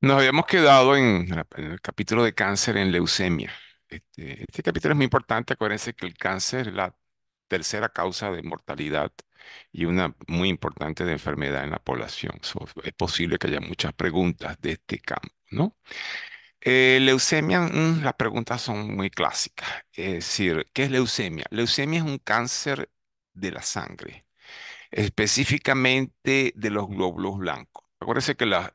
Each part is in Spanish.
Nos habíamos quedado en, el capítulo de cáncer en leucemia. Este, este, capítulo es muy importante. Acuérdense que el cáncer es la tercera causa de mortalidad y una muy importante de enfermedad en la población. es posible que haya muchas preguntas de este campo, ¿no? Eh, leucemia, mm, las preguntas son muy clásicas. Es decir, ¿qué es leucemia? Leucemia es un cáncer de la sangre, específicamente de los glóbulos blancos. Acuérdense que las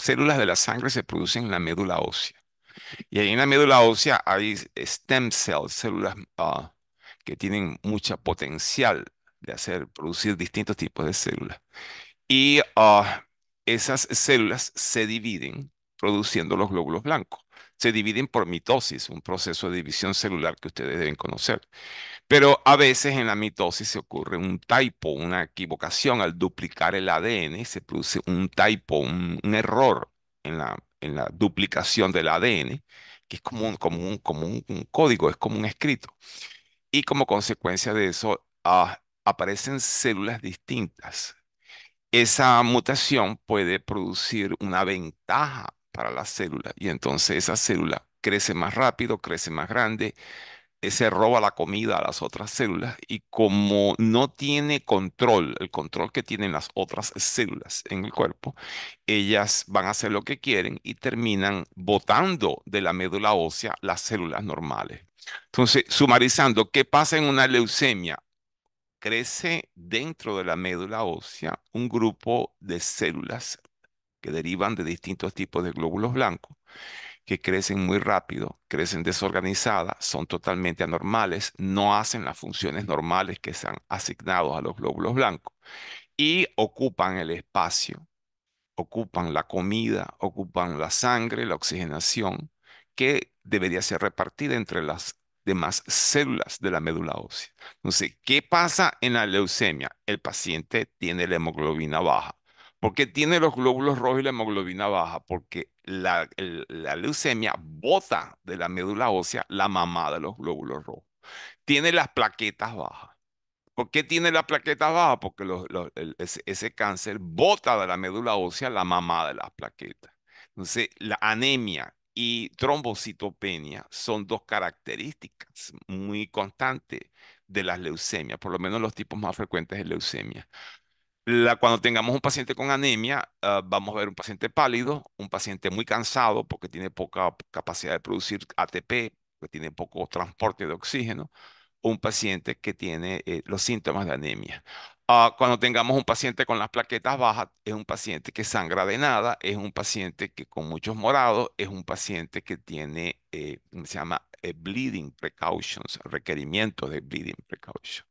células de la sangre se producen en la médula ósea. Y ahí en la médula ósea hay stem cells, células ah, que tienen mucho potencial de hacer producir distintos tipos de células. Y ah, esas células se dividen produciendo los glóbulos blancos se dividen por mitosis, un proceso de división celular que ustedes deben conocer. Pero a veces en la mitosis se ocurre un typo, una equivocación al duplicar el ADN, se produce un typo, un, error en la, en la duplicación del ADN, que es como un, como un, código, es como un escrito. Y como consecuencia de eso, ah, aparecen células distintas. Esa mutación puede producir una ventaja para la célula. Y entonces esa célula crece más rápido, crece más grande, se roba la comida a las otras células y como no tiene control, el control que tienen las otras células en el cuerpo, ellas van a hacer lo que quieren y terminan botando de la médula ósea las células normales. Entonces, sumarizando, ¿qué pasa en una leucemia? Crece dentro de la médula ósea un grupo de células que derivan de distintos tipos de glóbulos blancos, que crecen muy rápido, crecen desorganizadas, son totalmente anormales, no hacen las funciones normales que se han asignado a los glóbulos blancos y ocupan el espacio, ocupan la comida, ocupan la sangre, la oxigenación, que debería ser repartida entre las demás células de la médula ósea. Entonces, ¿qué pasa en la leucemia? El paciente tiene la hemoglobina baja ¿Por qué tiene los glóbulos rojos y la hemoglobina baja? Porque la, leucemia bota de la médula ósea la mamá de los glóbulos rojos. Tiene las plaquetas bajas. ¿Por qué tiene las plaquetas bajas? Porque ese, cáncer bota de la médula ósea la mamá de las plaquetas. Entonces, la anemia y trombocitopenia son dos características muy constantes de las leucemias, por lo menos los tipos más frecuentes de leucemia cuando tengamos un paciente con anemia, ah, vamos a ver un paciente pálido, un paciente muy cansado porque tiene poca capacidad de producir ATP, que tiene poco transporte de oxígeno, un paciente que tiene eh, los síntomas de anemia. Ah, cuando tengamos un paciente con las plaquetas bajas, es un paciente que sangra de nada, es un paciente que con muchos morados, es un paciente que tiene, eh, se llama eh, bleeding precautions, requerimientos de bleeding precautions.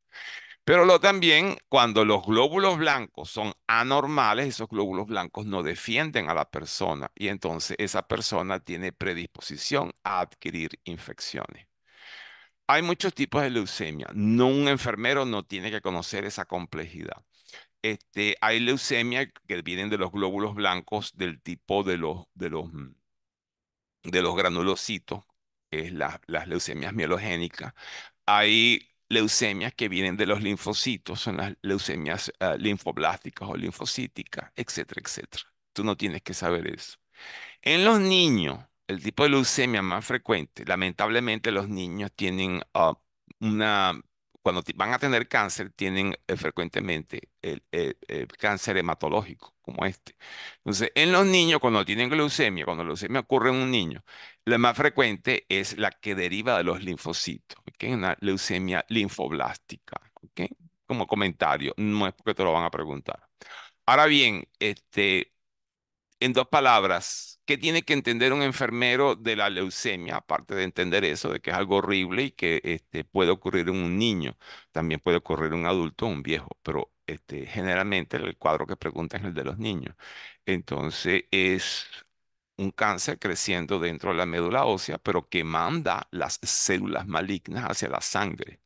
Pero lo, también cuando los glóbulos blancos son anormales, esos glóbulos blancos no defienden a la persona y entonces esa persona tiene predisposición a adquirir infecciones. Hay muchos tipos de leucemia. No, un enfermero no tiene que conocer esa complejidad. Este, hay leucemia que vienen de los glóbulos blancos del tipo de los, de los, mm, de los granulocitos, que es la, las leucemias mielogénicas. Hay leucemias que vienen de los linfocitos, son las leucemias eh, linfoblásticas o linfocíticas, etcétera, etcétera. Tú no tienes que saber eso. En los niños, el tipo de leucemia más frecuente, lamentablemente los niños tienen ah, una, cuando van a tener cáncer, tienen eh, frecuentemente cáncer hematológico como este. Entonces, en los niños, cuando tienen leucemia, cuando la leucemia ocurre en un niño, la más frecuente es la que deriva de los linfocitos es una leucemia linfoblástica. Como comentario, no es porque te lo van a preguntar. Ahora bien, este, en dos palabras, ¿qué tiene que entender un enfermero de la leucemia? Aparte de entender eso, de que es algo horrible y que este, puede ocurrir en un niño, también puede ocurrir en un adulto o un viejo, pero este, generalmente el cuadro que preguntan es el de los niños. Entonces, es un cáncer creciendo dentro de la médula ósea, pero que manda las células malignas hacia la sangre.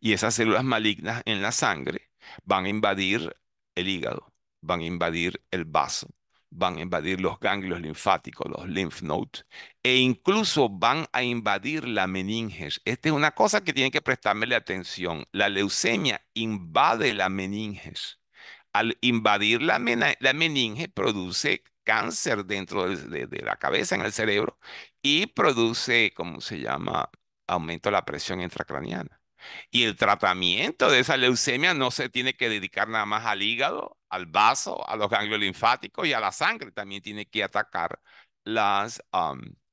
Y esas células malignas en la sangre van a invadir el hígado, van a invadir el vaso, van a invadir los ganglios linfáticos, los lymph nodes, e incluso van a invadir la meninges. Esta es una cosa que tienen que prestarme la atención. La leucemia invade la meninges. Al invadir la, la meninge produce cáncer dentro de, la cabeza, en el cerebro, y produce, como se llama?, aumento de la presión intracraniana. Y el tratamiento de esa leucemia no se tiene que dedicar nada más al hígado, al vaso, a los ganglios linfáticos y a la sangre. También tiene que atacar las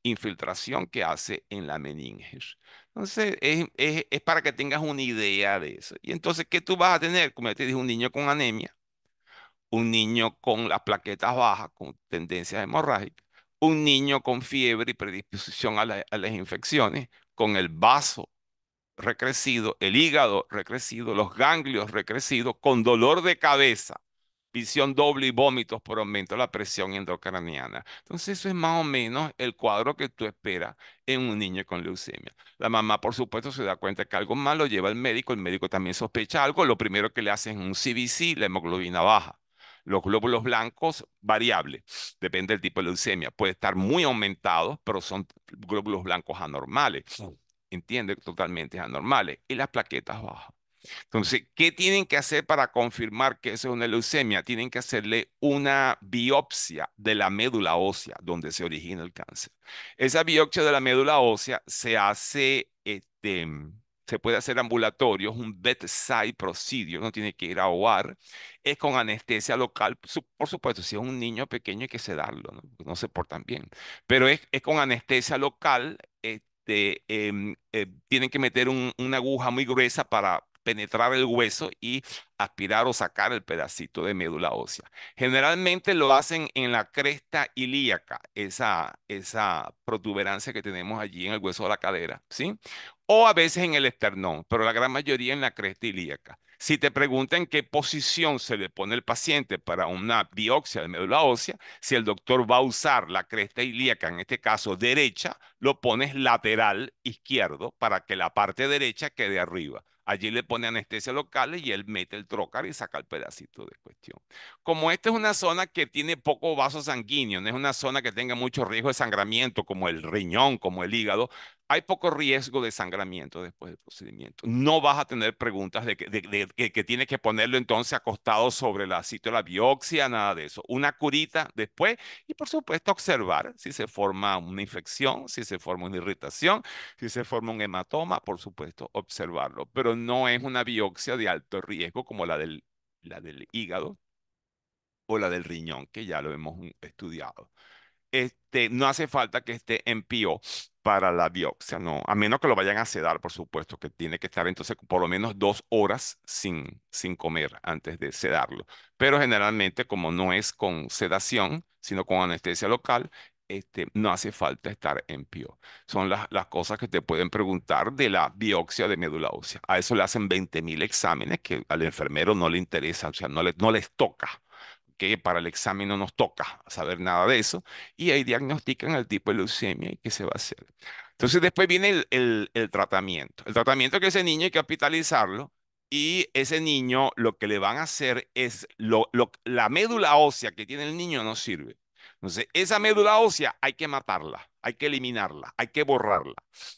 infiltración que hace en la meninges. Entonces, es, para que tengas una idea de eso. Y entonces, ¿qué tú vas a tener? Como ya te dije, un niño con anemia un niño con las plaquetas bajas, con tendencias hemorrágicas, un niño con fiebre y predisposición a, las infecciones, con el vaso recrecido, el hígado recrecido, los ganglios recrecidos, con dolor de cabeza, visión doble y vómitos por aumento de la presión endocraniana. Entonces eso es más o menos el cuadro que tú esperas en un niño con leucemia. La mamá, por supuesto, se da cuenta que algo malo, lleva al médico, el médico también sospecha algo, lo primero que le hace es un CBC, la hemoglobina baja. Los glóbulos blancos, variables depende del tipo de leucemia. Puede estar muy aumentado, pero son glóbulos blancos anormales. Entiende, totalmente anormales. Y las plaquetas bajas. Entonces, ¿qué tienen que hacer para confirmar que eso es una leucemia? Tienen que hacerle una biopsia de la médula ósea, donde se origina el cáncer. Esa biopsia de la médula ósea se hace este, se puede hacer ambulatorio, es un bedside procedure, no tiene que ir a OAR, es con anestesia local, por supuesto, si es un niño pequeño hay que sedarlo, no, pues se portan bien, pero es, con anestesia local, este, em, eh, tienen que meter una aguja muy gruesa para, penetrar el hueso y aspirar o sacar el pedacito de médula ósea. Generalmente lo hacen en la cresta ilíaca, esa, esa protuberancia que tenemos allí en el hueso de la cadera, ¿sí? O a veces en el esternón, pero la gran mayoría en la cresta ilíaca. Si te preguntan qué posición se le pone el paciente para una biopsia de médula ósea, si el doctor va a usar la cresta ilíaca, en este caso derecha, lo pones lateral izquierdo para que la parte derecha quede arriba. Allí le pone anestesia local y él mete el trocar y saca el pedacito de cuestión. Como esta es una zona que tiene poco vaso sanguíneo, no es una zona que tenga mucho riesgo de sangramiento, como el riñón, como el hígado, hay poco riesgo de sangramiento después del procedimiento. No vas a tener preguntas de que, tienes que ponerlo entonces acostado sobre la sitio la biopsia, nada de eso. Una curita después y por supuesto observar si se forma una infección, si se forma una irritación, si se forma un hematoma, por supuesto observarlo. Pero no es una biopsia de alto riesgo como la del, hígado o la del riñón, que ya lo hemos mm, estudiado. Este, no hace falta que esté en Pio para la biopsia, no, a menos que lo vayan a sedar, por supuesto, que tiene que estar entonces por lo menos dos horas sin, sin comer antes de sedarlo. Pero generalmente, como no es con sedación, sino con anestesia local, este, no hace falta estar en pio. Son las, las cosas que te pueden preguntar de la biopsia de médula ósea. A eso le hacen 20.000 exámenes que al enfermero no le interesa, o sea, no, le, no les toca que para el examen no nos toca saber nada de eso, y ahí diagnostican el tipo de leucemia y qué se va a hacer. Entonces después viene el, el, el tratamiento. El tratamiento que ese niño hay que hospitalizarlo y ese niño lo que le van a hacer es, lo, lo, la médula ósea que tiene el niño no sirve. Entonces, esa médula ósea hay que matarla, hay que eliminarla, hay que borrarla,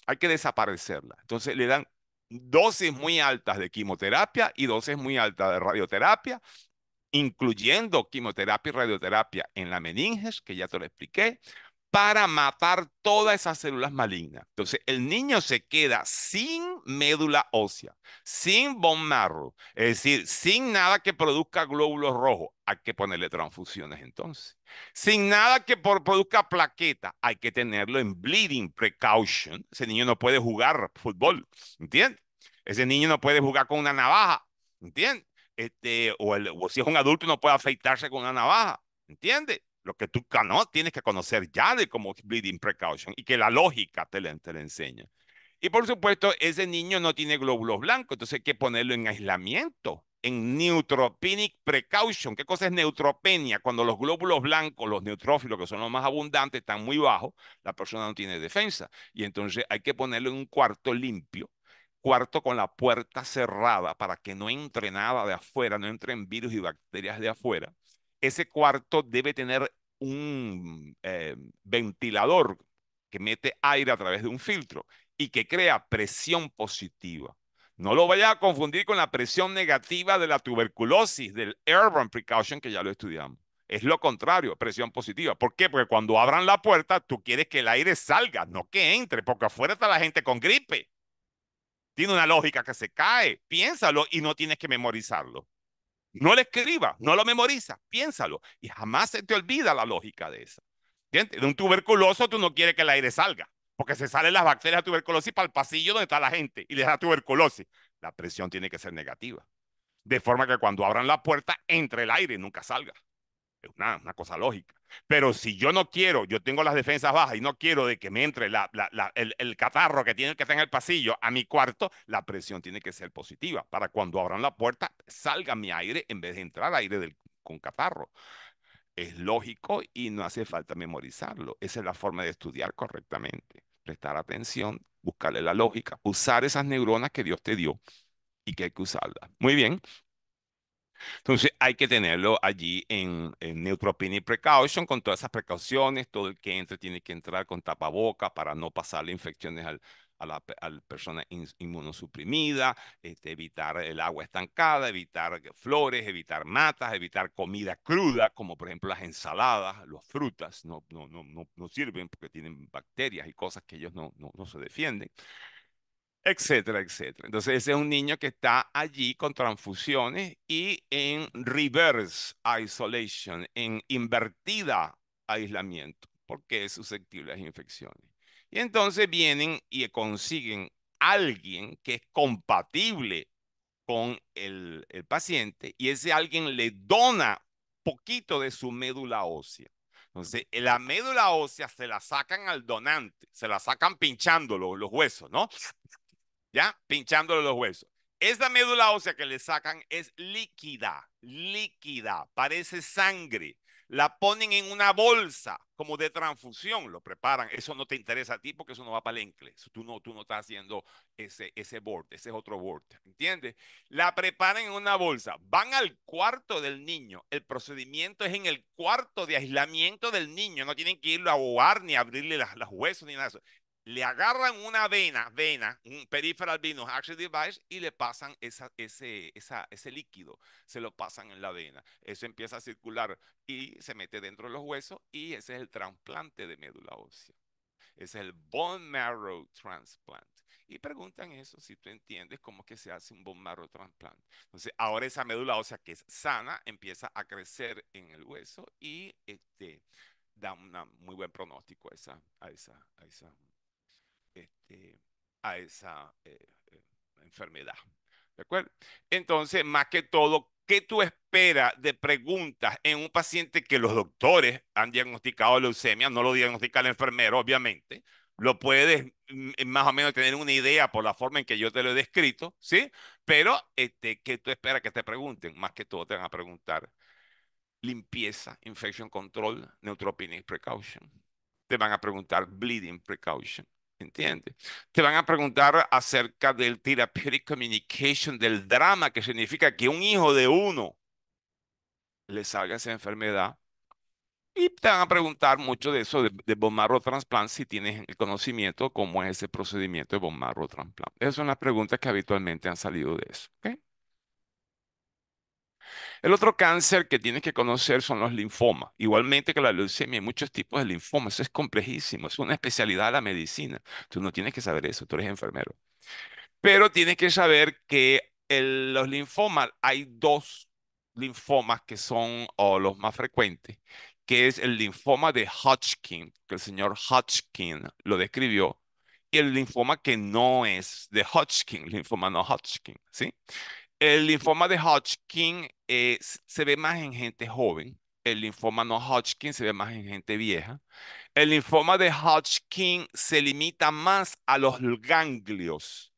hay que desaparecerla. Entonces, le dan dosis muy altas de quimioterapia y dosis muy altas de radioterapia incluyendo quimioterapia y radioterapia en la meninges, que ya te lo expliqué, para matar todas esas células malignas. Entonces, el niño se queda sin médula ósea, sin bone marrow, es decir, sin nada que produzca glóbulos rojos. Hay que ponerle transfusiones entonces. Sin nada que produzca plaqueta, hay que tenerlo en bleeding precaution. Ese niño no puede jugar fútbol, ¿entiendes? Ese niño no puede jugar con una navaja, ¿entiendes? este, o, si es un adulto no puede afeitarse con una navaja, ¿entiendes? Lo que tú ah, no, tienes que conocer ya de cómo es bleeding precaution y que la lógica te, le, te enseña. Y por supuesto, ese niño no tiene glóbulos blancos, entonces hay que ponerlo en aislamiento, en neutropenic precaution. ¿Qué cosa es neutropenia? Cuando los glóbulos blancos, los neutrófilos, que son los más abundantes, están muy bajos, la persona no tiene defensa. Y entonces hay que ponerlo en un cuarto limpio, cuarto con la puerta cerrada para que no entre nada de afuera, no entren virus y bacterias de afuera. Ese cuarto debe tener un eh, ventilador que mete aire a través de un filtro y que crea presión positiva. No lo vayas a confundir con la presión negativa de la tuberculosis, del airborne precaution, que ya lo estudiamos. Es lo contrario, presión positiva. ¿Por qué? Porque cuando abran la puerta, tú quieres que el aire salga, no que entre, porque afuera está la gente con gripe. Tiene una lógica que se cae. Piénsalo y no tienes que memorizarlo. No le escribas, no lo memoriza piénsalo. Y jamás se te olvida la lógica de esa. De un tuberculoso tú no quieres que el aire salga, porque se salen las bacterias de tuberculosis para el pasillo donde está la gente y les da tuberculosis. La presión tiene que ser negativa. De forma que cuando abran la puerta, entre el aire y nunca salga. Es una cosa lógica. Pero si yo no quiero, yo tengo las defensas bajas y no quiero de que me entre el, catarro que tiene que estar en el pasillo a mi cuarto, la presión tiene que ser positiva para cuando abran la puerta salga mi aire en vez de entrar aire del, con catarro. Es lógico y no hace falta memorizarlo. Esa es la forma de estudiar correctamente. Prestar atención, buscarle la lógica, usar esas neuronas que Dios te dio y que hay que usarlas. Muy bien, entonces hay que tenerlo allí en, y precaution con todas esas precauciones. Todo el que entre tiene que entrar con tapaboca para no pasarle infecciones al, a la, persona inmunosuprimida, este, evitar el agua estancada, evitar flores, evitar matas, evitar comida cruda, como por ejemplo las ensaladas, las frutas, no, no, no, no, no sirven porque tienen bacterias y cosas que ellos no se defienden etcétera, etcétera. Entonces, ese es un niño que está allí con transfusiones y en reverse isolation, en invertida aislamiento, porque es susceptible a las infecciones. Y entonces vienen y consiguen alguien que es compatible con el, paciente y ese alguien le dona poquito de su médula ósea. Entonces, eh, la médula ósea se la sacan al donante, se la sacan pinchando los huesos, ¿no? ¿ya? Pinchándole los huesos. Esa médula ósea que le sacan es líquida, líquida, parece sangre. La ponen en una bolsa, como de transfusión, lo preparan. Eso no te interesa a ti porque eso no va para el inglés. Tú no, tú no estás haciendo ese, ese ese es otro borde, ¿entiendes? La preparan en una bolsa, van al cuarto del niño. El procedimiento es en el cuarto de aislamiento del niño. No tienen que irlo a ahogar ni abrirle los huesos ni nada de eso le agarran una vena, vena, un peripheral venous access device y le pasan ese, líquido, se lo pasan en la vena. Eso empieza a circular y se mete dentro de los huesos y ese es el trasplante de médula ósea. Ese es el bone marrow transplant. Y preguntan eso, si tú entiendes cómo que se hace un bone marrow transplant. Entonces, ahora esa médula ósea que es sana empieza a crecer en el hueso y este, da un muy buen pronóstico esa, a esa, a esa este, a esa eh, eh, enfermedad. ¿De acuerdo? Entonces, más que todo, ¿qué tú esperas de preguntas en un paciente que los doctores han diagnosticado leucemia? No lo diagnostica el enfermero, obviamente. Lo puedes mm, eh, más o menos tener una idea por la forma en que yo te lo he descrito, ¿sí? Pero, este, ¿qué tú esperas que te pregunten? Más que todo te van a preguntar limpieza, infection control, neutropenic precaution. Te van a preguntar bleeding precaution. Entiende. Te van a preguntar acerca del therapeutic communication, del drama, que significa que un hijo de uno le salga esa enfermedad. Y te van a preguntar mucho de eso, de, bombarro bone transplant, si tienes el conocimiento cómo es ese procedimiento de bone marrow transplant. Esas son las preguntas que habitualmente han salido de eso. El otro cáncer que tienes que conocer son los linfomas. Igualmente que la leucemia, hay muchos tipos de linfomas. Eso es complejísimo. Es una especialidad de la medicina. Tú no tienes que saber eso. Tú eres enfermero. Pero tienes que saber que los linfomas, hay dos linfomas que son los más frecuentes, que es el linfoma de Hodgkin, que el señor Hodgkin lo describió, y el linfoma que no es de Hodgkin, linfoma no Hodgkin, ¿sí? El linfoma de Hodgkin eh, se ve más en gente joven. El linfoma no Hodgkin se ve más en gente vieja. El linfoma de Hodgkin se limita más a los ganglios.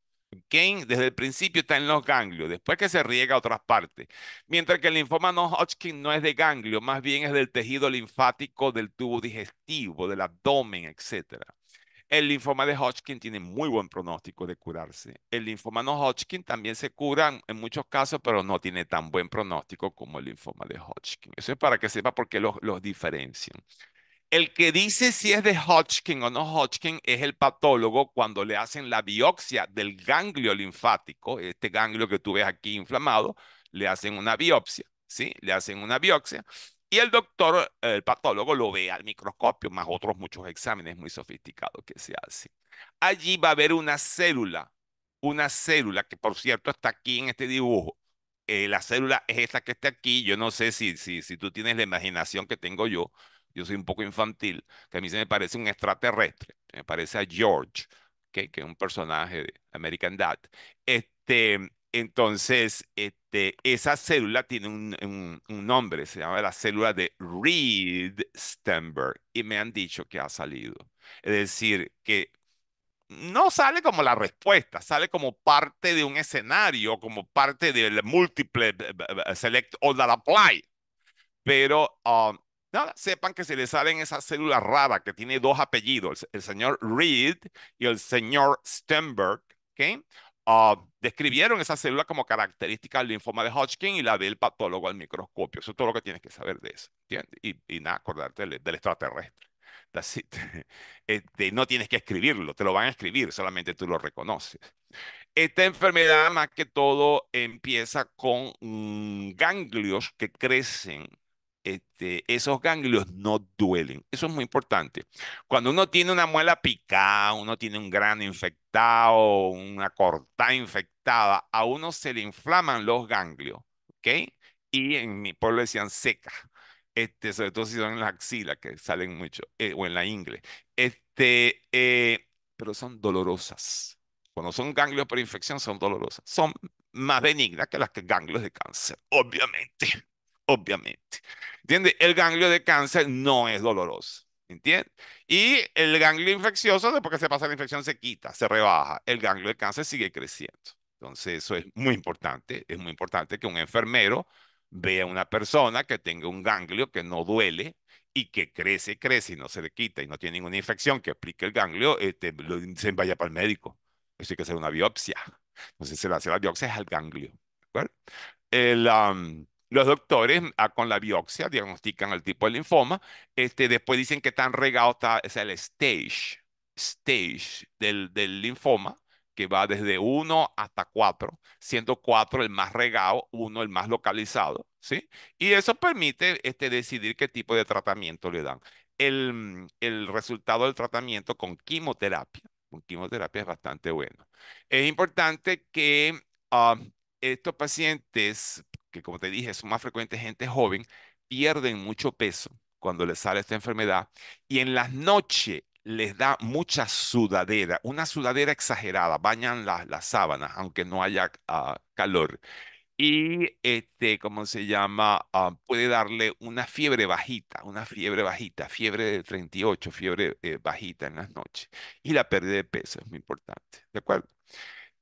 Desde el principio está en los ganglios, después que se riega a otras partes. Mientras que el linfoma no Hodgkin no es de ganglio, más bien es del tejido linfático, del tubo digestivo, del abdomen, etcétera. El linfoma de Hodgkin tiene muy buen pronóstico de curarse. El linfoma no Hodgkin también se cura en muchos casos, pero no tiene tan buen pronóstico como el linfoma de Hodgkin. Eso es para que sepa por qué los, los diferencian. El que dice si es de Hodgkin o no Hodgkin es el patólogo cuando le hacen la biopsia del ganglio linfático, este ganglio que tú ves aquí inflamado, le hacen una biopsia, ¿sí? Le hacen una biopsia y el doctor, el patólogo, lo ve al microscopio, más otros muchos exámenes muy sofisticados que se hacen. Allí va a haber una célula, una célula que por cierto está aquí en este dibujo. Eh, la célula es esta que está aquí. Yo no sé si, si, si tú tienes la imaginación que tengo yo. Yo soy un poco infantil, que a mí se me parece un extraterrestre. Me parece a George, que es un personaje de American Dad. Este, entonces, este, esa célula tiene un, nombre, se llama la célula de Reed-Stenberg, y me han dicho que ha salido. Es decir, que no sale como la respuesta, sale como parte de un escenario, como parte del múltiple select or that apply. Pero ah, nada, sepan que se le salen esas células raras que tiene dos apellidos, el, señor Reed y el señor Stenberg. ¿Okay? Ah, describieron esa célula como característica del linfoma de Hodgkin y la ve el patólogo al microscopio. Eso es todo lo que tienes que saber de eso. Y, nada, acordarte del, extraterrestre. Este, no tienes que escribirlo, te lo van a escribir, solamente tú lo reconoces. Esta enfermedad más que todo empieza con mm, ganglios que crecen este, esos ganglios no duelen. Eso es muy importante. Cuando uno tiene una muela picada, uno tiene un grano infectado, una cortada infectada, a uno se le inflaman los ganglios, ¿ok? Y en mi pueblo decían seca, este, sobre todo si son en la axila que salen mucho, eh, o en la ingle. Este, eh, pero son dolorosas. Cuando son ganglios por infección, son dolorosas. Son más benignas que las que ganglios de cáncer, obviamente, obviamente. ¿Entiendes? El ganglio de cáncer no es doloroso. ¿Entiendes? Y el ganglio infeccioso, después que se pasa la infección, se quita, se rebaja. El ganglio de cáncer sigue creciendo. Entonces, eso es muy importante. Es muy importante que un enfermero vea a una persona que tenga un ganglio que no duele y que crece, crece y no se le quita y no tiene ninguna infección que explique el ganglio, este, se vaya para el médico. Eso hay que hacer una biopsia. Entonces, se le hace la biopsia al ganglio. ¿de acuerdo? El. Los doctores mm, ah, con la biopsia diagnostican el tipo de linfoma. Este, después dicen que tan regado está, es el stage, stage del, del linfoma, que va desde 1 hasta 4, siendo 4 el más regado, 1 el más localizado, ¿sí? Y eso permite este, decidir qué tipo de tratamiento le dan. El, mm, resultado del tratamiento con quimioterapia, con quimioterapia es bastante bueno. Es importante que ah, estos pacientes que como te dije son más frecuente gente joven, pierden mucho peso cuando les sale esta enfermedad y en las noches les da mucha sudadera, una sudadera exagerada, bañan las la sábanas aunque no haya ah, calor. Y este, ¿cómo se llama? Ah, puede darle una fiebre bajita, una fiebre bajita, fiebre de 38, fiebre eh, bajita en las noches. Y la pérdida de peso es muy importante, ¿de acuerdo?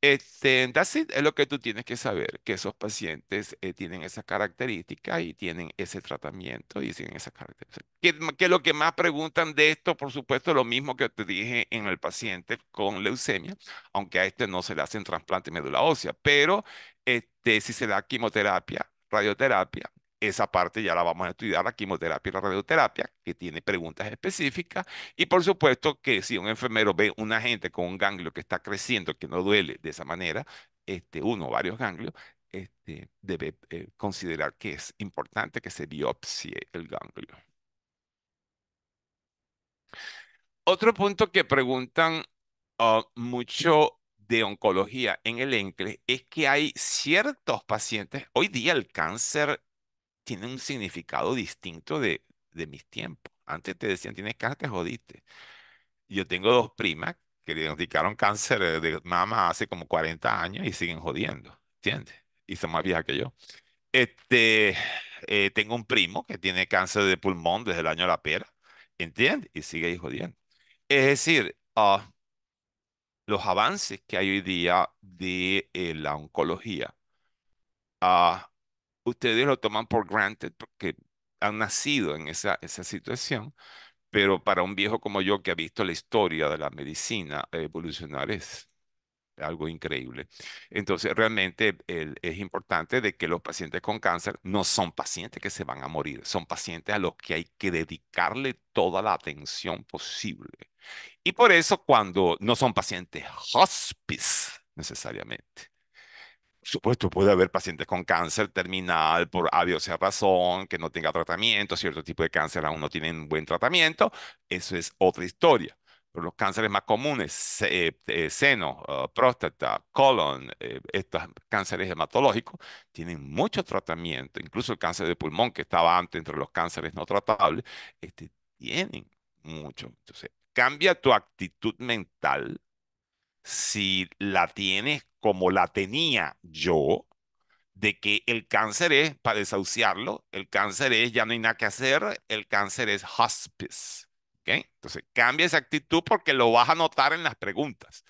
Este, es lo que tú tienes que saber, que esos pacientes eh, tienen esa característica y tienen ese tratamiento y tienen esa característica. Que, es lo que más preguntan de esto, por supuesto, lo mismo que te dije en el paciente con leucemia, aunque a este no se le hacen trasplante médula ósea, pero este, si se da quimioterapia, radioterapia, esa parte ya la vamos a estudiar, la quimioterapia y la radioterapia, que tiene preguntas específicas. Y por supuesto que si un enfermero ve una gente con un ganglio que está creciendo, que no duele de esa manera, este, uno o varios ganglios, este, debe eh, considerar que es importante que se biopsie el ganglio. Otro punto que preguntan ah, mucho de oncología en el ENCLE es que hay ciertos pacientes, hoy día el cáncer tiene un significado distinto de, de mis tiempos. Antes te decían, tienes cáncer, te jodiste. Yo tengo dos primas que diagnosticaron cáncer de mama hace como 40 años y siguen jodiendo, ¿entiendes? Y son más viejas que yo. Este, eh, tengo un primo que tiene cáncer de pulmón desde el año de la pera, ¿entiendes? Y sigue ahí jodiendo. Es decir, ah, los avances que hay hoy día de eh, la oncología ah, ustedes lo toman por granted porque han nacido en esa, situación, pero para un viejo como yo que ha visto la historia de la medicina evolucionar es algo increíble. Entonces, realmente es importante de que los pacientes con cáncer no son pacientes que se van a morir, son pacientes a los que hay que dedicarle toda la atención posible. Y por eso cuando no son pacientes hospice necesariamente, supuesto, puede haber pacientes con cáncer terminal por avio razón, que no tenga tratamiento, cierto tipo de cáncer aún no tienen buen tratamiento, eso es otra historia. Pero los cánceres más comunes, eh, eh, seno, ah, próstata, colon, eh, estos cánceres hematológicos, tienen mucho tratamiento, incluso el cáncer de pulmón que estaba antes entre los cánceres no tratables, este, tienen mucho. Entonces, cambia tu actitud mental si la tienes como la tenía yo, de que el cáncer es, para desahuciarlo, el cáncer es, ya no hay nada que hacer, el cáncer es hospice. ¿okay? Entonces, cambia esa actitud porque lo vas a notar en las preguntas,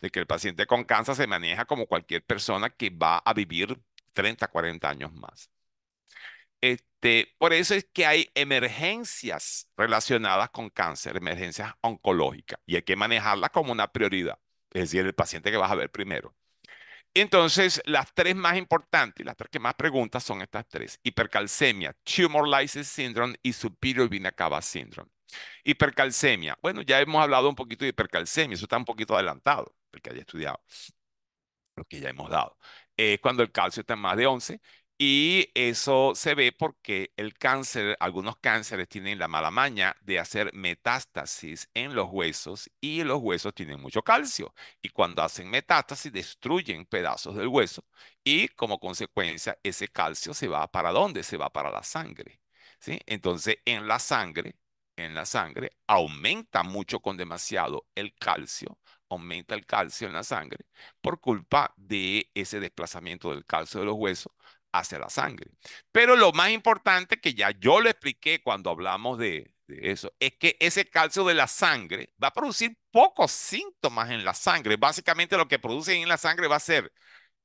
de que el paciente con cáncer se maneja como cualquier persona que va a vivir 30, 40 años más. Este, por eso es que hay emergencias relacionadas con cáncer, emergencias oncológicas, y hay que manejarlas como una prioridad, es decir, el paciente que vas a ver primero. Entonces, las tres más importantes, las tres que más preguntas son estas tres. Hipercalcemia, Tumor Lysis Syndrome y Superior Vena Cava Syndrome. Hipercalcemia. Bueno, ya hemos hablado un poquito de hipercalcemia, eso está un poquito adelantado, porque que haya estudiado, lo que ya hemos dado. Es eh, cuando el calcio está en más de 11 y eso se ve porque el cáncer, algunos cánceres tienen la mala maña de hacer metástasis en los huesos y los huesos tienen mucho calcio. Y cuando hacen metástasis destruyen pedazos del hueso y como consecuencia ese calcio se va para dónde? Se va para la sangre. ¿sí? Entonces en la sangre, en la sangre aumenta mucho con demasiado el calcio, aumenta el calcio en la sangre por culpa de ese desplazamiento del calcio de los huesos hacia la sangre. Pero lo más importante que ya yo lo expliqué cuando hablamos de, eso, es que ese calcio de la sangre va a producir pocos síntomas en la sangre. Básicamente lo que produce en la sangre va a ser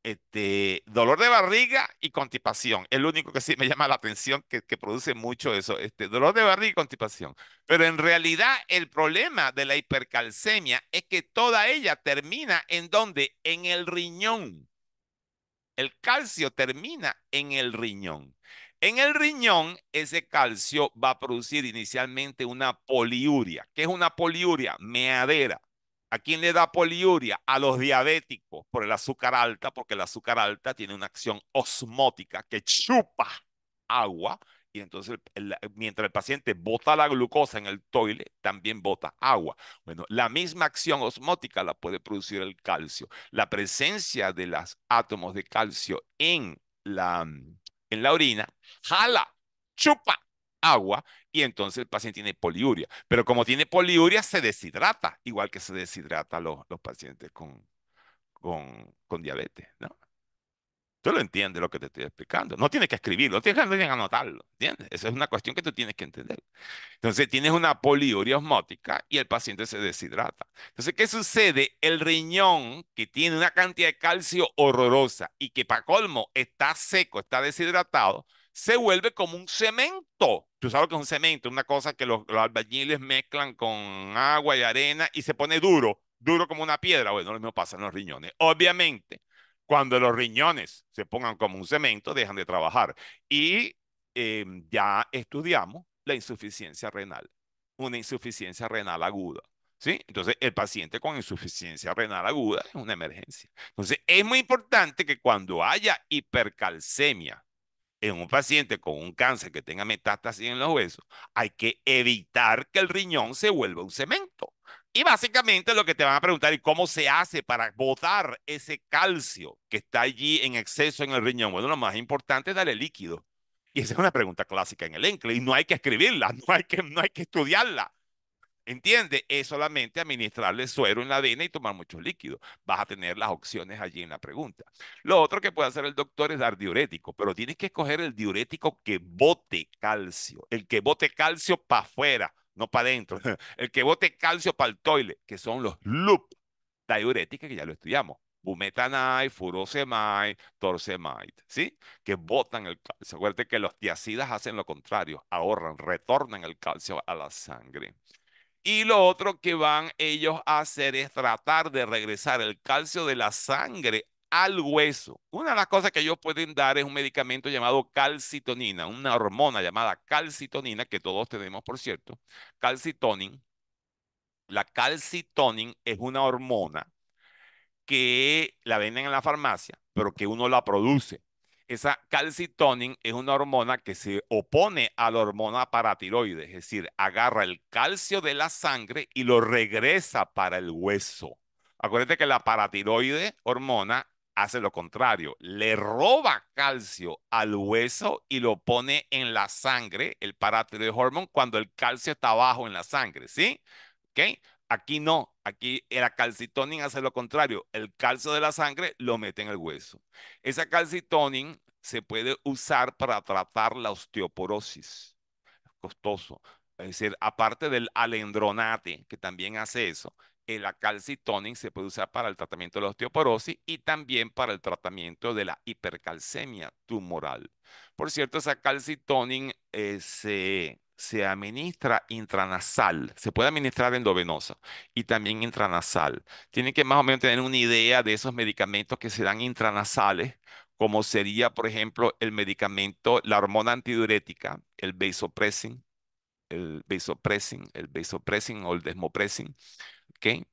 este, dolor de barriga y constipación. Es lo único que sí me llama la atención, que, produce mucho eso, este, dolor de barriga y constipación. Pero en realidad el problema de la hipercalcemia es que toda ella termina en donde? En el riñón. El calcio termina en el riñón. En el riñón, ese calcio va a producir inicialmente una poliuria. ¿Qué es una poliuria? Meadera. ¿A quién le da poliuria? A los diabéticos por el azúcar alta, porque el azúcar alta tiene una acción osmótica que chupa agua y entonces mientras el paciente bota la glucosa en el toile, también bota agua. Bueno, la misma acción osmótica la puede producir el calcio. La presencia de los átomos de calcio en la, en la orina jala, chupa agua y entonces el paciente tiene poliuria. Pero como tiene poliuria, se deshidrata, igual que se deshidrata los, pacientes con, con, con diabetes, ¿no? Tú lo entiendes lo que te estoy explicando. No tienes que escribirlo, no tienes que anotarlo. ¿Entiendes? Esa es una cuestión que tú tienes que entender. Entonces, tienes una poliuria osmótica y el paciente se deshidrata. Entonces, ¿qué sucede? El riñón, que tiene una cantidad de calcio horrorosa y que para colmo está seco, está deshidratado, se vuelve como un cemento. Tú sabes lo que es un cemento, una cosa que los, los albañiles mezclan con agua y arena y se pone duro, duro como una piedra. Bueno, lo mismo pasa en los riñones. Obviamente cuando los riñones se pongan como un cemento, dejan de trabajar. Y em, ya estudiamos la insuficiencia renal, una insuficiencia renal aguda. ¿Sí? Entonces, el paciente con insuficiencia renal aguda es una emergencia. Entonces, es muy importante que cuando haya hipercalcemia en un paciente con un cáncer que tenga metástasis en los huesos, hay que evitar que el riñón se vuelva un cemento. Y básicamente lo que te van a preguntar es cómo se hace para botar ese calcio que está allí en exceso en el riñón. Bueno, lo más importante es darle líquido. Y esa es una pregunta clásica en el ENCLE y no hay que escribirla, no hay que, no hay que estudiarla. ¿Entiendes? Es solamente administrarle suero en la vena y tomar mucho líquido. Vas a tener las opciones allí en la pregunta. Lo otro que puede hacer el doctor es dar diurético, pero tienes que escoger el diurético que bote calcio, el que bote calcio para afuera, no para adentro. El que bote calcio para el toile, que son los loop diuréticos, que ya lo estudiamos. Bumetanide, furosemide, torsemide, ¿sí? Que botan el calcio. Acuérdate que los tiacidas hacen lo contrario, ahorran, retornan el calcio a la sangre. Y lo otro que van ellos a hacer es tratar de regresar el calcio de la sangre al hueso. Una de las cosas que ellos pueden dar es un medicamento llamado calcitonina, una hormona llamada calcitonina, que todos tenemos, por cierto, calcitonin. La calcitonin es una hormona que la venden en la farmacia, pero que uno la produce. Esa calcitonin es una hormona que se opone a la hormona paratiroide, es decir, agarra el calcio de la sangre y lo regresa para el hueso. Acuérdate que la paratiroide hormona hace lo contrario, le roba calcio al hueso y lo pone en la sangre, el de hormón, cuando el calcio está bajo en la sangre, ¿sí? ¿Ok? Aquí no, aquí la calcitonin hace lo contrario, el calcio de la sangre lo mete en el hueso. Esa calcitonin se puede usar para tratar la osteoporosis, costoso. Es decir, aparte del alendronate, que también hace eso, eh, la calcitonin se puede usar para el tratamiento de la osteoporosis y también para el tratamiento de la hipercalcemia tumoral. Por cierto, esa calcitonin eh, se, se, administra intranasal, se puede administrar endovenosa y también intranasal. Tienen que más o menos tener una idea de esos medicamentos que se dan intranasales, como sería, por ejemplo, el medicamento, la hormona antidiurética, el vasopressin, el vasopressin, el vasopressin o el desmopressin ¿Ok?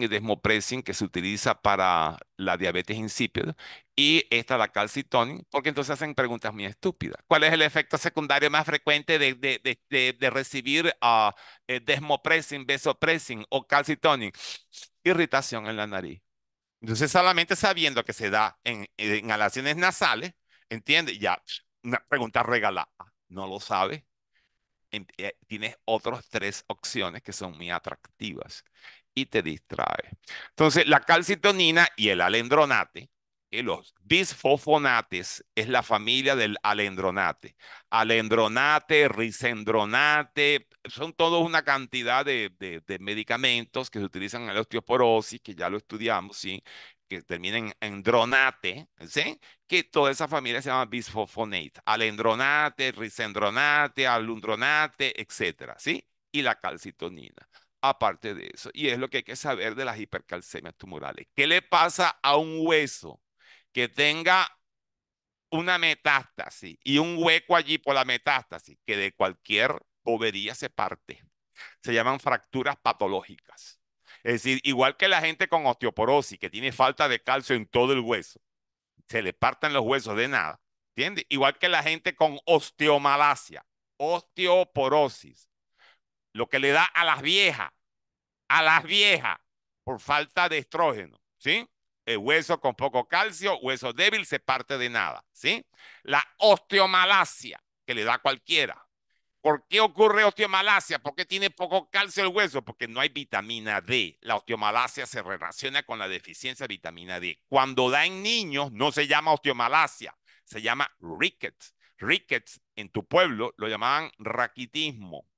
y desmopressin que se utiliza para la diabetes insípida y esta la calcitonin, porque entonces hacen preguntas muy estúpidas. ¿Cuál es el efecto secundario más frecuente de, recibir a ah, eh, desmopressin, besopressin o calcitonin? Irritación en la nariz. Entonces solamente sabiendo que se da en, inhalaciones nasales, ¿entiende? Ya, una pregunta regalada. No lo sabe, eh, tienes otras tres opciones que son muy atractivas y te distrae. Entonces, la calcitonina y el alendronate, y eh, los bisfofonates es la familia del alendronate. Alendronate, risendronate, son todos una cantidad de, de medicamentos que se utilizan en la osteoporosis, que ya lo estudiamos, ¿sí? que terminen en dronate, ¿sí? que toda esa familia se llama bisfofonate, alendronate, risendronate, alundronate, etcétera, ¿sí? Y la calcitonina, aparte de eso. Y es lo que hay que saber de las hipercalcemias tumorales. ¿Qué le pasa a un hueso que tenga una metástasis y un hueco allí por la metástasis, que de cualquier bobería se parte? Se llaman fracturas patológicas. Es decir, igual que la gente con osteoporosis, que tiene falta de calcio en todo el hueso, se le partan los huesos de nada, ¿entiendes? Igual que la gente con osteomalacia, osteoporosis, lo que le da a las viejas, a las viejas, por falta de estrógeno, ¿sí? El hueso con poco calcio, hueso débil, se parte de nada, ¿sí? La osteomalacia, que le da cualquiera, ¿Por qué ocurre osteomalacia? ¿Por qué tiene poco calcio el hueso? Porque no hay vitamina D. La osteomalacia se relaciona con la deficiencia de vitamina D. Cuando da en niños no se llama osteomalacia, se llama rickets. Rickets en tu pueblo lo llamaban raquitismo.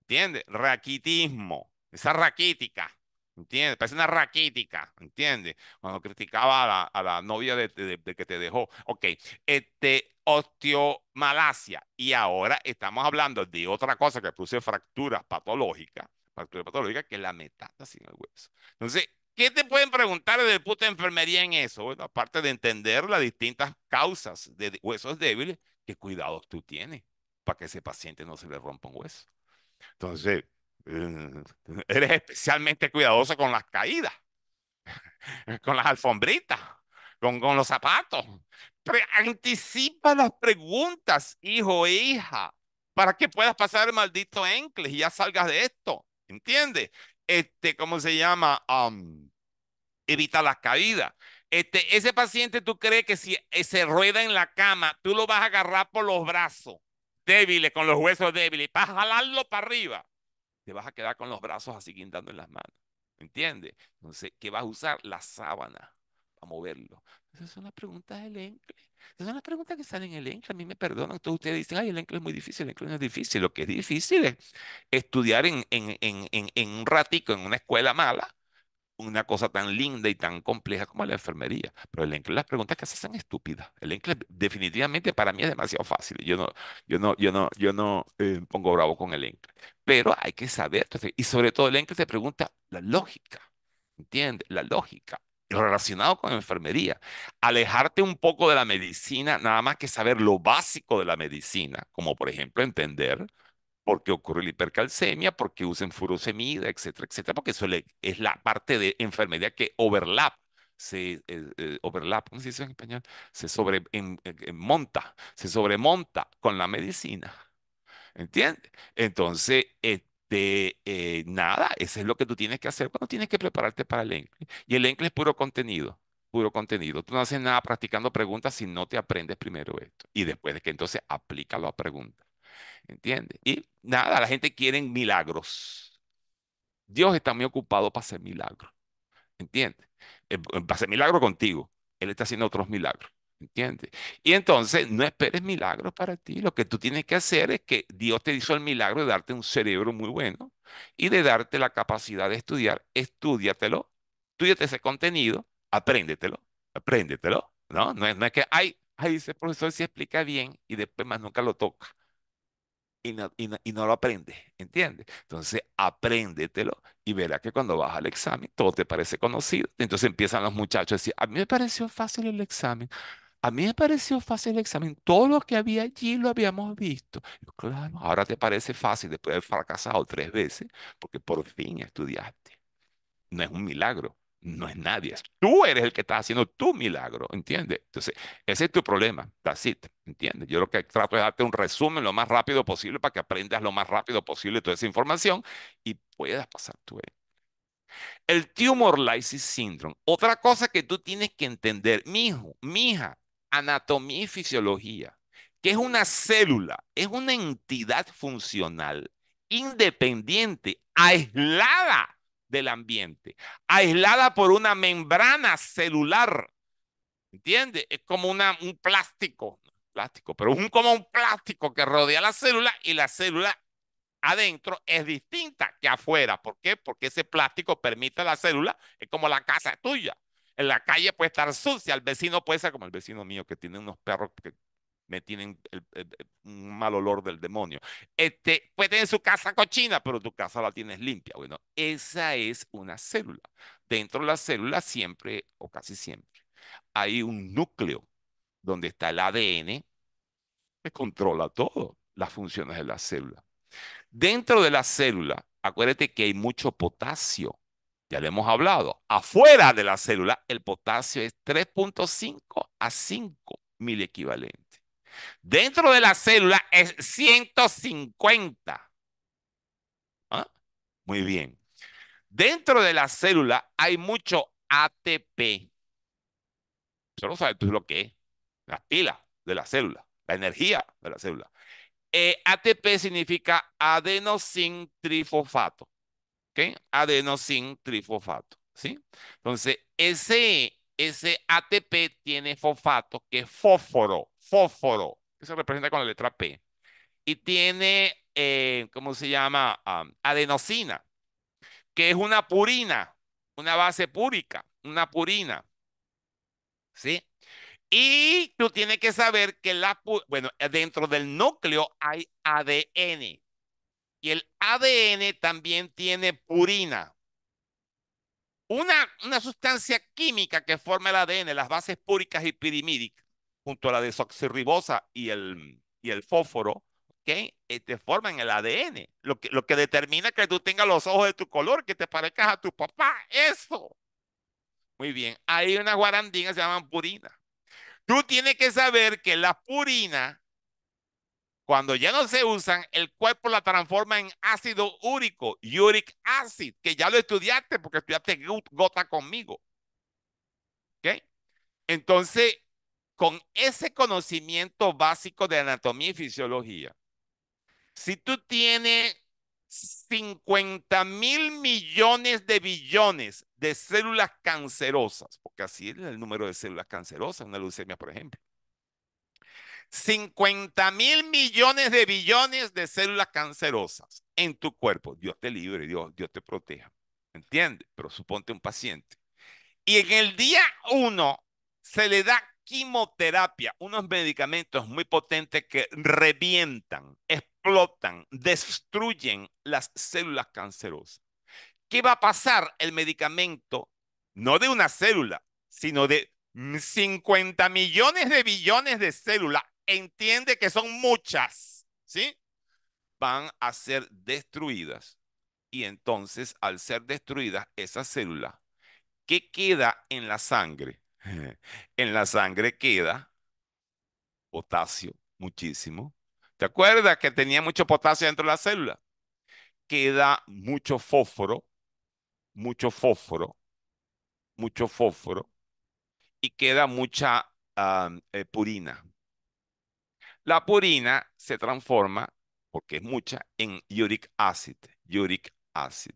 ¿Entiendes? Raquitismo. Esa raquítica. ¿Entiendes? Parece una raquítica, ¿entiendes? Cuando criticaba a la, novia que te dejó. Ok, este, osteomalacia. Y ahora estamos hablando de otra cosa que produce fracturas patológicas, fracturas patológicas que es la metástasis en el hueso. Entonces, ¿qué te pueden preguntar de puta enfermería en eso? Bueno, aparte de entender las distintas causas de huesos débiles, ¿qué cuidados tú tienes para que ese paciente no se le rompa un hueso? Entonces, mm, eres especialmente cuidadoso con las caídas, con las alfombritas con, los zapatos. anticipa las preguntas, hijo e hija, para que puedas pasar el maldito encles y ya salgas de esto. ¿Entiendes? Este, ¿cómo se llama? evita las caídas. Este, ese paciente, tú crees que si eh, se rueda en la cama, tú lo vas a agarrar por los brazos débiles, con los huesos débiles, para jalarlo para arriba. Te vas a quedar con los brazos así guindando en las manos. ¿Entiendes? Entonces, ¿qué vas a usar? La sábana moverlo? Esas son las preguntas del ENCLE. Esas son las preguntas que salen en el ENCLE. A mí me perdonan, todos ustedes dicen, ay, el ENCLE es muy difícil, el ENCLE no es difícil. Lo que es difícil es estudiar en, en, un ratico, en una escuela mala, una cosa tan linda y tan compleja como la enfermería. Pero el ENCLE, las preguntas que se hacen estúpidas. El ENCLE definitivamente para mí es demasiado fácil. Yo no, yo no, yo no, yo no eh, pongo bravo con el ENCLE. Pero hay que saber, y sobre todo el ENCLE te pregunta la lógica. ¿Entiendes? La lógica relacionado con enfermería. Alejarte un poco de la medicina, nada más que saber lo básico de la medicina, como por ejemplo entender por qué ocurre la hipercalcemia, por qué usan furosemida, etcétera, etcétera, porque eso es la parte de enfermería que overlap, se eh, eh, overlap, ¿cómo se dice en español? Se sobremonta, se sobremonta con la medicina. ¿Entiendes? Entonces, eh, de eh, nada, eso es lo que tú tienes que hacer cuando tienes que prepararte para el ENCLE. Y el ENCLE es puro contenido, puro contenido. Tú no haces nada practicando preguntas si no te aprendes primero esto. Y después de que entonces aplícalo a preguntas. ¿Entiendes? Y nada, la gente quiere milagros. Dios está muy ocupado para hacer milagros. ¿Entiendes? Eh, eh, para hacer milagro contigo. Él está haciendo otros milagros. ¿Entiendes? Y entonces no esperes milagros para ti. Lo que tú tienes que hacer es que Dios te hizo el milagro de darte un cerebro muy bueno y de darte la capacidad de estudiar. Estúdiatelo. Estúdiate ese contenido, apréndetelo, apréndetelo. No, no es, no es que, ay, ay, ese profesor se explica bien y después más nunca lo toca. Y y, no, y no, lo aprendes, ¿entiendes? Entonces, apréndetelo y verás que cuando vas al examen todo te parece conocido. Entonces empiezan los muchachos a decir, a mí me pareció fácil el examen. A mí me pareció fácil el examen. Todo lo que había allí lo habíamos visto. claro, ahora te parece fácil después de haber fracasado tres veces porque por fin estudiaste. No es un milagro. No es nadie. Tú eres el que está haciendo tu milagro, ¿entiendes? Entonces, ese es tu problema. That's ¿entiendes? Yo lo que trato es darte un resumen lo más rápido posible para que aprendas lo más rápido posible toda esa información y puedas pasar tu e-. el tumor lysis syndrome. Otra cosa que tú tienes que entender, mijo, mija, anatomía y fisiología, que es una célula, es una entidad funcional independiente, aislada del ambiente, aislada por una membrana celular. ¿Entiendes? Es como un plástico, plástico, pero un, como un plástico que rodea la célula y la célula adentro es distinta que afuera. ¿Por qué? Porque ese plástico permite a la célula, es como la casa tuya, en la calle puede estar sucia, el vecino puede ser como el vecino mío que tiene unos perros que me tienen un mal olor del demonio. Este, puede tener su casa cochina, pero tu casa la tienes limpia. Bueno, esa es una célula. Dentro de la célula siempre, o casi siempre, hay un núcleo donde está el ADN que controla todo, las funciones de la célula. Dentro de la célula, acuérdate que hay mucho potasio. Ya lo hemos hablado. Afuera de la célula, el potasio es 3.5 a 5 mil equivalentes Dentro de la célula es 150. ¿Ah? Muy bien. Dentro de la célula hay mucho ATP. solo lo sabes tú lo que es. La pila de la célula, la energía de la célula. Eh, ATP significa adenosin trifosfato. ¿ok? Adenosin trifosfato, ¿sí? Entonces, ese, ese ATP tiene fosfato, que es fósforo, fósforo, que se representa con la letra P. Y tiene, eh, ¿cómo se llama? adenosina, que es una purina, una base púrica, una purina, ¿sí? Y tú tienes que saber que la, bueno, dentro del núcleo hay ADN. Y el ADN también tiene purina. Una, una sustancia química que forma el ADN, las bases púricas y pirimídicas, junto a la desoxirribosa y el, y el fósforo, que eh, te forman el ADN. Lo que, lo que determina que tú tengas los ojos de tu color, que te parezcas a tu papá. Eso. Muy bien. Hay unas guarandinas que se llaman purina. Tú tienes que saber que la purina cuando ya no se usan, el cuerpo la transforma en ácido úrico, uric acid, que ya lo estudiaste porque estudiaste gota conmigo. ¿Ok? Entonces, con ese conocimiento básico de anatomía y fisiología, si tú tienes 50 mil millones de billones de células cancerosas, porque así es el número de células cancerosas, una leucemia, por ejemplo. 50 mil millones de billones de células cancerosas en tu cuerpo. Dios te libre, Dios, Dios te proteja. ¿Entiendes? Pero suponte un paciente. Y en el día uno se le da quimioterapia, unos medicamentos muy potentes que revientan, explotan, destruyen las células cancerosas. ¿Qué va a pasar? El medicamento, no de una célula, sino de 50 millones de billones de células entiende que son muchas, ¿sí? Van a ser destruidas. Y entonces, al ser destruidas, esa célula, ¿qué queda en la sangre? en la sangre queda potasio, muchísimo. ¿Te acuerdas que tenía mucho potasio dentro de la célula? Queda mucho fósforo, mucho fósforo, mucho fósforo, y queda mucha ah, eh, purina, purina. La purina se transforma, porque es mucha, en uric acid, uric acid.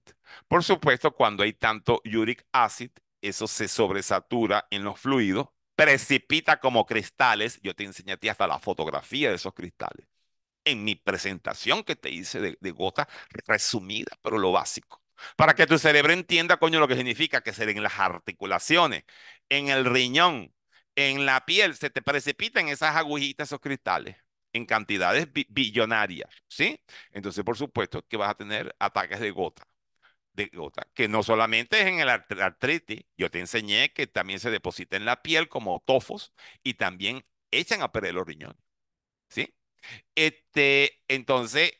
Por supuesto, cuando hay tanto uric acid, eso se sobresatura en los fluidos, precipita como cristales. Yo te enseñé ti hasta la fotografía de esos cristales. En mi presentación que te hice de, gota resumida, pero lo básico. Para que tu cerebro entienda, coño, lo que significa que se en las articulaciones, en el riñón, en la piel se te precipitan esas agujitas, esos cristales, en cantidades billonarias, ¿sí? Entonces, por supuesto que vas a tener ataques de gota, de gota, que no solamente es en el artritis, yo te enseñé que también se deposita en la piel como tofos y también echan a perder los riñones, ¿sí? Este, entonces,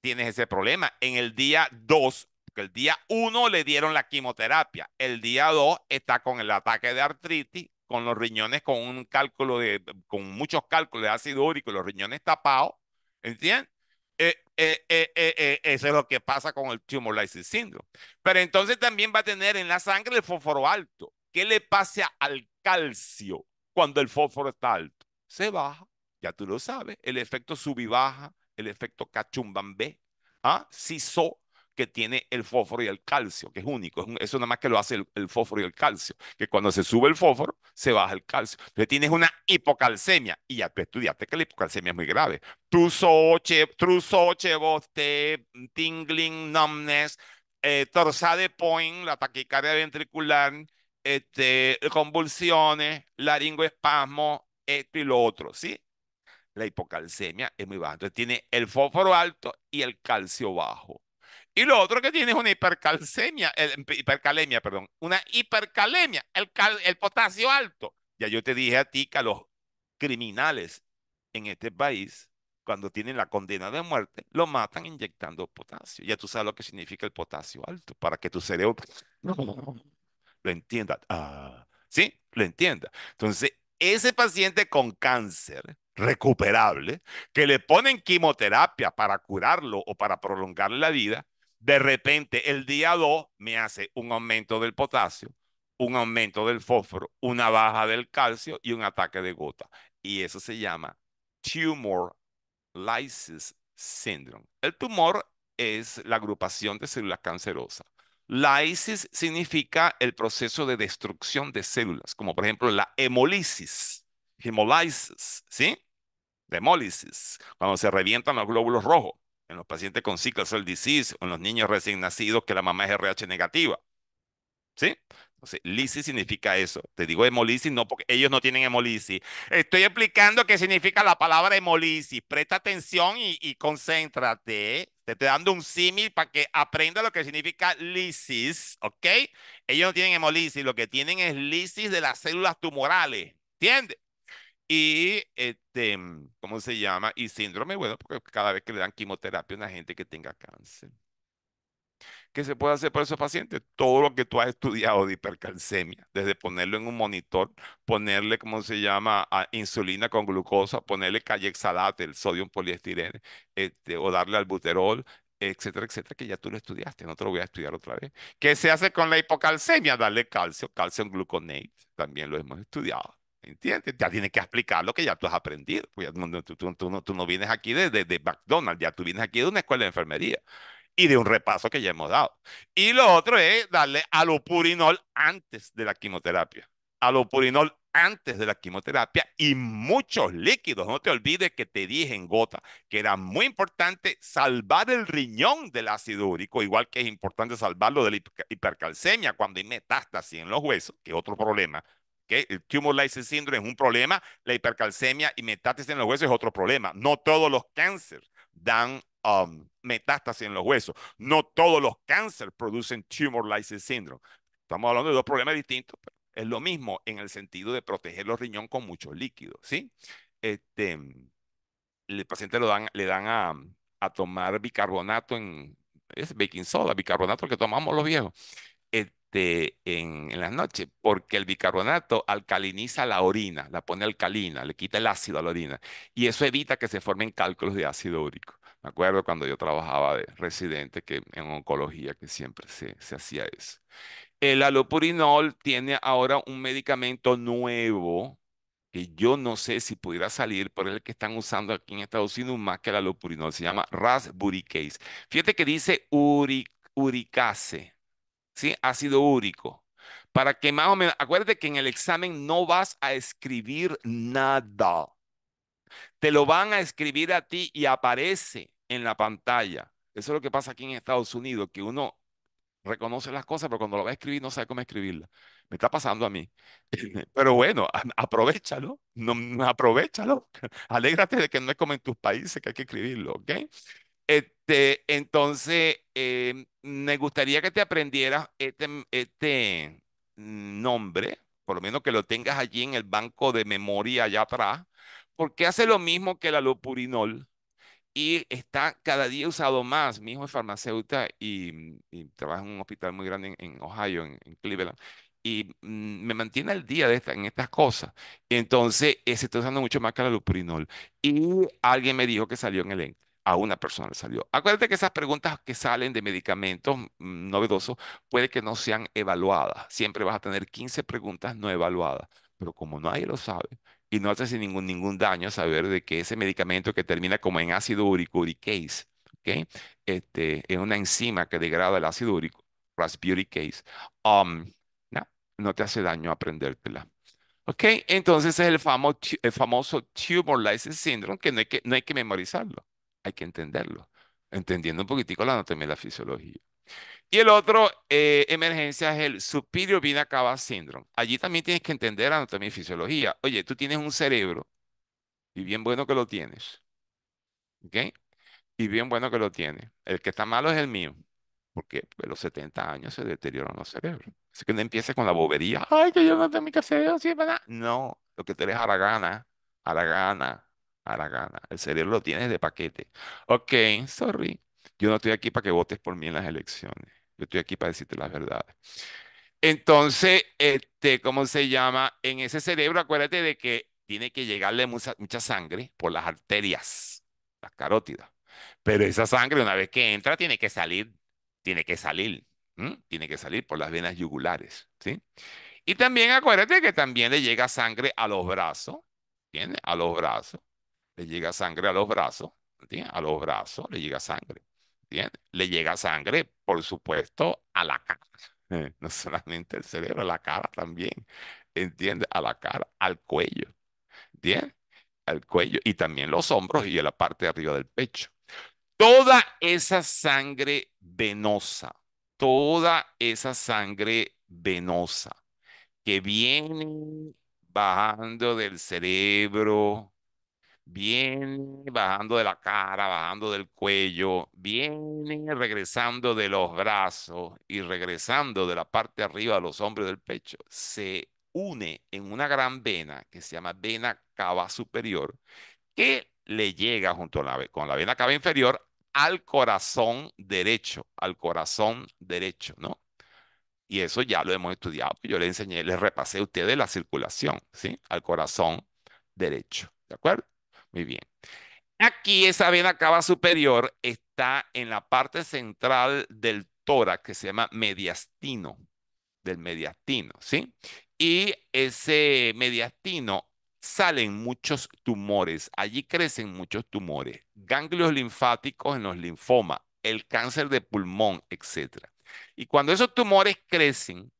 tienes ese problema. En el día 2, porque el día 1 le dieron la quimioterapia, el día 2 está con el ataque de artritis con los riñones con un cálculo de, con muchos cálculos de ácido úrico los riñones tapados, ¿entiendes? Eh, eh, eh, eso es lo que pasa con el tumor lysis syndrome. Pero entonces también va a tener en la sangre el fósforo alto. ¿Qué le pasa al calcio cuando el fósforo está alto? Se baja, ya tú lo sabes, el efecto subibaja, el efecto cachumbambé, ¿ah? so que tiene el fósforo y el calcio, que es único. eso nada más que lo hace el, fósforo y el calcio, que cuando se sube el fósforo, se baja el calcio. Entonces tienes una hipocalcemia y ya tú estudiaste que la hipocalcemia es muy grave. Trusoche, trusoche, boste, tingling, numbness, eh, torsade point, la taquicardia ventricular, este, convulsiones, laringoespasmo, esto y lo otro, ¿sí? La hipocalcemia es muy baja. Entonces tiene el fósforo alto y el calcio bajo. Y lo otro que tiene es una hipercalcemia, em, hipercalemia, perdón, una hipercalemia, el, potasio alto. Ya yo te dije a ti que los criminales en este país, cuando tienen la condena de muerte, lo matan inyectando potasio. Ya tú sabes lo que significa el potasio alto, para que tu cerebro lo entienda. Ah, ¿Sí? Lo entienda. Entonces, ese paciente con cáncer recuperable, que le ponen quimioterapia para curarlo o para prolongarle la vida, de repente, el día 2 me hace un aumento del potasio, un aumento del fósforo, una baja del calcio y un ataque de gota. Y eso se llama tumor lysis syndrome. El tumor es la agrupación de células cancerosas. Lysis significa el proceso de destrucción de células, como por ejemplo la hemolisis, hemolysis, ¿sí? hemólisis, cuando se revientan los glóbulos rojos en los pacientes con sickle cell disease o en los niños recién nacidos que la mamá es RH negativa. ¿Sí? Entonces, lisis significa eso. Te digo hemolisis no porque ellos no tienen hemolisis. Estoy explicando qué significa la palabra hemolisis. Presta atención y, concéntrate. Te estoy dando un símil para que aprenda lo que significa lisis, ¿ok? Ellos no tienen hemolisis, lo que tienen es lisis de las células tumorales, ¿entiendes? Y, este, mm, ¿cómo se llama? Y síndrome, bueno, porque cada vez que le dan quimioterapia a una gente que tenga cáncer. ¿Qué se puede hacer para esos pacientes? Todo lo que tú has estudiado de hipercalcemia, desde ponerlo en un monitor, ponerle, ¿cómo se llama?, ah, insulina con glucosa, ponerle cayexalate, el sodio poliestirene, este, o darle albuterol, etcétera, etcétera, que ya tú lo estudiaste, no te lo voy a estudiar otra vez. ¿Qué se hace con la hipocalcemia? Darle calcio, calcio gluconate, también lo hemos estudiado. ¿Entiendes? Ya tienes que explicar lo que ya tú has aprendido. Pues, tú, no, vienes aquí de, McDonald's, ya tú vienes aquí de una escuela de enfermería y de un repaso que ya hemos dado. Y lo otro es darle alopurinol antes de la quimioterapia. Alopurinol antes de la quimioterapia y muchos líquidos. No te olvides que te dije en gota que era muy importante salvar el riñón del ácido úrico, igual que es importante salvarlo de la hipercalcemia cuando hay metástasis en los huesos, que es otro problema el tumor lysis syndrome es un problema, la hipercalcemia y metástasis en los huesos es otro problema. No todos los cánceres dan um, metástasis en los huesos. No todos los cánceres producen tumor lysis syndrome. Estamos hablando de dos problemas distintos, es lo mismo en el sentido de proteger los riñones con mucho líquido, ¿sí? Este, el paciente lo dan, le dan a, tomar bicarbonato en, es baking soda, bicarbonato que tomamos los viejos. Este, en, las noches, porque el bicarbonato alcaliniza la orina, la pone alcalina, le quita el ácido a la orina, y eso evita que se formen cálculos de ácido úrico. Me acuerdo cuando yo trabajaba de residente que, en oncología, que siempre se, hacía eso. El alopurinol tiene ahora un medicamento nuevo que yo no sé si pudiera salir, pero el que están usando aquí en Estados Unidos más que el alopurinol. Se llama Rasburicase. Fíjate que dice uricase. ¿sí? ácido úrico. Para que más o menos, acuérdate que en el examen no vas a escribir nada. Te lo van a escribir a ti y aparece en la pantalla. Eso es lo que pasa aquí en Estados Unidos, que uno reconoce las cosas, pero cuando lo va a escribir no sabe cómo escribirla. Me está pasando a mí. Pero bueno, aprovechalo, no, aprovechalo. Alégrate de que no es como en tus países que hay que escribirlo, ¿ok? Este, entonces, em, me gustaría que te aprendieras este, mm, este mm, nombre, por lo menos que lo tengas allí en el banco de memoria allá atrás, porque hace lo mismo que la alopurinol y está cada día usado más. Mi hijo es farmacéutica y, mm, trabaja en un hospital muy grande en, Ohio, en, Cleveland. Y me mantiene al día de en estas cosas. Entonces, eh, se está usando mucho más que la luprinol. Y alguien me dijo que salió en el a una persona le salió. Acuérdate que esas preguntas que salen de medicamentos mm, novedosos puede que no sean evaluadas. Siempre vas a tener 15 preguntas no evaluadas, pero como nadie lo sabe y no hace ningún, ningún daño saber de que ese medicamento que termina como en ácido uricase, ¿okay? este, es una enzima que degrada el ácido úrico, raspberry um, no, no te hace daño aprendértela. ¿Ok? Entonces es el, famoso Tumor Lysis Syndrome que no hay que, no hay que memorizarlo hay que entenderlo, entendiendo un poquitico la anatomía y la fisiología. Y el otro eh, emergencia es el Superior vina Cava Syndrome. Allí también tienes que entender la anatomía y fisiología. Oye, tú tienes un cerebro y bien bueno que lo tienes. ¿Ok? Y bien bueno que lo tienes. El que está malo es el mío. Porque a pues, los 70 años se deterioran los cerebros. Así que no empieces con la bobería. Ay, que yo no tengo mi cerebro, sí, ¿verdad? No, lo que te a la gana a la gana a la gana. El cerebro lo tienes de paquete. Ok, sorry. Yo no estoy aquí para que votes por mí en las elecciones. Yo estoy aquí para decirte las verdades. Entonces, este, ¿cómo se llama? En ese cerebro, acuérdate de que tiene que llegarle mucha, mucha sangre por las arterias, las carótidas. Pero esa sangre, una vez que entra, tiene que salir, tiene que salir, tiene que salir por las venas yugulares, ¿sí? Y también acuérdate que también le llega sangre a los brazos, ¿entiendes? A los brazos le llega sangre a los brazos, A los brazos le llega sangre, ¿entiendes? Le llega sangre, por supuesto, a la cara, no solamente el cerebro, a la cara también, ¿entiende? A la cara, al cuello, bien Al cuello y también los hombros y la parte de arriba del pecho. Toda esa sangre venosa, toda esa sangre venosa que viene bajando del cerebro, viene bajando de la cara, bajando del cuello, viene regresando de los brazos y regresando de la parte arriba a los hombros del pecho, se une en una gran vena que se llama vena cava superior, que le llega junto con la vena cava inferior al corazón derecho, al corazón derecho, ¿no? Y eso ya lo hemos estudiado. Pues yo les enseñé, les repasé a ustedes la circulación, ¿sí? Al corazón derecho, ¿de acuerdo? Muy bien. Aquí esa vena cava superior está en la parte central del tórax que se llama mediastino, del mediastino, ¿sí? Y ese mediastino salen muchos tumores, allí crecen muchos tumores, ganglios linfáticos en los linfomas, el cáncer de pulmón, etc. Y cuando esos tumores crecen,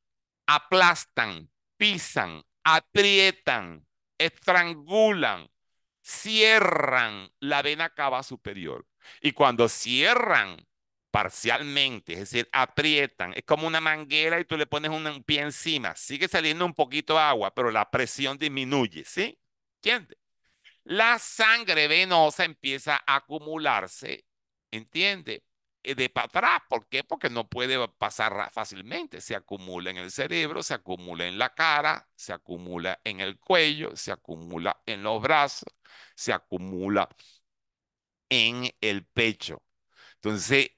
aplastan, pisan, aprietan, estrangulan cierran la vena cava superior. Y cuando cierran parcialmente, es decir, aprietan, es como una manguera y tú le pones un pie encima, sigue saliendo un poquito de agua, pero la presión disminuye, ¿sí? ¿Entiendes? La sangre venosa empieza a acumularse, ¿entiende? Eh, de para atrás, ¿por qué? Porque no puede pasar fácilmente, se acumula en el cerebro, se acumula en la cara, se acumula en el cuello, se acumula en los brazos, se acumula en el pecho. Entonces,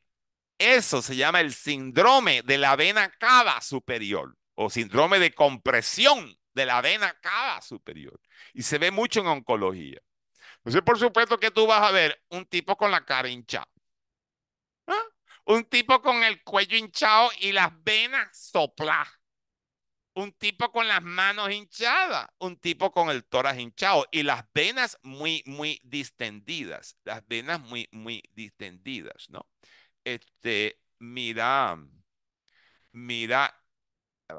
eso se llama el síndrome de la vena cava superior o síndrome de compresión de la vena cava superior. Y se ve mucho en oncología. Entonces, por supuesto que tú vas a ver un tipo con la cara hinchada. ¿Ah? Un tipo con el cuello hinchado y las venas sopladas un tipo con las manos hinchadas, un tipo con el tórax hinchado y las venas muy, muy distendidas, las venas muy, muy distendidas, ¿no? Este, mira, mira,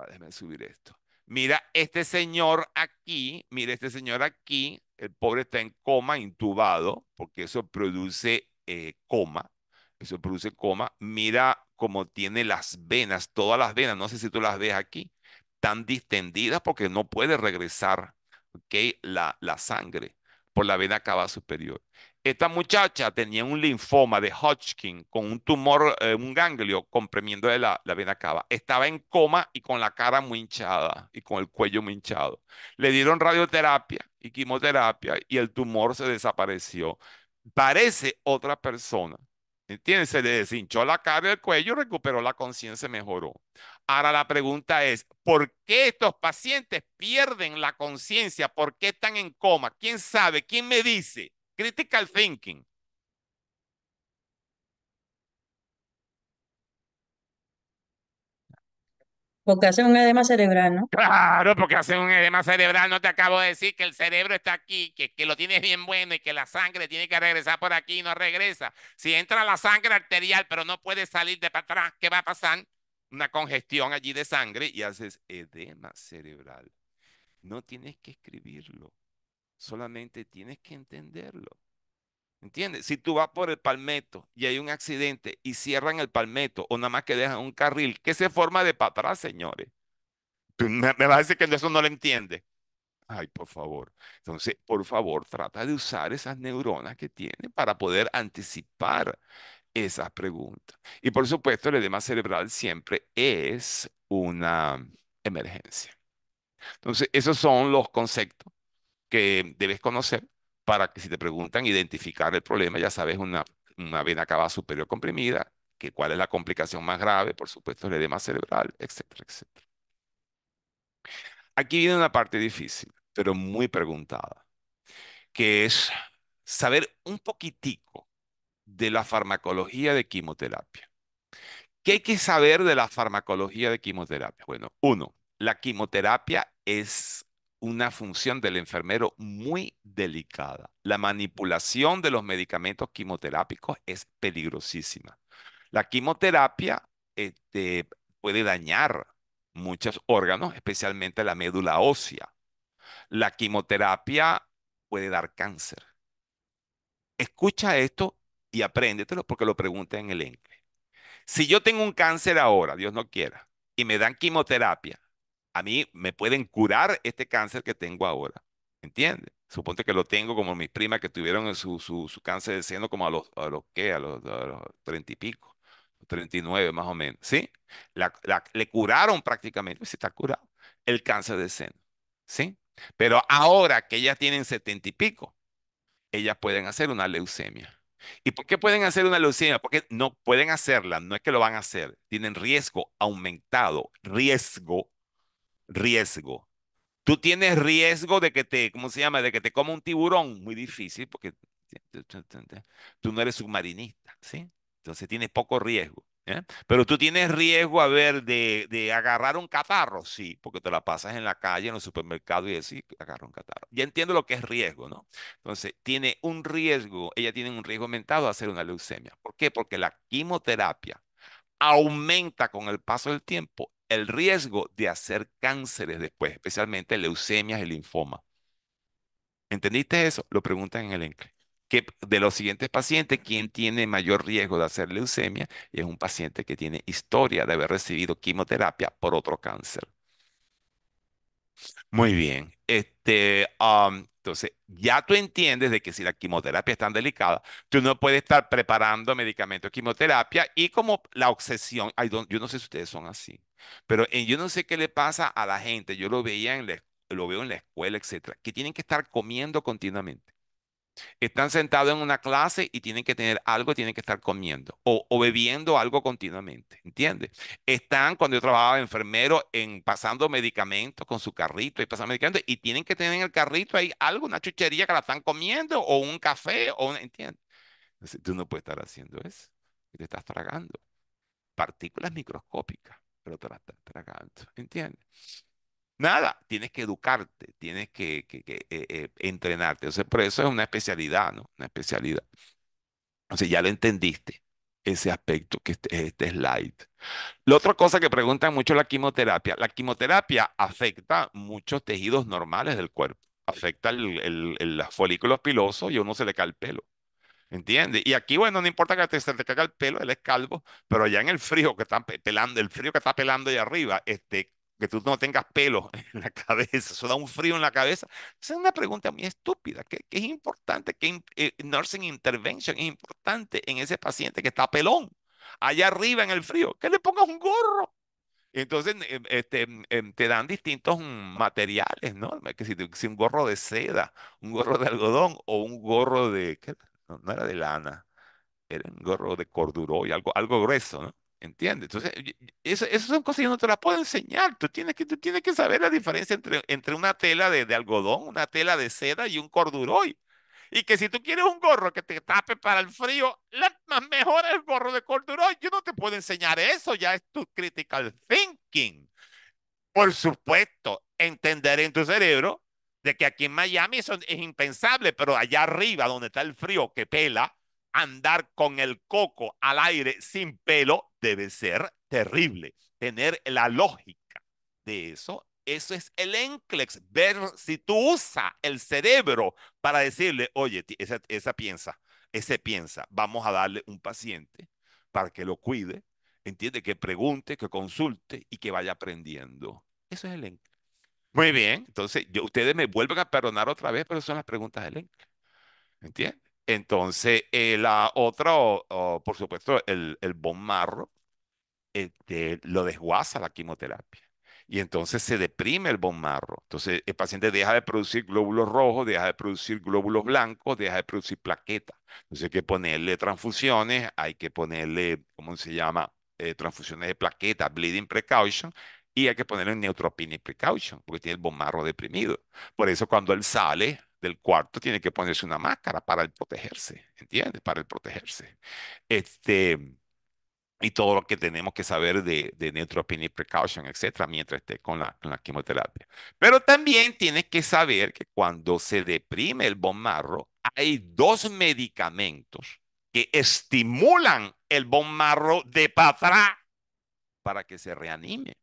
déjame subir esto. Mira este señor aquí, mira este señor aquí, el pobre está en coma, intubado, porque eso produce eh, coma, eso produce coma. Mira cómo tiene las venas, todas las venas, no sé si tú las ves aquí, están distendidas porque no puede regresar la, la sangre por la vena cava superior. Esta muchacha tenía un linfoma de Hodgkin con un tumor, eh, un ganglio comprimiendo de la, la, vena cava. Estaba en coma y con la cara muy hinchada y con el cuello muy hinchado. Le dieron radioterapia y quimioterapia y el tumor se desapareció. Parece otra persona. ¿Entiendes? Eh, se le deshinchó la cara del cuello, recuperó la conciencia, mejoró. Ahora la pregunta es, ¿por qué estos pacientes pierden la conciencia? ¿Por qué están en coma? ¿Quién sabe? ¿Quién me dice? Critical thinking. Porque hace un edema cerebral, ¿no? Claro, porque hace un edema cerebral. No te acabo de decir que el cerebro está aquí, que, que lo tienes bien bueno y que la sangre tiene que regresar por aquí y no regresa. Si entra la sangre arterial, pero no puede salir de para atrás, ¿qué va a pasar? Una congestión allí de sangre y haces edema cerebral. No tienes que escribirlo, solamente tienes que entenderlo. ¿Entiendes? Si tú vas por el palmeto y hay un accidente y cierran el palmeto o nada más que dejan un carril ¿qué se forma de para atrás, señores. Me, me vas a decir que eso no lo entiende. Ay, por favor. Entonces, por favor, trata de usar esas neuronas que tiene para poder anticipar esas preguntas. Y por supuesto, el edema cerebral siempre es una emergencia. Entonces, esos son los conceptos que debes conocer para que si te preguntan identificar el problema, ya sabes una, vena cava superior comprimida, que cuál es la complicación más grave, por supuesto el edema cerebral, etcétera, etcétera. Aquí viene una parte difícil, pero muy preguntada, que es saber un poquitico de la farmacología de quimioterapia. ¿Qué hay que saber de la farmacología de quimioterapia? Bueno, uno, la quimioterapia es una función del enfermero muy delicada. La manipulación de los medicamentos quimioterápicos es peligrosísima. La quimioterapia este, puede dañar muchos órganos, especialmente la médula ósea. La quimioterapia puede dar cáncer. Escucha esto y apréndetelo porque lo pregunta en el ENCRE. Si yo tengo un cáncer ahora, Dios no quiera, y me dan quimioterapia, a mí me pueden curar este cáncer que tengo ahora. ¿Entiendes? Suponte que lo tengo como mis primas que tuvieron su, su, cáncer de seno como a los, a los ¿qué? A los treinta y pico, 39 más o menos, ¿sí? le curaron prácticamente, si está curado, el cáncer de seno, ¿sí? Pero ahora que ya tienen 70 y pico, ellas pueden hacer una leucemia. ¿Y por qué pueden hacer una leucemia? Porque no pueden hacerla, no es que lo van a hacer. Tienen riesgo aumentado, riesgo riesgo. Tú tienes riesgo de que te, ¿cómo se llama? De que te coma un tiburón. Muy difícil porque tú no eres submarinista, ¿sí? Entonces tienes poco riesgo. ¿eh? Pero tú tienes riesgo, a ver, de, agarrar un catarro, sí, porque te la pasas en la calle, en el supermercado y decís, agarra un catarro. Ya entiendo lo que es riesgo, ¿no? Entonces, tiene un riesgo, ella tiene un riesgo aumentado de hacer una leucemia. ¿Por qué? Porque la quimioterapia aumenta con el paso del tiempo el riesgo de hacer cánceres después, especialmente leucemias y linfoma. ¿Entendiste eso? Lo preguntan en el encle Que de los siguientes pacientes, ¿quién tiene mayor riesgo de hacer leucemia? Y es un paciente que tiene historia de haber recibido quimioterapia por otro cáncer. Muy bien. Este, entonces, ya tú entiendes de que si la quimioterapia es tan delicada, tú no puedes estar preparando medicamentos quimioterapia y como la obsesión, yo no sé si ustedes son así. Pero eh, yo no sé qué le pasa a la gente, yo lo veía en lo veo en la escuela, etcétera, que tienen que estar comiendo continuamente. Están sentados en una clase y tienen que tener algo, tienen que estar comiendo o, bebiendo algo continuamente, ¿entiendes? Están, cuando yo trabajaba enfermero, en, pasando medicamentos con su carrito y pasando medicamentos y tienen que tener en el carrito ahí algo, una chuchería que la están comiendo o un café, o ¿entiendes? Entonces, tú no puedes estar haciendo eso, te estás tragando partículas microscópicas pero te la estás tragando, ¿entiendes? Nada, tienes que educarte, tienes que, eh, eh, entrenarte. O por eso es una especialidad, ¿no? Una especialidad. O sea, ya lo entendiste, ese aspecto que este, este slide. La otra cosa que preguntan mucho la quimioterapia. La quimioterapia afecta muchos tejidos normales del cuerpo. Afecta el, folículo los folículos pilosos y a uno se le cae el pelo. ¿Entiendes? Y aquí, bueno, no importa que se te caiga el pelo, él es calvo, pero allá en el frío que está pelando, el frío que está pelando allá arriba, este, que tú no tengas pelo en la cabeza, eso da un frío en la cabeza. Esa es una pregunta muy estúpida, ¿Qué es importante, ¿Qué eh, nursing intervention es importante en ese paciente que está pelón, allá arriba en el frío, que le pongas un gorro. Entonces, eh, este, eh, te dan distintos materiales, ¿no? Que si, un gorro de seda, un gorro de algodón o un gorro de, no, era de lana, era un gorro de corduroy, algo, algo grueso, ¿no? ¿Entiendes? Entonces, eso, eso, son cosas que yo no te las puedo enseñar. Tú tienes que, tú tienes que saber la diferencia entre, entre una tela de, de, algodón, una tela de seda y un corduroy. Y que si tú quieres un gorro que te tape para el frío, la, mejor es el gorro de corduroy. Yo no te puedo enseñar eso, ya es tu critical thinking. Por supuesto, entender en tu cerebro de que aquí en Miami eso es impensable, pero allá arriba, donde está el frío que pela, andar con el coco al aire sin pelo debe ser terrible. Tener la lógica de eso, eso es el enclex. Ver si tú usas el cerebro para decirle, oye, esa, esa piensa, ese piensa, vamos a darle un paciente para que lo cuide, entiende, que pregunte, que consulte y que vaya aprendiendo. Eso es el enclex. Muy bien, entonces yo, ustedes me vuelven a perdonar otra vez, pero son las preguntas del ¿me Entonces, eh, la otra, por supuesto, el, el marro este, lo desguaza la quimioterapia. Y entonces se deprime el bon marro. Entonces, el paciente deja de producir glóbulos rojos, deja de producir glóbulos blancos, deja de producir plaquetas. Entonces, hay que ponerle transfusiones, hay que ponerle, ¿cómo se llama? Eh, transfusiones de plaquetas, bleeding precaution, y hay que ponerle en neutropenia precaution, porque tiene el bombarro deprimido. Por eso cuando él sale del cuarto tiene que ponerse una máscara para el protegerse, ¿entiendes? Para el protegerse. Este, y todo lo que tenemos que saber de, de neutropenia precaution, etcétera, mientras esté con la, quimioterapia. Pero también tiene que saber que cuando se deprime el bombarro hay dos medicamentos que estimulan el bombarro de para atrás para que se reanime.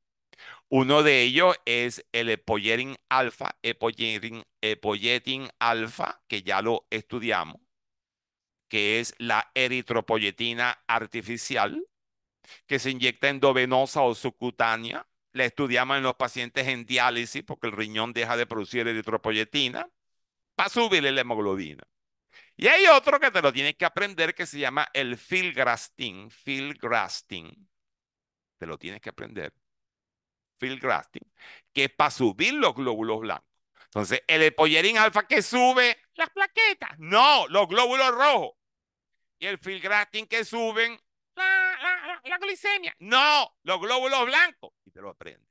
Uno de ellos es el Epoyerin alfa, Epoyerin, Epoyetin alfa, que ya lo estudiamos, que es la eritropoyetina artificial, que se inyecta endovenosa o subcutánea. La estudiamos en los pacientes en diálisis porque el riñón deja de producir eritropoyetina para subirle la hemoglobina. Y hay otro que te lo tienes que aprender que se llama el filgrastim, filgrastim. Te lo tienes que aprender Phil que es para subir los glóbulos blancos. Entonces, el pollerín alfa que sube las plaquetas, no, los glóbulos rojos. Y el filgrastim que suben la, la, glicemia, no, los glóbulos blancos. Y te lo aprende,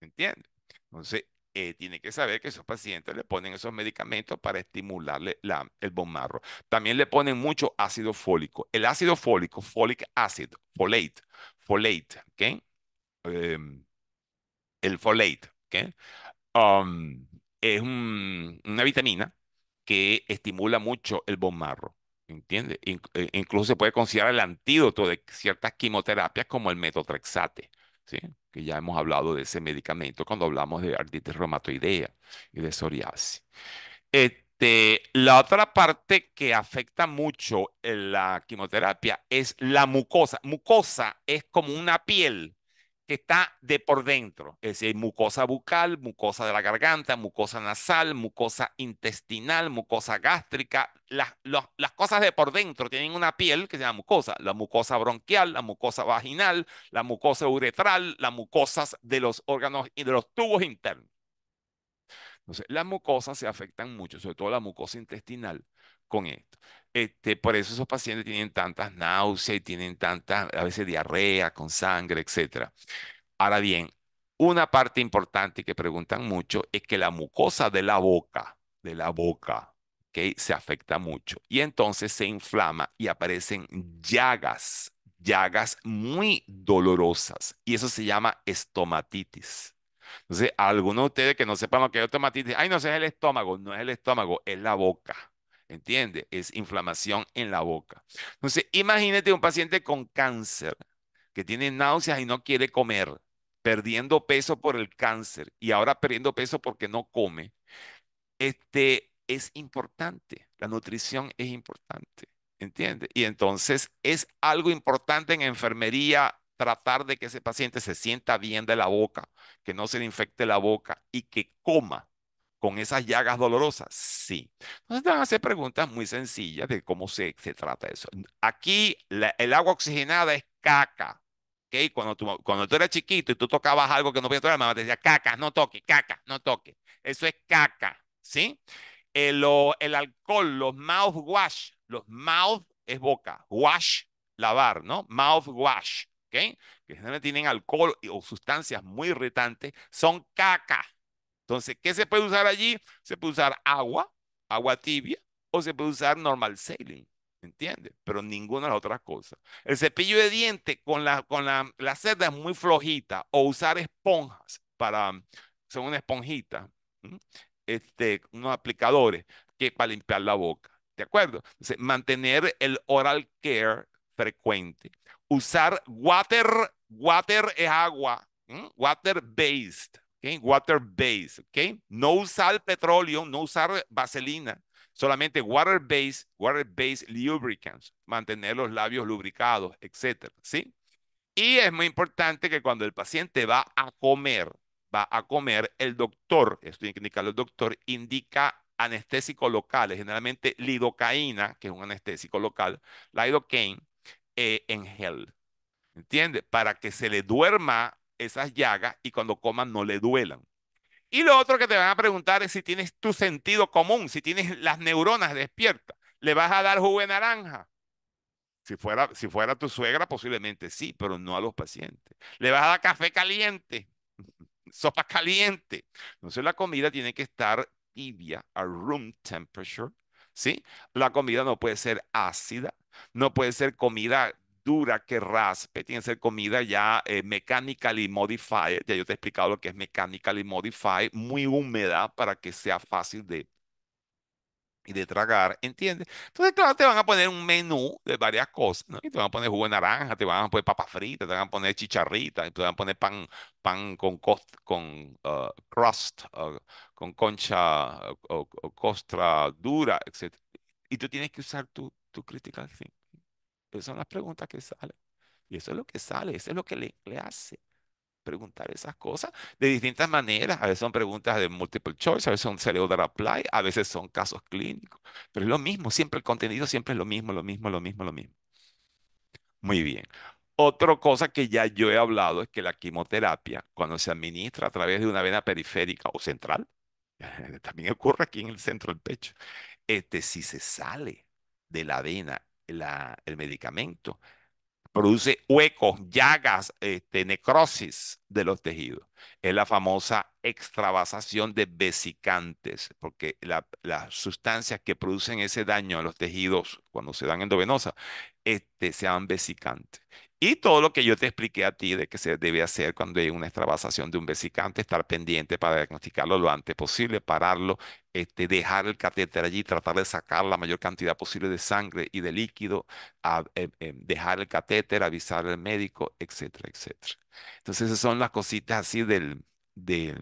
¿entiendes? Entonces, eh, tiene que saber que esos pacientes le ponen esos medicamentos para estimularle la, el bombarro. También le ponen mucho ácido fólico. El ácido fólico, folic acid, folate, folate, ¿ok? Eh, el folate, ¿ok? Um, es una vitamina que estimula mucho el bombarro, ¿Entiendes? Eh, incluso se puede considerar el antídoto de ciertas quimioterapias como el metotrexate, ¿sí? que ya hemos hablado de ese medicamento cuando hablamos de artritis reumatoidea y de psoriasis. Este, la otra parte que afecta mucho la quimioterapia es la mucosa. Mucosa es como una piel que está de por dentro, es decir, eh, mucosa bucal, mucosa de la garganta, mucosa nasal, mucosa intestinal, mucosa gástrica, las, las cosas de por dentro tienen una piel que se llama mucosa, la mucosa bronquial, la mucosa vaginal, la mucosa uretral, las mucosas de los órganos y de los tubos internos. Entonces, las mucosas se afectan mucho, sobre todo la mucosa intestinal, con esto. Este, por eso esos pacientes tienen tantas náuseas y tienen tantas, a veces diarrea con sangre, etc. Ahora bien, una parte importante que preguntan mucho es que la mucosa de la boca, de la boca, que se afecta mucho y entonces se inflama y aparecen llagas, llagas muy dolorosas y eso se llama estomatitis. Entonces, algunos de ustedes que no sepan lo que es estomatitis, ay, no, es el estómago, no es el estómago, es la boca. ¿Entiendes? Es inflamación en la boca. Entonces, imagínate un paciente con cáncer que tiene náuseas y no quiere comer, perdiendo peso por el cáncer y ahora perdiendo peso porque no come. Este es importante. La nutrición es importante. ¿Entiendes? Y entonces es algo importante en enfermería tratar de que ese paciente se sienta bien de la boca, que no se le infecte la boca y que coma con esas llagas dolorosas? Sí. Entonces te van a hacer preguntas muy sencillas de cómo se, se trata eso. Aquí el agua oxigenada es caca. ¿okay? Cuando, tú, cuando tú eras chiquito y tú tocabas algo que no podía tocar, mamá te decía, caca, no toque, caca, no toque. Eso es caca, ¿sí? Eh, el, alcohol, los mouth wash, los mouth es boca, wash, lavar, ¿no? Mouth wash, ¿ok? Que generalmente tienen alcohol o sustancias muy irritantes, son caca, entonces, ¿qué se puede usar allí? Se puede usar agua, agua tibia, o se puede usar normal saline. ¿Entiendes? Pero ninguna de las otras cosas. El cepillo de dientes con la, con la, cerda es muy flojita. O usar esponjas para, son una esponjita, este, unos aplicadores que para limpiar la boca. ¿De acuerdo? Entonces, mantener el oral care frecuente. Usar water, water es agua, water based. Okay, water based, ok. No usar petróleo, no usar vaselina, solamente water based, water based lubricants, mantener los labios lubricados, etcétera, ¿sí? Y es muy importante que cuando el paciente va a comer, va a comer, el doctor, esto indicarlo el doctor, indica anestésicos locales, generalmente lidocaína, que es un anestésico local, lidocaine, eh, en gel, ¿Entiendes? Para que se le duerma esas llagas y cuando coman no le duelan. Y lo otro que te van a preguntar es si tienes tu sentido común, si tienes las neuronas despiertas. ¿Le vas a dar jugo de naranja? Si fuera, si fuera tu suegra, posiblemente sí, pero no a los pacientes. ¿Le vas a dar café caliente? Sopa caliente. Entonces la comida tiene que estar tibia, a room temperature, ¿sí? La comida no puede ser ácida, no puede ser comida dura que raspe, tiene que ser comida ya eh, mechanically modified, ya yo te he explicado lo que es mechanically modified, muy húmeda para que sea fácil de, y de tragar, ¿entiendes? Entonces, claro, te van a poner un menú de varias cosas, ¿no? te van a poner jugo de naranja, te van a poner papas fritas, te van a poner chicharrita, te van a poner pan, pan con con uh, crust, uh, con concha uh, o, costra dura, etc. Y tú tienes que usar tu, tu critical thinking son las preguntas que salen. Y eso es lo que sale, eso es lo que le, hace preguntar esas cosas de distintas maneras. A veces son preguntas de multiple choice, a veces son cerebro apply, a veces son casos clínicos. Pero es lo mismo, siempre el contenido siempre es lo mismo, lo mismo, lo mismo, lo mismo. Muy bien. Otra cosa que ya yo he hablado es que la quimioterapia, cuando se administra a través de una vena periférica o central, también ocurre aquí en el centro del pecho, este, si se sale de la vena el medicamento. Produce huecos, llagas, este, necrosis de los tejidos. Es la famosa extravasación de vesicantes, porque las sustancias que producen ese daño a los tejidos cuando se dan endovenosa, este, se llaman vesicantes. Y todo lo que yo te expliqué a ti de que se debe hacer cuando hay una extravasación de un vesicante, estar pendiente para diagnosticarlo lo antes posible, pararlo este, dejar el catéter allí, tratar de sacar la mayor cantidad posible de sangre y de líquido, em, em, dejar el catéter, avisar al médico, etcétera, etcétera. Entonces esas son las cositas así del, del,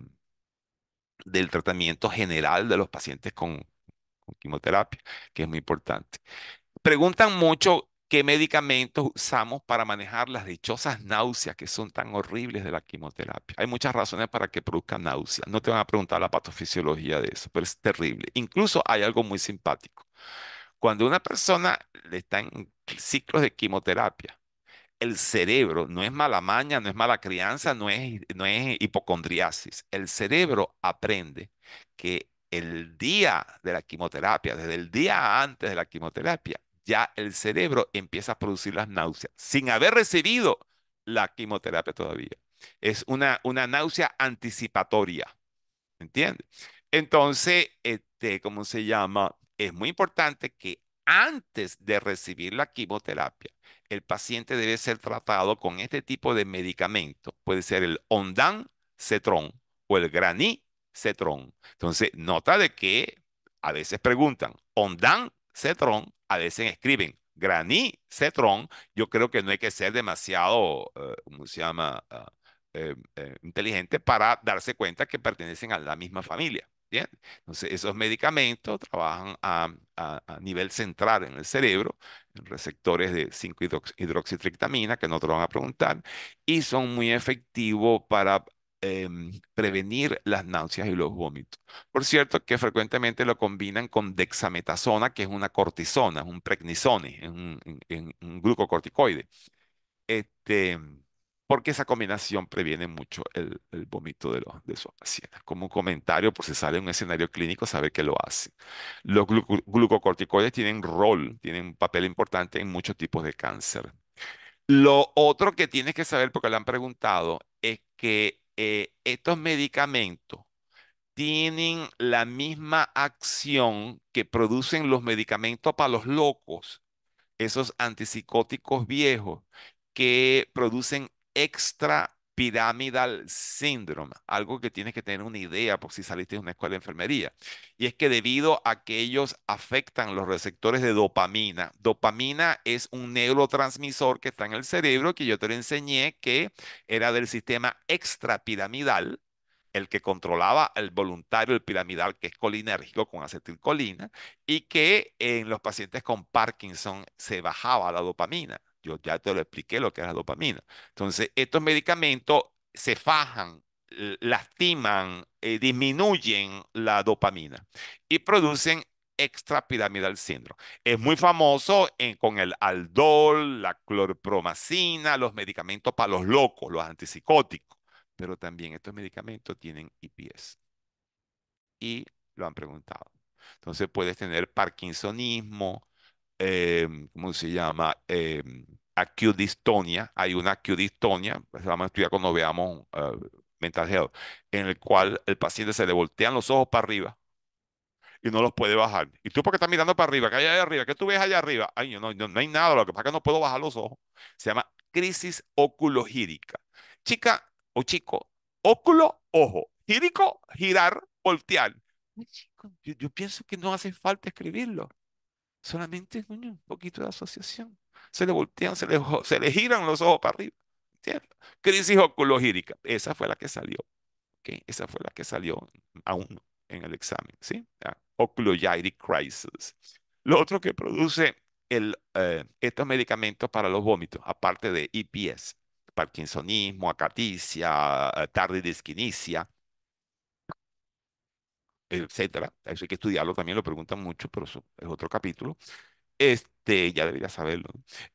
tratamiento general de los pacientes con, con quimioterapia, que es muy importante. Preguntan mucho qué medicamentos usamos para manejar las dichosas náuseas que son tan horribles de la quimioterapia. Hay muchas razones para que produzcan náuseas. No te van a preguntar la patofisiología de eso, pero es terrible. Incluso hay algo muy simpático. Cuando una persona está en ciclos de quimioterapia, el cerebro no es mala maña, no es mala crianza, no es, no es hipocondriasis. El cerebro aprende que el día de la quimioterapia, desde el día antes de la quimioterapia, ya el cerebro empieza a producir las náuseas, sin haber recibido la quimioterapia todavía. Es una, una náusea anticipatoria, ¿entiendes? Entonces, este, ¿cómo se llama? Es muy importante que antes de recibir la quimioterapia, el paciente debe ser tratado con este tipo de medicamento. Puede ser el ondan o el graní Entonces, nota de que a veces preguntan, ondan a veces escriben Graní, Cetrón, yo creo que no hay que ser demasiado, eh, ¿cómo se llama? Ah, em, eh, inteligente para darse cuenta que pertenecen a la misma familia. ¿bien? Entonces, esos medicamentos trabajan a, nivel central en el cerebro, en receptores de 5 hidroxitrictamina que no te lo van a preguntar, y son muy efectivos para Em, prevenir las náuseas y los vómitos. Por cierto, que frecuentemente lo combinan con dexametasona, que es una cortisona, un prednisone, un, glucocorticoide. Este, porque esa combinación previene mucho el, vómito de, sus pacientes. Como un comentario, por si sale un escenario clínico, sabe que lo hace. Los glucocorticoides tienen rol, tienen un papel importante en muchos tipos de cáncer. Lo otro que tienes que saber, porque le han preguntado, es que eh, estos medicamentos tienen la misma acción que producen los medicamentos para los locos, esos antipsicóticos viejos que producen extra piramidal síndrome, algo que tienes que tener una idea por si saliste de una escuela de enfermería. Y es que debido a que ellos afectan los receptores de dopamina, dopamina es un neurotransmisor que está en el cerebro, que yo te lo enseñé que era del sistema extrapiramidal, el que controlaba el voluntario, el piramidal, que es colinérgico con acetilcolina, y que en los pacientes con Parkinson se bajaba la dopamina. Yo ya te lo expliqué lo que es la dopamina. Entonces, estos medicamentos se fajan, lastiman, eh, disminuyen la dopamina y producen extrapiramidal síndrome. Es muy famoso con el aldol, la clorpromacina, los medicamentos para los locos, los antipsicóticos, pero también estos medicamentos tienen IPS. Y lo han preguntado. Entonces puedes tener parkinsonismo, Em, ¿cómo se llama? Eh, em, acudistonia, hay una acudistonia, pues, vamos a estudiar cuando veamos eh, mental health, en el cual el paciente se le voltean los ojos para arriba y no los puede bajar. ¿Y tú por qué estás mirando para arriba? ¿Qué hay allá arriba? ¿Qué tú ves allá arriba? Ay, no, no, no hay nada, lo que pasa es que no puedo bajar los ojos. Se llama crisis oculogírica. Chica o chico, óculo, ojo, gírico, girar, voltear. yo pienso que no hace falta escribirlo. Solamente, un poquito de asociación. Se le voltean, se le, se le giran los ojos para arriba. ¿entiendes? Crisis oculogírica. Esa fue la que salió. ¿okay? Esa fue la que salió aún en el examen. ¿sí? Ah, Oculogyric crisis. Lo otro que produce el, eh, estos medicamentos para los vómitos, aparte de EPS, parkinsonismo, acaticia, eh, Tardidisquinicia, etcétera. Eso hay que estudiarlo también, lo preguntan mucho, pero eso es otro capítulo. Este, ya debería saberlo.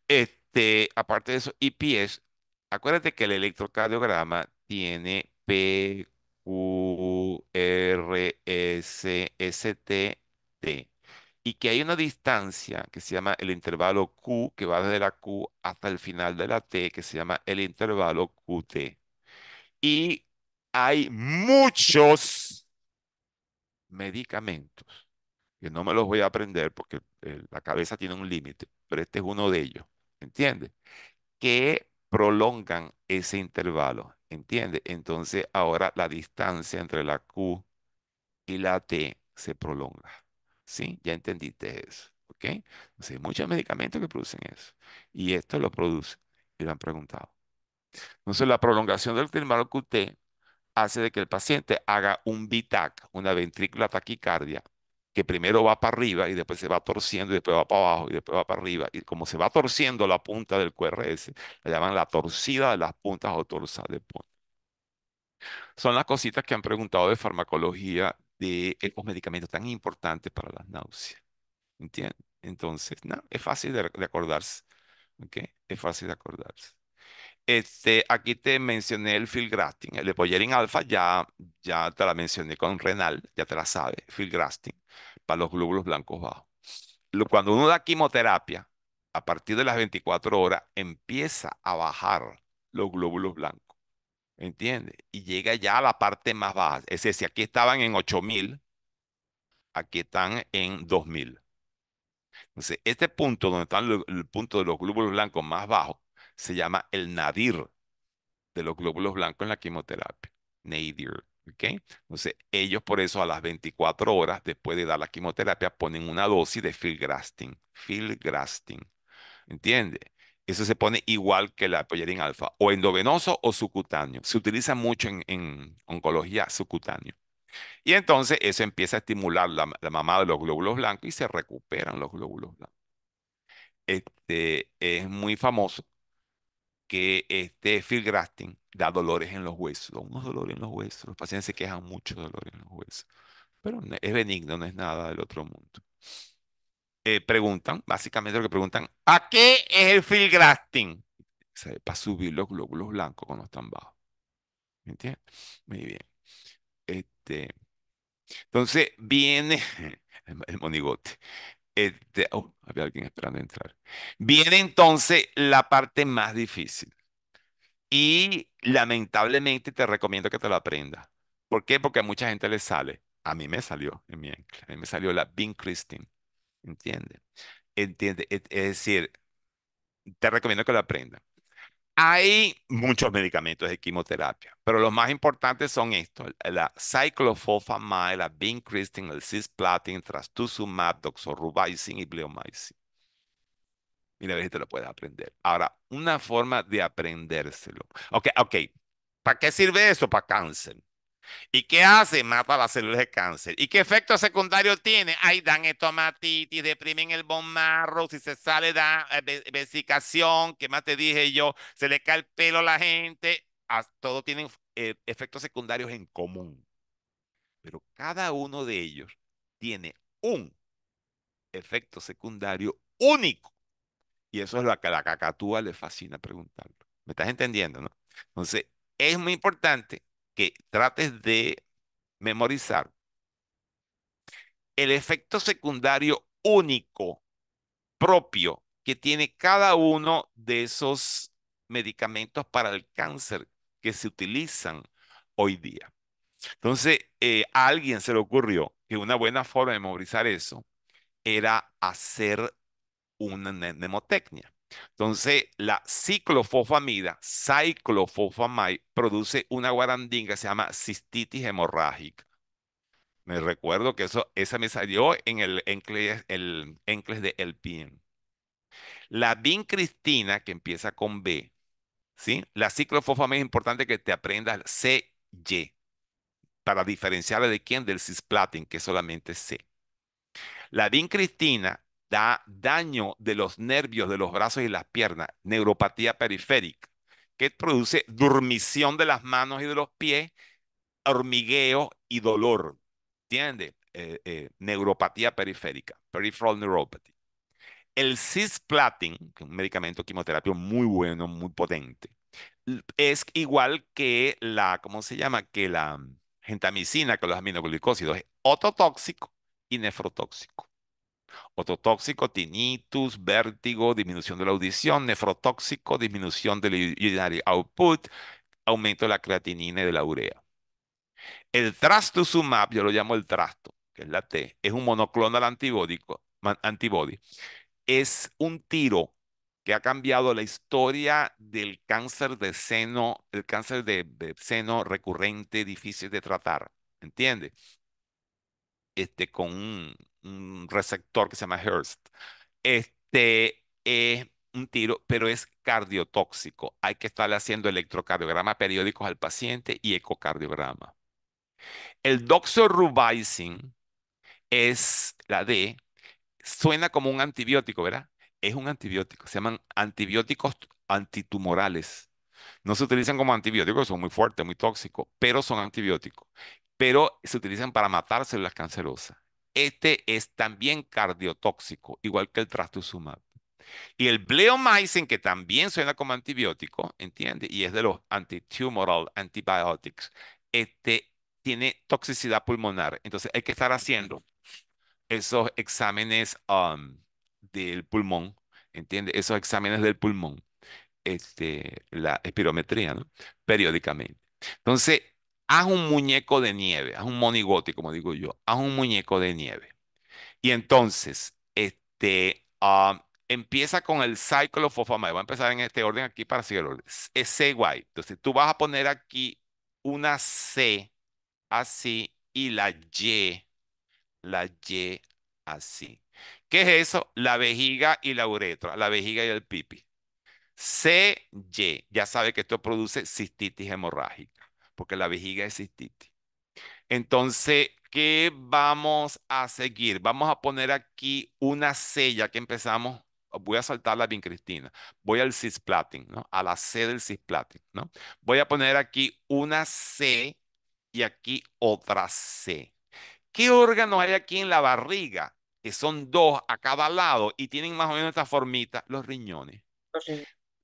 Este, aparte de eso, IPS, e acuérdate que el electrocardiograma tiene P, Q, R, S, S, T, T. Y que hay una distancia que se llama el intervalo Q, que va desde la Q hasta el final de la T, que se llama el intervalo QT. Y hay muchos medicamentos, que no me los voy a aprender porque la cabeza tiene un límite, pero este es uno de ellos, ¿entiendes? Que prolongan ese intervalo, ¿entiendes? Entonces ahora la distancia entre la Q y la T se prolonga, ¿sí? Ya entendiste eso, ¿ok? Entonces hay muchos medicamentos que producen eso y esto lo produce y lo han preguntado. Entonces la prolongación del intervalo QT hace de que el paciente haga un VTAC, una ventrícula taquicardia, que primero va para arriba y después se va torciendo y después va para abajo y después va para arriba. Y como se va torciendo la punta del QRS, la llaman la torcida de las puntas o torsa de punta. Son las cositas que han preguntado de farmacología de estos medicamentos tan importantes para las náuseas. ¿Entiendes? Entonces, es fácil de, acordarse. ¿ok? Es fácil de acordarse. Este, aquí te mencioné el grafting. el de Pollerin alfa, ya, ya te la mencioné con renal, ya te la sabes, grafting, para los glóbulos blancos bajos. Cuando uno da quimioterapia, a partir de las 24 horas, empieza a bajar los glóbulos blancos, ¿entiendes? Y llega ya a la parte más baja. Es decir, si aquí estaban en 8000, aquí están en 2000. Entonces, este punto donde están el punto de los glóbulos blancos más bajos, se llama el nadir de los glóbulos blancos en la quimioterapia. Nadir. ¿okay? Entonces, ellos por eso a las 24 horas después de dar la quimioterapia ponen una dosis de filgrastim. Filgrastim. ¿entiende? Eso se pone igual que la pollerin alfa, o endovenoso o subcutáneo. Se utiliza mucho en, oncología subcutáneo. Y entonces eso empieza a estimular la, la, mamá de los glóbulos blancos y se recuperan los glóbulos blancos. Este es muy famoso que este filgrasting da dolores en los huesos, unos dolores en los huesos. Los pacientes se quejan mucho de dolores en los huesos, pero es benigno, no es nada del otro mundo. Eh, preguntan, básicamente lo que preguntan, ¿a qué es el grafting? Para subir los glóbulos blancos cuando están bajos. ¿Me entiendes? Muy bien. Este, entonces viene el monigote. Eh, oh, había alguien esperando entrar. Viene entonces la parte más difícil. Y lamentablemente te recomiendo que te lo aprendas. ¿Por qué? Porque a mucha gente le sale. A mí me salió en me salió la Bing Christine. ¿Entiendes? ¿Entiende? Es decir, te recomiendo que lo aprendas. Hay muchos medicamentos de quimioterapia, pero los más importantes son estos: la ciclofosfamida, la vincristin, el cisplatin, trastuzumab, doxorubicin y bleomycin. Mira, la ver lo puedes aprender. Ahora, una forma de aprendérselo. Ok, ok. ¿Para qué sirve eso? Para cáncer. ¿Y qué hace? Mata las células de cáncer. ¿Y qué efecto secundario tiene? Ahí dan estomatitis, deprimen el bone si se sale da eh, vesicación, ¿qué más te dije yo, se le cae el pelo a la gente. Todos tienen eh, efectos secundarios en común. Pero cada uno de ellos tiene un efecto secundario único. Y eso es lo que a la cacatúa le fascina preguntarlo. ¿Me estás entendiendo, no? Entonces, es muy importante que trates de memorizar, el efecto secundario único, propio, que tiene cada uno de esos medicamentos para el cáncer que se utilizan hoy día. Entonces, eh, a alguien se le ocurrió que una buena forma de memorizar eso era hacer una mnemotecnia. Entonces, la ciclofosfamida, cyclofofamide, produce una guarandinga que se llama cistitis hemorrágica. Me recuerdo que eso, esa me salió en el encles, el encles de Elpin. La vincristina, que empieza con B, ¿sí? La ciclofosfamida es importante que te aprendas C, Y. para diferenciarla de quién, del cisplatin, que es solamente C. La vincristina da daño de los nervios de los brazos y las piernas, neuropatía periférica, que produce dormición de las manos y de los pies, hormigueo y dolor. ¿Entiendes? Eh, eh, neuropatía periférica, peripheral neuropathy. El cisplatin, que es un medicamento quimioterapia muy bueno, muy potente, es igual que la, ¿cómo se llama? Que la gentamicina, que los aminoglicósidos, es ototóxico y nefrotóxico. Ototóxico, tinnitus, vértigo, disminución de la audición, nefrotóxico, disminución del urinary output, aumento de la creatinina y de la urea. El trastuzumab, yo lo llamo el trasto, que es la T, es un monoclonal antibódico, antibody. Es un tiro que ha cambiado la historia del cáncer de seno, el cáncer de, seno recurrente, difícil de tratar, ¿entiende? Este, con un, un receptor que se llama Hearst. Este es un tiro, pero es cardiotóxico. Hay que estarle haciendo electrocardiograma periódicos al paciente y ecocardiograma. El doxorubicin es la D, suena como un antibiótico, ¿verdad? Es un antibiótico, se llaman antibióticos antitumorales. No se utilizan como antibióticos, son muy fuertes, muy tóxicos, pero son antibióticos. Pero se utilizan para matar células cancerosas. Este es también cardiotóxico, igual que el trastuzumab. Y el bleomycin, que también suena como antibiótico, ¿entiendes? Y es de los antitumoral antibiotics. Este tiene toxicidad pulmonar. Entonces hay que estar haciendo esos exámenes um, del pulmón, entiende Esos exámenes del pulmón, este, la espirometría, ¿no? Periódicamente. Entonces, haz un muñeco de nieve, haz un monigote, como digo yo, haz un muñeco de nieve. Y entonces, este, ah, empieza con el ciclo Voy a empezar en este orden aquí para seguir el orden. Es CY. Entonces, tú vas a poner aquí una C así y la Y, la Y así. ¿Qué es eso? La vejiga y la uretra, la vejiga y el pipi. Y. ya sabe que esto produce cistitis hemorrágica porque la vejiga es cistitis. Entonces, ¿qué vamos a seguir? Vamos a poner aquí una C, ya que empezamos. Voy a saltar la cristina. Voy al cisplatin, ¿no? A la C del cisplatin, ¿no? Voy a poner aquí una C y aquí otra C. ¿Qué órganos hay aquí en la barriga? Que son dos a cada lado y tienen más o menos esta formita. Los riñones.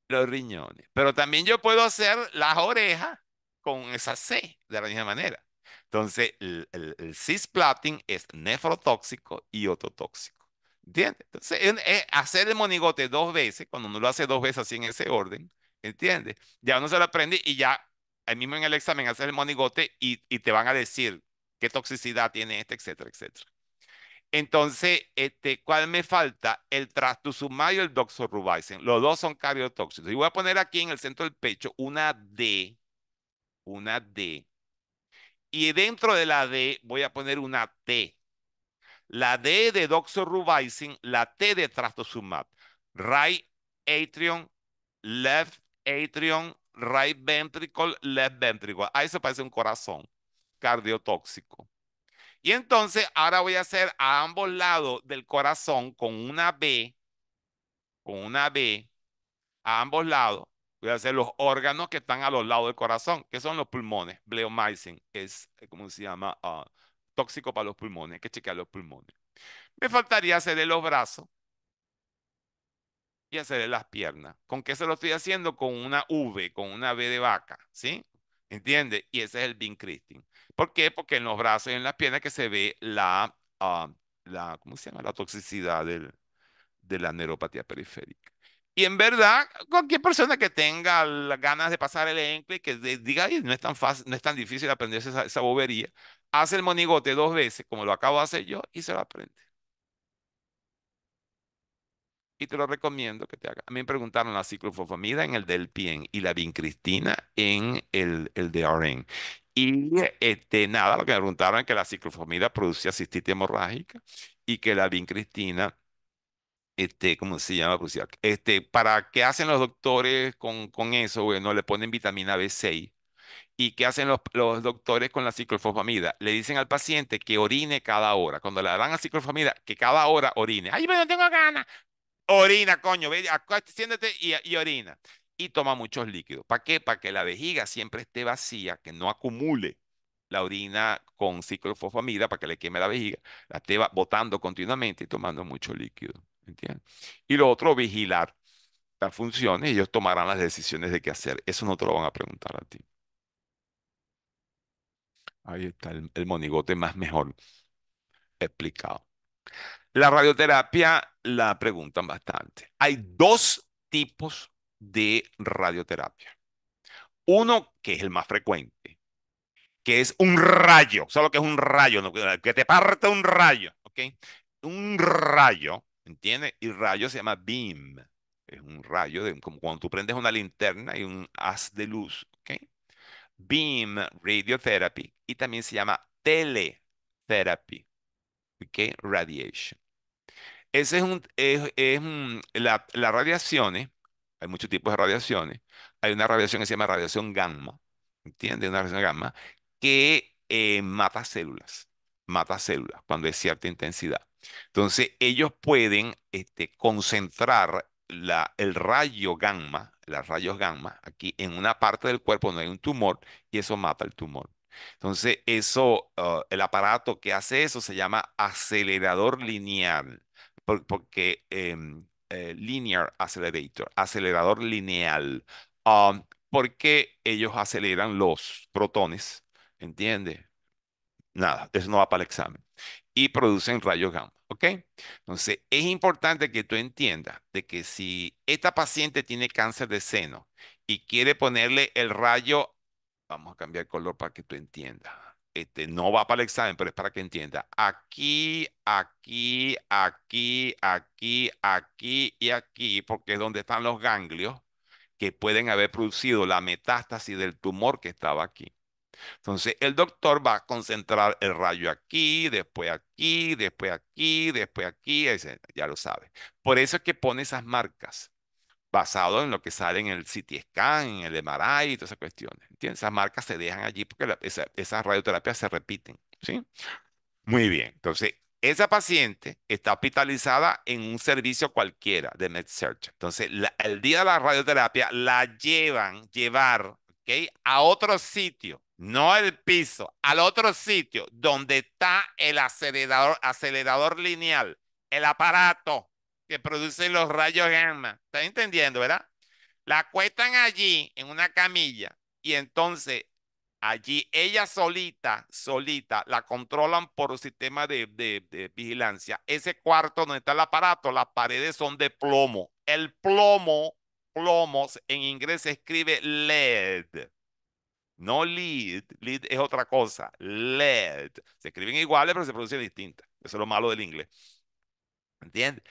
Los riñones. Pero también yo puedo hacer las orejas con esa C de la misma manera. Entonces, el, cisplatin es nefrotóxico y ototóxico. ¿Entiendes? Entonces, eh, hacer el monigote dos veces, cuando uno lo hace dos veces así en ese orden, ¿entiendes? Ya uno se lo aprende y ya ahí mismo en el examen haces el monigote y, y te van a decir qué toxicidad tiene este, etcétera, etcétera. Entonces, este, ¿cuál me falta? El trastuzumab y el doxorubicin. Los dos son cardiotóxicos. Y voy a poner aquí en el centro del pecho una D una D. Y dentro de la D voy a poner una T. La D de doxorubicin, la T de trastuzumab. Right atrium, left atrium, right ventricle, left ventricle. Ahí se parece un corazón cardiotóxico. Y entonces ahora voy a hacer a ambos lados del corazón con una B, con una B, a ambos lados, Voy a hacer los órganos que están a los lados del corazón, que son los pulmones. Bleomycin es, eh, cómo se llama? Ah, tóxico para los pulmones. Hay que chequear los pulmones. Me faltaría hacerle los brazos y hacerle las piernas. ¿Con qué se lo estoy haciendo? Con una V, con una V de vaca, ¿sí? ¿Entiende? Y ese es el vincristin. Christine. ¿Por qué? Porque en los brazos y en las piernas que se ve la, ah, la ¿cómo se llama? La toxicidad del, de la neuropatía periférica. Y en verdad, cualquier persona que tenga ganas de pasar el ENCLE, que diga, no es tan fácil, no es tan difícil aprender esa, bobería, hace el monigote dos veces, como lo acabo de hacer yo, y se lo aprende. Y te lo recomiendo que te haga. A mí me preguntaron la ciclofofamida en el del PIEN y la vincristina en el, el RN. Y este, nada, lo que me preguntaron es que la ciclofomida produce cistitis hemorrágica y que la vincristina este, ¿cómo se llama? Pues, este, ¿para qué hacen los doctores con, con eso? Bueno, le ponen vitamina B6. ¿Y qué hacen los, los doctores con la ciclofosfamida? Le dicen al paciente que orine cada hora. Cuando le dan a ciclofosfamida, que cada hora orine. ¡Ay, pero no tengo ganas! Orina, coño, y, y orina. Y toma muchos líquidos. ¿Para qué? Para que la vejiga siempre esté vacía, que no acumule la orina con ciclofosfamida para que le queme la vejiga. La esté botando continuamente y tomando mucho líquido. ¿Entiendes? Y lo otro, vigilar las funciones y ellos tomarán las decisiones de qué hacer. Eso no te lo van a preguntar a ti. Ahí está el, monigote más mejor explicado. La radioterapia la preguntan bastante. Hay dos tipos de radioterapia. Uno, que es el más frecuente, que es un rayo. Solo que es un rayo? Que te parte un rayo. ¿ok? Un rayo ¿Entiendes? Y rayo se llama beam. Es un rayo, de, como cuando tú prendes una linterna y un haz de luz. ¿okay? Beam radiotherapy. Y también se llama teletherapy. ¿Ok? Radiation. Ese es un, es, la, las radiaciones, hay muchos tipos de radiaciones. Hay una radiación que se llama radiación gamma, ¿entiendes? Una radiación gamma que eh, mata células, mata células cuando es cierta intensidad. Entonces, ellos pueden este, concentrar la, el rayo gamma, los rayos gamma, aquí en una parte del cuerpo donde hay un tumor y eso mata el tumor. Entonces, eso, ah, el aparato que hace eso se llama acelerador lineal, porque em, eh, linear accelerator, acelerador lineal, ah, porque ellos aceleran los protones, ¿entiendes? Nada, eso no va para el examen producen rayos gamma, ¿ok? Entonces, es importante que tú entiendas de que si esta paciente tiene cáncer de seno y quiere ponerle el rayo, vamos a cambiar color para que tú entiendas. Este, no va para el examen, pero es para que entienda. Aquí, aquí, aquí, aquí, aquí y aquí, porque es donde están los ganglios que pueden haber producido la metástasis del tumor que estaba aquí. Entonces, el doctor va a concentrar el rayo aquí, después aquí, después aquí, después aquí, ya lo sabe. Por eso es que pone esas marcas, basado en lo que sale en el CT scan, en el MRI y todas esas cuestiones. ¿entiendes? Esas marcas se dejan allí porque esas radioterapias se repiten, ¿sí? Muy bien, entonces esa paciente está hospitalizada en un servicio cualquiera de MedSearch. Entonces, el día de la radioterapia la llevan, llevar, ¿ok? A otro sitio no el piso, al otro sitio donde está el acelerador, lineal, el aparato que produce los rayos gamma. ¿Está entendiendo, verdad? La cuestan allí en una camilla y entonces allí ella solita, solita, la controlan por un sistema de, vigilancia. Ese cuarto donde está el aparato, las paredes son de plomo. El plomo, plomos en inglés se escribe LED. No lead, lead es otra cosa, led. Se escriben iguales, pero se pronuncian distintas. Eso es lo malo del inglés. ¿Entiendes?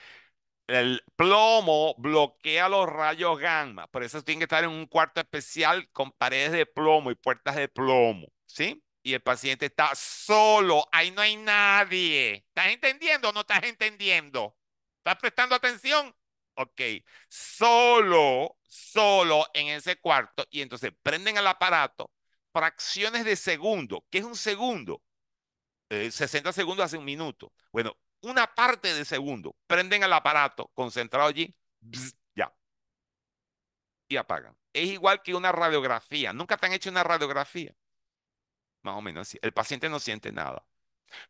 El plomo bloquea los rayos gamma, por eso tiene que estar en un cuarto especial con paredes de plomo y puertas de plomo, ¿sí? Y el paciente está solo, ahí no hay nadie. ¿Estás entendiendo o no estás entendiendo? ¿Estás prestando atención? Ok, solo, solo en ese cuarto y entonces prenden el aparato, fracciones de segundo. ¿Qué es un segundo? 60 eh, segundos hace un minuto. Bueno, una parte de segundo. Prenden el aparato concentrado allí, ya. Y apagan. Es igual que una radiografía. Nunca te han hecho una radiografía. Más o menos así. El paciente no siente nada.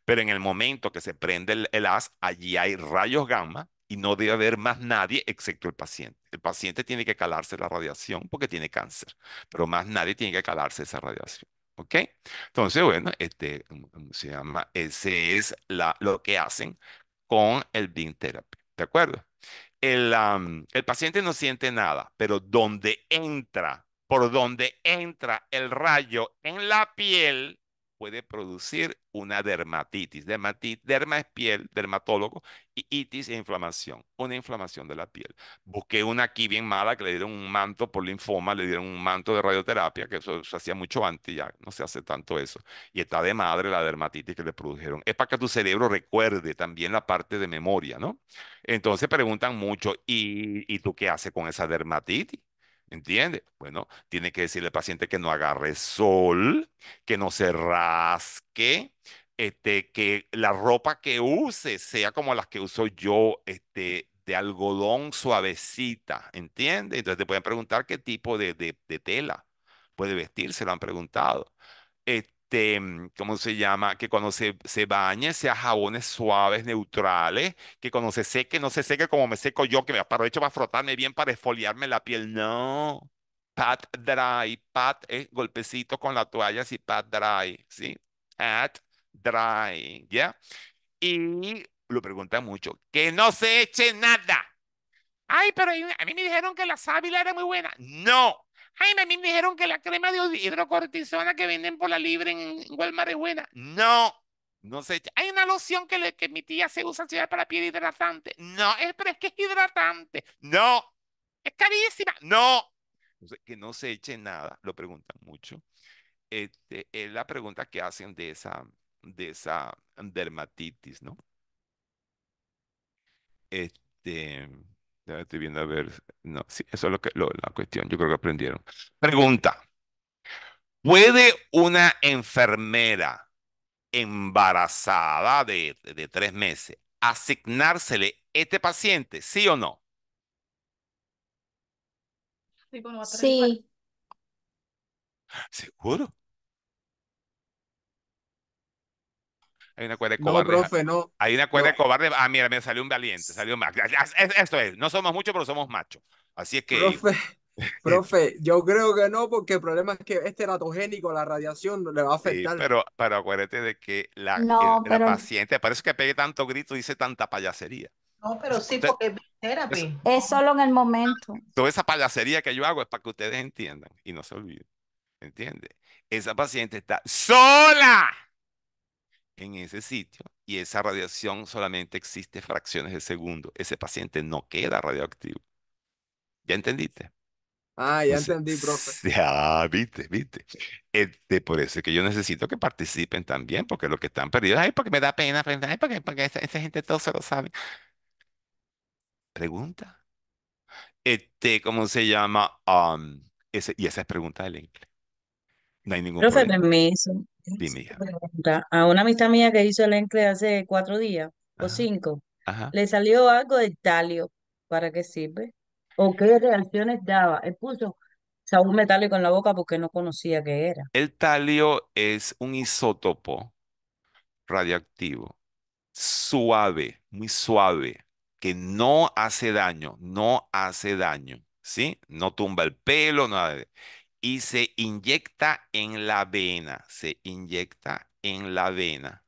Pero en el momento que se prende el, el, AS, allí hay rayos gamma y no debe haber más nadie excepto el paciente. El paciente tiene que calarse la radiación porque tiene cáncer, pero más nadie tiene que calarse esa radiación. ¿Ok? Entonces, bueno, este, mm, se llama, ese es la, lo que hacen con el Beam Therapy. ¿De acuerdo? El, el paciente no siente nada, pero donde entra, por donde entra el rayo en la piel, puede producir una dermatitis. dermatitis derma es piel, dermatólogo, y itis es inflamación, una inflamación de la piel. Busqué una aquí bien mala que le dieron un manto por linfoma, le dieron un manto de radioterapia, que eso se hacía mucho antes, ya no se hace tanto eso. Y está de madre la dermatitis que le produjeron. Es para que tu cerebro recuerde también la parte de memoria, ¿no? Entonces preguntan mucho, ¿y, y tú qué haces con esa dermatitis? ¿Entiende? Bueno, tiene que decirle al paciente que no agarre sol, que no se rasque, este, que la ropa que use sea como las que uso yo, este, de algodón suavecita, ¿entiende? Entonces te pueden preguntar qué tipo de, tela puede vestirse, lo han preguntado. Este, mm, ¿cómo se llama? Que cuando se, se bañe sea jabones suaves, neutrales, que cuando se seque no se seque como me seco yo, que me aprovecho para frotarme bien, para esfoliarme la piel. No. Pat dry, pat eh, golpecito con la toalla, así pat dry, ¿sí? Pat dry, ¿ya? Y lo pregunta mucho, que no se eche nada. Ay, pero a mí me dijeron que la sábila era muy buena. No, Ay, me dijeron que la crema de hidrocortisona que venden por la libre en Walmart es buena. No, no echa Hay una loción que, que mi tía se usa para piel hidratante. No, es, pero es que es hidratante. No, es carísima. No, que no se eche nada, lo preguntan mucho. Este, es la pregunta que hacen de esa, de esa dermatitis, ¿no? Este, estoy viendo a ver. No, sí, eso es lo que, la cuestión. Yo creo que aprendieron. Pregunta. ¿Puede una enfermera embarazada de, de tres meses asignársele este paciente, sí o no? Sí. ¿Seguro? Hay una cuerda de cobarde. Ah, mira, me salió un valiente, salió Esto es, eh. no somos muchos, pero somos machos. Así es que. Profe, yo creo que no, porque el problema es que este ratogénico, la radiación, le va a afectar. pero, pero acuérdate de que la, la paciente, parece que pegue tanto grito, y dice tanta payasería. No, pero sí, porque es terapia. Es, solo en el momento. Toda esa payasería que yo hago es para que ustedes entiendan y no se olviden. ¿Entiende? Esa paciente está sola en ese sitio y esa radiación solamente existe fracciones de segundo. Ese paciente no queda radioactivo. ¿Ya entendiste? Ah, ya entendí, profe. viste, viste. Este, por eso es que yo necesito que participen también, porque los que están perdidos, ay, porque me da pena, ay, porque, porque esa, gente todo se lo sabe. Pregunta. Este, ¿cómo se llama? Um, ese, y esa es pregunta del inglés. No hay ningún a una amistad mía que hizo el encre hace cuatro días o cinco, le salió algo de talio. ¿Para qué sirve? ¿O qué reacciones daba? Él puso sabor metálico en la boca porque no conocía qué era. El talio es un isótopo radioactivo suave, muy suave, que no hace daño, no hace daño, ¿sí? No tumba el pelo, nada y se inyecta en la vena. Se inyecta en la vena.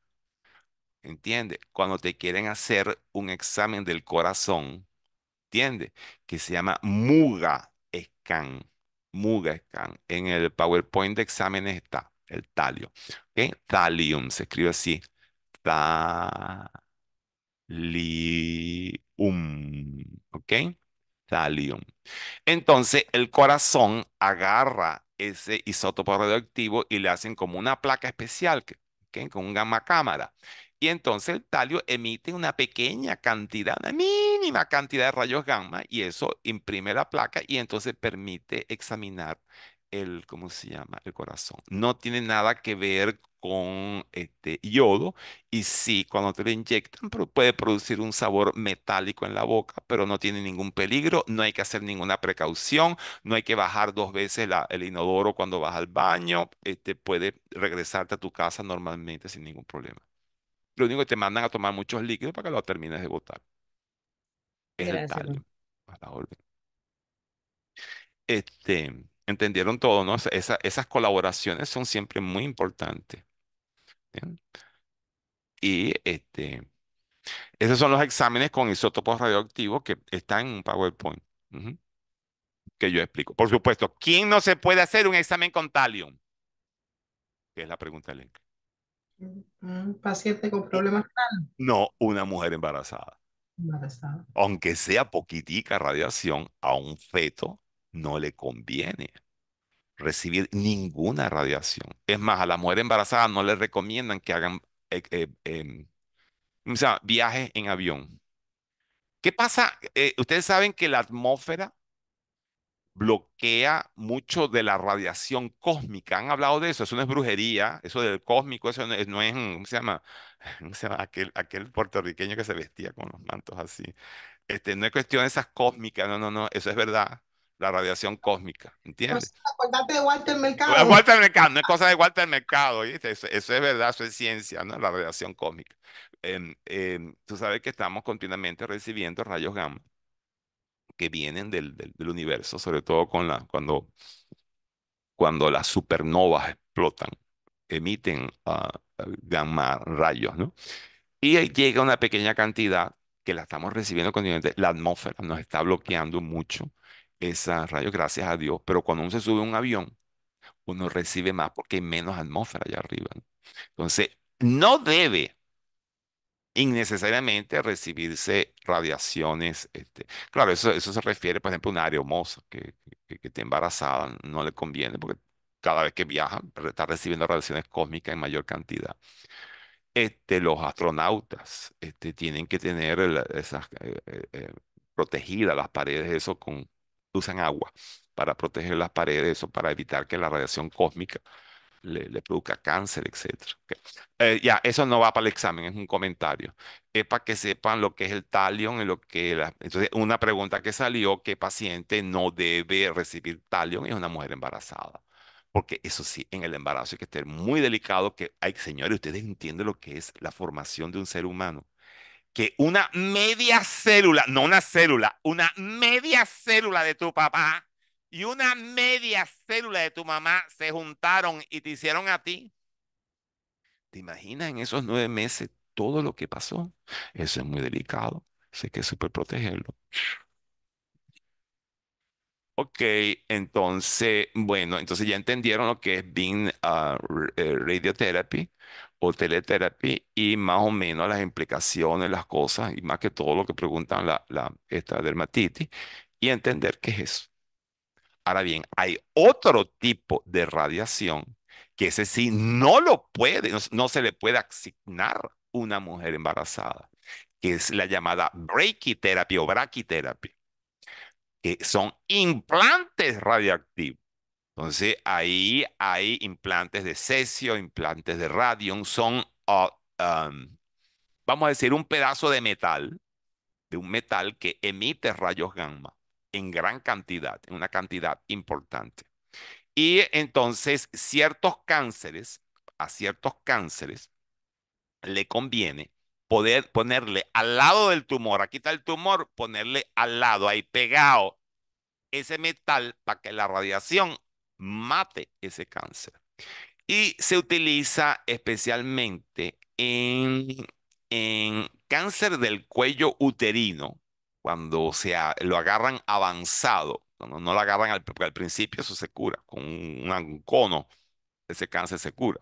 entiende Cuando te quieren hacer un examen del corazón, entiende Que se llama Muga Scan. Muga Scan. En el PowerPoint de exámenes está el talio. ¿ok? Talium se escribe así. Thalium. ¿Ok? Talio. Entonces, el corazón agarra ese isótopo radioactivo y le hacen como una placa especial, que con un gamma cámara. Y entonces el talio emite una pequeña cantidad, una mínima cantidad de rayos gamma, y eso imprime la placa y entonces permite examinar el, ¿cómo se llama? El corazón. No tiene nada que ver con este, yodo y sí, cuando te lo inyectan puede producir un sabor metálico en la boca, pero no tiene ningún peligro, no hay que hacer ninguna precaución, no hay que bajar dos veces la, el inodoro cuando vas al baño, este, puede regresarte a tu casa normalmente sin ningún problema. Lo único que te mandan a tomar muchos líquidos para que lo termines de botar. Es Este, entendieron todo, ¿no? esas colaboraciones son siempre muy importantes. Y este, esos son los exámenes con isótopos radioactivos que están en un PowerPoint que yo explico. Por supuesto, ¿quién no se puede hacer un examen con talio? Que es la pregunta del Un paciente con eh, problemas No, una mujer embarazada. embarazada. Aunque sea poquitica radiación, a un feto no le conviene recibir ninguna radiación. Es más, a la mujer embarazada no le recomiendan que hagan eh, eh, em, sea, viajes en avión. ¿Qué pasa? Eh, ustedes saben que la atmósfera bloquea mucho de la radiación cósmica. Han hablado de eso, eso no es brujería, eso del cósmico, eso no es, no es ¿cómo se llama? Aquel, aquel puertorriqueño que se vestía con los mantos así. Este, no es cuestión de esas cósmicas, no, no, no, eso es verdad la radiación cósmica, ¿entiendes? Pues, acordate de Walter Mercado. Pues, Walter Mercado, no es cosa de Walter Mercado, ¿viste? Eso, es verdad, eso es ciencia, ¿no? La radiación cósmica. tú sabes que estamos continuamente recibiendo rayos gamma que vienen del, del, universo, sobre todo con la, cuando, cuando las supernovas explotan, emiten ah, gamma rayos, ¿no? Y llega una pequeña cantidad que la estamos recibiendo continuamente. La atmósfera nos está bloqueando mucho esas radio, gracias a Dios, pero cuando uno se sube a un avión, uno recibe más porque hay menos atmósfera allá arriba. Entonces, no debe innecesariamente recibirse radiaciones. Este, claro, eso, eso se refiere, por ejemplo, a un aeromoza que, que, que, esté embarazada, no le conviene porque cada vez que viaja está recibiendo radiaciones cósmicas en mayor cantidad. Este, los astronautas este, tienen que tener eh, eh, eh, protegidas las paredes, eso con, usan agua para proteger las paredes o para evitar que la radiación cósmica le, produzca cáncer, etc. Eh, ya, eso no va para el examen, es un comentario. Es para que sepan lo que es el talion y lo que... La... Entonces, una pregunta que salió, ¿qué paciente no debe recibir talión? Es una mujer embarazada. Porque eso sí, en el embarazo hay que estar muy delicado, que, hay señores, ustedes entienden lo que es la formación de un ser humano que una media célula, no una célula, una media célula de tu papá y una media célula de tu mamá se juntaron y te hicieron a ti. ¿Te imaginas en esos nueve meses todo lo que pasó? Eso es muy delicado. Sé que es súper protegerlo. Ok, entonces, bueno, entonces ya entendieron lo que es Being uh, Radiotherapy o teleterapia y más o menos las implicaciones, las cosas y más que todo lo que preguntan la, esta dermatitis y entender qué es eso. Ahora bien, hay otro tipo de radiación que ese sí no lo puede, no, se le puede asignar una mujer embarazada, que es la llamada brachiterapia o braquiterapia, que son implantes radiactivos entonces, ahí hay implantes de cesio, implantes de radium, son, ah, vamos a decir, un pedazo de metal, de un metal que emite rayos gamma en gran cantidad, en una cantidad importante. Y entonces, ciertos cánceres, a ciertos cánceres, le conviene poder ponerle al lado del tumor, aquí está el tumor, ponerle al lado, ahí pegado, ese metal para que la radiación mate ese cáncer. Y se utiliza especialmente en, cáncer del cuello uterino, cuando se lo agarran avanzado, cuando no lo agarran al, principio, eso se cura, con un, un cono, ese cáncer se cura.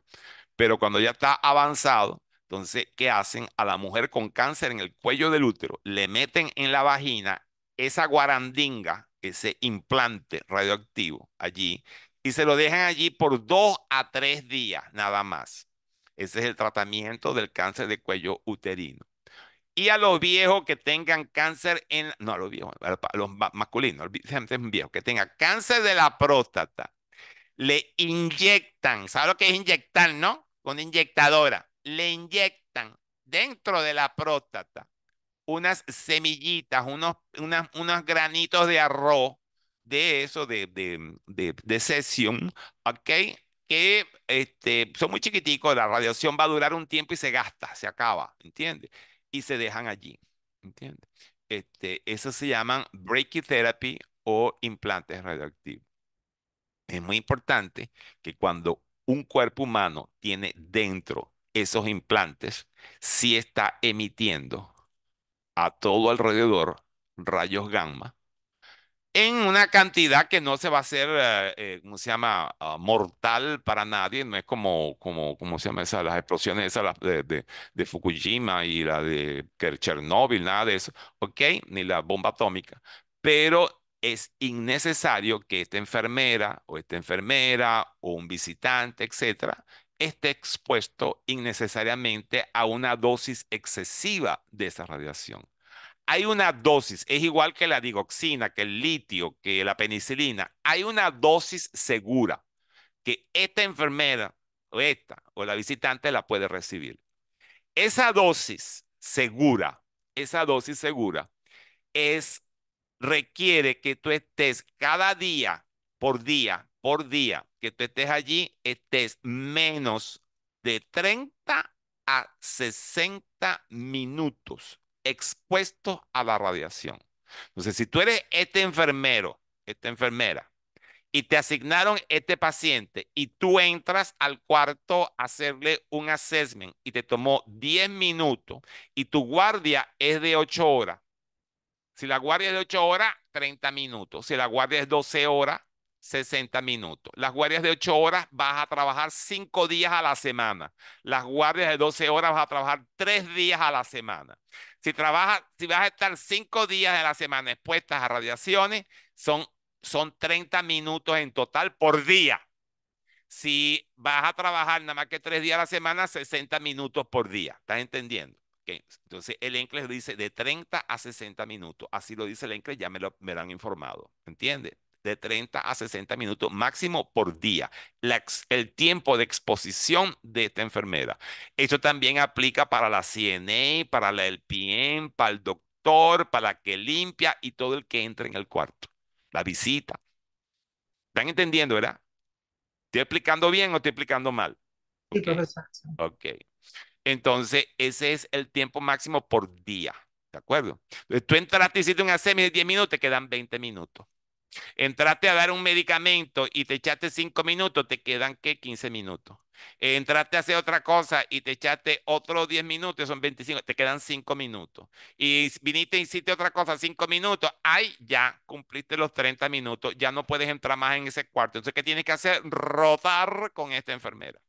Pero cuando ya está avanzado, entonces, ¿qué hacen a la mujer con cáncer en el cuello del útero? Le meten en la vagina esa guarandinga, ese implante radioactivo allí, y se lo dejan allí por dos a tres días nada más. Ese es el tratamiento del cáncer de cuello uterino. Y a los viejos que tengan cáncer en, no a los viejos, a los masculinos, los viejo, que tenga cáncer de la próstata, le inyectan, ¿sabe lo que es inyectar, no? Con inyectadora, le inyectan dentro de la próstata unas semillitas, unos, unos granitos de arroz de eso, de, de, sesión, ¿ok? Que este, son muy chiquiticos, la radiación va a durar un tiempo y se gasta, se acaba, ¿entiendes? Y se dejan allí, ¿entiendes? Este, eso se llaman brachytherapy o implantes radioactivos. Es muy importante que cuando un cuerpo humano tiene dentro esos implantes, si está emitiendo a todo alrededor rayos gamma en una cantidad que no se va a hacer, eh, eh, ¿cómo se llama?, ah, mortal para nadie, no es como, como, ¿cómo se llama esa? Las explosiones de, Fukushima y la de Chernobyl, nada de eso, ¿ok? Ni la bomba atómica, pero es innecesario que esta enfermera o esta enfermera o un visitante, etcétera, esté expuesto innecesariamente a una dosis excesiva de esa radiación hay una dosis, es igual que la digoxina, que el litio, que la penicilina, hay una dosis segura que esta enfermera o esta o la visitante la puede recibir. Esa dosis segura, esa dosis segura es requiere que tú estés cada día, por día, por día, que tú estés allí, estés menos de 30 a 60 minutos expuestos a la radiación. Entonces, si tú eres este enfermero, esta enfermera, y te asignaron este paciente y tú entras al cuarto a hacerle un assessment y te tomó 10 minutos y tu guardia es de 8 horas. Si la guardia es de 8 horas, 30 minutos. Si la guardia es 12 horas, 60 minutos. Las guardias de 8 horas vas a trabajar 5 días a la semana. Las guardias de 12 horas vas a trabajar 3 días a la semana. Si, si vas a estar 5 días a la semana expuestas a radiaciones, son, son 30 minutos en total por día. Si vas a trabajar nada más que 3 días a la semana, 60 minutos por día. ¿Estás entendiendo? Entonces el ENCLES dice de 30 a 60 minutos. Así lo dice el ENCLES, ya me lo, me lo han informado. ¿Entiendes? de 30 a 60 minutos máximo por día, el tiempo de exposición de esta enfermedad. eso también aplica para la CNA, para la LPN, para el doctor, para la que limpia y todo el que entra en el cuarto, la visita. ¿Están entendiendo, verdad? ¿Estoy explicando bien o estoy explicando mal? okay. Ok. Entonces, ese es el tiempo máximo por día. ¿De acuerdo? tú entraste, hiciste una semi de 10 minutos, te quedan 20 minutos. Entraste a dar un medicamento y te echaste cinco minutos, te quedan que 15 minutos. Entraste a hacer otra cosa y te echaste otros 10 minutos, son 25, te quedan 5 minutos. Y viniste y hiciste otra cosa, 5 minutos, ahí ya cumpliste los 30 minutos, ya no puedes entrar más en ese cuarto. Entonces, ¿qué tienes que hacer? Rotar con esta enfermera.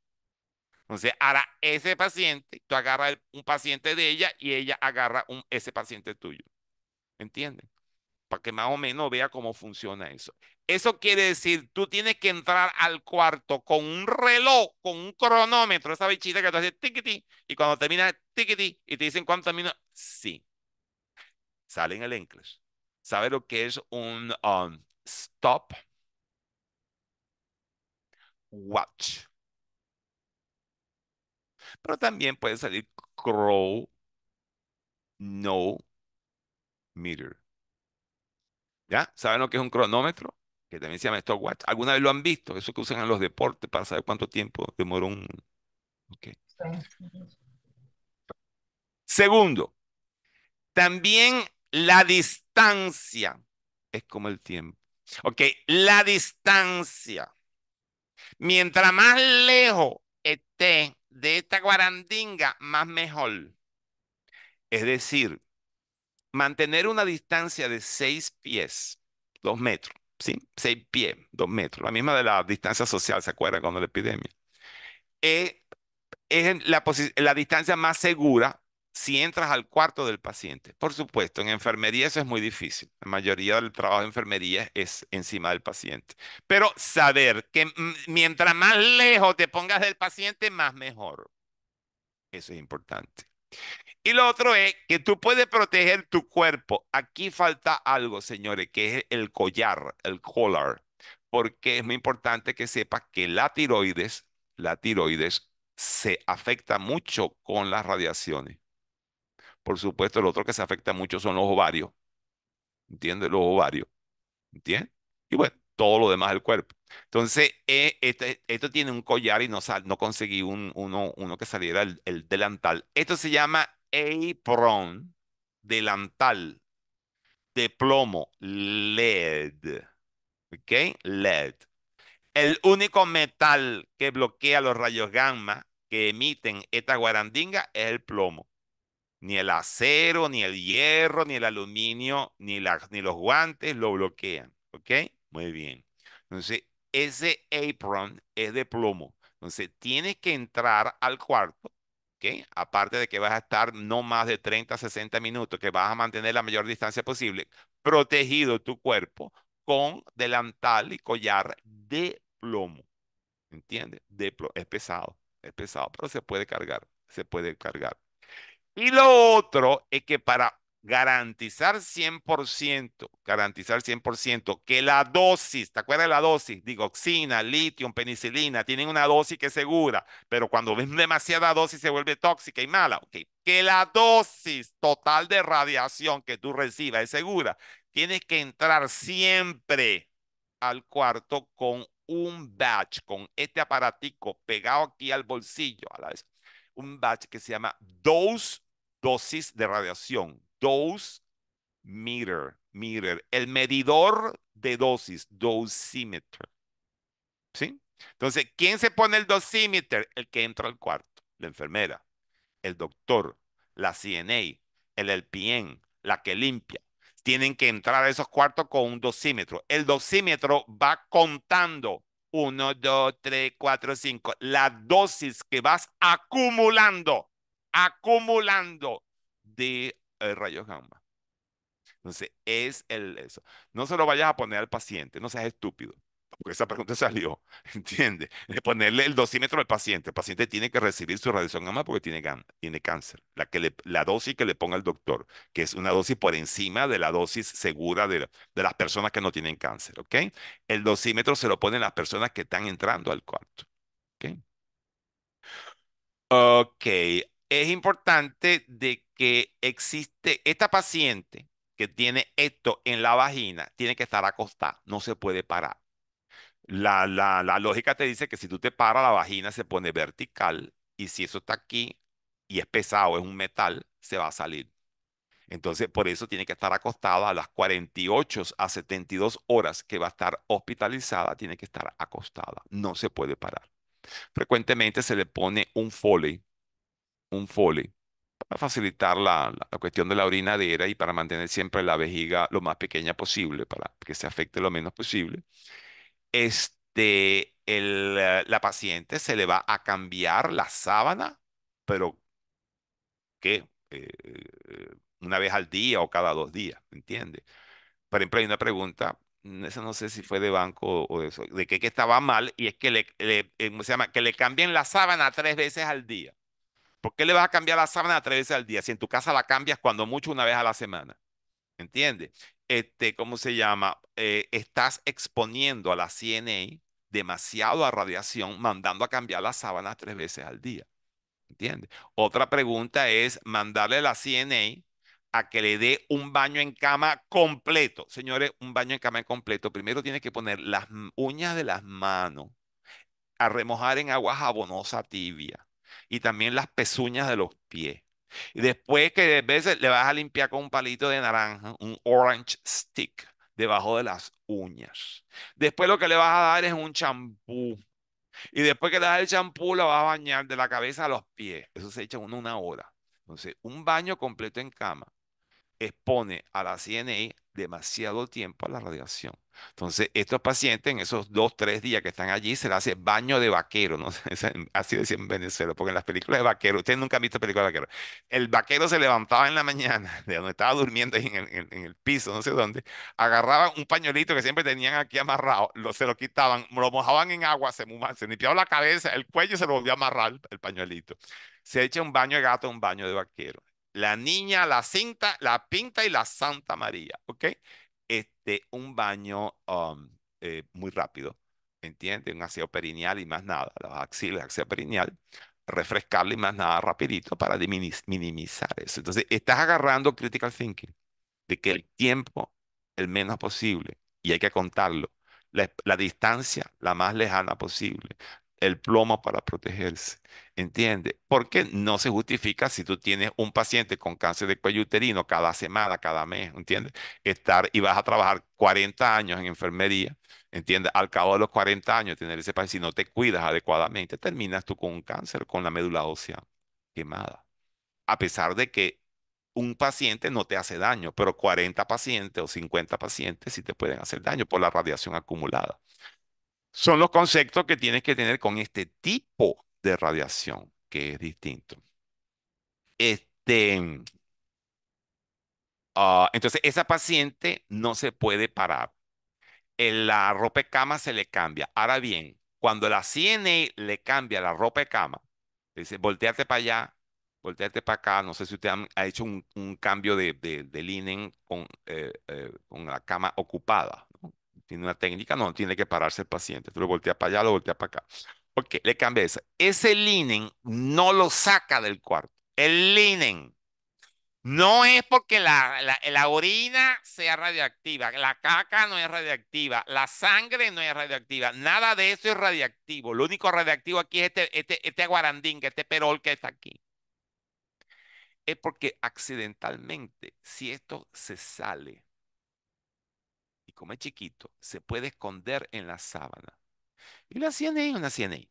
Entonces, ahora ese paciente, tú agarras un paciente de ella y ella agarra un, ese paciente tuyo. entienden? para que más o menos vea cómo funciona eso. Eso quiere decir, tú tienes que entrar al cuarto con un reloj, con un cronómetro, esa bichita que te hace tiquiti, y cuando termina tiquiti, y te dicen cuánto termina, sí. Sale en el inglés. ¿Sabe lo que es un um, stop? Watch. Pero también puede salir crow, no, meter. ¿Saben lo que es un cronómetro? Que también se llama stopwatch. ¿Alguna vez lo han visto? Eso que usan en los deportes para saber cuánto tiempo demoró un... Segundo, también la distancia es como el tiempo. Ok, la distancia. Mientras más lejos esté de esta guarandinga, más mejor. Es decir, mantener una distancia de seis pies, dos metros, ¿sí? Seis pies, dos metros, la misma de la distancia social, ¿se acuerdan cuando la epidemia? Eh, es, la, la distancia más segura si entras al cuarto del paciente. Por supuesto, en enfermería eso es muy difícil. La mayoría del trabajo de enfermería es encima del paciente. Pero saber que mientras más lejos te pongas del paciente, más mejor. Eso es importante. Y lo otro es que tú puedes proteger tu cuerpo. Aquí falta algo, señores, que es el collar, el collar, porque es muy importante que sepas que la tiroides, la tiroides se afecta mucho con las radiaciones. Por supuesto, el otro que se afecta mucho son los ovarios. ¿Entiendes? Los ovarios. ¿Entiendes? Y bueno, todo lo demás del cuerpo. Entonces, eh, este, esto, tiene un collar y no, no conseguí uno, que saliera el delantal. Esto se llama apron, delantal, de plomo, LED. ¿Ok? LED. El único metal que bloquea los rayos gamma que emiten esta guarandinga es el plomo. Ni el acero, ni el hierro, ni el aluminio, ni, los guantes lo bloquean. ¿Ok? Muy bien. Entonces, ese apron es de plomo. Entonces, tienes que entrar al cuarto Aparte de que vas a estar no más de 30 a 60 minutos, que vas a mantener la mayor distancia posible, protegido tu cuerpo con delantal y collar de plomo. ¿Entiendes? De plomo. Es pesado, es pesado, pero se puede cargar, se puede cargar. Y lo otro es que para garantizar 100%, garantizar 100% que la dosis, ¿te acuerdas de la dosis? Digoxina, litio, penicilina, tienen una dosis que es segura, pero cuando ven demasiada dosis se vuelve tóxica y mala. ok, Que la dosis total de radiación que tú recibas es segura. Tienes que entrar siempre al cuarto con un batch, con este aparatico pegado aquí al bolsillo, a la vez. Un batch que se llama dos dosis de radiación dose meter, el medidor de dosis, dosímetro. ¿Sí? Entonces, ¿quién se pone el dosímetro? El que entra al cuarto, la enfermera, el doctor, la CNA, el LPN, la que limpia. Tienen que entrar a esos cuartos con un dosímetro. El dosímetro va contando uno, 2, 3, cuatro, cinco, La dosis que vas acumulando, acumulando de rayos gamma. Entonces, es el, eso. No se lo vayas a poner al paciente, no seas estúpido. Porque esa pregunta salió, ¿entiendes? De ponerle el dosímetro al paciente. El paciente tiene que recibir su radiación gamma porque tiene, tiene cáncer. La, que la dosis que le ponga el doctor, que es una dosis por encima de la dosis segura de, de las personas que no tienen cáncer, ¿ok? El dosímetro se lo ponen las personas que están entrando al cuarto, ¿ok? Ok, es importante de que existe esta paciente que tiene esto en la vagina, tiene que estar acostada, no se puede parar. La, la lógica te dice que si tú te paras, la vagina se pone vertical y si eso está aquí y es pesado, es un metal, se va a salir. Entonces, por eso tiene que estar acostada a las 48 a 72 horas que va a estar hospitalizada, tiene que estar acostada, no se puede parar. Frecuentemente se le pone un foley un Foley para facilitar la, cuestión de la orinadera y para mantener siempre la vejiga lo más pequeña posible, para que se afecte lo menos posible. Este, eh, la paciente se le va a cambiar la sábana, pero ¿qué? Eh, eh, una vez al día o cada dos días, entiende Por ejemplo, hay una pregunta mm, no sé si fue de banco o de eso, de que, que estaba mal y es que le, se llama? Que le cambien la sábana tres veces al día. ¿Por qué le vas a cambiar la sábana tres veces al día? Si en tu casa la cambias cuando mucho una vez a la semana. ¿Entiendes? Este, ¿Cómo se llama? Eh, estás exponiendo a la CNA demasiado a radiación mandando a cambiar la sábana tres veces al día. ¿Entiendes? Otra pregunta es mandarle a la CNA a que le dé un baño en cama completo. Señores, un baño en cama completo. Primero tiene que poner las uñas de las manos a remojar en agua jabonosa tibia y también las pezuñas de los pies. Y después que de veces le vas a limpiar con un palito de naranja, un orange stick, debajo de las uñas. Después lo que le vas a dar es un champú. Y después que le das el champú, lo vas a bañar de la cabeza a los pies. Eso se echa en una hora. Entonces, un baño completo en cama expone a la CNI demasiado tiempo a la radiación. Entonces, estos pacientes en esos dos, tres días que están allí, se les hace baño de vaquero, ¿no? Así decían en Venezuela, porque en las películas de vaquero, ustedes nunca han visto películas de vaquero, el vaquero se levantaba en la mañana, de donde estaba durmiendo ahí en el, piso, no sé dónde, agarraba un pañuelito que siempre tenían aquí amarrado, se lo quitaban, lo mojaban en agua, se, limpiaba la cabeza, el cuello se lo volvió a amarrar el pañuelito. Se echa un baño de gato, un baño de vaquero la niña, la cinta, la pinta y la Santa María, ¿ok? Este, un baño um, eh, muy rápido, ¿entiendes? Un aseo perineal y más nada, Los axilas, aseo perineal, refrescarle y más nada rapidito para minimizar eso. Entonces, estás agarrando critical thinking, de que el tiempo, el menos posible, y hay que contarlo, la, distancia la más lejana posible, el plomo para protegerse. ¿Entiende? Porque no se justifica si tú tienes un paciente con cáncer de cuello uterino cada semana, cada mes, entiende? Estar y vas a trabajar 40 años en enfermería, entiende? Al cabo de los 40 años, tener ese paciente, si no te cuidas adecuadamente, terminas tú con un cáncer, con la médula ósea quemada. A pesar de que un paciente no te hace daño, pero 40 pacientes o 50 pacientes sí te pueden hacer daño por la radiación acumulada. Son los conceptos que tienes que tener con este tipo de radiación, que es distinto. Este, ah, entonces, esa paciente no se puede parar. la ropa de cama se le cambia. Ahora bien, cuando la CNA le cambia la ropa de cama, dice, volteate para allá, volteate para acá. No sé si usted ha hecho un, cambio de, de, linen con, eh, eh, con, la cama ocupada tiene una técnica, no tiene que pararse el paciente. Tú lo volteas para allá, lo volteas para acá. Ok, le cambia eso, Ese linen no lo saca del cuarto. El linen no es porque la, la, orina sea radioactiva, la caca no es radioactiva, la sangre no es radioactiva, nada de eso es radioactivo. Lo único radioactivo aquí es este, este, este guarandín, este perol que está aquí. Es porque accidentalmente, si esto se sale, como es chiquito, se puede esconder en la sábana. Y la CNI es una CNI?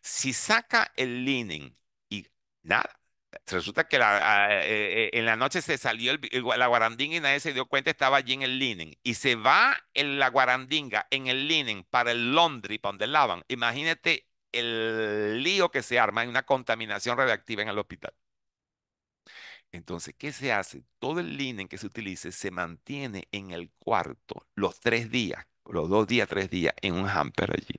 Si saca el linen y nada, resulta que ah, eh, eh, eh, en la noche se salió la guarandinga y nadie se dio cuenta, estaba allí en el linen. Y se va en la guarandinga, en el linen, para el laundry, para donde lavan. Imagínate el lío que se arma en una contaminación radiactiva en el hospital. Entonces, ¿qué se hace? Todo el linen que se utilice se mantiene en el cuarto los tres días, los dos días, tres días, en un hamper allí.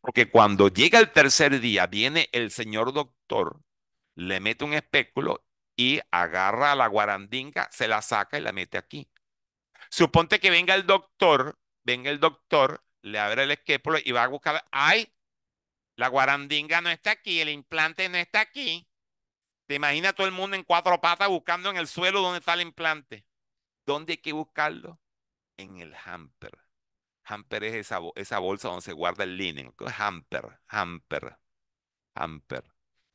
Porque cuando llega el tercer día, viene el señor doctor, le mete un espéculo y agarra a la guarandinga, se la saca y la mete aquí. Suponte que venga el doctor, venga el doctor, le abre el espéculo y va a buscar, ay, la guarandinga no está aquí, el implante no está aquí. Te imaginas todo el mundo en cuatro patas buscando en el suelo dónde está el implante. ¿Dónde hay que buscarlo? En el hamper. Hamper es esa, bolsa donde se guarda el linen. Hamper, hamper, hamper.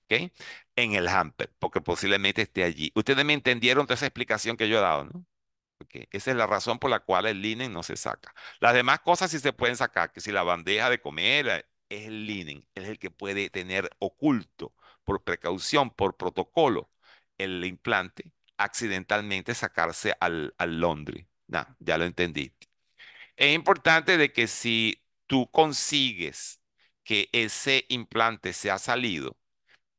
¿Ok? En el hamper, porque posiblemente esté allí. Ustedes me entendieron toda esa explicación que yo he dado, ¿no? Esa es la razón por la cual el linen no se saca. Las demás cosas sí se pueden sacar, que si la bandeja de comer eh, es el linen, es el que puede tener oculto por precaución, por protocolo, el implante, accidentalmente sacarse al, Londres. ya lo entendí. Es importante de que si tú consigues que ese implante se ha salido,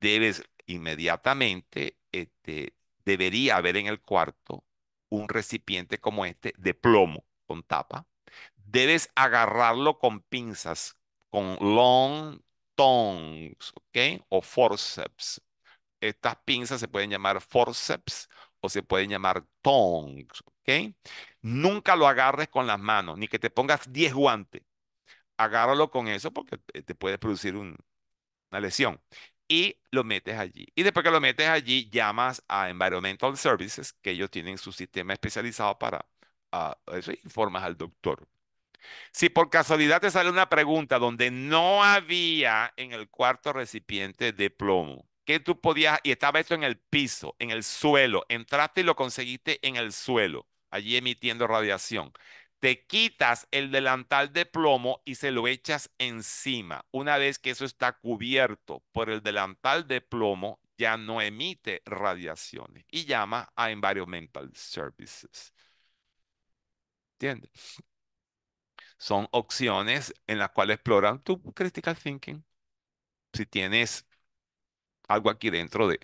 debes inmediatamente, este, debería haber en el cuarto un recipiente como este de plomo con tapa. Debes agarrarlo con pinzas, con long tongs, ¿ok? O forceps. Estas pinzas se pueden llamar forceps o se pueden llamar tongs, ¿ok? Nunca lo agarres con las manos, ni que te pongas 10 guantes. Agárralo con eso porque eh, te puede producir una lesión. Y lo metes allí. Y después que lo metes allí, llamas a Environmental Services, que ellos tienen su sistema especializado para ah, eso, eso, informas al doctor. Si por casualidad te sale una pregunta donde no había en el cuarto recipiente de plomo, que tú podías, y estaba esto en el piso, en el suelo, entraste y lo conseguiste en el suelo, allí emitiendo radiación. Te quitas el delantal de plomo y se lo echas encima. Una vez que eso está cubierto por el delantal de plomo, ya no emite radiaciones y llama a Environmental Services. ¿Entiendes? son opciones en las cuales exploran tu critical thinking. Si tienes algo aquí dentro de,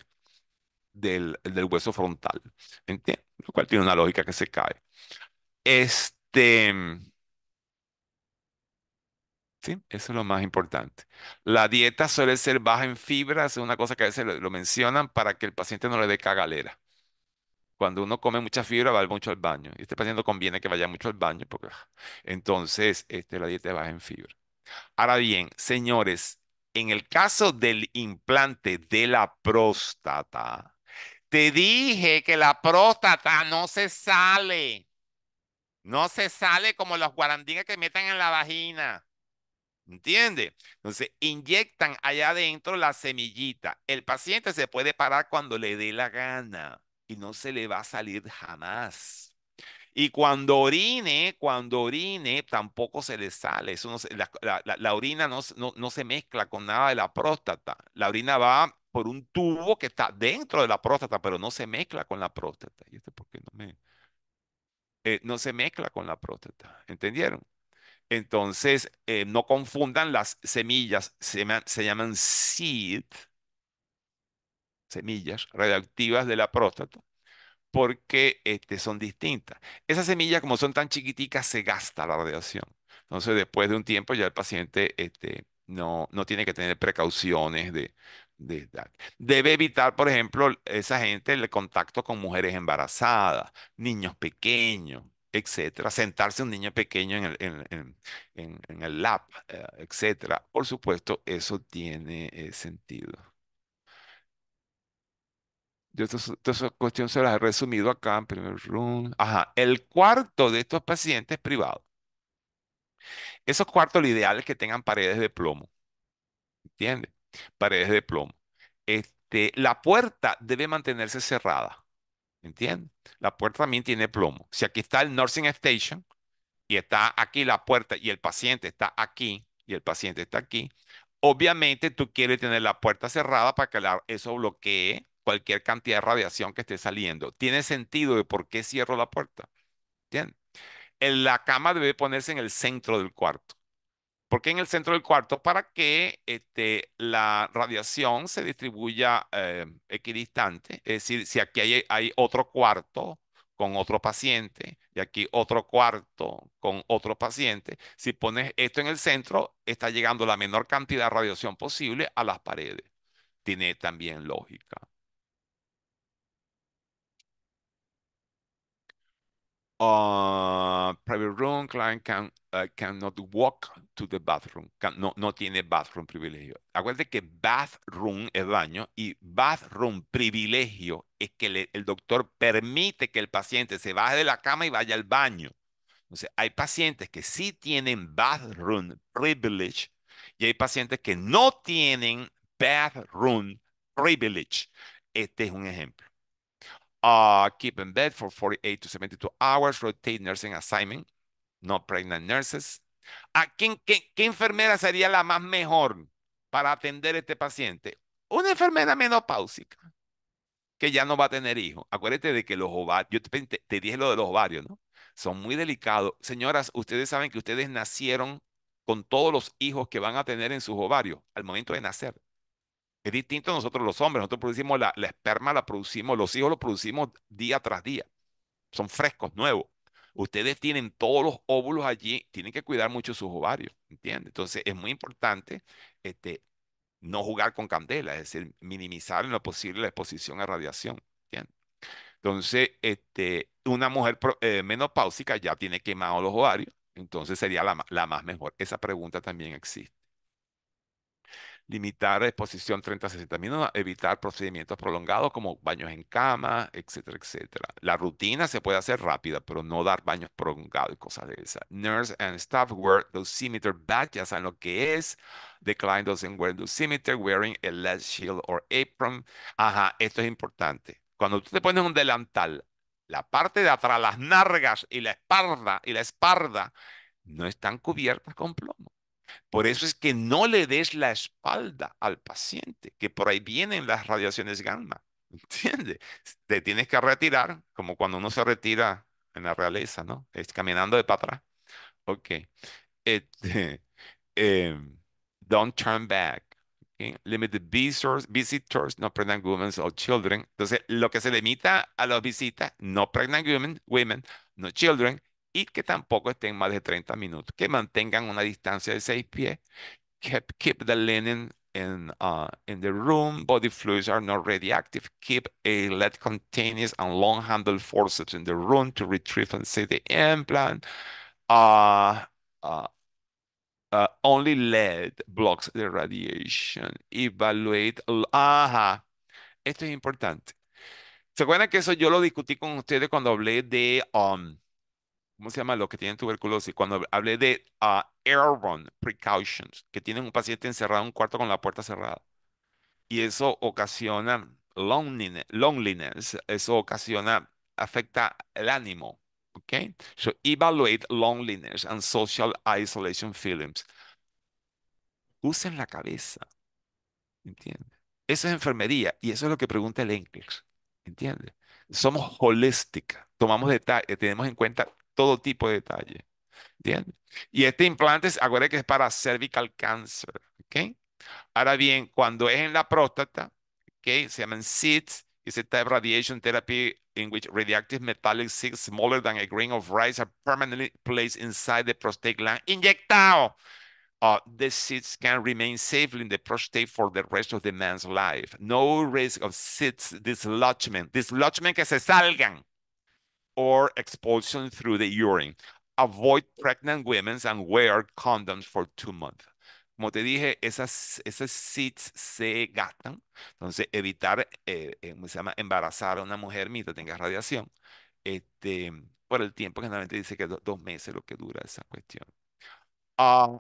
del, hueso frontal, Lo cual tiene una lógica que se cae. Este. Sí, eso es lo más importante. La dieta suele ser baja en fibras, es una cosa que a veces lo, lo mencionan para que el paciente no le dé cagalera cuando uno come mucha fibra va mucho al baño. Y este paciente conviene que vaya mucho al baño porque ah, entonces este, la dieta baja en fibra. Ahora bien, señores, en el caso del implante de la próstata, te dije que la próstata no se sale. No se sale como los guarandines que meten en la vagina. ¿Entiende? Entonces, inyectan allá adentro la semillita. El paciente se puede parar cuando le dé la gana y no se le va a salir jamás. Y cuando orine, cuando orine, tampoco se le sale. Eso la, orina no, no, se mezcla con nada de la próstata. La orina va por un tubo que está dentro de la próstata, pero no se mezcla con la próstata. ¿Y este por no me...? Eh, no se mezcla con la próstata. ¿Entendieron? Entonces, eh, no confundan las semillas. Se, se llaman seed semillas radioactivas de la próstata porque este, son distintas. Esas semillas, como son tan chiquiticas, se gasta la radiación. Entonces, después de un tiempo, ya el paciente este, no, tiene que tener precauciones de, de Debe evitar, por ejemplo, esa gente el contacto con mujeres embarazadas, niños pequeños, etcétera. Sentarse un niño pequeño en el, en, lab, eh, etcétera. Por supuesto, eso tiene eh, sentido. Yo todas cuestión se las he resumido acá en primer room. Ajá, el cuarto de estos pacientes privado Esos cuartos, lo ideal es que tengan paredes de plomo. ¿Entiendes? Paredes de plomo. Este, la puerta debe mantenerse cerrada. ¿Entiendes? La puerta también tiene plomo. Si aquí está el nursing station y está aquí la puerta y el paciente está aquí y el paciente está aquí, obviamente tú quieres tener la puerta cerrada para que eso bloquee cualquier cantidad de radiación que esté saliendo. Tiene sentido de por qué cierro la puerta. en La cama debe ponerse en el centro del cuarto. ¿Por qué en el centro del cuarto? Para que este, la radiación se distribuya eh, equidistante. Es decir, si aquí hay otro cuarto, con otro paciente y aquí otro cuarto con otro paciente. Si pones esto en el centro, está llegando la menor cantidad de radiación posible a las paredes. Tiene también lógica. Uh, private room, client can, uh, cannot walk to the bathroom. no, no tiene bathroom privilegio. Acuérdate que bathroom es baño y bathroom privilegio es que el doctor permite que el paciente se baje de la cama y vaya al baño. Entonces, hay pacientes que sí tienen bathroom privilege y hay pacientes que no tienen bathroom privilege. Este es un ejemplo. Uh, keep in bed for 48 to 72 hours. Rotate nursing assignment. No pregnant nurses. ¿A qué, enfermera sería la más mejor para atender a este paciente? Una enfermera menopáusica que ya no va a tener hijos. Acuérdate de que los ovarios, yo te, te dije lo de los ovarios, ¿no? Son muy delicados. Señoras, ustedes saben que ustedes nacieron con todos los hijos que van a tener en sus ovarios al momento de nacer. Es distinto nosotros los hombres. Nosotros producimos la, esperma, la producimos, los hijos los producimos día tras día. Son frescos, nuevos. Ustedes tienen todos los óvulos allí, tienen que cuidar mucho sus ovarios, ¿entiendes? Entonces es muy importante este, no jugar con candela, es decir, minimizar en lo posible la exposición a radiación, ¿entiendes? Entonces, este, una mujer eh, menopáusica ya tiene quemados los ovarios, entonces sería la más mejor. Esa pregunta también existe limitar exposición 30-60 minutos, evitar procedimientos prolongados como baños en cama, etcétera, etcétera. La rutina se puede hacer rápida, pero no dar baños prolongados y cosas de esas. Nurse and staff wear dosimeter badges, ya saben lo que es. The client doesn't wear dosimeter, wearing a lead shield or apron. Ajá, esto es importante. Cuando tú te pones un delantal, la parte de atrás, las nargas y la espalda y la espalda no están cubiertas con plomo. Por eso es que no le des la espalda al paciente, que por ahí vienen las radiaciones gamma. ¿Entiendes? Te tienes que retirar, como cuando uno se retira en la realeza, ¿no? Es caminando de para atrás. Ok. Este, em, don't turn back. Limit visitors, visitors, no pregnant women or children. Entonces, lo que se limita a las visitas, no pregnant women, women, no children, y que tampoco estén más de 30 minutos, que mantengan una distancia de 6 pies, keep, the linen in, uh, in the room, body fluids are not radioactive, keep a lead containers and long handle forceps in the room to retrieve and see the implant. Uh, uh, only lead blocks the radiation. Evaluate. Ajá. Esto es importante. ¿Se acuerdan que eso yo lo discutí con ustedes cuando hablé de um, ¿cómo se llama? lo que tienen tuberculosis. Cuando hablé de ah, airborne precautions, que tienen un paciente encerrado en un cuarto con la puerta cerrada. Y eso ocasiona loneliness, loneliness eso ocasiona, afecta el ánimo. ¿Ok? So evaluate loneliness and social isolation feelings. Usen la cabeza. entiende. Eso es enfermería y eso es lo que pregunta el English. ¿Entiendes? Somos holística, tomamos detalle, eh, tenemos en cuenta todo tipo de detalle. ¿Entiendes? Y este implante, acuérdense que es para cervical cancer. ¿okay? Ahora bien, cuando es en la próstata, ¿okay? se llaman seeds. Es a type of radiation therapy in which radioactive metallic seeds smaller than a grain of rice are permanently placed inside the prostate gland. Inyectado. Uh, the seeds can remain safely in the prostate for the rest of the man's life. No risk of seeds dislodgement. Dislodgement que se salgan or expulsion through the urine. Avoid pregnant women and wear condoms for two months. Como te dije, esas, esas seeds se gastan. Entonces, evitar, eh, eh, se llama? Embarazar a una mujer mientras tenga radiación. Este, por el tiempo, generalmente dice que dos meses lo que dura esa cuestión. Ah,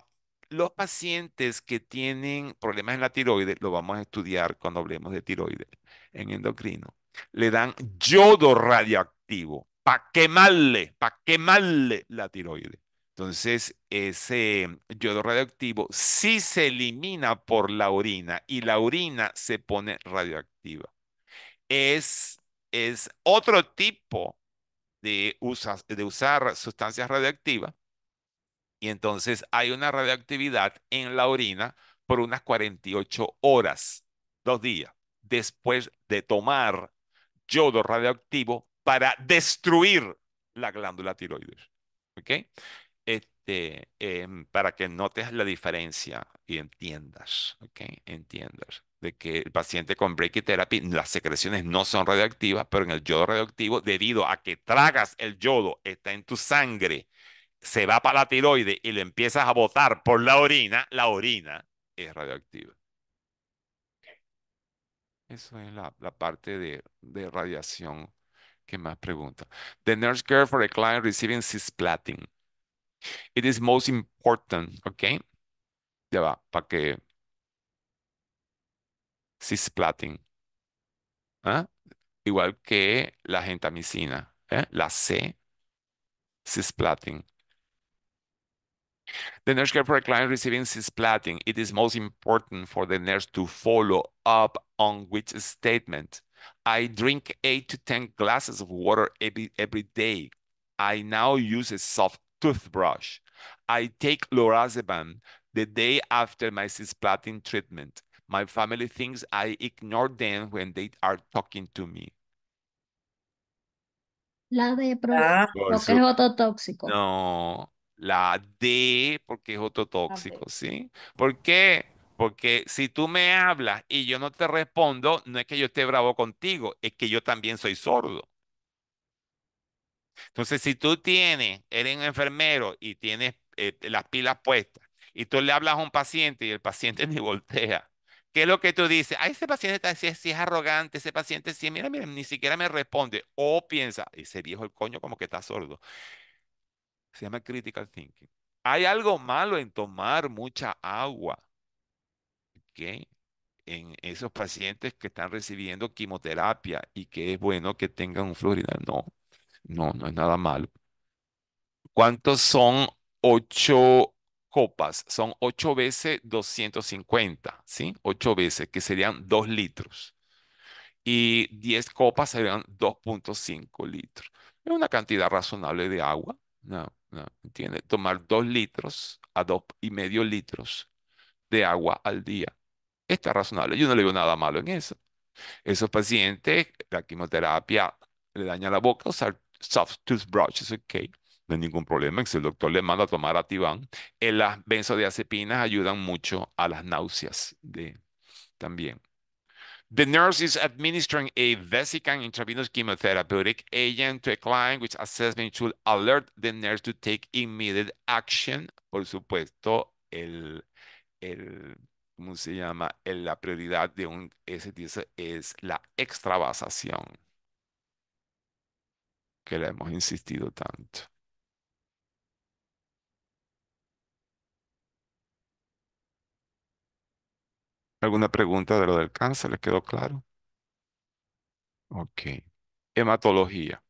los pacientes que tienen problemas en la tiroides, lo vamos a estudiar cuando hablemos de tiroides en endocrino, le dan yodo radioactivo para quemarle, para quemarle la tiroide. Entonces, ese yodo radioactivo sí se elimina por la orina y la orina se pone radioactiva. Es, es otro tipo de, de usar sustancias radioactivas y entonces hay una radioactividad en la orina por unas 48 horas, dos días, después de tomar yodo radioactivo para destruir la glándula tiroides. ¿Ok? Este, em, para que notes la diferencia y entiendas, ¿ok? Entiendas de que el paciente con brachyterapia, las secreciones no son radioactivas, pero en el yodo radioactivo, debido a que tragas el yodo, está en tu sangre, se va para la tiroides y le empiezas a botar por la orina, la orina es radioactiva. Eso es la, parte de, de radiación ¿Qué más pregunta? The nurse care for a client receiving cisplatin. It is most important, ¿ok? Ya va, para que... Cisplatin. ¿Ah? Igual que la gentamicina, ¿eh? la C, cisplatin. The nurse care for a client receiving cisplatin. It is most important for the nurse to follow up on which statement I drink eight to 10 glasses of water every, every day. I now use a soft toothbrush. I take lorazepam the day after my cisplatin treatment. My family thinks I ignore them when they are talking to me. La D porque es ototóxico. No, la D porque es ototóxico, ¿sí? ¿Por qué? Porque si tú me hablas y yo no te respondo, no es que yo esté bravo contigo, es que yo también soy sordo. Entonces, si tú tienes, eres un enfermero y tienes eh, las pilas puestas y tú le hablas a un paciente y el paciente ni voltea, ¿qué es lo que tú dices? Ah, ese paciente está, si, es, arrogante, ese paciente sí, mira, mira, ni siquiera me responde. O piensa, ese viejo el coño como que está sordo. Se llama critical thinking. Hay algo malo en tomar mucha agua en esos pacientes que están recibiendo quimioterapia y que es bueno que tengan un fluoridal, No, no, no es nada malo. ¿Cuántos son ocho copas? Son ocho veces 250, ¿sí? Ocho veces, que serían dos litros. Y diez copas serían 2.5 litros. Es una cantidad razonable de agua, ¿no? no ¿entiendes? Tomar dos litros a dos y medio litros de agua al día está razonable. Yo no le veo nada malo en eso. Esos pacientes, la quimioterapia le daña la boca, usar soft toothbrushes, ok. No hay ningún problema, si el doctor le manda a tomar Ativan, eh, las benzodiazepinas ayudan mucho a las náuseas de, también. The nurse is administering a vesicant intravenous chemotherapeutic agent to a client, which assessment should alert the nurse to take immediate action. Por supuesto, el, el ¿cómo se llama? Eh, la prioridad de un S10 es la extravasación, que le hemos insistido tanto. ¿Alguna pregunta de lo del cáncer? ¿Le quedó claro? Ok. Hematología.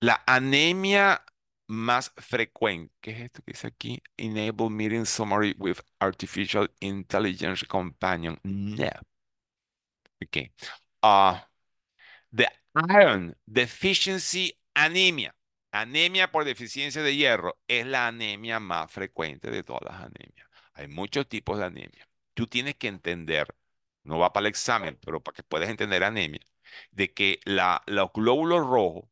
La anemia más frecuente. ¿Qué es esto que dice aquí? Enable meeting summary with artificial intelligence companion. No. Ok. Ah, the iron deficiency anemia. Anemia por deficiencia de hierro es la anemia más frecuente de todas las anemias. Hay muchos tipos de anemia. Tú tienes que entender, no va para el examen, pero para que puedas entender anemia, de que la, los glóbulos rojos,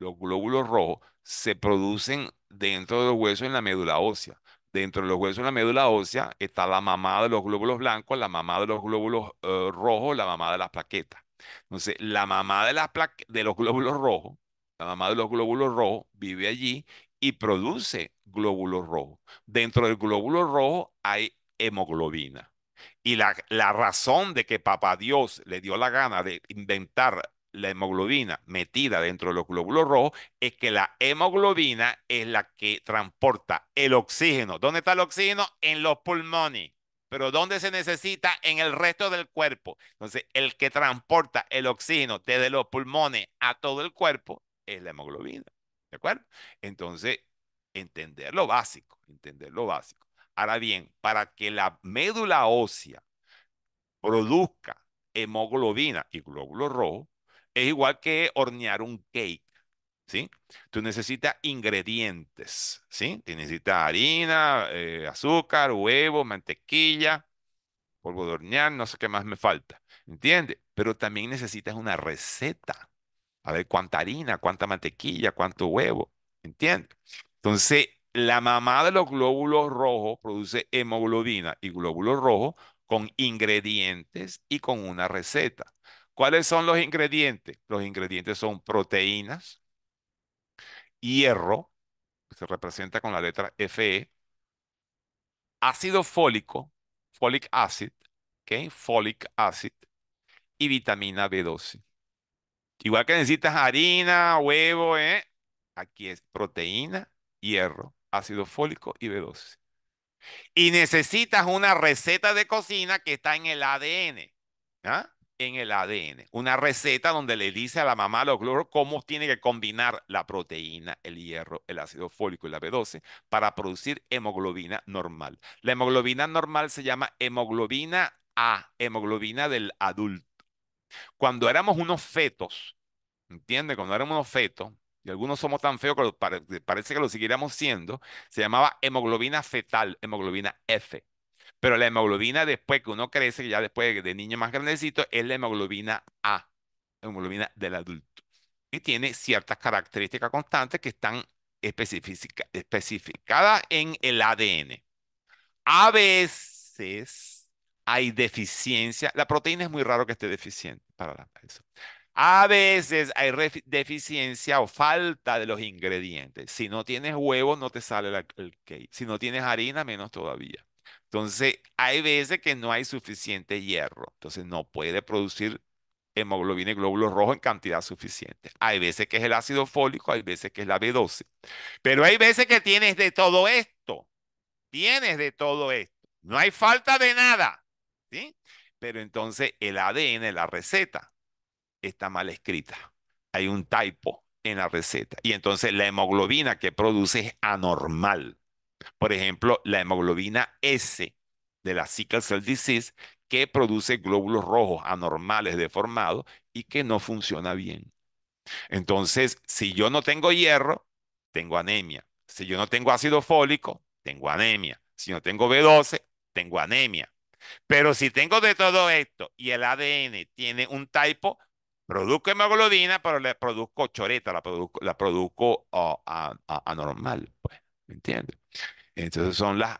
los glóbulos rojos se producen dentro de los huesos en la médula ósea. Dentro de los huesos en la médula ósea está la mamá de los glóbulos blancos, la mamá de los glóbulos eh, rojos, la mamá de las plaquetas. Entonces, la mamá de, de los glóbulos rojos, la mamá de los glóbulos rojos vive allí y produce glóbulos rojos. Dentro del glóbulo rojo hay hemoglobina. Y la, la razón de que papá Dios le dio la gana de inventar la hemoglobina metida dentro de los glóbulos rojos es que la hemoglobina es la que transporta el oxígeno. ¿Dónde está el oxígeno? En los pulmones. Pero ¿dónde se necesita? En el resto del cuerpo. Entonces, el que transporta el oxígeno desde los pulmones a todo el cuerpo es la hemoglobina. ¿De acuerdo? Entonces, entender lo básico, entender lo básico. Ahora bien, para que la médula ósea produzca hemoglobina y glóbulos rojos, es igual que hornear un cake, ¿sí? Tú necesitas ingredientes, ¿sí? Te necesitas harina, eh, azúcar, huevo, mantequilla, polvo de hornear, no sé qué más me falta, ¿entiendes? Pero también necesitas una receta, a ver cuánta harina, cuánta mantequilla, cuánto huevo, ¿entiendes? Entonces, la mamá de los glóbulos rojos produce hemoglobina y glóbulos rojos con ingredientes y con una receta. ¿Cuáles son los ingredientes? Los ingredientes son proteínas, hierro, se representa con la letra Fe, ácido fólico, folic acid, ¿ok? Folic acid y vitamina B12. Igual que necesitas harina, huevo, ¿eh? Aquí es proteína, hierro, ácido fólico y B12. Y necesitas una receta de cocina que está en el ADN. ¿Ah? en el ADN. Una receta donde le dice a la mamá, a los glóbulos, cómo tiene que combinar la proteína, el hierro, el ácido fólico y la B12 para producir hemoglobina normal. La hemoglobina normal se llama hemoglobina A, hemoglobina del adulto. Cuando éramos unos fetos, ¿entiendes? Cuando éramos unos fetos, y algunos somos tan feos que parece que lo siguiéramos siendo, se llamaba hemoglobina fetal, hemoglobina F. Pero la hemoglobina después que uno crece, ya después de niño más grandecito, es la hemoglobina A, la hemoglobina del adulto, Y tiene ciertas características constantes que están especificadas en el ADN. A veces hay deficiencia, la proteína es muy raro que esté deficiente para la, persona. A veces hay deficiencia o falta de los ingredientes. Si no tienes huevo, no te sale el cake. Si no tienes harina, menos todavía. Entonces, hay veces que no hay suficiente hierro, entonces no puede producir hemoglobina y glóbulos rojos en cantidad suficiente. Hay veces que es el ácido fólico, hay veces que es la B12. Pero hay veces que tienes de todo esto. Tienes de todo esto. No hay falta de nada. ¿sí? Pero entonces el ADN, la receta, está mal escrita. Hay un typo en la receta. Y entonces la hemoglobina que produce es anormal. Por ejemplo, la hemoglobina S de la sickle cell disease que produce glóbulos rojos anormales deformados y que no funciona bien. Entonces, si yo no tengo hierro, tengo anemia. Si yo no tengo ácido fólico, tengo anemia. Si no tengo B12, tengo anemia. Pero si tengo de todo esto y el ADN tiene un tipo, produzco hemoglobina, pero le produzco choreta, la produzco, ah, ah, ah, anormal. Pues, ¿Me entiendes? Entonces son las,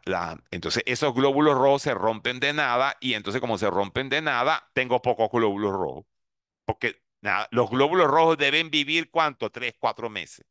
entonces esos glóbulos rojos se rompen de nada y entonces como se rompen de nada, tengo pocos glóbulos rojos. Porque los glóbulos rojos deben vivir cuánto? Tres, cuatro meses.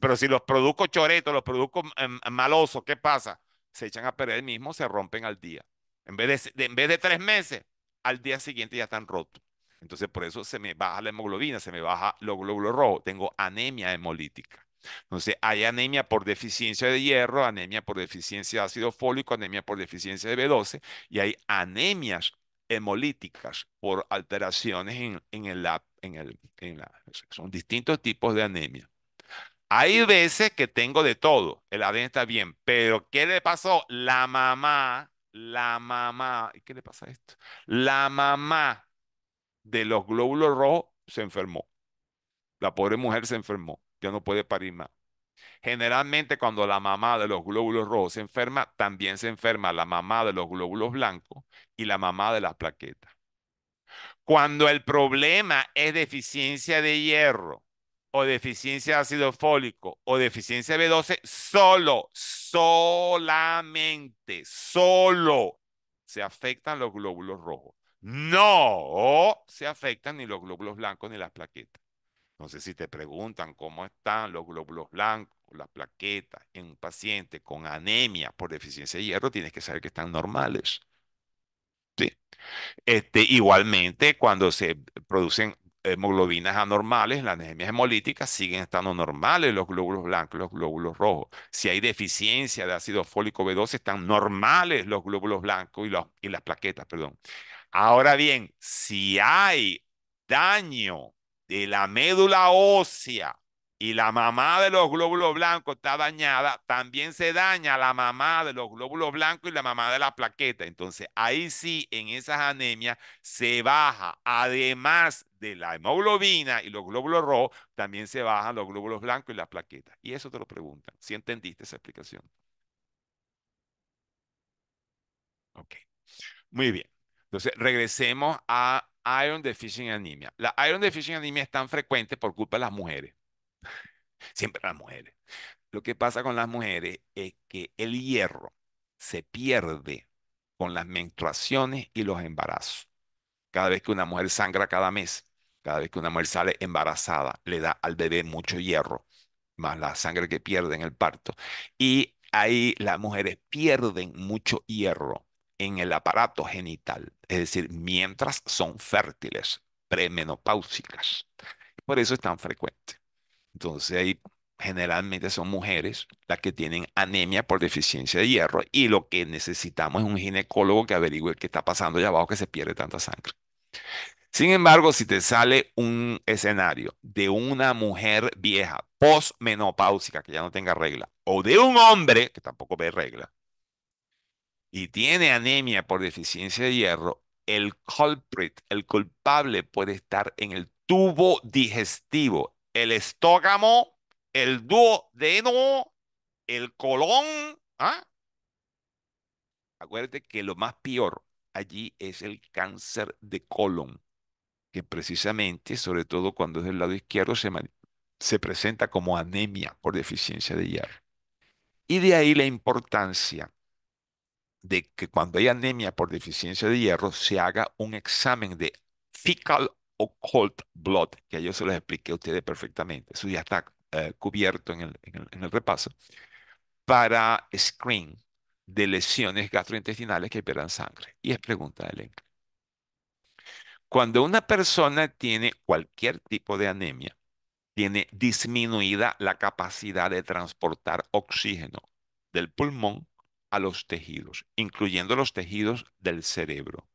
Pero si los productos choretos, los productos em, malosos, ¿qué pasa? Se echan a perder el mismo, se rompen al día. En vez de, en vez de tres meses, al día siguiente ya están rotos. Entonces por eso se me baja la hemoglobina, se me baja los glóbulos rojos. Tengo anemia hemolítica. Entonces, hay anemia por deficiencia de hierro, anemia por deficiencia de ácido fólico, anemia por deficiencia de B12 y hay anemias hemolíticas por alteraciones en, el, en, el, la... Son distintos tipos de anemia. Hay veces que tengo de todo, el ADN está bien, pero ¿qué le pasó? La mamá, la mamá, ¿y ¿qué le pasa a esto? La mamá de los glóbulos rojos se enfermó. La pobre mujer se enfermó ya no puede parir más. Generalmente cuando la mamá de los glóbulos rojos se enferma, también se enferma la mamá de los glóbulos blancos y la mamá de las plaquetas. Cuando el problema es deficiencia de hierro o deficiencia de ácido fólico o deficiencia de B12, solo, solamente, solo se afectan los glóbulos rojos. No se afectan ni los glóbulos blancos ni las plaquetas. Entonces, si te preguntan cómo están los glóbulos blancos, las plaquetas en un paciente con anemia por deficiencia de hierro, tienes que saber que están normales. ¿Sí? Este, igualmente, cuando se producen hemoglobinas anormales, las anemias hemolíticas siguen estando normales los glóbulos blancos, los glóbulos rojos. Si hay deficiencia de ácido fólico B12, están normales los glóbulos blancos y, los, y las plaquetas, perdón. Ahora bien, si hay daño de la médula ósea y la mamá de los glóbulos blancos está dañada, también se daña la mamá de los glóbulos blancos y la mamá de la plaqueta. Entonces, ahí sí, en esas anemias se baja, además de la hemoglobina y los glóbulos rojos, también se bajan los glóbulos blancos y las plaquetas. Y eso te lo preguntan, si entendiste esa explicación. Ok, muy bien. Entonces, regresemos a Iron Deficient Anemia. La Iron Deficient Anemia es tan frecuente por culpa de las mujeres. Siempre las mujeres. Lo que pasa con las mujeres es que el hierro se pierde con las menstruaciones y los embarazos. Cada vez que una mujer sangra cada mes, cada vez que una mujer sale embarazada, le da al bebé mucho hierro, más la sangre que pierde en el parto. Y ahí las mujeres pierden mucho hierro en el aparato genital, es decir, mientras son fértiles, premenopáusicas. Por eso es tan frecuente. Entonces ahí generalmente son mujeres las que tienen anemia por deficiencia de hierro y lo que necesitamos es un ginecólogo que averigüe qué está pasando allá abajo que se pierde tanta sangre. Sin embargo, si te sale un escenario de una mujer vieja postmenopáusica que ya no tenga regla o de un hombre que tampoco ve regla, y tiene anemia por deficiencia de hierro, el culprit, el culpable puede estar en el tubo digestivo, el estógamo, el duodeno, el colon. ¿ah? Acuérdate que lo más peor allí es el cáncer de colon, que precisamente, sobre todo cuando es del lado izquierdo, se presenta como anemia por deficiencia de hierro. Y de ahí la importancia de que cuando hay anemia por deficiencia de hierro se haga un examen de fecal occult blood, que yo se los expliqué a ustedes perfectamente. Eso ya está eh, cubierto en el, en, el, repaso. Para screen de lesiones gastrointestinales que pierdan sangre. Y es pregunta del Lenka. Cuando una persona tiene cualquier tipo de anemia, tiene disminuida la capacidad de transportar oxígeno del pulmón a los tejidos, incluyendo los tejidos del cerebro.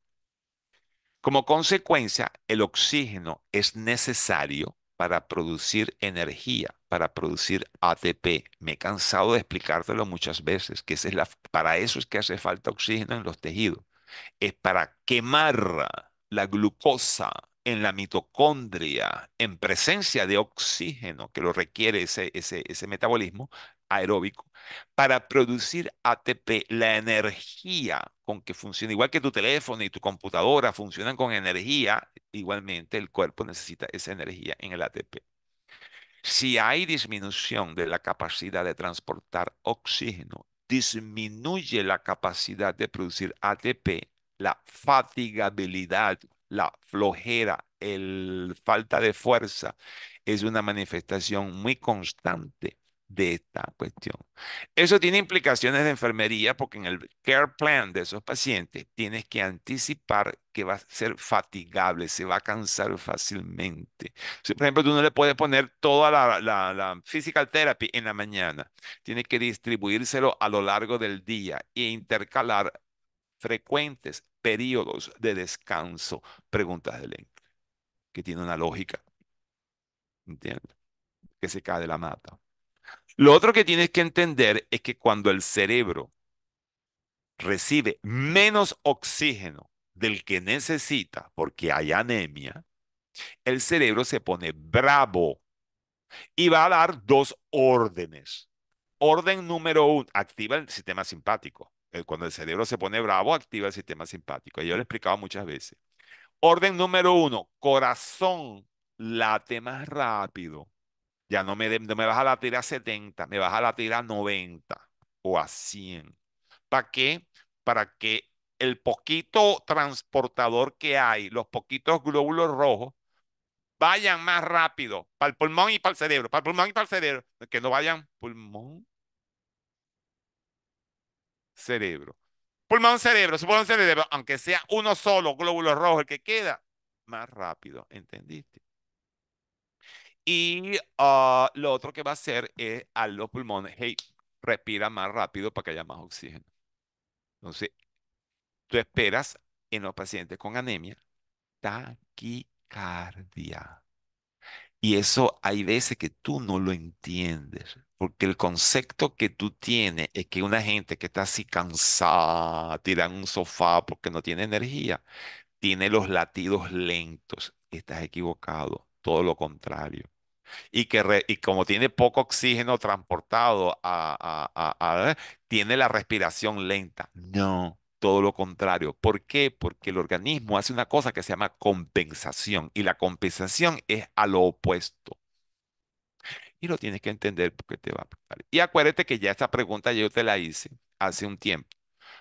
Como consecuencia, el oxígeno es necesario para producir energía, para producir ATP. Me he cansado de explicártelo muchas veces, que es la, para eso es que hace falta oxígeno en los tejidos. Es para quemar la glucosa en la mitocondria, en presencia de oxígeno que lo requiere ese, ese, ese metabolismo, aeróbico para producir ATP, la energía con que funciona, igual que tu teléfono y tu computadora funcionan con energía, igualmente el cuerpo necesita esa energía en el ATP. Si hay disminución de la capacidad de transportar oxígeno, disminuye la capacidad de producir ATP, la fatigabilidad, la flojera, la falta de fuerza es una manifestación muy constante de esta cuestión. Eso tiene implicaciones de enfermería porque en el care plan de esos pacientes tienes que anticipar que va a ser fatigable, se va a cansar fácilmente. por ejemplo, tú no le puedes poner toda la, physical therapy en la mañana. Tienes que distribuírselo a lo largo del día e intercalar frecuentes periodos de descanso. Preguntas de del que tiene una lógica. ¿Entiendes? Que se cae de la mata. Lo otro que tienes que entender es que cuando el cerebro recibe menos oxígeno del que necesita porque hay anemia, el cerebro se pone bravo y va a dar dos órdenes. Orden número uno, activa el sistema simpático. Eh, cuando el cerebro se pone bravo, activa el sistema simpático. Yo lo he explicado muchas veces. Orden número uno, corazón late más rápido. Ya no me, me vas a la tira a 70, me vas a la tira a 90 o a 100. ¿Para qué? Para que el poquito transportador que hay, los poquitos glóbulos rojos, vayan más rápido para el pulmón y para el cerebro, para el pulmón y para el cerebro, que no vayan pulmón, cerebro. Pulmón, cerebro, cerebro, aunque sea uno solo, glóbulos rojo el que queda, más rápido, ¿entendiste? Y ah, lo otro que va a hacer es a los pulmones, hey, respira más rápido para que haya más oxígeno. Entonces, tú esperas en los pacientes con anemia taquicardia. Y eso hay veces que tú no lo entiendes, porque el concepto que tú tienes es que una gente que está así cansada, tira en un sofá porque no tiene energía, tiene los latidos lentos. Estás equivocado todo lo contrario. Y, que y como tiene poco oxígeno transportado, a, ¿eh? tiene la respiración lenta. No, todo lo contrario. ¿Por qué? Porque el organismo hace una cosa que se llama compensación y la compensación es a lo opuesto. Y lo tienes que entender porque te va a aportar. Y acuérdate que ya esta pregunta yo te la hice hace un tiempo,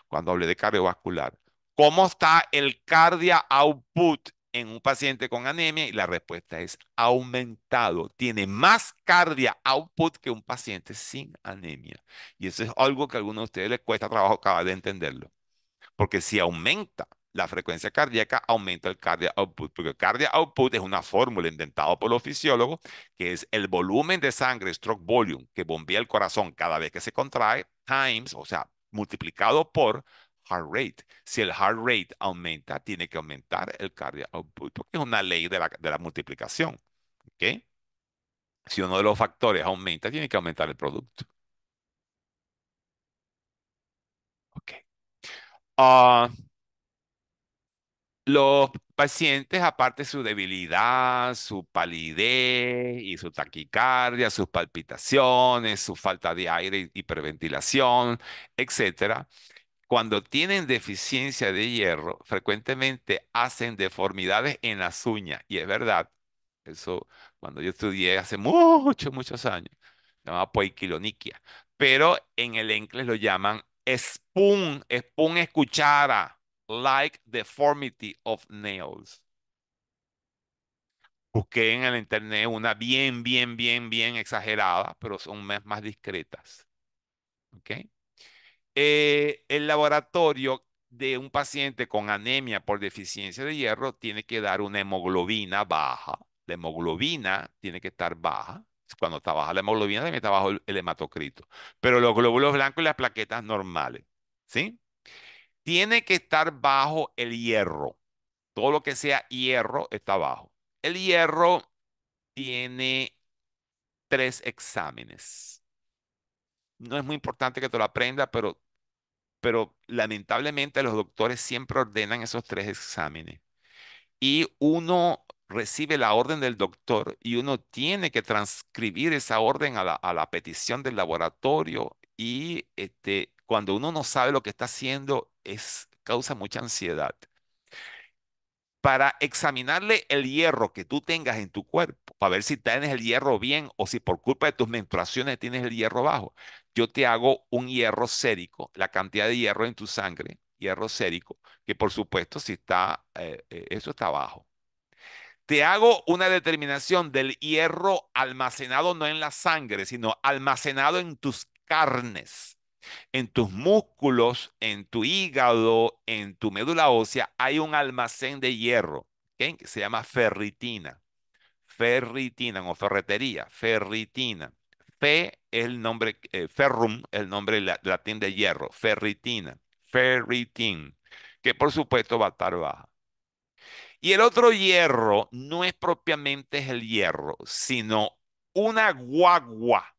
cuando hablé de cardiovascular. ¿Cómo está el cardia output en un paciente con anemia y la respuesta es aumentado. Tiene más cardia output que un paciente sin anemia. Y eso es algo que a algunos de ustedes les cuesta trabajo acabar de entenderlo. Porque si aumenta la frecuencia cardíaca, aumenta el cardia output. Porque el cardia output es una fórmula inventada por los fisiólogos, que es el volumen de sangre, stroke volume, que bombea el corazón cada vez que se contrae, times, o sea, multiplicado por heart rate. Si el heart rate aumenta, tiene que aumentar el cardio porque es una ley de la, multiplicación. ¿ok? Si uno de los factores aumenta, tiene que aumentar el producto. Ok. Ah, los pacientes, aparte de su debilidad, su palidez y su taquicardia, sus palpitaciones, su falta de aire, y hiperventilación, etcétera, cuando tienen deficiencia de hierro, frecuentemente hacen deformidades en las uñas. Y es verdad, eso cuando yo estudié hace muchos, muchos años, se llamaba poikiloniquia. Pero en el inglés lo llaman spoon, spoon escuchada like deformity of nails. Busqué en el internet una bien, bien, bien, bien exagerada, pero son más, más discretas. ¿Ok? Eh, el laboratorio de un paciente con anemia por deficiencia de hierro tiene que dar una hemoglobina baja. La hemoglobina tiene que estar baja. Cuando está baja la hemoglobina, también está bajo el, el hematocrito. Pero los glóbulos blancos y las plaquetas normales. ¿Sí? Tiene que estar bajo el hierro. Todo lo que sea hierro está bajo. El hierro tiene tres exámenes no es muy importante que te lo aprendas, pero, pero lamentablemente los doctores siempre ordenan esos tres exámenes. Y uno recibe la orden del doctor y uno tiene que transcribir esa orden a la, petición del laboratorio y este, cuando uno no sabe lo que está haciendo es, causa mucha ansiedad. Para examinarle el hierro que tú tengas en tu cuerpo, para ver si tienes el hierro bien o si por culpa de tus menstruaciones tienes el hierro bajo yo te hago un hierro sérico, la cantidad de hierro en tu sangre, hierro sérico, que por supuesto si está, eh, eh, eso está abajo. Te hago una determinación del hierro almacenado no en la sangre, sino almacenado en tus carnes, en tus músculos, en tu hígado, en tu médula ósea. Hay un almacén de hierro que se llama ferritina. Ferritina o ferretería, ferritina. P es el nombre, eh, ferrum, el nombre latín de hierro, ferritina, ferritin, que por supuesto va a estar baja. Y el otro hierro no es propiamente el hierro, sino una guagua,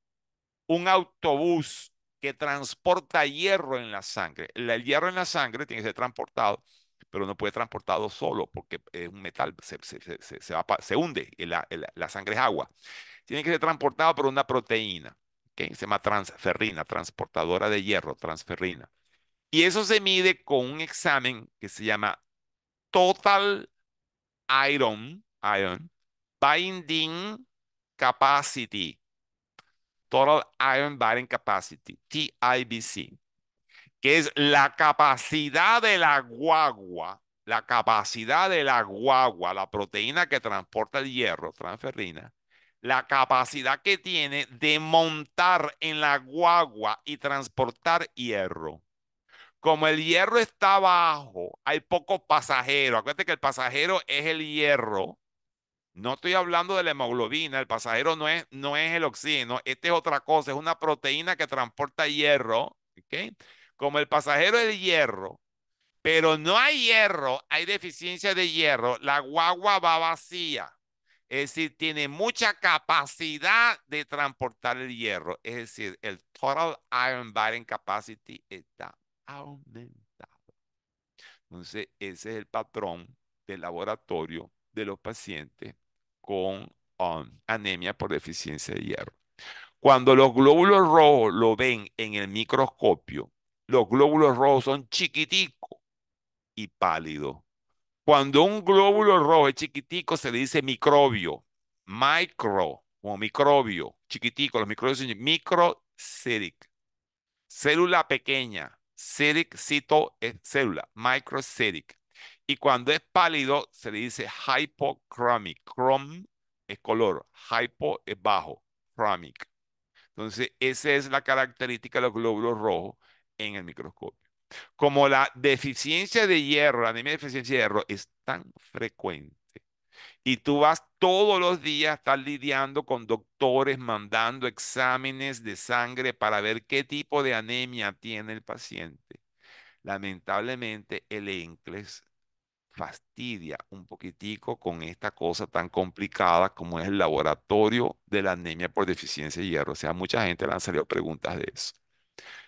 un autobús que transporta hierro en la sangre. El hierro en la sangre tiene que ser transportado pero no puede transportado solo porque es un metal, se, se, se, hunde, y la, sangre es agua. Tiene que ser transportado por una proteína, que se llama transferrina, transportadora de hierro, transferrina. Y eso se mide con un examen que se llama Total Iron, iron Binding Capacity. Total Iron Binding Capacity, TIBC que es la capacidad de la guagua, la capacidad de la guagua, la proteína que transporta el hierro, transferrina, la capacidad que tiene de montar en la guagua y transportar hierro. Como el hierro está bajo, hay poco pasajero. Acuérdate que el pasajero es el hierro. No estoy hablando de la hemoglobina, el pasajero no es, no es el oxígeno, esta es otra cosa, es una proteína que transporta hierro. ¿okay? como el pasajero del hierro, pero no hay hierro, hay deficiencia de hierro, la guagua va vacía. Es decir, tiene mucha capacidad de transportar el hierro. Es decir, el total iron bearing capacity está aumentado. Entonces, ese es el patrón del laboratorio de los pacientes con um, anemia por deficiencia de hierro. Cuando los glóbulos rojos lo ven en el microscopio, los glóbulos rojos son chiquiticos y pálidos. Cuando un glóbulo rojo es chiquitico, se le dice microbio. Micro, como microbio, chiquitico, los microbios son microcytic. Célula pequeña, citic, cito es célula, Microcytic. Y cuando es pálido, se le dice hypochromic. Chrome es color, hypo es bajo, chromic. Entonces, esa es la característica de los glóbulos rojos en el microscopio. Como la deficiencia de hierro, la anemia de deficiencia de hierro es tan frecuente y tú vas todos los días, estar lidiando con doctores, mandando exámenes de sangre para ver qué tipo de anemia tiene el paciente. Lamentablemente, el ENCLES fastidia un poquitico con esta cosa tan complicada como es el laboratorio de la anemia por deficiencia de hierro. O sea, mucha gente le han salido preguntas de eso.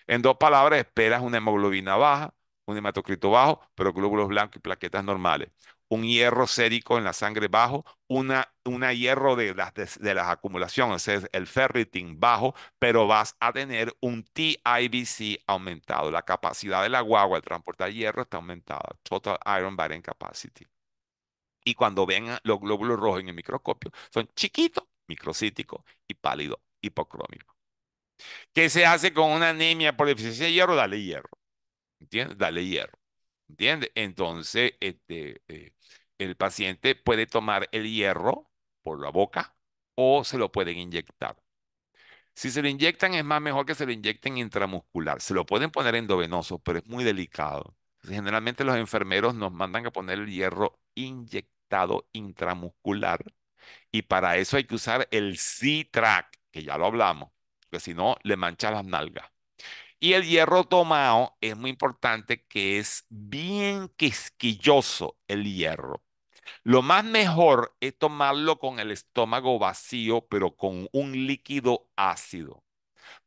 En dos palabras, esperas una hemoglobina baja, un hematocrito bajo, pero glóbulos blancos y plaquetas normales. Un hierro sérico en la sangre bajo, una, una hierro de las, de, acumulaciones, es el ferritin bajo, pero vas a tener un TIBC aumentado. La capacidad de la guagua al transportar hierro está aumentada. Total Iron Barren Capacity. Y cuando ven los glóbulos rojos en el microscopio, son chiquitos, microcíticos y pálidos, hipocrómicos. ¿Qué se hace con una anemia por deficiencia de hierro? Dale hierro. ¿Entiendes? Dale hierro. ¿Entiendes? Entonces, este, eh, el paciente puede tomar el hierro por la boca o se lo pueden inyectar. Si se lo inyectan, es más mejor que se lo inyecten intramuscular. Se lo pueden poner endovenoso, pero es muy delicado. Generalmente los enfermeros nos mandan a poner el hierro inyectado intramuscular y para eso hay que usar el C-Track, que ya lo hablamos si no, le mancha las nalgas. Y el hierro tomado es muy importante, que es bien quisquilloso el hierro. Lo más mejor es tomarlo con el estómago vacío, pero con un líquido ácido,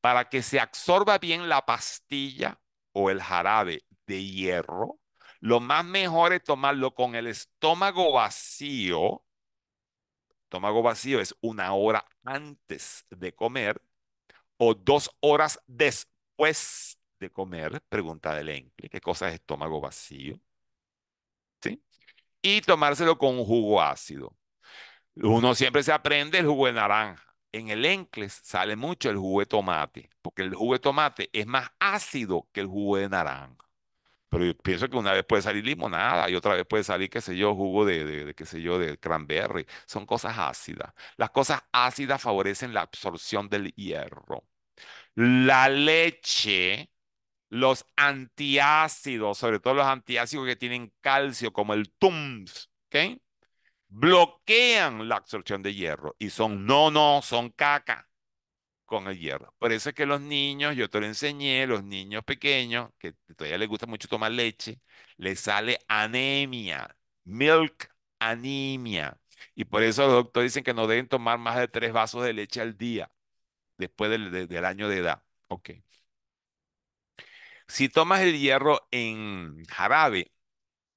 para que se absorba bien la pastilla o el jarabe de hierro. Lo más mejor es tomarlo con el estómago vacío. Estómago vacío es una hora antes de comer o dos horas después de comer? Pregunta del Encle. ¿Qué cosa es estómago vacío? ¿Sí? Y tomárselo con un jugo ácido. Uno siempre se aprende el jugo de naranja. En el Encles sale mucho el jugo de tomate, porque el jugo de tomate es más ácido que el jugo de naranja. Pero yo pienso que una vez puede salir limonada y otra vez puede salir, qué sé yo, jugo de, qué sé yo, de cranberry. Son cosas ácidas. Las cosas ácidas favorecen la absorción del hierro. La leche, los antiácidos, sobre todo los antiácidos que tienen calcio, como el TUMS, ¿ok? Bloquean la absorción de hierro y son, no, no, son caca con el hierro. Por eso es que los niños, yo te lo enseñé, los niños pequeños, que todavía les gusta mucho tomar leche, les sale anemia, milk anemia. Y por eso los doctores dicen que no deben tomar más de tres vasos de leche al día después del, año de edad. Ok. Si tomas el hierro en jarabe,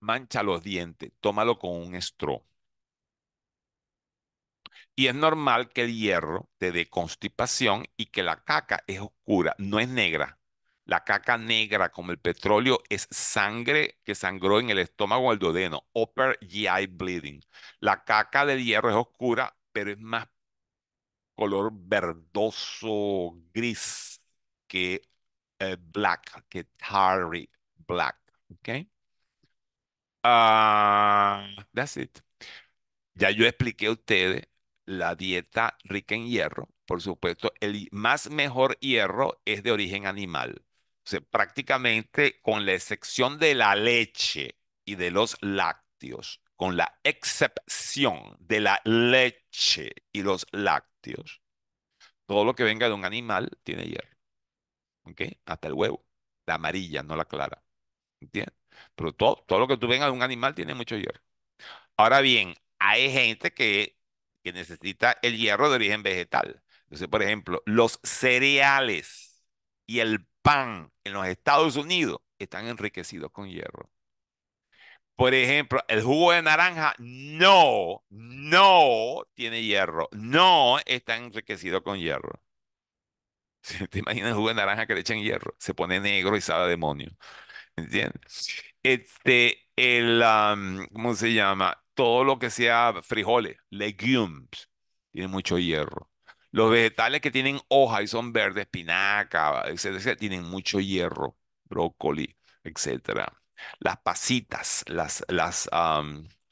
mancha los dientes, tómalo con un straw. Y es normal que el hierro te dé constipación y que la caca es oscura, no es negra. La caca negra, como el petróleo, es sangre que sangró en el estómago o el duodeno, upper GI bleeding. La caca del hierro es oscura, pero es más color verdoso, gris, que eh, black, que tarry black. ¿Ok? Ah, that's it. Ya yo expliqué a ustedes la dieta rica en hierro. Por supuesto, el más mejor hierro es de origen animal. O sea, prácticamente con la excepción de la leche y de los lácteos, con la excepción de la leche y los lácteos, todo lo que venga de un animal tiene hierro. ¿Ok? Hasta el huevo. La amarilla, no la clara. ¿Entiendes? Pero todo, todo lo que tú vengas de un animal tiene mucho hierro. Ahora bien, hay gente que que necesita el hierro de origen vegetal. Entonces, por ejemplo, los cereales y el pan en los Estados Unidos están enriquecidos con hierro. Por ejemplo, el jugo de naranja no, no tiene hierro, no está enriquecido con hierro. ¿Te imaginas el jugo de naranja que le echan hierro? Se pone negro y sabe a demonio. ¿Entiendes? Este, el, ¿cómo se llama? todo lo que sea frijoles, legumes, tiene mucho hierro. Los vegetales que tienen hoja y son verdes, espinaca, etcétera, tienen mucho hierro, brócoli, etcétera. Las pasitas, las, las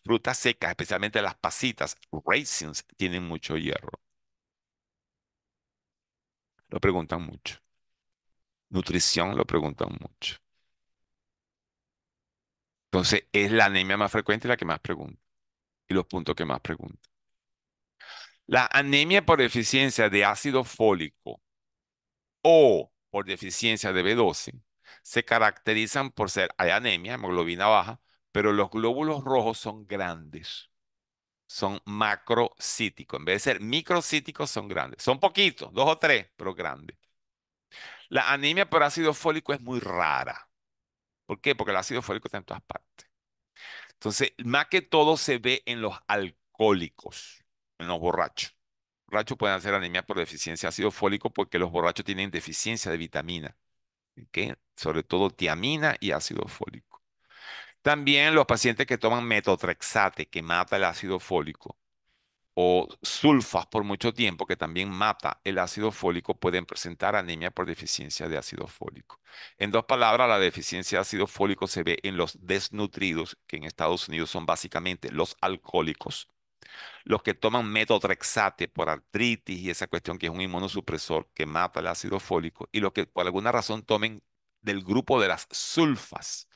frutas secas, especialmente las pasitas, raisins, tienen mucho hierro. Lo preguntan mucho. Nutrición lo preguntan mucho. Entonces, es la anemia más frecuente y la que más pregunta y los puntos que más preguntan La anemia por deficiencia de ácido fólico o por deficiencia de B12 se caracterizan por ser, hay anemia, hemoglobina baja, pero los glóbulos rojos son grandes. Son macrocíticos. En vez de ser microcíticos, son grandes. Son poquitos, dos o tres, pero grandes. La anemia por ácido fólico es muy rara. ¿Por qué? Porque el ácido fólico está en todas partes. Entonces, más que todo se ve en los alcohólicos, en los borrachos. Los borrachos pueden hacer anemia por deficiencia de ácido fólico porque los borrachos tienen deficiencia de vitamina, sobre todo tiamina y ácido fólico. También los pacientes que toman metotrexate, que mata el ácido fólico, o sulfas por mucho tiempo, que también mata el ácido fólico, pueden presentar anemia por deficiencia de ácido fólico. En dos palabras, la deficiencia de ácido fólico se ve en los desnutridos, que en Estados Unidos son básicamente los alcohólicos, los que toman metotrexate por artritis y esa cuestión que es un inmunosupresor que mata el ácido fólico, y los que por alguna razón tomen del grupo de las sulfas,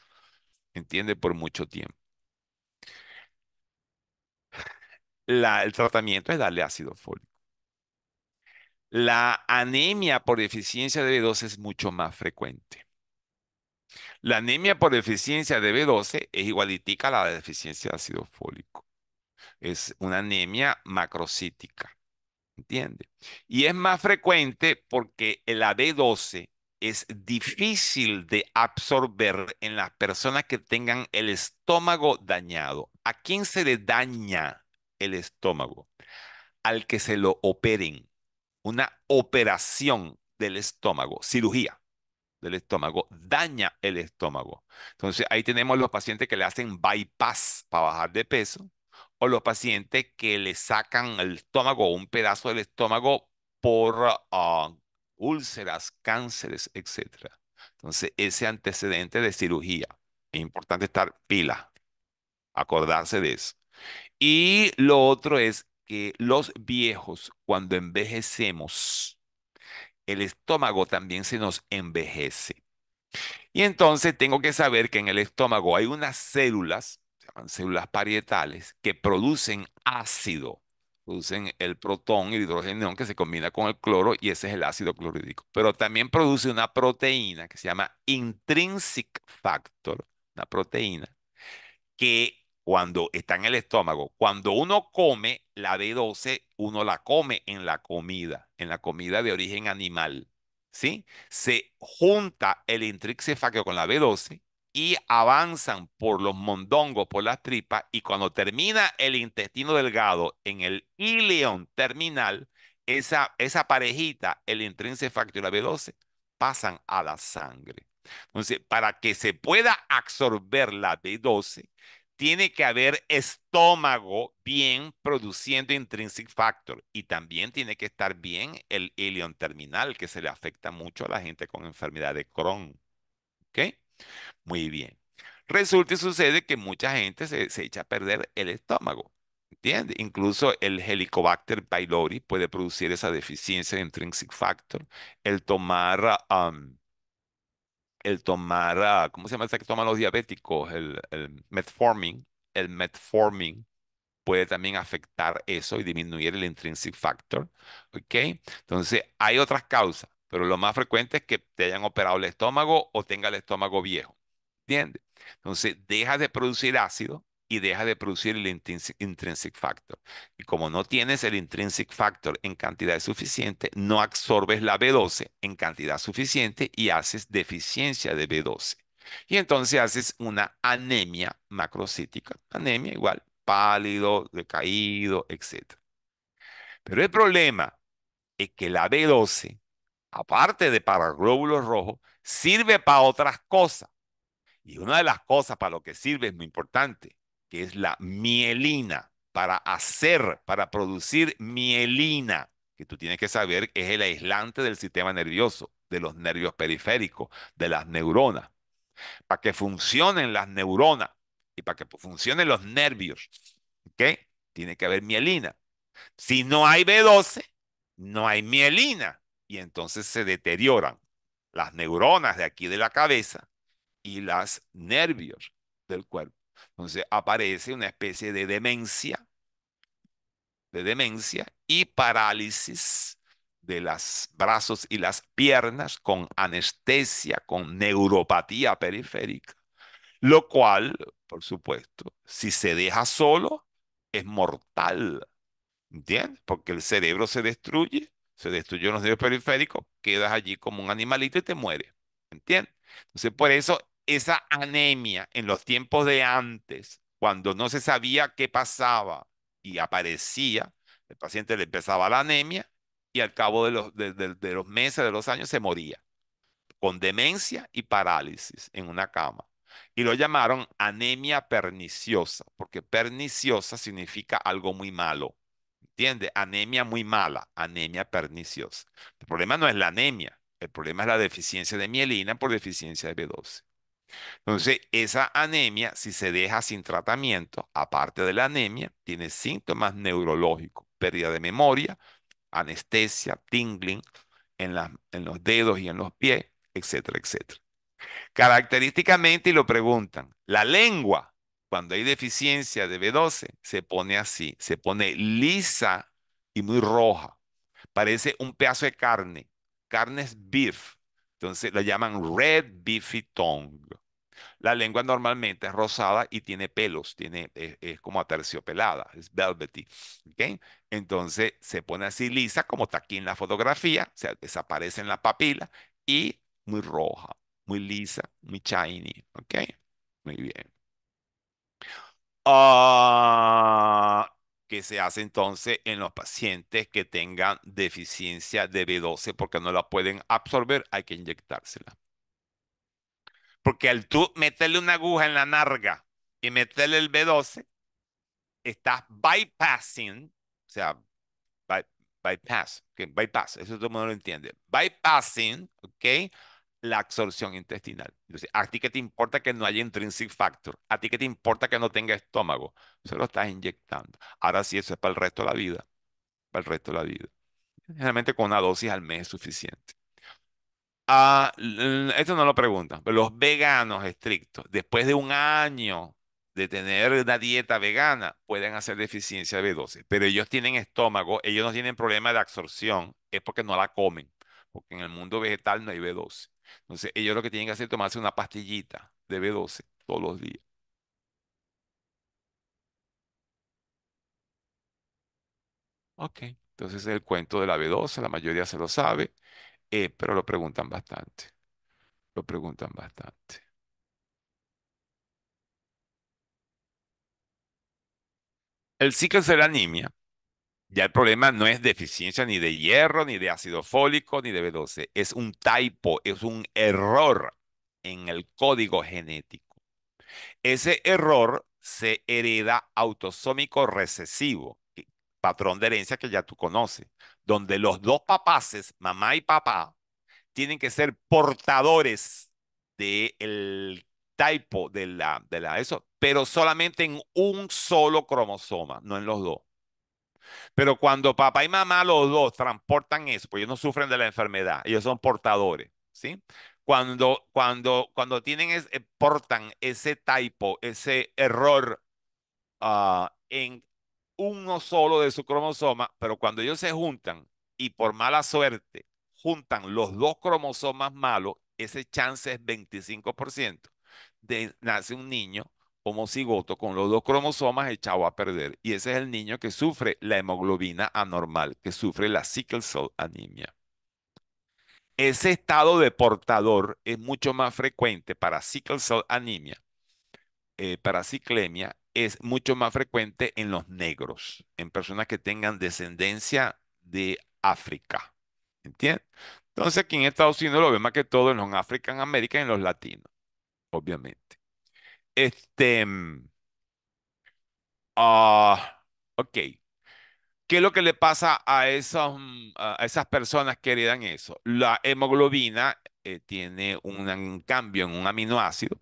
entiende, por mucho tiempo. el tratamiento es darle ácido fólico. La anemia por deficiencia de B12 es mucho más frecuente. La anemia por deficiencia de B12 es igualitica a la deficiencia de ácido fólico. Es una anemia macrocítica. ¿Entiende? Y es más frecuente porque la B12 es difícil de absorber en las personas que tengan el estómago dañado. ¿A quién se le daña el estómago, al que se lo operen, una operación del estómago, cirugía del estómago, daña el estómago. Entonces ahí tenemos los pacientes que le hacen bypass para bajar de peso o los pacientes que le sacan el estómago un pedazo del estómago por ah, úlceras, cánceres, etc. Entonces ese antecedente de cirugía, es importante estar pila, acordarse de eso. Y lo otro es que los viejos, cuando envejecemos, el estómago también se nos envejece. Y entonces tengo que saber que en el estómago hay unas células, se llaman células parietales, que producen ácido. Producen el protón, el hidrógeno que se combina con el cloro y ese es el ácido clorhídrico. Pero también produce una proteína que se llama intrinsic factor, una proteína que cuando está en el estómago. Cuando uno come la B12, uno la come en la comida, en la comida de origen animal. ¿Sí? Se junta el intrínsefacto con la B12 y avanzan por los mondongos, por las tripas, y cuando termina el intestino delgado en el ileón terminal, esa, esa parejita, el intrínsefacto y la B12, pasan a la sangre. Entonces, para que se pueda absorber la B12, tiene que haber estómago bien produciendo intrinsic factor y también tiene que estar bien el ilion terminal que se le afecta mucho a la gente con enfermedad de Crohn. ¿Ok? Muy bien. Resulta y sucede que mucha gente se, echa a perder el estómago. ¿Entiendes? Incluso el Helicobacter pylori puede producir esa deficiencia de intrinsic factor. El tomar el tomar, ah, ¿cómo se llama ese que toman los diabéticos? El, el metformin. El metformin puede también afectar eso y disminuir el intrinsic factor. ¿Ok? Entonces, hay otras causas, pero lo más frecuente es que te hayan operado el estómago o tenga el estómago viejo. ¿Entiendes? Entonces, deja de producir ácido, y deja de producir el intrinsic factor. Y como no tienes el intrinsic factor en cantidad suficiente, no absorbes la B12 en cantidad suficiente y haces deficiencia de B12. Y entonces haces una anemia macrocítica, anemia igual, pálido, decaído, etc. Pero el problema es que la B12, aparte de para glóbulos rojos, sirve para otras cosas. Y una de las cosas para lo que sirve es muy importante, que es la mielina, para hacer, para producir mielina, que tú tienes que saber que es el aislante del sistema nervioso, de los nervios periféricos, de las neuronas. Para que funcionen las neuronas y para que funcionen los nervios, que Tiene que haber mielina. Si no hay B12, no hay mielina y entonces se deterioran las neuronas de aquí de la cabeza y las nervios del cuerpo. Entonces aparece una especie de demencia, de demencia y parálisis de los brazos y las piernas con anestesia, con neuropatía periférica, lo cual, por supuesto, si se deja solo, es mortal. ¿Entiendes? Porque el cerebro se destruye, se destruyen los nervios periféricos, quedas allí como un animalito y te mueres. ¿Entiendes? Entonces, por eso esa anemia en los tiempos de antes, cuando no se sabía qué pasaba y aparecía, el paciente le empezaba la anemia y al cabo de los, meses, de los años, se moría con demencia y parálisis en una cama. Y lo llamaron anemia perniciosa, porque perniciosa significa algo muy malo. ¿Entiende? Anemia muy mala, anemia perniciosa. El problema no es la anemia, el problema es la deficiencia de mielina por deficiencia de B12. Entonces, esa anemia, si se deja sin tratamiento, aparte de la anemia, tiene síntomas neurológicos, pérdida de memoria, anestesia, tingling en, los dedos y en los pies, etcétera, etcétera. Característicamente, y lo preguntan, la lengua, cuando hay deficiencia de B12, se pone así, se pone lisa y muy roja. Parece un pedazo de carne. Carne es beef. Entonces la llaman red beefy tongue. La lengua normalmente es rosada y tiene pelos, tiene, es, como aterciopelada, es velvety. ¿okay? Entonces se pone así lisa, como está aquí en la fotografía, o desaparece en la papila y muy roja, muy lisa, muy shiny. ¿Ok? Muy bien. Ah, ¿Qué que se hace entonces en los pacientes que tengan deficiencia de B12 porque no la pueden absorber, hay que inyectársela. Porque al tú meterle una aguja en la narga y meterle el B12, estás bypassing, o sea, bypass, bypass, eso todo el mundo lo entiende, bypassing, ¿ok? La absorción intestinal. Entonces, a ti que te importa que no haya intrinsic factor, a ti que te importa que no tenga estómago, se lo estás inyectando. Ahora sí, eso es para el resto de la vida, para el resto de la vida. Generalmente con una dosis al mes es suficiente esto no lo preguntan, pero los veganos estrictos, después de un año de tener una dieta vegana, pueden hacer deficiencia de B12, pero ellos tienen estómago, ellos no tienen problema de absorción, es porque no la comen, porque en el mundo vegetal no hay B12. Entonces, ellos lo que tienen que hacer es tomarse una pastillita de B12 todos los días. Ok, entonces el cuento de la B12, la mayoría se lo sabe. Eh, pero lo preguntan bastante. Lo preguntan bastante. El ciclo de la anemia. Ya el problema no es deficiencia ni de hierro, ni de ácido fólico, ni de B12. Es un typo, es un error en el código genético. Ese error se hereda autosómico recesivo patrón de herencia que ya tú conoces, donde los dos papaces, mamá y papá, tienen que ser portadores del de tipo de la, de la eso, pero solamente en un solo cromosoma, no en los dos. Pero cuando papá y mamá, los dos, transportan eso, pues ellos no sufren de la enfermedad, ellos son portadores, ¿sí? Cuando, cuando, cuando tienen, es, eh, portan ese tipo, ese error ah, en, uno solo de su cromosoma, pero cuando ellos se juntan y por mala suerte juntan los dos cromosomas malos, ese chance es 25% de nace un niño homocigoto con los dos cromosomas echado a perder. Y ese es el niño que sufre la hemoglobina anormal, que sufre la sickle cell anemia. Ese estado de portador es mucho más frecuente para sickle cell anemia, eh, para ciclemia es mucho más frecuente en los negros, en personas que tengan descendencia de África. ¿Entiendes? Entonces aquí en Estados Unidos lo vemos más que todo en los African American y en los latinos, obviamente. Este, mm, ah, ok. ¿Qué es lo que le pasa a, mm, a esas personas que heredan eso? La hemoglobina eh, tiene un, cambio en un aminoácido,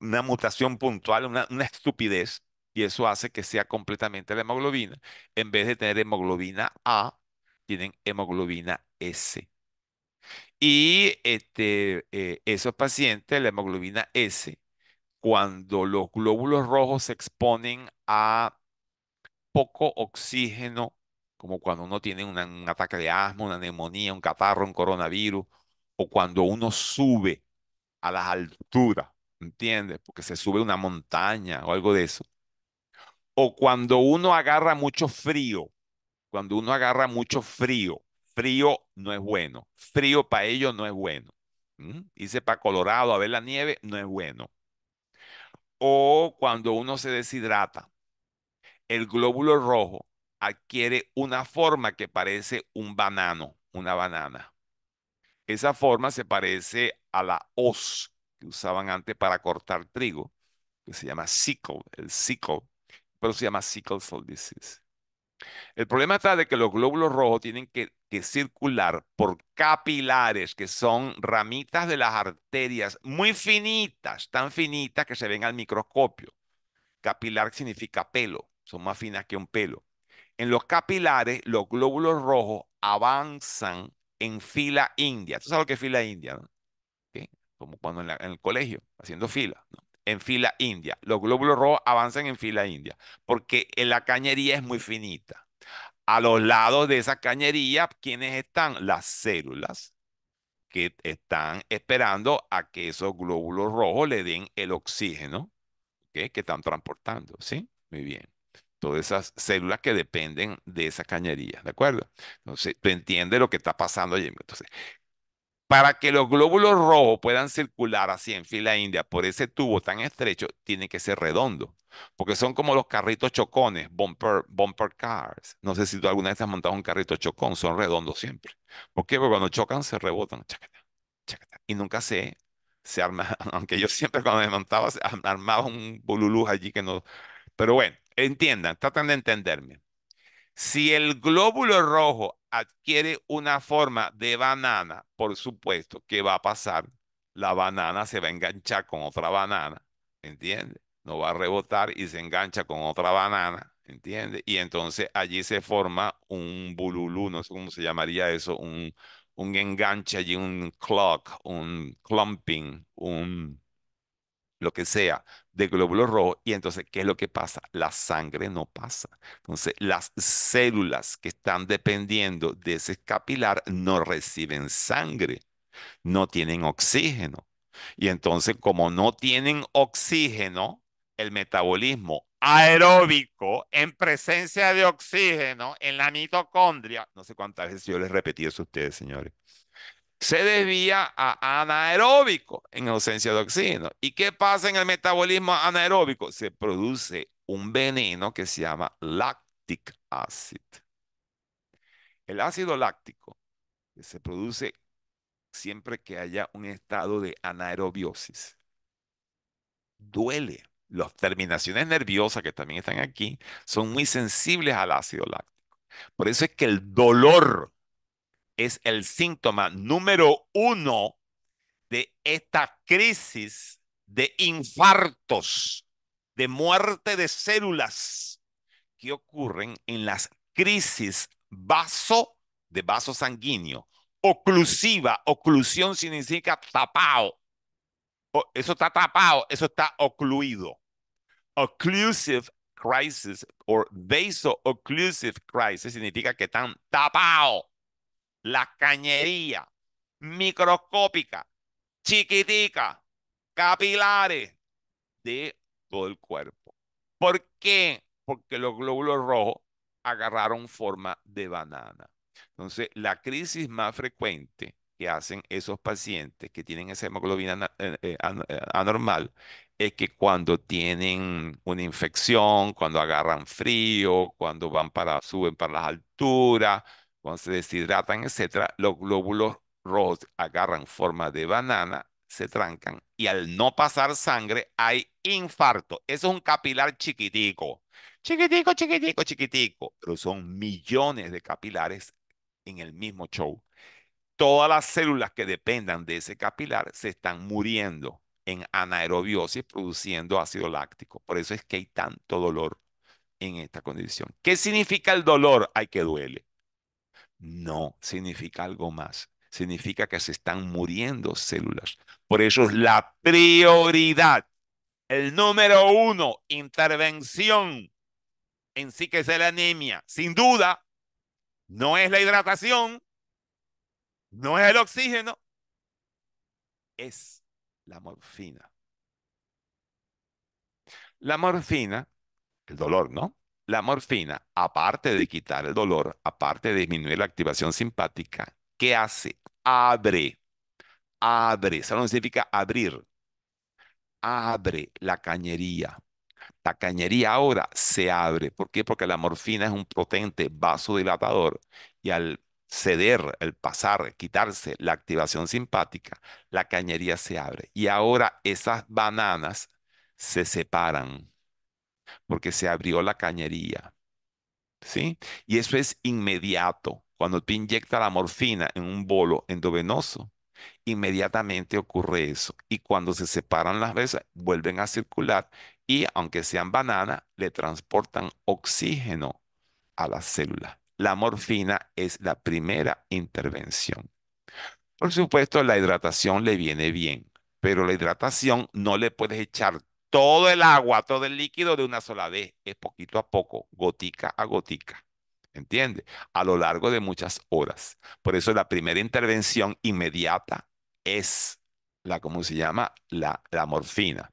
una mutación puntual, una, estupidez, y eso hace que sea completamente la hemoglobina. En vez de tener hemoglobina A, tienen hemoglobina S. Y este, eh, esos pacientes, la hemoglobina S, cuando los glóbulos rojos se exponen a poco oxígeno, como cuando uno tiene un ataque de asma, una neumonía, un catarro, un coronavirus, o cuando uno sube a las alturas, ¿entiendes? Porque se sube una montaña o algo de eso. O cuando uno agarra mucho frío, cuando uno agarra mucho frío, frío no es bueno, frío para ellos no es bueno. ¿Mm? Irse para Colorado a ver la nieve no es bueno. O cuando uno se deshidrata, el glóbulo rojo adquiere una forma que parece un banano, una banana. Esa forma se parece a la hoz que usaban antes para cortar trigo, que se llama sickle, el sickle, pero se llama sickle cell disease. El problema está de que los glóbulos rojos tienen que, circular por capilares, que son ramitas de las arterias muy finitas, tan finitas que se ven al microscopio. Capilar significa pelo, son más finas que un pelo. En los capilares, los glóbulos rojos avanzan en fila india. ¿Tú sabes lo que es fila india? No? como cuando en, el colegio, haciendo fila, ¿no? en fila india. Los glóbulos rojos avanzan en fila india, porque la cañería es muy finita. A los lados de esa cañería, ¿quiénes están? Las células que están esperando a que esos glóbulos rojos le den el oxígeno ¿okay? que están transportando, ¿sí? Muy bien. Todas esas células que dependen de esa cañería, ¿de acuerdo? Entonces, tú entiendes lo que está pasando allí. Entonces, para que los glóbulos rojos puedan circular así en fila india por ese tubo tan estrecho, tiene que ser redondo. Porque son como los carritos chocones, bumper, bumper cars. No sé si tú alguna vez has montado un carrito chocón, son redondos siempre. ¿Por qué? Porque cuando chocan se rebotan. Y nunca se, se arma, aunque yo siempre cuando me montaba armaba un bululú allí que no... Pero bueno, entiendan, tratan de entenderme. Si el glóbulo rojo adquiere una forma de banana, por supuesto, ¿qué va a pasar? La banana se va a enganchar con otra banana, ¿entiendes? No va a rebotar y se engancha con otra banana, ¿entiendes? Y entonces allí se forma un bululú, no sé cómo se llamaría eso, un, un enganche allí, un clock, un clumping, un lo que sea, de glóbulos rojos. Y entonces, ¿qué es lo que pasa? La sangre no pasa. Entonces, las células que están dependiendo de ese capilar no reciben sangre, no tienen oxígeno. Y entonces, como no tienen oxígeno, el metabolismo aeróbico en presencia de oxígeno en la mitocondria, no sé cuántas veces yo les repetí eso a ustedes, señores se desvía a anaeróbico en ausencia de oxígeno. ¿Y qué pasa en el metabolismo anaeróbico? Se produce un veneno que se llama lactic acid. El ácido láctico se produce siempre que haya un estado de anaerobiosis. Duele. Las terminaciones nerviosas que también están aquí son muy sensibles al ácido láctico. Por eso es que el dolor es el síntoma número uno de esta crisis de infartos, de muerte de células que ocurren en las crisis vaso de vaso sanguíneo. Oclusiva, oclusión significa tapado. Eso está tapado, eso está ocluido. Occlusive crisis o vaso-occlusive crisis significa que están tapados la cañería, microscópica, chiquitica, capilares de todo el cuerpo. ¿Por qué? Porque los glóbulos rojos agarraron forma de banana. Entonces, la crisis más frecuente que hacen esos pacientes que tienen esa hemoglobina eh, eh, eh, anormal es que cuando tienen una infección, cuando agarran frío, cuando van para, suben para las alturas, cuando se deshidratan, etcétera, los glóbulos rojos agarran forma de banana, se trancan y al no pasar sangre hay infarto. Eso es un capilar chiquitico. Chiquitico, chiquitico, chiquitico. Pero son millones de capilares en el mismo show. Todas las células que dependan de ese capilar se están muriendo en anaerobiosis produciendo ácido láctico. Por eso es que hay tanto dolor en esta condición. ¿Qué significa el dolor? Hay que duele. No, significa algo más. Significa que se están muriendo células. Por eso es la prioridad. El número uno, intervención en sí que es la anemia. Sin duda, no es la hidratación, no es el oxígeno, es la morfina. La morfina, el dolor, ¿no? La morfina, aparte de quitar el dolor, aparte de disminuir la activación simpática, ¿qué hace? Abre, abre, eso significa abrir, abre la cañería. La cañería ahora se abre. ¿Por qué? Porque la morfina es un potente vasodilatador y al ceder, al pasar, quitarse la activación simpática, la cañería se abre. Y ahora esas bananas se separan porque se abrió la cañería. ¿Sí? Y eso es inmediato. Cuando tú inyecta la morfina en un bolo endovenoso, inmediatamente ocurre eso. Y cuando se separan las veces, vuelven a circular y, aunque sean bananas, le transportan oxígeno a las célula. La morfina es la primera intervención. Por supuesto, la hidratación le viene bien, pero la hidratación no le puedes echar todo el agua, todo el líquido de una sola vez. Es poquito a poco, gotica a gotica. entiende, A lo largo de muchas horas. Por eso la primera intervención inmediata es la, ¿cómo se llama? La, la morfina.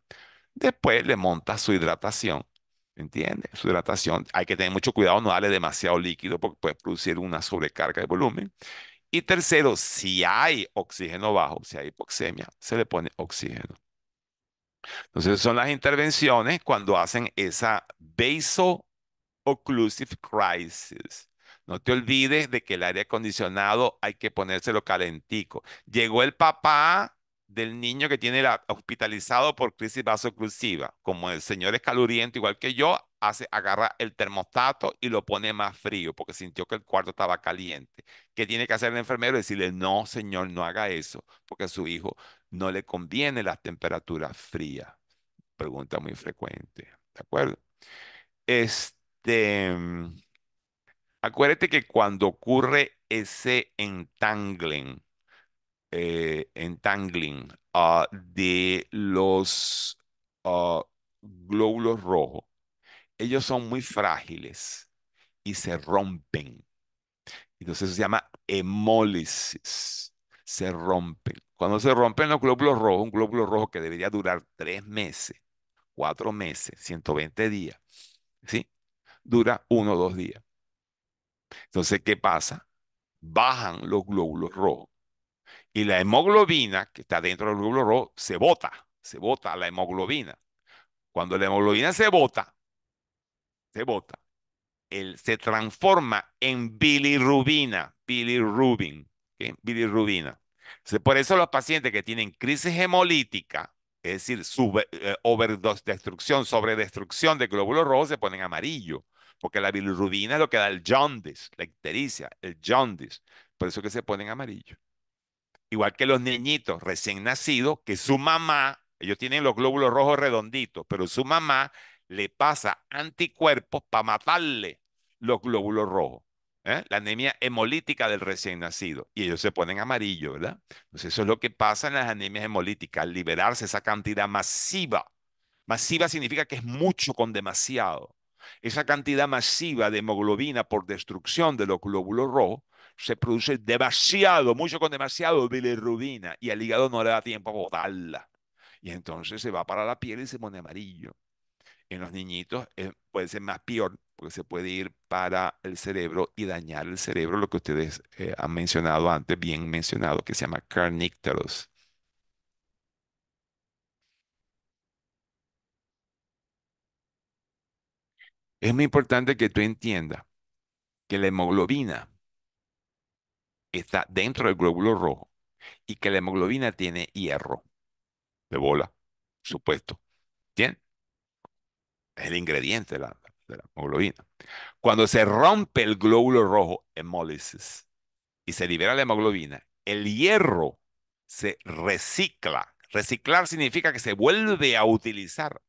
Después le monta su hidratación. ¿Entiendes? Su hidratación. Hay que tener mucho cuidado, no darle demasiado líquido porque puede producir una sobrecarga de volumen. Y tercero, si hay oxígeno bajo, si hay hipoxemia, se le pone oxígeno. Entonces son las intervenciones cuando hacen esa vaso-occlusive crisis. No te olvides de que el aire acondicionado hay que ponérselo calentico. Llegó el papá del niño que tiene hospitalizado por crisis vasoclusiva. Como el señor es caluriente, igual que yo, hace, agarra el termostato y lo pone más frío porque sintió que el cuarto estaba caliente. ¿Qué tiene que hacer el enfermero? Decirle, no, señor, no haga eso porque su hijo no le conviene la temperatura fría? Pregunta muy frecuente, ¿de acuerdo? Este, mm, acuérdate que cuando ocurre ese eh, entangling, entangling ah, de los ah, glóbulos rojos, ellos son muy frágiles y se rompen. Entonces se llama hemólisis se rompen. Cuando se rompen los glóbulos rojos, un glóbulo rojo que debería durar tres meses, cuatro meses, 120 días, ¿sí? Dura uno o dos días. Entonces, ¿qué pasa? Bajan los glóbulos rojos. Y la hemoglobina que está dentro del glóbulo rojo se bota, se bota la hemoglobina. Cuando la hemoglobina se bota, se bota, él se transforma en bilirrubina, bilirrubin bilirrubina. por eso los pacientes que tienen crisis hemolítica, es decir, sobre eh, destrucción, sobredestrucción de glóbulos rojos, se ponen amarillo, porque la bilirrubina es lo que da el jaundice, la ictericia, el jaundice. Por eso que se ponen amarillo. Igual que los niñitos recién nacidos, que su mamá, ellos tienen los glóbulos rojos redonditos, pero su mamá le pasa anticuerpos para matarle los glóbulos rojos. ¿eh? la anemia hemolítica del recién nacido, y ellos se ponen amarillo, ¿verdad? Entonces eso es lo que pasa en las anemias hemolíticas, al liberarse esa cantidad masiva. Masiva significa que es mucho con demasiado. Esa cantidad masiva de hemoglobina por destrucción de los glóbulos rojos se produce demasiado, mucho con demasiado bilirrubina y al hígado no le da tiempo a botarla. Y entonces se va para la piel y se pone amarillo. En los niñitos eh, puede ser más peor, porque se puede ir para el cerebro y dañar el cerebro, lo que ustedes eh, han mencionado antes, bien mencionado, que se llama carnícteros. Es muy importante que tú entiendas que la hemoglobina está dentro del glóbulo rojo y que la hemoglobina tiene hierro de bola, supuesto. ¿Bien? es el ingrediente de la, hemoglobina. Cuando se rompe el glóbulo rojo, hemólisis, y se libera la hemoglobina, el hierro se recicla. Reciclar significa que se vuelve a utilizar.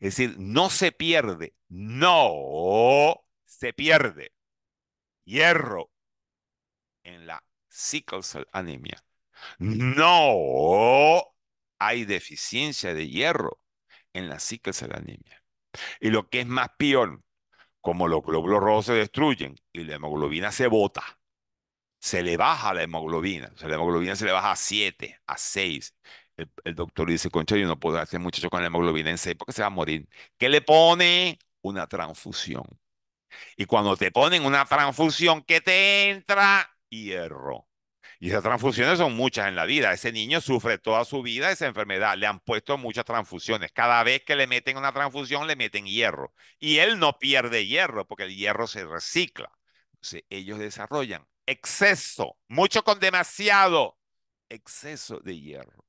Es decir, no se pierde, no se pierde hierro en la sickle cell anemia. No hay deficiencia de hierro en la sickle cell anemia. Y lo que es más peor, como los glóbulos rojos se destruyen y la hemoglobina se bota, se le baja la hemoglobina. O sea, la hemoglobina se le baja a 7, a 6. El, doctor dice, concha, yo no puedo hacer muchacho con la hemoglobina en 6 porque se va a morir. ¿Qué le pone? Una transfusión. Y cuando te ponen una transfusión, ¿qué te entra? Hierro. Y esas transfusiones son muchas en la vida. Ese niño sufre toda su vida esa enfermedad. Le han puesto muchas transfusiones. Cada vez que le meten una transfusión, le meten hierro. Y él no pierde hierro porque el hierro se recicla. Entonces, ellos desarrollan exceso, mucho con demasiado, exceso de hierro.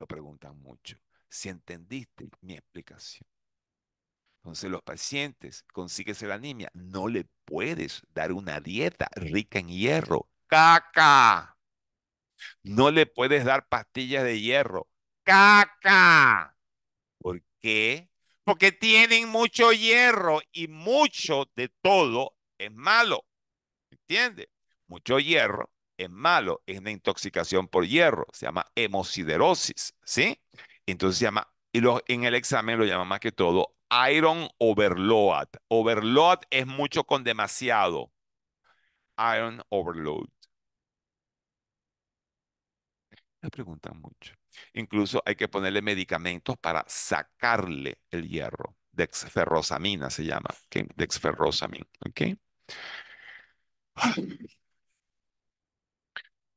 Lo preguntan mucho. Si entendiste mi explicación. Entonces los pacientes consíguese la anemia, no le puedes dar una dieta rica en hierro. Caca. No le puedes dar pastillas de hierro. Caca. ¿Por qué? Porque tienen mucho hierro y mucho de todo es malo. ¿Entiendes? Mucho hierro es malo, es una intoxicación por hierro, se llama hemosiderosis, ¿sí? Entonces se llama, y en el examen lo llama más que todo iron overload. Overload es mucho con demasiado. Iron overload. preguntan mucho. Incluso hay que ponerle medicamentos para sacarle el hierro. Dexferrosamina se llama. Dexferrosamina. ¿okay?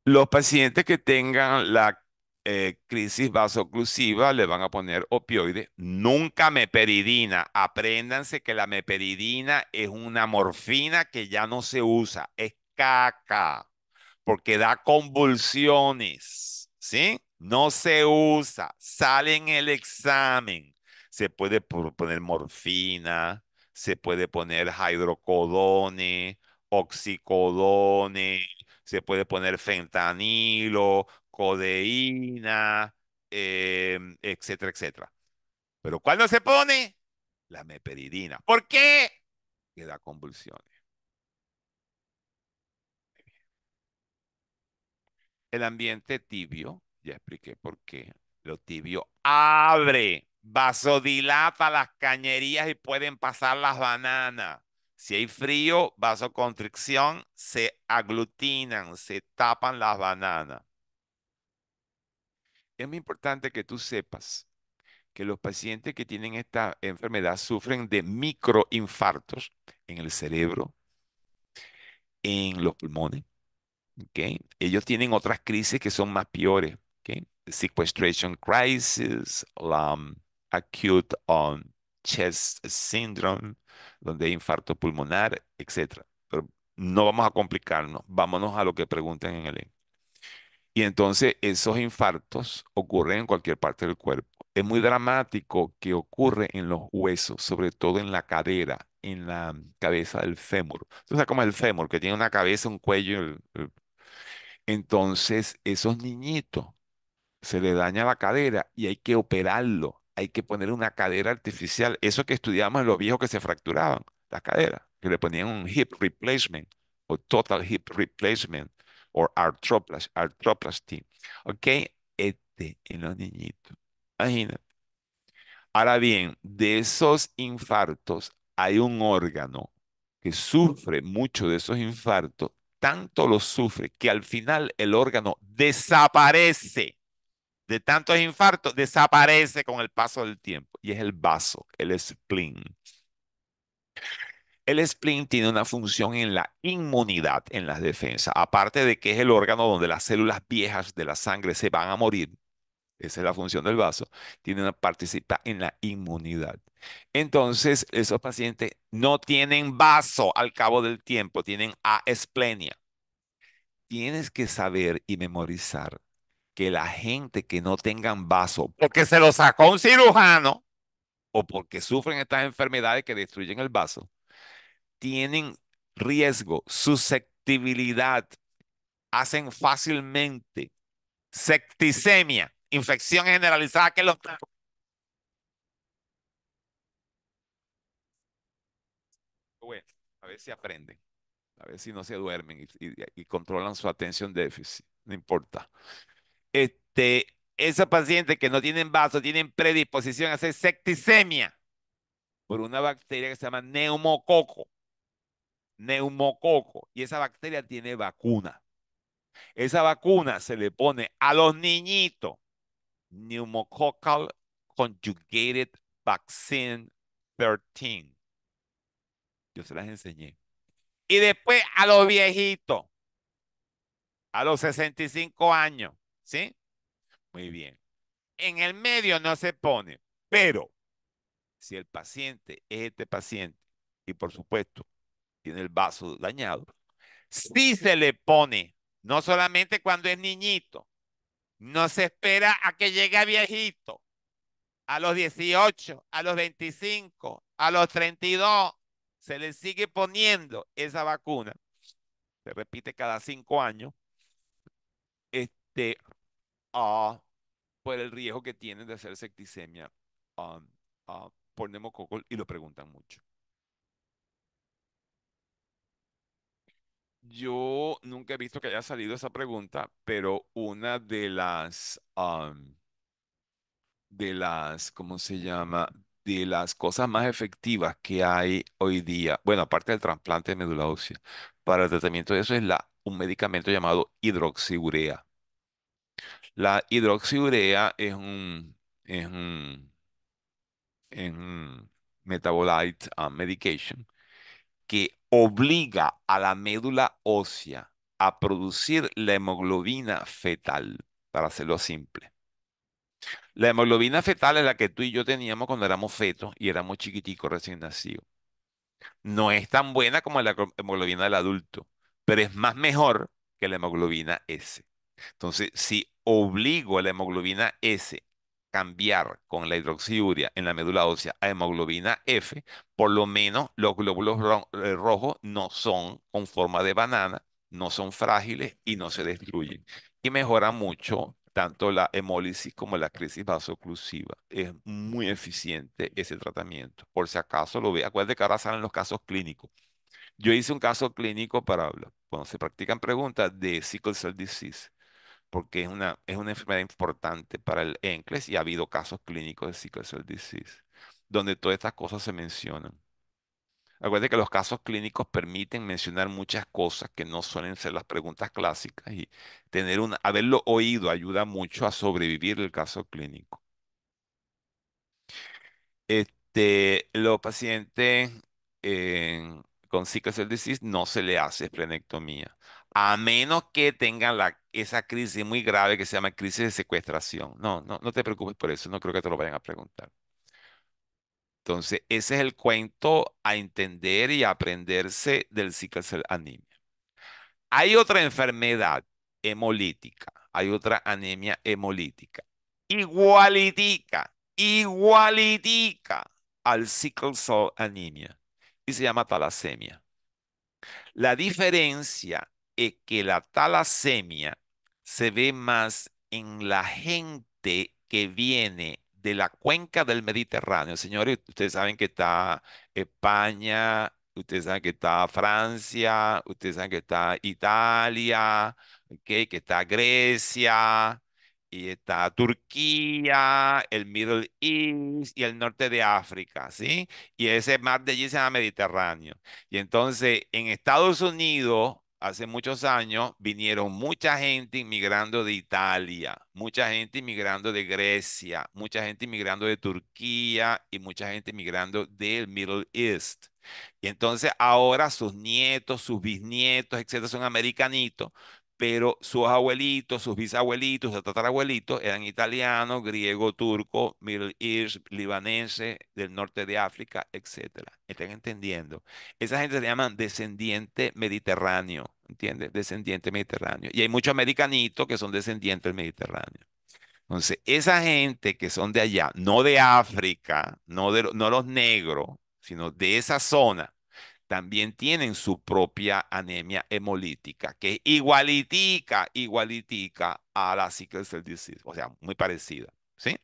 Los pacientes que tengan la eh, crisis vasoclusiva le van a poner opioides. Nunca meperidina. Apréndanse que la meperidina es una morfina que ya no se usa. Es caca porque da convulsiones. ¿sí? No se usa, sale en el examen. Se puede poner morfina, se puede poner hidrocodone, oxicodone, se puede poner fentanilo, codeína, em, etcétera, etcétera. Pero ¿cuál se pone? La meperidina. ¿Por qué? Que da convulsiones. El ambiente tibio, ya expliqué por qué, lo tibio abre, vasodilata las cañerías y pueden pasar las bananas. Si hay frío, vasoconstricción, se aglutinan, se tapan las bananas. Es muy importante que tú sepas que los pacientes que tienen esta enfermedad sufren de microinfartos en el cerebro, en los pulmones, ellos tienen otras crisis que son más peores. Sequestration crisis, la um, acute um, chest syndrome, donde hay infarto pulmonar, etc. Pero no vamos a complicarnos, vámonos a lo que pregunten en el... Y entonces esos infartos ocurren en cualquier parte del cuerpo. Es muy dramático que ocurre en los huesos, sobre todo en la cadera, en la cabeza del fémur. Entonces, cómo es el fémur, que tiene una cabeza, un cuello, el, entonces, esos niñitos se le daña la cadera y hay que operarlo, hay que poner una cadera artificial. Eso que estudiamos en los viejos que se fracturaban, la cadera. que le ponían un hip replacement o total hip replacement o artroplasty. arthroplasty. ¿Ok? Este en los niñitos. Imagínate. Ahora bien, de esos infartos hay un órgano que sufre mucho de esos infartos tanto lo sufre que al final el órgano desaparece de tantos infartos, desaparece con el paso del tiempo. Y es el vaso, el spleen. El spleen tiene una función en la inmunidad, en las defensas. Aparte de que es el órgano donde las células viejas de la sangre se van a morir, esa es la función del vaso. Tiene una, participa en la inmunidad. Entonces, esos pacientes no tienen vaso al cabo del tiempo, tienen a aesplenia. Tienes que saber y memorizar que la gente que no tengan vaso, porque se lo sacó un cirujano o porque sufren estas enfermedades que destruyen el vaso, tienen riesgo, susceptibilidad, hacen fácilmente septicemia infección generalizada que los Bueno, a ver si aprenden, a ver si no se duermen y, controlan su atención déficit, no importa. Este, esos pacientes que no tienen vaso tienen predisposición a hacer septicemia por una bacteria que se llama neumococo. Neumococo. Y esa bacteria tiene vacuna. Esa vacuna se le pone a los niñitos pneumococcal conjugated vaccine 13. Yo se las enseñé. Y después a los viejitos, a los 65 años, ¿sí? Muy bien. En el medio no se pone, pero si el paciente es este paciente y por supuesto tiene el vaso dañado, sí se le pone, no solamente cuando es niñito, no se espera a que llegue a viejito, a los 18, a los 25, a los 32. Se le sigue poniendo esa vacuna. Se repite cada cinco años. Este, ah, por el riesgo que tienen de hacer septicemia ah, ah, por y lo preguntan mucho. Yo nunca he visto que haya salido esa pregunta, pero una de las, de las, ¿cómo se llama? De las cosas más efectivas que hay hoy día, bueno, aparte del trasplante de médula ósea, para el tratamiento de eso es la, un medicamento llamado hidroxiurea. La hidroxiurea es un, es un, metabolite ah, medication que obliga a la médula ósea a producir la hemoglobina fetal, para hacerlo simple. La hemoglobina fetal es la que tú y yo teníamos cuando éramos fetos y éramos chiquiticos recién nacidos. No es tan buena como la hemoglobina del adulto, pero es más mejor que la hemoglobina S. Entonces, si obligo a la hemoglobina S cambiar con la hidroxiuria en la médula ósea a hemoglobina F, por lo menos los glóbulos eh, rojos no son con forma de banana, no son frágiles y no se destruyen. Y mejora mucho tanto la hemólisis como la crisis vasoclusiva. Es muy eficiente ese tratamiento. Por si acaso lo ve, acuérdate que ahora salen los casos clínicos. Yo hice un caso clínico para hablar, cuando se practican preguntas de sickle cell disease porque es una, enfermedad importante para el ENCLES y ha habido casos clínicos de sickle cell disease, donde todas estas cosas se mencionan. Acuérdense que los casos clínicos permiten mencionar muchas cosas que no suelen ser las preguntas clásicas y tener haberlo oído ayuda mucho a sobrevivir el caso clínico. Este, los pacientes eh, con sickle cell disease no se le hace esplenectomía a menos que tengan la, esa crisis muy grave que se llama crisis de secuestración. No, no, no te preocupes por eso, no creo que te lo vayan a preguntar. Entonces, ese es el cuento a entender y aprenderse del sickle cell anemia. Hay otra enfermedad hemolítica, hay otra anemia hemolítica, igualitica, igualitica al sickle cell anemia y se llama talasemia. La diferencia eh, que la talasemia se ve más en la gente que viene de la cuenca del Mediterráneo. Señores, ustedes saben que está España, ustedes saben que está Francia, ustedes saben que está Italia, que está Grecia, y está Turquía, el Middle East y el norte de África, ¿sí? Y ese mar de allí se llama Mediterráneo. Y entonces en Estados Unidos hace muchos años vinieron mucha gente inmigrando de Italia, mucha gente inmigrando de Grecia, mucha gente inmigrando de Turquía y mucha gente inmigrando del Middle East. Y entonces ahora sus nietos, sus bisnietos, etcétera, son americanitos, pero sus abuelitos, sus bisabuelitos, sus tatarabuelitos eran italianos, griego, turco, middle east, libaneses, del norte de África, etc. ¿Están entendiendo? Esa gente se llama descendiente mediterráneo, ¿entiendes? Descendiente mediterráneo. Y hay muchos americanitos que son descendientes del Mediterráneo. Entonces, esa gente que son de allá, no de África, no, de, no los negros, sino de esa zona, también tienen su propia anemia hemolítica, que es igualitica, igualitica a la sickle cell disease, o sea, muy parecida, ¿sí?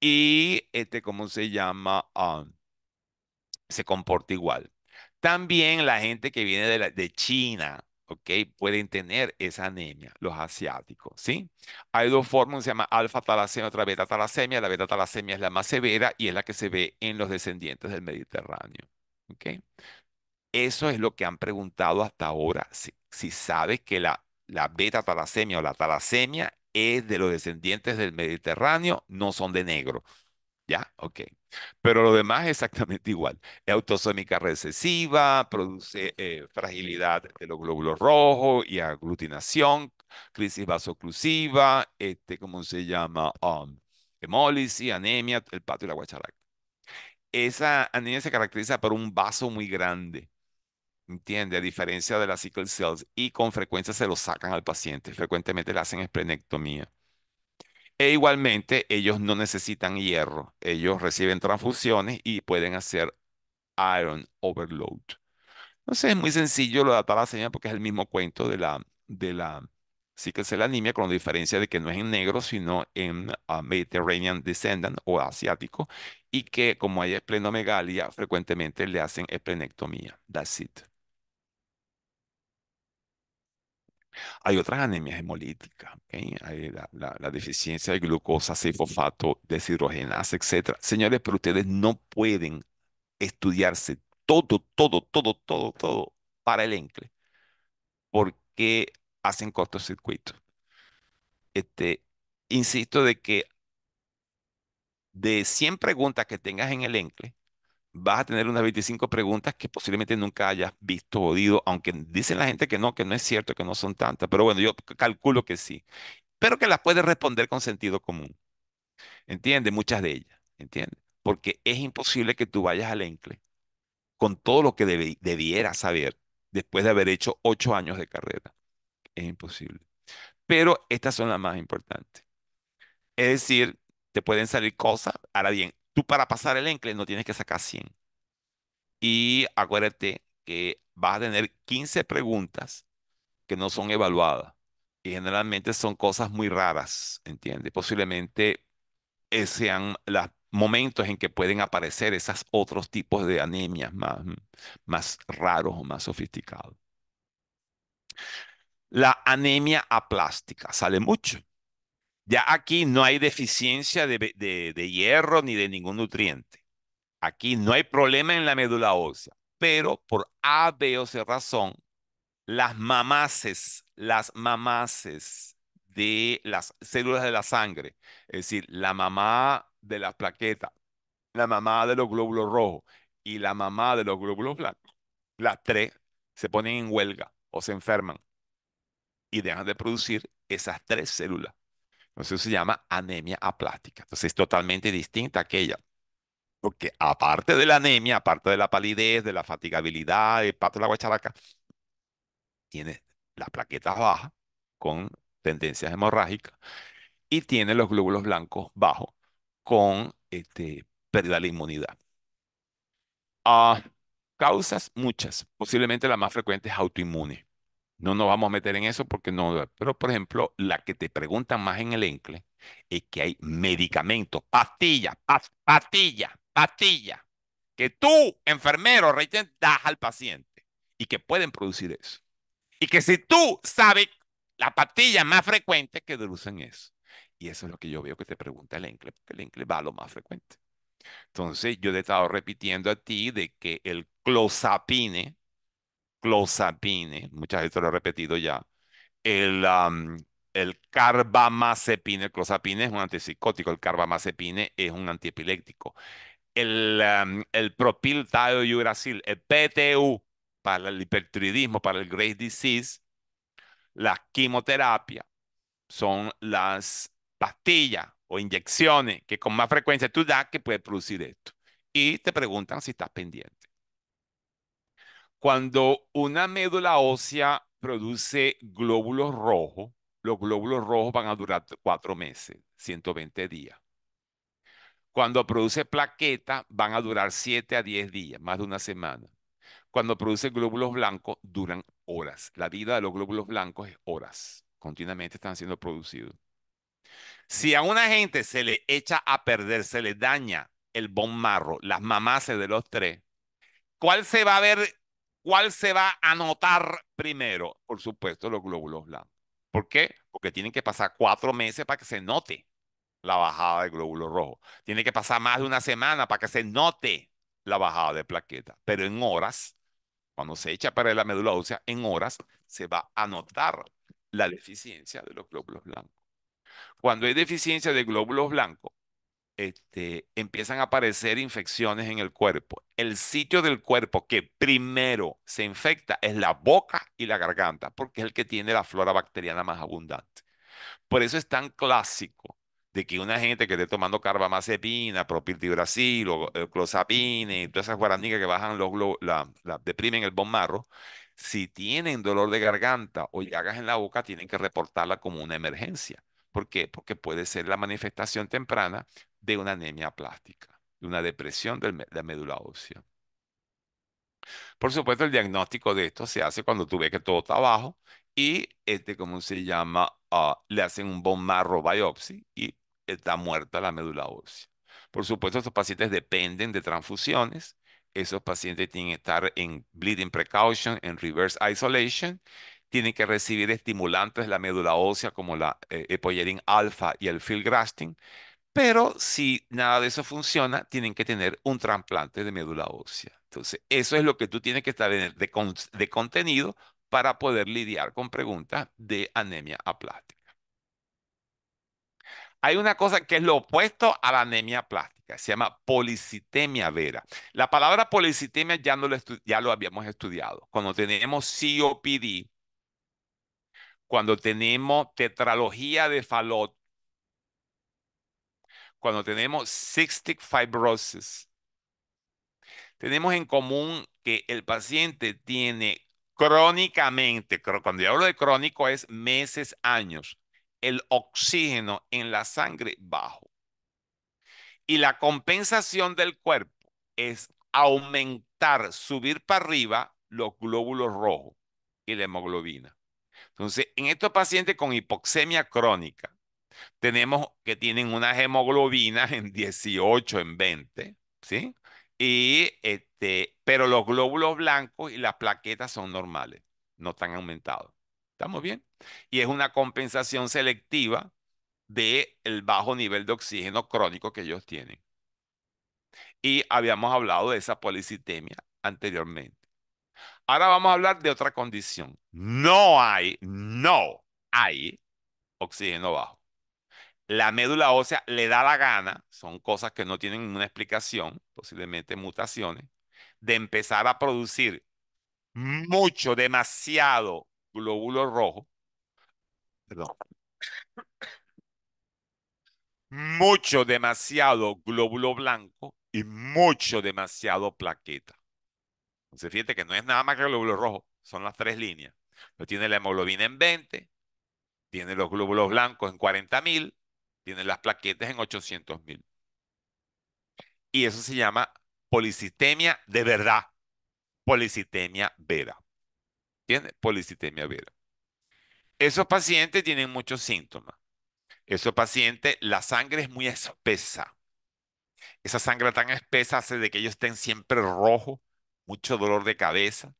Y este, ¿cómo se llama? Ah, se comporta igual. También la gente que viene de, China, ¿ok? Pueden tener esa anemia, los asiáticos, ¿sí? Hay dos formas, se llama alfa talasemia, otra beta talasemia. La beta talasemia es la más severa y es la que se ve en los descendientes del Mediterráneo, ¿ok? Eso es lo que han preguntado hasta ahora. Si, sabes que la, la beta talasemia o la talasemia es de los descendientes del Mediterráneo, no son de negro. ¿Ya? Ok. Pero lo demás es exactamente igual. Es autosómica recesiva, produce eh, fragilidad de los glóbulos rojos y aglutinación, crisis vasoclusiva, este, ¿cómo se llama? Um, hemólisis, anemia, el pato y la guacharaca. Esa anemia se caracteriza por un vaso muy grande entiende, a diferencia de las sickle cells, y con frecuencia se lo sacan al paciente, frecuentemente le hacen esplenectomía. E igualmente, ellos no necesitan hierro, ellos reciben transfusiones y pueden hacer iron overload. Entonces es muy sencillo lo de señal porque es el mismo cuento de la, de la sickle cell anemia con la diferencia de que no es en negro, sino en ah, Mediterranean descendant o asiático y que como hay esplenomegalia, frecuentemente le hacen esplenectomía. That's it. Hay otras anemias hemolíticas, Hay la, deficiencia de glucosa, fosfato, deshidrogenasa, etc. Señores, pero ustedes no pueden estudiarse todo, todo, todo, todo, todo para el ENCLE porque hacen cortocircuito. Este, insisto de que de 100 preguntas que tengas en el ENCLE, vas a tener unas 25 preguntas que posiblemente nunca hayas visto o oído, aunque dicen la gente que no, que no es cierto, que no son tantas, pero bueno, yo calculo que sí, pero que las puedes responder con sentido común. ¿Entiendes? Muchas de ellas, ¿entiendes? Porque es imposible que tú vayas al ENCLE con todo lo que debieras saber después de haber hecho ocho años de carrera. Es imposible. Pero estas son las más importantes. Es decir, te pueden salir cosas. Ahora bien, Tú para pasar el ENCLE no tienes que sacar 100. Y acuérdate que vas a tener 15 preguntas que no son evaluadas. Y generalmente son cosas muy raras, ¿entiendes? Posiblemente eh, sean los momentos en que pueden aparecer esos otros tipos de anemias más, más raros o más sofisticados. La anemia aplástica sale mucho. Ya aquí no hay deficiencia de, hierro ni de ningún nutriente. Aquí no hay problema en la médula ósea, pero por A, B o C razón, las mamases, las mamases de las células de la sangre, es decir, la mamá de las plaquetas, la mamá de los glóbulos rojos y la mamá de los glóbulos blancos, las tres se ponen en huelga o se enferman y dejan de producir esas tres células entonces se llama anemia aplástica. Entonces es totalmente distinta a aquella. Porque aparte de la anemia, aparte de la palidez, de la fatigabilidad, de pato de la guacharaca, tiene las plaquetas bajas con tendencias hemorrágicas y tiene los glóbulos blancos bajos con este, pérdida de la inmunidad. A ah, causas muchas, posiblemente la más frecuente es autoinmune. No nos vamos a meter en eso porque no. Pero, por ejemplo, la que te preguntan más en el ENCLE es que hay medicamentos, pastillas, pastillas, pastillas, que tú, enfermero, das al paciente y que pueden producir eso. Y que si tú sabes la pastilla más frecuente que deducen eso. Y eso es lo que yo veo que te pregunta el ENCLE, porque el ENCLE va a lo más frecuente. Entonces, yo te he estado repitiendo a ti de que el clozapine clozapine, muchas veces lo he repetido ya, el, el carbamazepine, el clozapine es un antipsicótico, el carbamazepine es un antiepiléctico, El, um, el propiltiouracil, el PTU, para el hipertiroidismo, para el Grace disease, la quimioterapia son las pastillas o inyecciones que con más frecuencia tú das que puede producir esto. Y te preguntan si estás pendiente. Cuando una médula ósea produce glóbulos rojos, los glóbulos rojos van a durar cuatro meses, 120 días. Cuando produce plaqueta, van a durar 7 a 10 días, más de una semana. Cuando produce glóbulos blancos, duran horas. La vida de los glóbulos blancos es horas. Continuamente están siendo producidos. Si a una gente se le echa a perder, se le daña el bon marro, las mamaces de los tres, ¿cuál se va a ver ¿Cuál se va a anotar primero? Por supuesto, los glóbulos blancos. ¿Por qué? Porque tienen que pasar cuatro meses para que se note la bajada de glóbulos rojos. Tiene que pasar más de una semana para que se note la bajada de plaqueta. Pero en horas, cuando se echa para la médula ósea, en horas se va a notar la deficiencia de los glóbulos blancos. Cuando hay deficiencia de glóbulos blancos, este, empiezan a aparecer infecciones en el cuerpo. El sitio del cuerpo que primero se infecta es la boca y la garganta, porque es el que tiene la flora bacteriana más abundante. Por eso es tan clásico de que una gente que esté tomando carbamazepina, propiltibrasil o eh, clozapine, y todas esas guaranicas que bajan los, la, deprimen el bombarro si tienen dolor de garganta o llagas en la boca, tienen que reportarla como una emergencia. ¿Por qué? Porque puede ser la manifestación temprana de una anemia plástica, de una depresión de la médula ósea. Por supuesto, el diagnóstico de esto se hace cuando tú ves que todo está abajo y, este, ¿cómo se llama? Ah, le hacen un bone marrow biopsy y está muerta la médula ósea. Por supuesto, estos pacientes dependen de transfusiones. Esos pacientes tienen que estar en bleeding precaution, en reverse isolation. Tienen que recibir estimulantes de la médula ósea como la eh, alfa y el filgrastim pero si nada de eso funciona, tienen que tener un trasplante de médula ósea. Entonces, eso es lo que tú tienes que estar de, de contenido para poder lidiar con preguntas de anemia aplástica. Hay una cosa que es lo opuesto a la anemia plástica, se llama policitemia vera. La palabra policitemia ya, lo ya lo habíamos estudiado. Cuando tenemos COPD, cuando tenemos tetralogía de Fallot, cuando tenemos cystic fibrosis, tenemos en común que el paciente tiene crónicamente, cuando yo hablo de crónico es meses, años, el oxígeno en la sangre bajo. Y la compensación del cuerpo es aumentar, subir para arriba los glóbulos rojos y la hemoglobina. Entonces, en estos pacientes con hipoxemia crónica, tenemos que tienen una hemoglobina en 18, en 20, ¿sí? Y este, pero los glóbulos blancos y las plaquetas son normales, no están aumentados. ¿Estamos bien? Y es una compensación selectiva del bajo nivel de oxígeno crónico que ellos tienen. Y habíamos hablado de esa policitemia anteriormente. Ahora vamos a hablar de otra condición. No hay, no hay oxígeno bajo la médula ósea le da la gana, son cosas que no tienen una explicación, posiblemente mutaciones, de empezar a producir mucho, demasiado glóbulo rojo, perdón, mucho, demasiado glóbulo blanco y mucho, demasiado plaqueta. Entonces fíjate que no es nada más que glóbulo rojo, son las tres líneas. Lo pues tiene la hemoglobina en 20, tiene los glóbulos blancos en 40.000, mil, tienen las plaquetas en 800 mil. Y eso se llama policitemia de verdad. Policitemia vera. tiene Policitemia vera. Esos pacientes tienen muchos síntomas. Esos pacientes, la sangre es muy espesa. Esa sangre tan espesa hace de que ellos estén siempre rojos, mucho dolor de cabeza.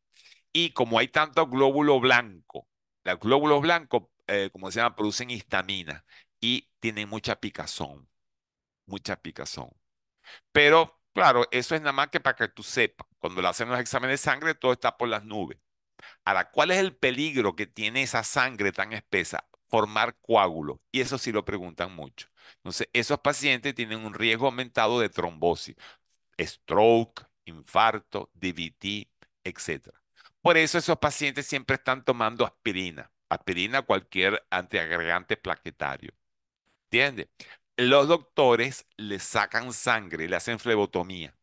Y como hay tanto glóbulo blanco, los glóbulos blancos, eh, como se llama, producen histamina y tienen mucha picazón, mucha picazón. Pero claro, eso es nada más que para que tú sepas. Cuando le hacen los exámenes de sangre, todo está por las nubes. Ahora, ¿cuál es el peligro que tiene esa sangre tan espesa? Formar coágulos. Y eso sí lo preguntan mucho. Entonces, esos pacientes tienen un riesgo aumentado de trombosis, stroke, infarto, DVT, etc. Por eso esos pacientes siempre están tomando aspirina. Aspirina cualquier antiagregante plaquetario entiende Los doctores le sacan sangre, le hacen flebotomía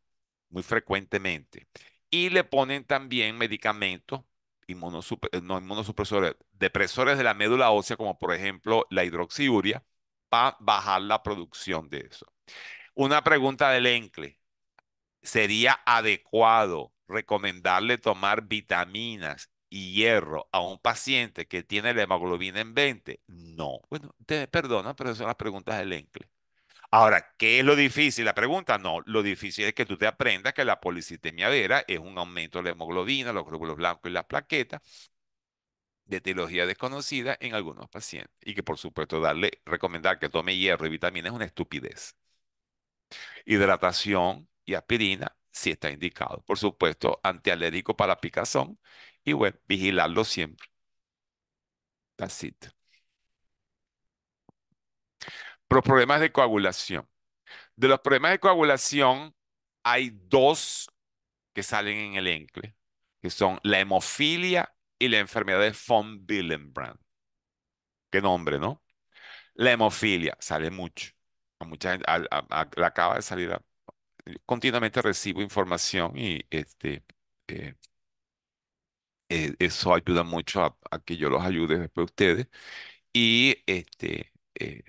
muy frecuentemente y le ponen también medicamentos eh, no inmunosupresores, depresores de la médula ósea, como por ejemplo la hidroxiuria, para bajar la producción de eso. Una pregunta del Encle. ¿Sería adecuado recomendarle tomar vitaminas hierro a un paciente que tiene la hemoglobina en 20? No. Bueno, te perdona, pero son las preguntas del ENCLE. Ahora, ¿qué es lo difícil? La pregunta no. Lo difícil es que tú te aprendas que la policitemia vera es un aumento de la hemoglobina, los glóbulos blancos y las plaquetas de etiología desconocida en algunos pacientes. Y que, por supuesto, darle, recomendar que tome hierro y vitamina es una estupidez. Hidratación y aspirina si está indicado. Por supuesto, antialérgico para la picazón y bueno, vigilarlo siempre. That's it. Los problemas de coagulación. De los problemas de coagulación, hay dos que salen en el ENCLE, que son la hemofilia y la enfermedad de von Willebrand. Qué nombre, ¿no? La hemofilia sale mucho. A mucha la acaba de salir. continuamente recibo información y este, eh, eh, eso ayuda mucho a, que yo los ayude después de ustedes. Y este, eh,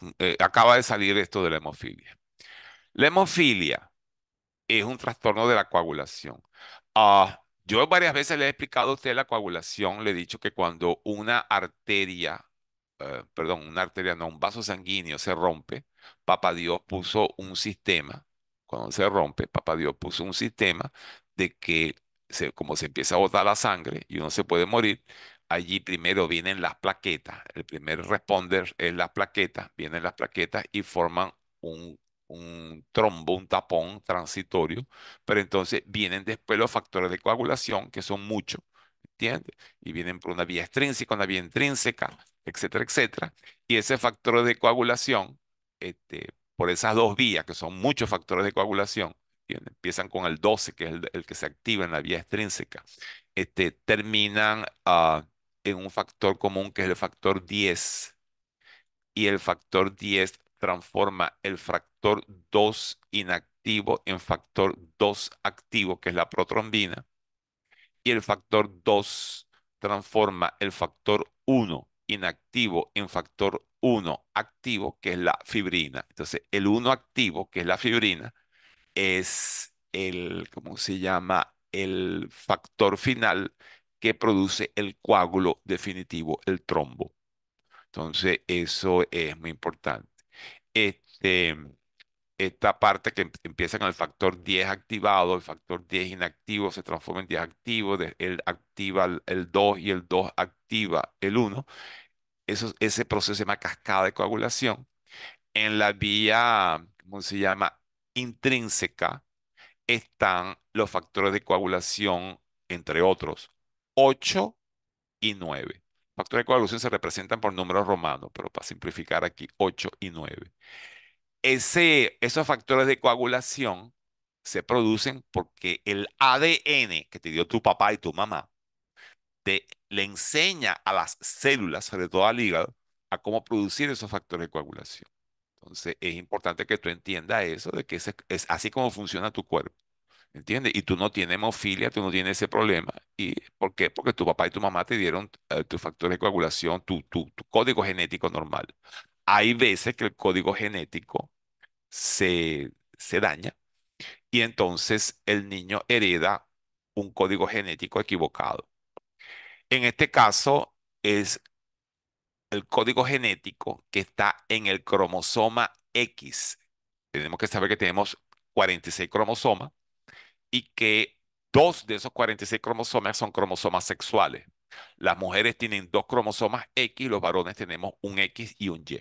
mm, eh, acaba de salir esto de la hemofilia. La hemofilia es un trastorno de la coagulación. Ah, yo varias veces le he explicado a usted la coagulación, le he dicho que cuando una arteria, perdón, una arteria, no, un vaso sanguíneo se rompe, Papá Dios puso un sistema, cuando se rompe, Papá Dios puso un sistema de que como se empieza a botar la sangre y uno se puede morir, allí primero vienen las plaquetas. El primer responder es las plaquetas. Vienen las plaquetas y forman un, trombo, un tapón transitorio. Pero entonces vienen después los factores de coagulación, que son muchos, ¿entiendes? Y vienen por una vía extrínseca, una vía intrínseca, etcétera, etcétera. Y ese factor de coagulación, este, por esas dos vías, que son muchos factores de coagulación, empiezan con el 12, que es el, que se activa en la vía extrínseca, este, terminan ah, en un factor común que es el factor 10. Y el factor 10 transforma el factor 2 inactivo en factor 2 activo, que es la protrombina. Y el factor 2 transforma el factor 1 inactivo en factor 1 activo, que es la fibrina. Entonces, el 1 activo, que es la fibrina, es el, ¿cómo se llama? El factor final que produce el coágulo definitivo, el trombo. Entonces, eso es muy importante. Este, esta parte que em-, empieza con el factor 10 activado, el factor 10 inactivo se transforma en 10 activo, él activa el, 2 y el 2 activa el 1. Eso, ese proceso se llama cascada de coagulación. En la vía, ¿cómo se llama? intrínseca están los factores de coagulación, entre otros, 8 y 9. Factores de coagulación se representan por números romanos, pero para simplificar aquí, 8 y 9. Ese, esos factores de coagulación se producen porque el ADN que te dio tu papá y tu mamá te, le enseña a las células, sobre todo al hígado, a cómo producir esos factores de coagulación. Entonces es importante que tú entiendas eso, de que es así como funciona tu cuerpo. ¿Entiendes? Y tú no tienes hemofilia, tú no tienes ese problema. ¿Y por qué? Porque tu papá y tu mamá te dieron eh, tus factores de coagulación, tu, código genético normal. Hay veces que el código genético se, se daña y entonces el niño hereda un código genético equivocado. En este caso es el código genético que está en el cromosoma X. Tenemos que saber que tenemos 46 cromosomas y que dos de esos 46 cromosomas son cromosomas sexuales. Las mujeres tienen dos cromosomas X, los varones tenemos un X y un Y.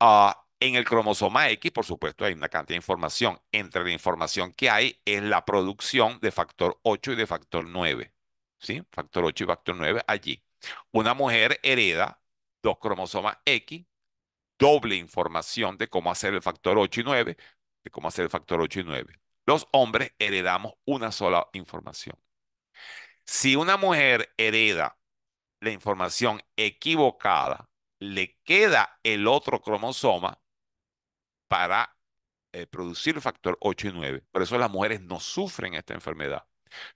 Ah, en el cromosoma X, por supuesto, hay una cantidad de información. Entre la información que hay es la producción de factor 8 y de factor 9. ¿Sí? Factor 8 y factor 9 allí. Una mujer hereda dos cromosomas X, doble información de cómo hacer el factor 8 y 9, de cómo hacer el factor 8 y 9. Los hombres heredamos una sola información. Si una mujer hereda la información equivocada, le queda el otro cromosoma para eh, producir el factor 8 y 9. Por eso las mujeres no sufren esta enfermedad.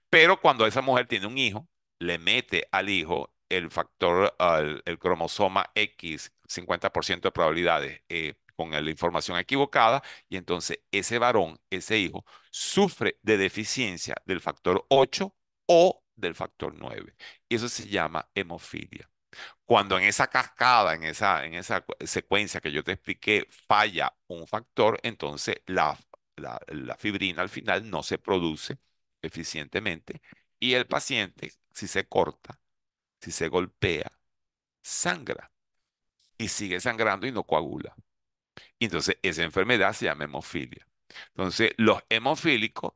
Pero cuando esa mujer tiene un hijo, le mete al hijo el factor, el, cromosoma X, 50% de probabilidades eh, con la información equivocada, y entonces ese varón, ese hijo, sufre de deficiencia del factor 8 o del factor 9. Y eso se llama hemofilia. Cuando en esa cascada, en esa, en esa secuencia que yo te expliqué, falla un factor, entonces la fibrina al final no se produce eficientemente y el paciente, si se corta, si se golpea, sangra y sigue sangrando y no coagula. entonces esa enfermedad se llama hemofilia. Entonces los hemofílicos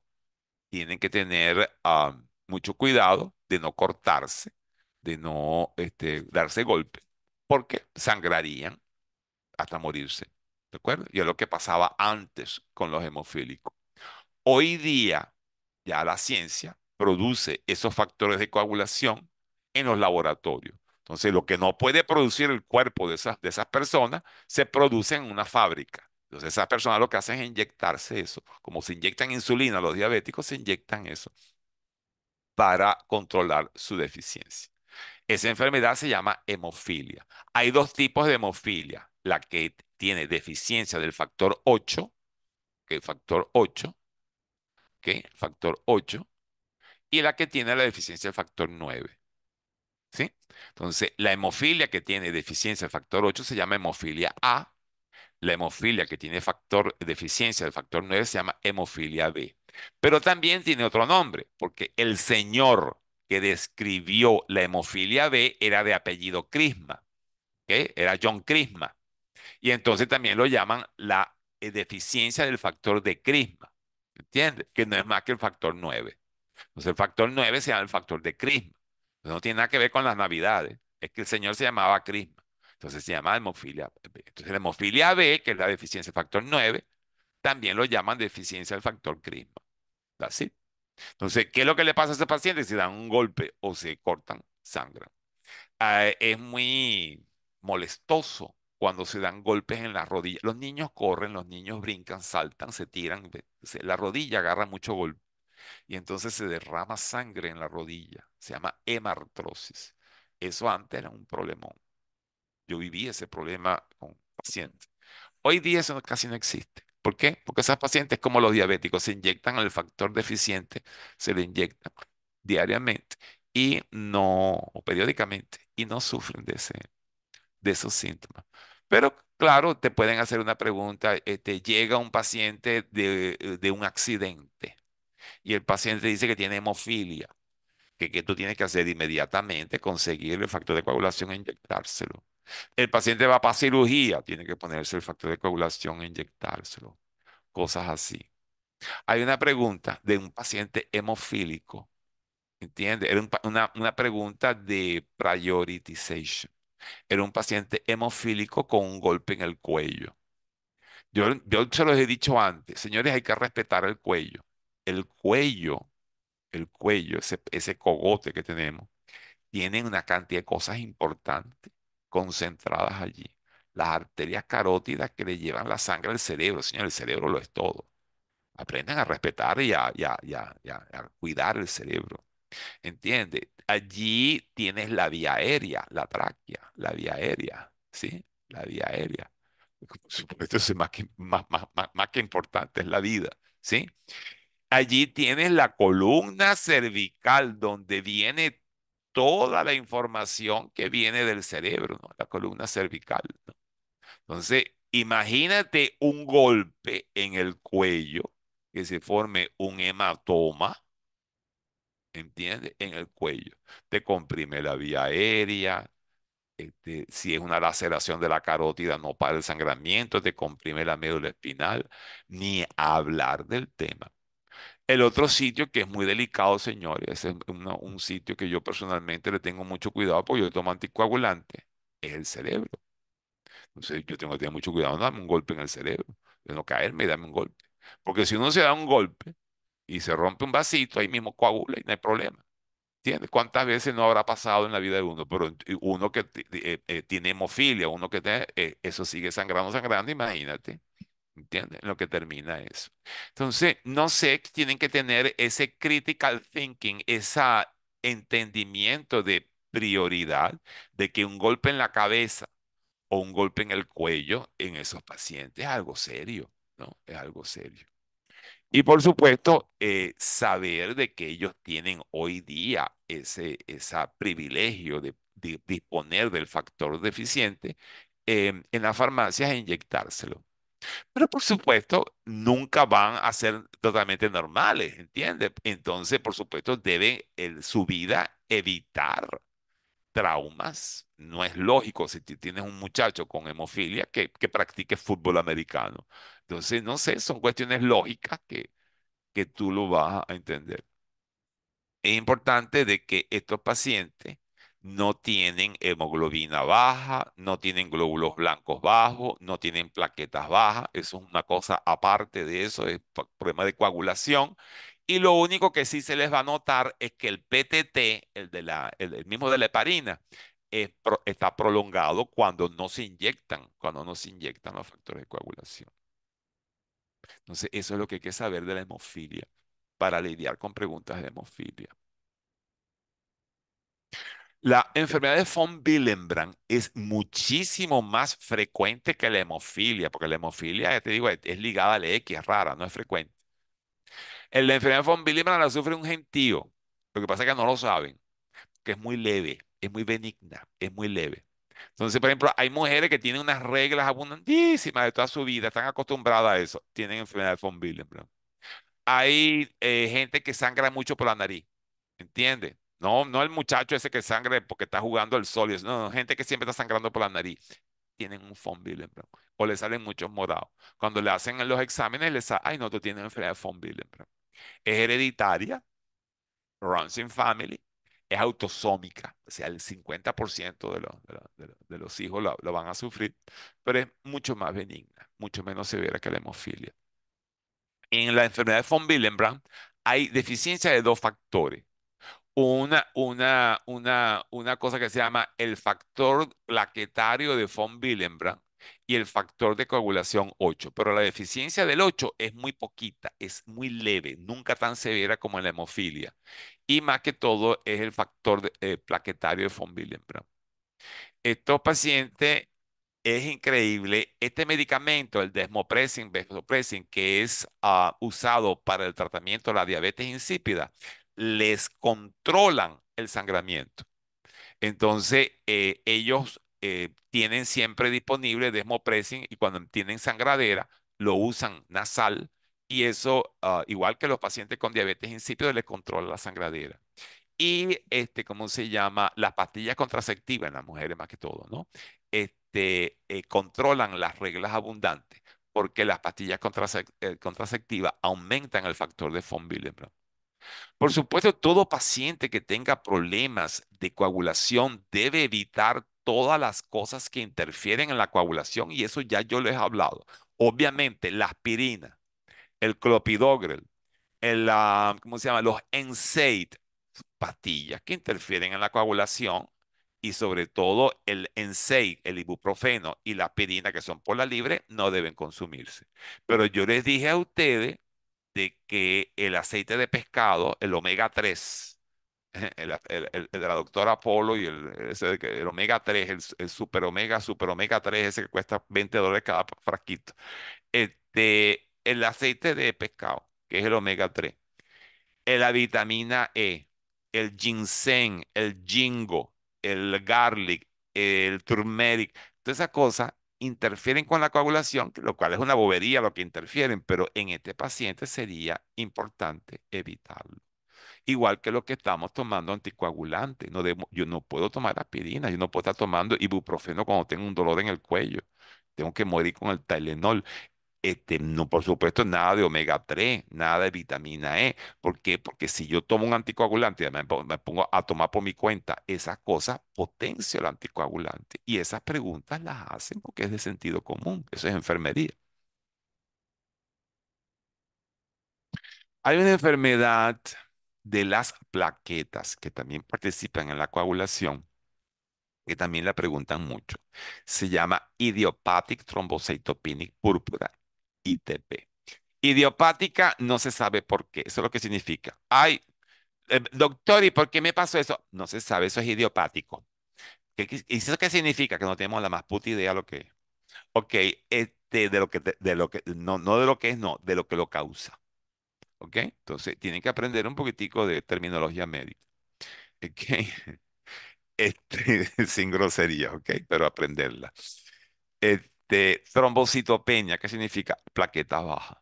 tienen que tener ah, mucho cuidado de no cortarse, de no este, darse golpe, porque sangrarían hasta morirse. ¿De acuerdo? Y es lo que pasaba antes con los hemofílicos. Hoy día ya la ciencia produce esos factores de coagulación en los laboratorios. Entonces, lo que no puede producir el cuerpo de esas, de esas personas se produce en una fábrica. Entonces, esas personas lo que hacen es inyectarse eso. Como se inyectan insulina, a los diabéticos se inyectan eso para controlar su deficiencia. Esa enfermedad se llama hemofilia. Hay dos tipos de hemofilia. La que tiene deficiencia del factor 8, que factor 8, que factor 8, y la que tiene la deficiencia del factor 9. Entonces, la hemofilia que tiene deficiencia del factor 8 se llama hemofilia A. La hemofilia que tiene factor, deficiencia del factor 9 se llama hemofilia B. Pero también tiene otro nombre, porque el señor que describió la hemofilia B era de apellido Crisma, era John Crisma. Y entonces también lo llaman la eh, deficiencia del factor de Crisma, ¿entiendes? Que no es más que el factor 9. Entonces el factor 9 se llama el factor de Crisma. No tiene nada que ver con las navidades. Es que el Señor se llamaba crisma. Entonces se llama hemofilia B. Entonces la hemofilia B, que es la deficiencia del factor 9, también lo llaman deficiencia del factor crisma. ¿Así? Entonces, ¿qué es lo que le pasa a ese paciente? Si dan un golpe o se cortan, sangran. Ah, es muy molestoso cuando se dan golpes en la rodilla. Los niños corren, los niños brincan, saltan, se tiran. la rodilla agarra mucho golpe y entonces se derrama sangre en la rodilla. Se llama hemartrosis. Eso antes era un problemón. Yo viví ese problema con pacientes. Hoy día eso casi no existe. ¿Por qué? Porque esas pacientes, como los diabéticos, se inyectan el factor deficiente, se le inyectan diariamente y no, o periódicamente, y no sufren de, ese, de esos síntomas. Pero claro, te pueden hacer una pregunta, eh, llega un paciente de eh, un accidente y el paciente dice que tiene hemofilia, que, tú tienes que hacer inmediatamente, conseguir el factor de coagulación e inyectárselo. El paciente va para cirugía, tiene que ponerse el factor de coagulación e inyectárselo. Cosas así. Hay una pregunta de un paciente hemofílico. ¿Entiendes? Era una, una pregunta de prioritization. Era un paciente hemofílico con un golpe en el cuello. Yo, yo, se los he dicho antes, señores, hay que respetar el cuello el cuello, el cuello, ese, ese cogote que tenemos, tiene una cantidad de cosas importantes concentradas allí. Las arterias carótidas que le llevan la sangre al cerebro, señor, el cerebro lo es todo. Aprendan a respetar y a, a, cuidar el cerebro. ¿Entiendes? Allí tienes la vía aérea, la tráquea, la vía aérea, ¿sí? La vía aérea. Esto supuesto, es más que, más, más que importante, es la vida, ¿sí? Allí tienes la columna cervical donde viene toda la información que viene del cerebro, ¿no? la columna cervical. Entonces, imagínate un golpe en el cuello que se forme un hematoma, ¿entiendes? En el cuello. Te comprime la vía aérea, este, si es una laceración de la carótida, no para el sangramiento, te comprime la médula espinal, ni hablar del tema. El otro sitio que es muy delicado, señores, es un sitio que yo personalmente le tengo mucho cuidado porque yo tomo anticoagulante, es el cerebro. Entonces yo tengo que tener mucho cuidado, no darme un golpe en el cerebro, de no caerme y darme un golpe. Porque si uno se da un golpe y se rompe un vasito, ahí mismo coagula y no hay problema. ¿Entiendes? ¿Cuántas veces no habrá pasado en la vida de uno? Pero uno que eh, eh, tiene hemofilia, uno que tiene, eh, eso sigue sangrando, sangrando, imagínate. ¿Entienden? Lo que termina eso. Entonces, no sé, tienen que tener ese critical thinking, ese entendimiento de prioridad de que un golpe en la cabeza o un golpe en el cuello en esos pacientes es algo serio, ¿no? Es algo serio. Y por supuesto, eh, saber de que ellos tienen hoy día ese, privilegio de, disponer del factor deficiente eh, en las farmacias e inyectárselo. Pero por supuesto, nunca van a ser totalmente normales, ¿entiendes? Entonces, por supuesto, deben eh, su vida evitar traumas. No es lógico si tienes un muchacho con hemofilia que, que practique fútbol americano. Entonces, no sé, son cuestiones lógicas que, que tú lo vas a entender. Es importante de que estos pacientes no tienen hemoglobina baja, no tienen glóbulos blancos bajos, no tienen plaquetas bajas, eso es una cosa aparte de eso, es problema de coagulación. Y lo único que sí se les va a notar es que el PTT, el, mismo de la heparina, está prolongado cuando no se inyectan, cuando no se inyectan los factores de coagulación. Entonces, eso es lo que hay que saber de la hemofilia para lidiar con preguntas de hemofilia. La enfermedad de von Willebrand es muchísimo más frecuente que la hemofilia, porque la hemofilia, ya te digo, es, ligada a la e X, es rara, no es frecuente. Eh, la enfermedad de von Willebrand la sufre un gentío, lo que pasa es que no lo saben, que es muy leve, es muy benigna, es muy leve. Entonces, por ejemplo, hay mujeres que tienen unas reglas abundantísimas de toda su vida, están acostumbradas a eso, tienen enfermedad de von Willebrand. Hay eh, gente que sangra mucho por la nariz, ¿entiendes? No, no el muchacho ese que sangre porque está jugando al sol. No, no, gente que siempre está sangrando por la nariz. Tienen un Willembrandt. O le salen muchos morados. Cuando le hacen los exámenes, les salen, ay, no, tú tienes enfermedad de Willembrandt. Es hereditaria. Runs in family. Es autosómica. O sea, el 50% de los, de, hijos lo, van a sufrir. Pero es mucho más benigna, mucho menos severa que la hemofilia. En la enfermedad de von Willebrand hay deficiencia de dos factores una, una, una, una cosa que se llama el factor plaquetario de von Willebrand y el factor de coagulación 8, pero la deficiencia del 8 es muy poquita, es muy leve, nunca tan severa como en la hemofilia. Y más que todo es el factor eh, plaquetario de von Willebrand. Estos pacientes es increíble. Este medicamento, el desmopressin, que es ah, usado para el tratamiento de la diabetes insípida, les controlan el sangramiento. Entonces, eh, ellos eh, tienen siempre disponible desmopresin y cuando tienen sangradera, lo usan nasal y eso, ah, igual que los pacientes con diabetes insípido, les controla la sangradera. Y, este, ¿cómo se llama? Las pastillas contraceptivas en las mujeres más que todo, ¿no? Este, eh, controlan las reglas abundantes porque las pastillas contraceptivas aumentan el factor de von Willebrand. Por supuesto, todo paciente que tenga problemas de coagulación debe evitar todas las cosas que interfieren en la coagulación y eso ya yo les he hablado. Obviamente, la aspirina, el clopidogrel, ah, ¿cómo se llama? Los NSAID, pastillas que interfieren en la coagulación y sobre todo el NSAID, el ibuprofeno y la aspirina que son por la libre no deben consumirse. Pero yo les dije a ustedes de que el aceite de pescado, el omega 3, el, el, el, de la doctora Polo y el, el omega 3, el, super omega, super omega 3, ese que cuesta 20 dólares cada frasquito, este, el aceite de pescado, que es el omega 3, eh, la vitamina E, el ginseng, el jingo, el garlic, el turmeric, todas esas cosas interfieren con la coagulación, lo cual es una bobería lo que interfieren, pero en este paciente sería importante evitarlo. Igual que lo que estamos tomando anticoagulante. No yo no puedo tomar aspirina, yo no puedo estar tomando ibuprofeno cuando tengo un dolor en el cuello. Tengo que morir con el Tylenol. Este, no, por supuesto, nada de omega 3, nada de vitamina E. ¿Por qué? Porque si yo tomo un anticoagulante y me, pongo a tomar por mi cuenta esas cosas, potencio el anticoagulante. Y esas preguntas las hacen porque es de sentido común. Eso es enfermería. Hay una enfermedad de las plaquetas que también participan en la coagulación, que también la preguntan mucho. Se llama idiopatic thrombocytopenic púrpura ITP. Idiopática no se sabe por qué, eso es lo que significa. Ay, em, doctor, ¿y por qué me pasó eso? No se sabe, eso es idiopático. ¿y eso qué significa? Que no tenemos la más puta idea de lo que es. Ok, este, de lo que, de lo que, no, no de lo que es, no, de lo que lo causa. Ok, entonces tienen que aprender un poquitico de terminología médica. Ok, este, sin grosería, ok, pero aprenderla. Este, de trombocitopenia, que significa plaqueta baja.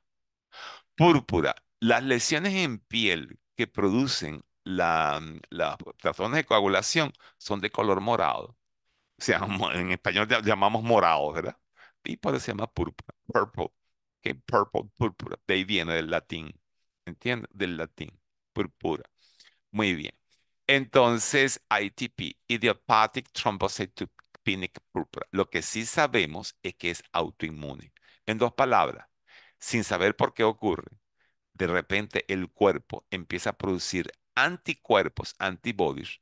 Púrpura, las lesiones en piel que producen la, mm, las razones de coagulación son de color morado. O en español llamamos morado, ¿verdad? Y por eso se llama púrpura, purple. Que purple, púrpura. De ahí viene del latín. ¿Entiendes? Del latín, púrpura. Muy bien. Entonces, ITP, idiopathic lo que sí sabemos es que es autoinmune. En dos palabras, sin saber por qué ocurre, de repente el cuerpo empieza a producir anticuerpos, antibodies,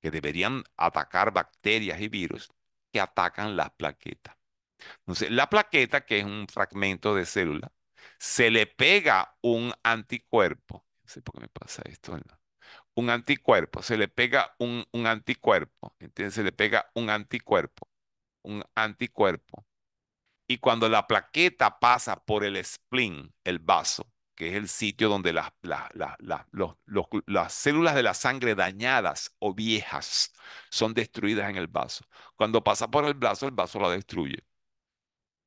que deberían atacar bacterias y virus que atacan las plaquetas. Entonces, la plaqueta, que es un fragmento de célula, se le pega un anticuerpo. No sé por qué me pasa esto en un anticuerpo, se le pega un, anticuerpo, entonces Se le pega un anticuerpo, un anticuerpo. Y cuando la plaqueta pasa por el spleen, el vaso, que es el sitio donde las, las, células de la sangre dañadas o viejas son destruidas en el vaso. Cuando pasa por el brazo el vaso la destruye.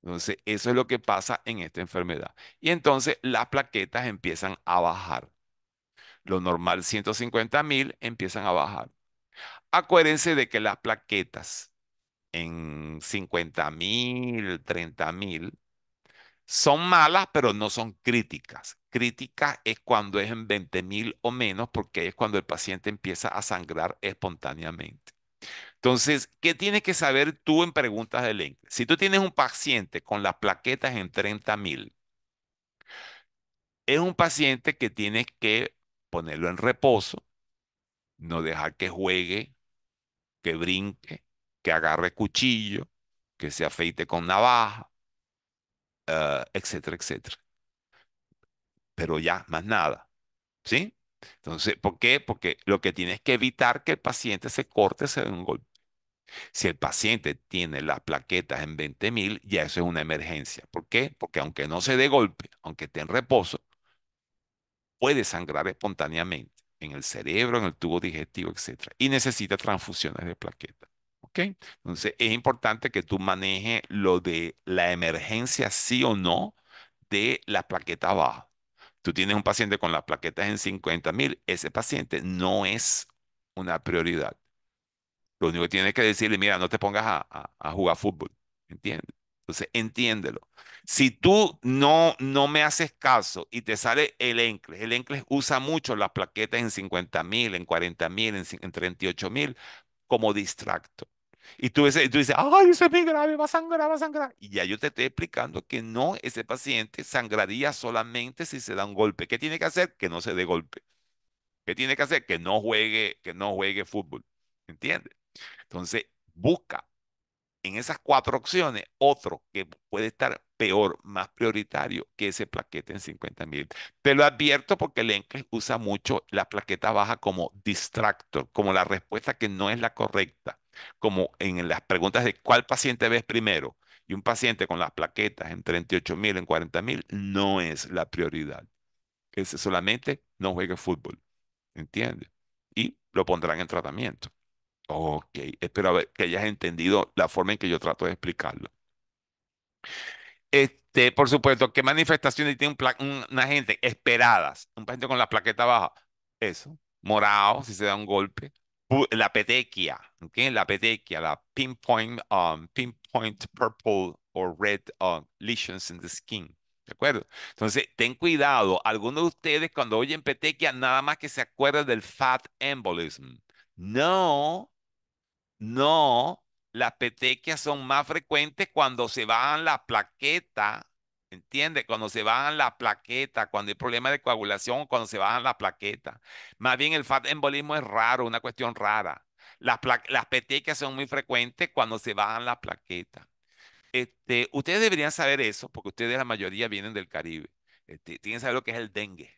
Entonces, eso es lo que pasa en esta enfermedad. Y entonces las plaquetas empiezan a bajar. Lo normal 150 mil empiezan a bajar. Acuérdense de que las plaquetas en 50 mil, mil, son malas, pero no son críticas. Crítica es cuando es en 20 mil o menos, porque es cuando el paciente empieza a sangrar espontáneamente. Entonces, ¿qué tienes que saber tú en preguntas de link? Si tú tienes un paciente con las plaquetas en 30 mil, es un paciente que tienes que ponerlo en reposo, no dejar que juegue, que brinque, que agarre cuchillo, que se afeite con navaja, eh, etcétera, etcétera. Pero ya, más nada. ¿Sí? Entonces, ¿por qué? Porque lo que tienes que evitar que el paciente se corte, se dé un golpe. Si el paciente tiene las plaquetas en 20.000, ya eso es una emergencia. ¿Por qué? Porque aunque no se dé golpe, aunque esté en reposo, puede sangrar espontáneamente en el cerebro, en el tubo digestivo, etc. Y necesita transfusiones de plaquetas. ¿ok? Entonces es importante que tú manejes lo de la emergencia sí o no de la plaqueta baja. Tú tienes un paciente con las plaquetas en 50 mil, ese paciente no es una prioridad. Lo único que tienes que decirle, mira, no te pongas a, a jugar fútbol, ¿entiendes? Entonces, entiéndelo. Si tú no, no me haces caso y te sale el Encles, el Encles usa mucho las plaquetas en 50 mil, en 40 mil, en, 38.000, 38 mil como distracto. Y tú, tú dices, ay, ese es mi grave, va a sangrar, va a sangrar. Y ya yo te estoy explicando que no, ese paciente sangraría solamente si se da un golpe. ¿Qué tiene que hacer? Que no se dé golpe. ¿Qué tiene que hacer? Que no juegue, que no juegue fútbol. ¿Entiendes? Entonces, busca en esas cuatro opciones otro que puede estar peor, más prioritario que ese plaquete en 50 mil. Te lo advierto porque el encle usa mucho la plaqueta baja como distractor, como la respuesta que no es la correcta, como en las preguntas de cuál paciente ves primero. Y un paciente con las plaquetas en 38 mil, en 40 mil, no es la prioridad. Ese solamente no juega fútbol, ¿entiendes? Y lo pondrán en tratamiento. Ok, espero que hayas entendido la forma en que yo trato de explicarlo. Este, por supuesto, ¿qué manifestaciones tiene una gente? Esperadas. Un paciente con la plaqueta baja. Eso. Morado, si se da un golpe. La petequia. ¿okay? La petequia, la pinpoint, um, pinpoint purple or red um, lesions in the skin. ¿De acuerdo? Entonces, ten cuidado. Algunos de ustedes cuando oyen petequia, nada más que se acuerdan del fat embolism. No, no, las petequias son más frecuentes cuando se bajan las plaquetas, ¿entiendes? Cuando se bajan las plaquetas, cuando hay problemas de coagulación, cuando se bajan las plaquetas. Más bien el fat embolismo es raro, una cuestión rara. Las, las petequias son muy frecuentes cuando se bajan las plaquetas. Este, ustedes deberían saber eso, porque ustedes la mayoría vienen del Caribe. Este, tienen que saber lo que es el dengue,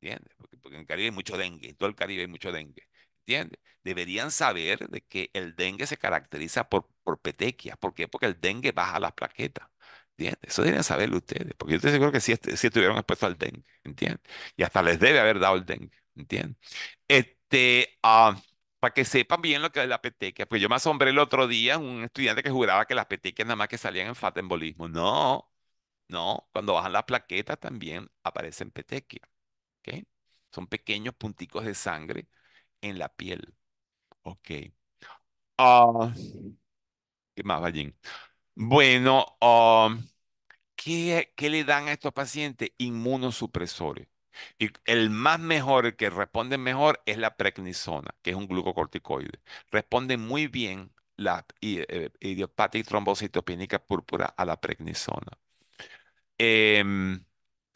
¿entiendes? Porque, porque en el Caribe hay mucho dengue, en todo el Caribe hay mucho dengue. ¿Entiendes? Deberían saber de que el dengue se caracteriza por, por petequia. ¿Por qué? Porque el dengue baja las plaquetas. ¿Entiendes? Eso deberían saberlo ustedes, porque yo estoy seguro que sí, estuvieron expuestos al dengue, ¿entiendes? Y hasta les debe haber dado el dengue, ¿entiendes? Este, ah, para que sepan bien lo que es la petequia, porque yo me asombré el otro día, un estudiante que juraba que las petequias nada más que salían en fatembolismo. No, no, cuando bajan las plaquetas también aparecen petequias, ¿ok? Son pequeños punticos de sangre en la piel. Ok. Ah, ¿Qué más, Ballín? Bueno, ah, ¿qué, ¿qué le dan a estos pacientes? Inmunosupresores. Y el más mejor, el que responde mejor, es la prednisona, que es un glucocorticoide. Responde muy bien la idiopática y eh, trombocitopénica púrpura a la prednisona. Eh,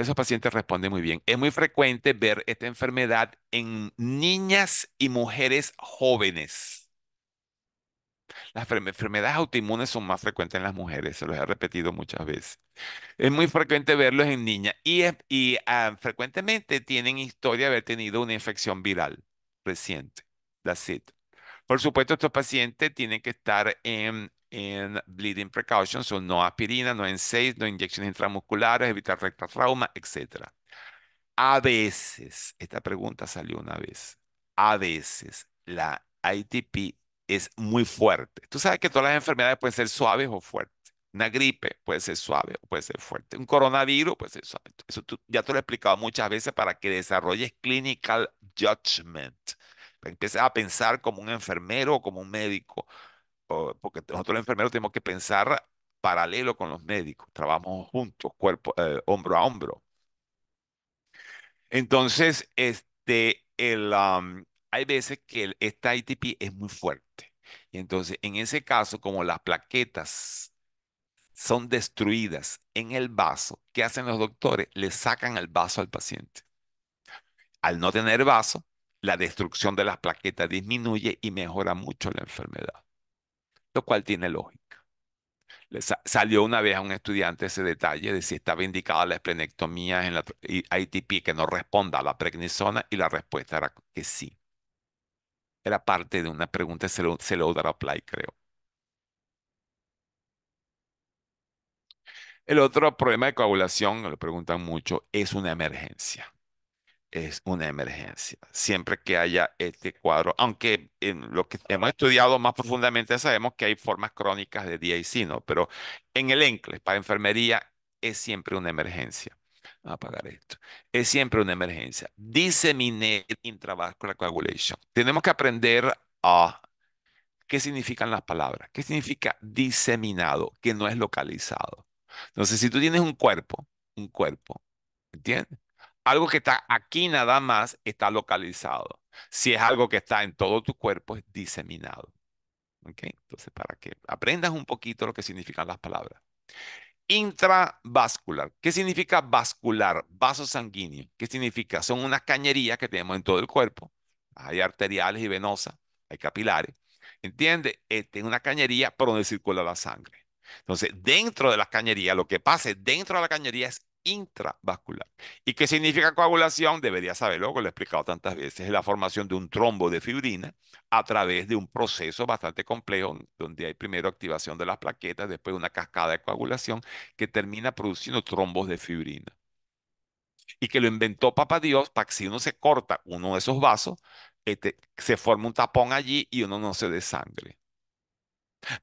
esos pacientes responden muy bien. Es muy frecuente ver esta enfermedad en niñas y mujeres jóvenes. Las enfermedades autoinmunes son más frecuentes en las mujeres, se los he repetido muchas veces. Es muy frecuente verlos en niñas y, y ah, frecuentemente tienen historia de haber tenido una infección viral reciente, That's it. Por supuesto, estos pacientes tienen que estar en en bleeding precautions, o no aspirina, no seis, no inyecciones intramusculares, evitar trauma, etc. A veces, esta pregunta salió una vez, a veces la ITP es muy fuerte. Tú sabes que todas las enfermedades pueden ser suaves o fuertes. Una gripe puede ser suave o puede ser fuerte. Un coronavirus puede ser suave. Eso ya te lo he explicado muchas veces para que desarrolles clinical judgment. Empieces a pensar como un enfermero o como un médico porque nosotros los enfermeros tenemos que pensar paralelo con los médicos, trabajamos juntos, cuerpo, eh, hombro a hombro. Entonces, este, el, hay veces que esta ITP es muy fuerte. Y entonces, en ese caso, como las plaquetas son destruidas en el vaso, ¿qué hacen los doctores? Le sacan el vaso al paciente. Al no tener vaso, la destrucción de las plaquetas disminuye y mejora mucho la enfermedad lo cual tiene lógica. salió una vez a un estudiante ese detalle de si estaba indicada la esplenectomía en la ITP que no responda a la pregnisona y la respuesta era que sí. Era parte de una pregunta de apply, creo. El otro problema de coagulación, lo preguntan mucho, es una emergencia es una emergencia. Siempre que haya este cuadro, aunque en lo que hemos estudiado más profundamente sabemos que hay formas crónicas de DIC, ¿no? Pero en el ENCLES, para enfermería, es siempre una emergencia. Voy a apagar esto. Es siempre una emergencia. Disseminated intravascular coagulation. Tenemos que aprender a qué significan las palabras. ¿Qué significa diseminado? Que no es localizado. Entonces, si tú tienes un cuerpo, un cuerpo, ¿entiendes? algo que está aquí nada más está localizado. Si es algo que está en todo tu cuerpo, es diseminado. Entonces, para que aprendas un poquito lo que significan las palabras. Intravascular. ¿Qué significa vascular? vasos sanguíneos ¿Qué significa? Son unas cañerías que tenemos en todo el cuerpo. Hay arteriales y venosas, hay capilares. entiende Este es una cañería por donde circula la sangre. Entonces, dentro de las cañerías, lo que pase dentro de la cañería es intravascular. ¿Y qué significa coagulación? Debería saberlo, lo he explicado tantas veces. Es la formación de un trombo de fibrina a través de un proceso bastante complejo, donde hay primero activación de las plaquetas, después una cascada de coagulación que termina produciendo trombos de fibrina. Y que lo inventó Papá Dios para que si uno se corta uno de esos vasos, este, se forma un tapón allí y uno no se sangre.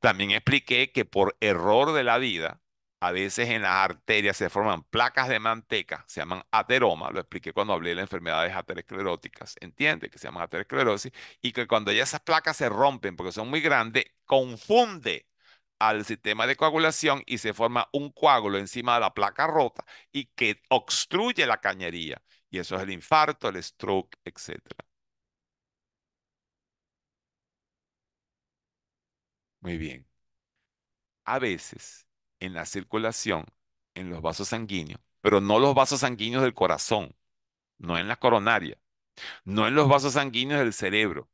También expliqué que por error de la vida, a veces en las arterias se forman placas de manteca, se llaman ateroma, lo expliqué cuando hablé de las enfermedades ateroscleróticas, entiende que se llaman aterosclerosis, y que cuando ya esas placas se rompen porque son muy grandes, confunde al sistema de coagulación y se forma un coágulo encima de la placa rota y que obstruye la cañería. Y eso es el infarto, el stroke, etc. Muy bien. A veces en la circulación, en los vasos sanguíneos, pero no los vasos sanguíneos del corazón, no en la coronaria, no en los vasos sanguíneos del cerebro,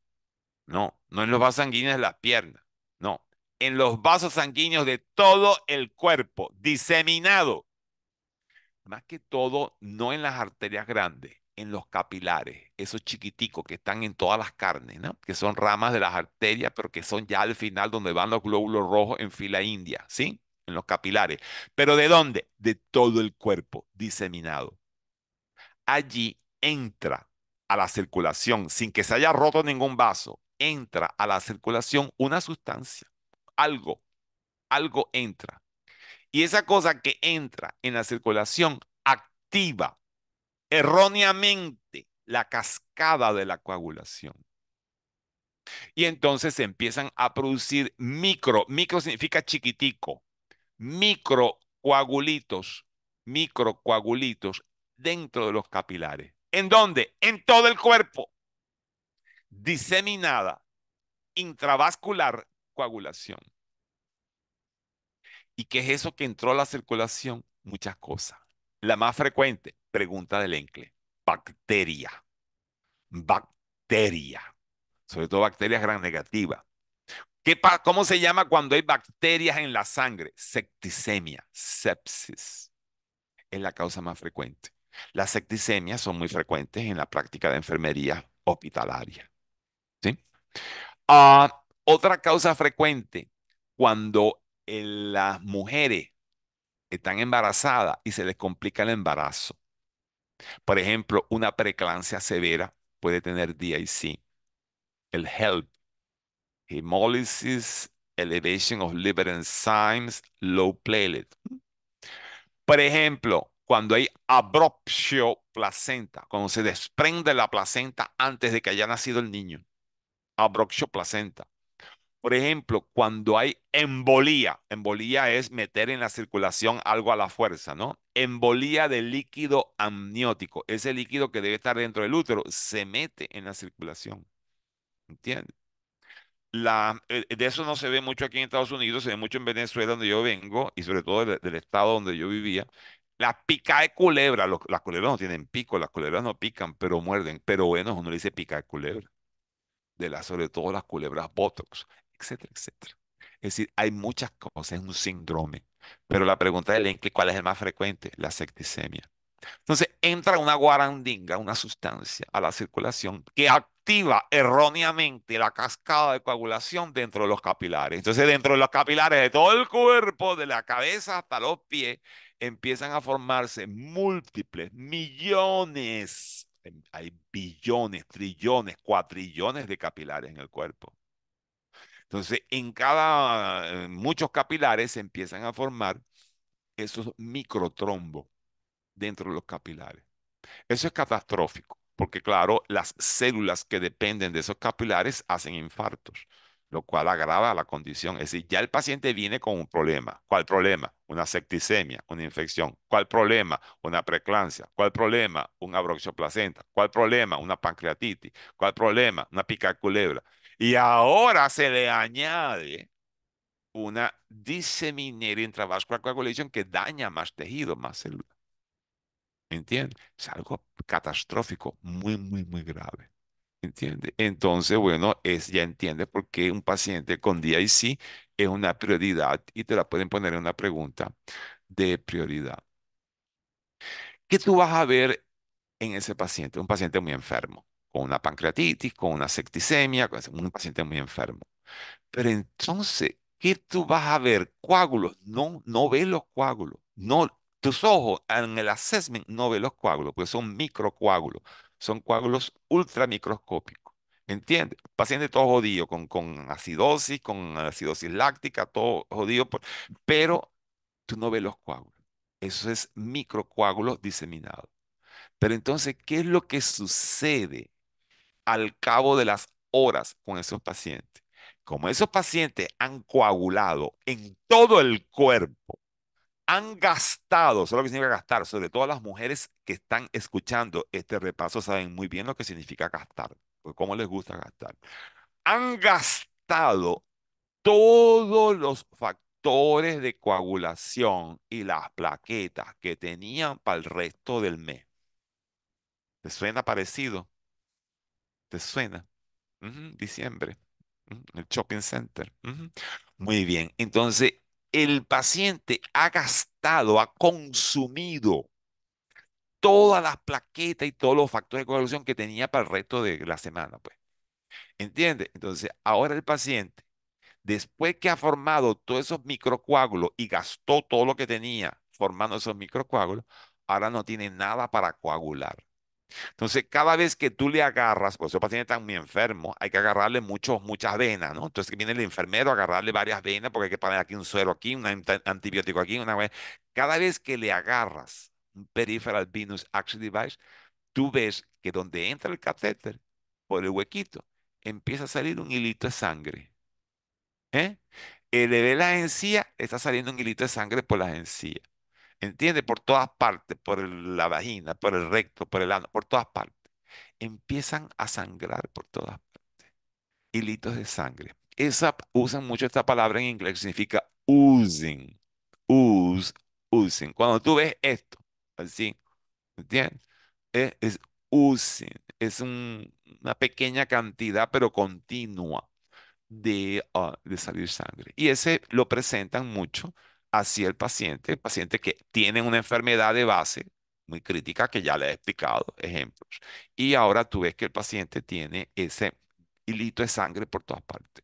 no, no en los vasos sanguíneos de las piernas, no, en los vasos sanguíneos de todo el cuerpo, diseminado. Más que todo, no en las arterias grandes, en los capilares, esos chiquiticos que están en todas las carnes, ¿no? que son ramas de las arterias, pero que son ya al final donde van los glóbulos rojos en fila india, ¿sí? en los capilares. ¿Pero de dónde? De todo el cuerpo diseminado. Allí entra a la circulación, sin que se haya roto ningún vaso, entra a la circulación una sustancia, algo, algo entra. Y esa cosa que entra en la circulación activa erróneamente la cascada de la coagulación. Y entonces se empiezan a producir micro, micro significa chiquitico, microcoagulitos, microcoagulitos dentro de los capilares. ¿En dónde? En todo el cuerpo. Diseminada intravascular coagulación. ¿Y qué es eso que entró a la circulación? Muchas cosas. La más frecuente, pregunta del Encle, bacteria. Bacteria. Sobre todo bacterias gran negativa. ¿Cómo se llama cuando hay bacterias en la sangre? Septicemia, sepsis. Es la causa más frecuente. Las septicemias son muy frecuentes en la práctica de enfermería hospitalaria. ¿sí? Ah, otra causa frecuente, cuando las mujeres están embarazadas y se les complica el embarazo. Por ejemplo, una preeclampsia severa puede tener DIC. El HELP hemolysis, elevation of liver enzymes, low platelet. Por ejemplo, cuando hay abruptio placenta, cuando se desprende la placenta antes de que haya nacido el niño. Abruptio placenta. Por ejemplo, cuando hay embolía, embolía es meter en la circulación algo a la fuerza, ¿no? Embolía de líquido amniótico, ese líquido que debe estar dentro del útero, se mete en la circulación. ¿Entiendes? Eh, de eso no se ve mucho aquí en Estados Unidos, se ve mucho en Venezuela, donde yo vengo, y sobre todo del, estado donde yo vivía. La pica de culebra, las culebras no tienen pico, las culebras no pican, pero muerden. Pero bueno, uno le dice pica de culebra. De sobre todo las culebras botox, etcétera, etcétera. Es decir, hay muchas cosas, es un síndrome. Pero la pregunta del Enkel, ¿cuál es el más frecuente? La septicemia. Entonces entra una guarandinga, una sustancia a la circulación que activa erróneamente la cascada de coagulación dentro de los capilares. Entonces, dentro de los capilares de todo el cuerpo, de la cabeza hasta los pies, empiezan a formarse múltiples, millones, em, hay billones, trillones, cuatrillones de capilares en el cuerpo. Entonces, en cada, muchos capilares se empiezan a formar esos microtrombos dentro de los capilares. Eso es catastrófico porque claro, las células que dependen de esos capilares hacen infartos, lo cual agrava la condición. Es decir, ya el paciente viene con un problema. ¿Cuál problema? Una septicemia, una infección. ¿Cuál problema? Una preeclampsia. ¿Cuál problema? Una abroxioplacenta. ¿Cuál problema? Una pancreatitis. ¿Cuál problema? Una picaculebra. Y ahora se le añade una diseminaria intravascular coagulation que daña más tejido, más células. ¿Entiendes? Es algo catastrófico, muy, muy, muy grave. ¿Entiende? Entonces, bueno, es, ya entiendes por qué un paciente con DIC es una prioridad y te la pueden poner en una pregunta de prioridad. ¿Qué tú vas a ver en ese paciente? Un paciente muy enfermo, con una pancreatitis, con una septicemia, un paciente muy enfermo. Pero entonces, ¿qué tú vas a ver? Coágulos. No, no ves los coágulos. No, tus ojos en el assessment no ven los coágulos, porque son microcoágulos, son coágulos ultramicroscópicos. ¿Entiendes? Paciente todo jodido, con, acidosis, con acidosis láctica, todo jodido, pero tú no ves los coágulos. Eso es microcoágulos diseminados. Pero entonces, ¿qué es lo que sucede al cabo de las horas con esos pacientes? Como esos pacientes han coagulado en todo el cuerpo, han gastado, eso es lo que significa gastar, sobre todo las mujeres que están escuchando este repaso saben muy bien lo que significa gastar, cómo les gusta gastar. Han gastado todos los factores de coagulación y las plaquetas que tenían para el resto del mes. ¿Te suena parecido? ¿Te suena? diciembre, el shopping center. Muy bien, entonces el paciente ha gastado, ha consumido todas las plaquetas y todos los factores de coagulación que tenía para el resto de la semana, pues. ¿Entiendes? Entonces, ahora el paciente, después que ha formado todos esos microcoágulos y gastó todo lo que tenía formando esos microcoágulos, ahora no tiene nada para coagular. Entonces, cada vez que tú le agarras, pues si el paciente está muy enfermo, hay que agarrarle muchas venas, ¿no? Entonces viene el enfermero a agarrarle varias venas porque hay que poner aquí un suero aquí, un antibiótico aquí, una vez. Cada vez que le agarras un peripheral venous action device, tú ves que donde entra el catéter, por el huequito, empieza a salir un hilito de sangre. ¿Eh? El eh, de la encía, está saliendo un hilito de sangre por la encía. ¿Entiende? Por todas partes, por la vagina, por el recto, por el ano, por todas partes. Empiezan a sangrar por todas partes. Hilitos de sangre. Esa, usan mucho esta palabra en inglés, significa oozing. Ooze, oozing. Cuando tú ves esto, así, ¿entiendes? Es, es oozing. Es una pequeña cantidad, pero continua, de, ah, de salir sangre. Y ese lo presentan mucho Así el paciente, el paciente que tiene una enfermedad de base muy crítica que ya le he explicado ejemplos, y ahora tú ves que el paciente tiene ese hilito de sangre por todas partes.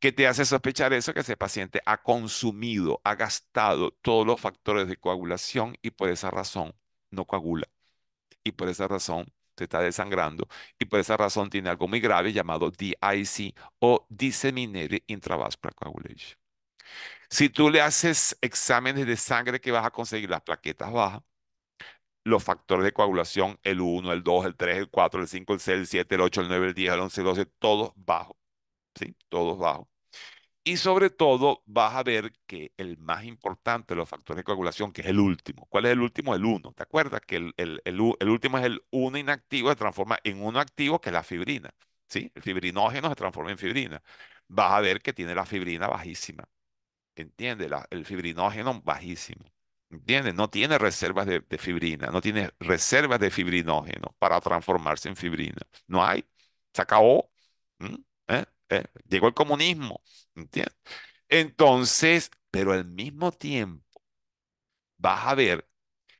¿Qué te hace sospechar eso? Que ese paciente ha consumido, ha gastado todos los factores de coagulación y por esa razón no coagula. Y por esa razón se está desangrando y por esa razón tiene algo muy grave llamado DIC o Disseminated Intravascular Coagulation. Si tú le haces exámenes de sangre que vas a conseguir las plaquetas bajas, los factores de coagulación, el 1, el 2, el 3, el 4, el 5, el 6, el 7, el 8, el 9, el 10, el 11, el 12, todos bajos. ¿Sí? Todos bajos. Y sobre todo vas a ver que el más importante de los factores de coagulación, que es el último. ¿Cuál es el último? El 1. ¿Te acuerdas? Que el, último es el 1 inactivo, se transforma en 1 activo, que es la fibrina. ¿Sí? El fibrinógeno se transforma en fibrina. Vas a ver que tiene la fibrina bajísima. ¿Entiendes? el fibrinógeno bajísimo, ¿entiendes? no tiene reservas de, fibrina, no tiene reservas de fibrinógeno para transformarse en fibrina, no hay, se acabó, ¿Eh? ¿Eh? llegó el comunismo, ¿entiendes? Entonces, pero al mismo tiempo, vas a ver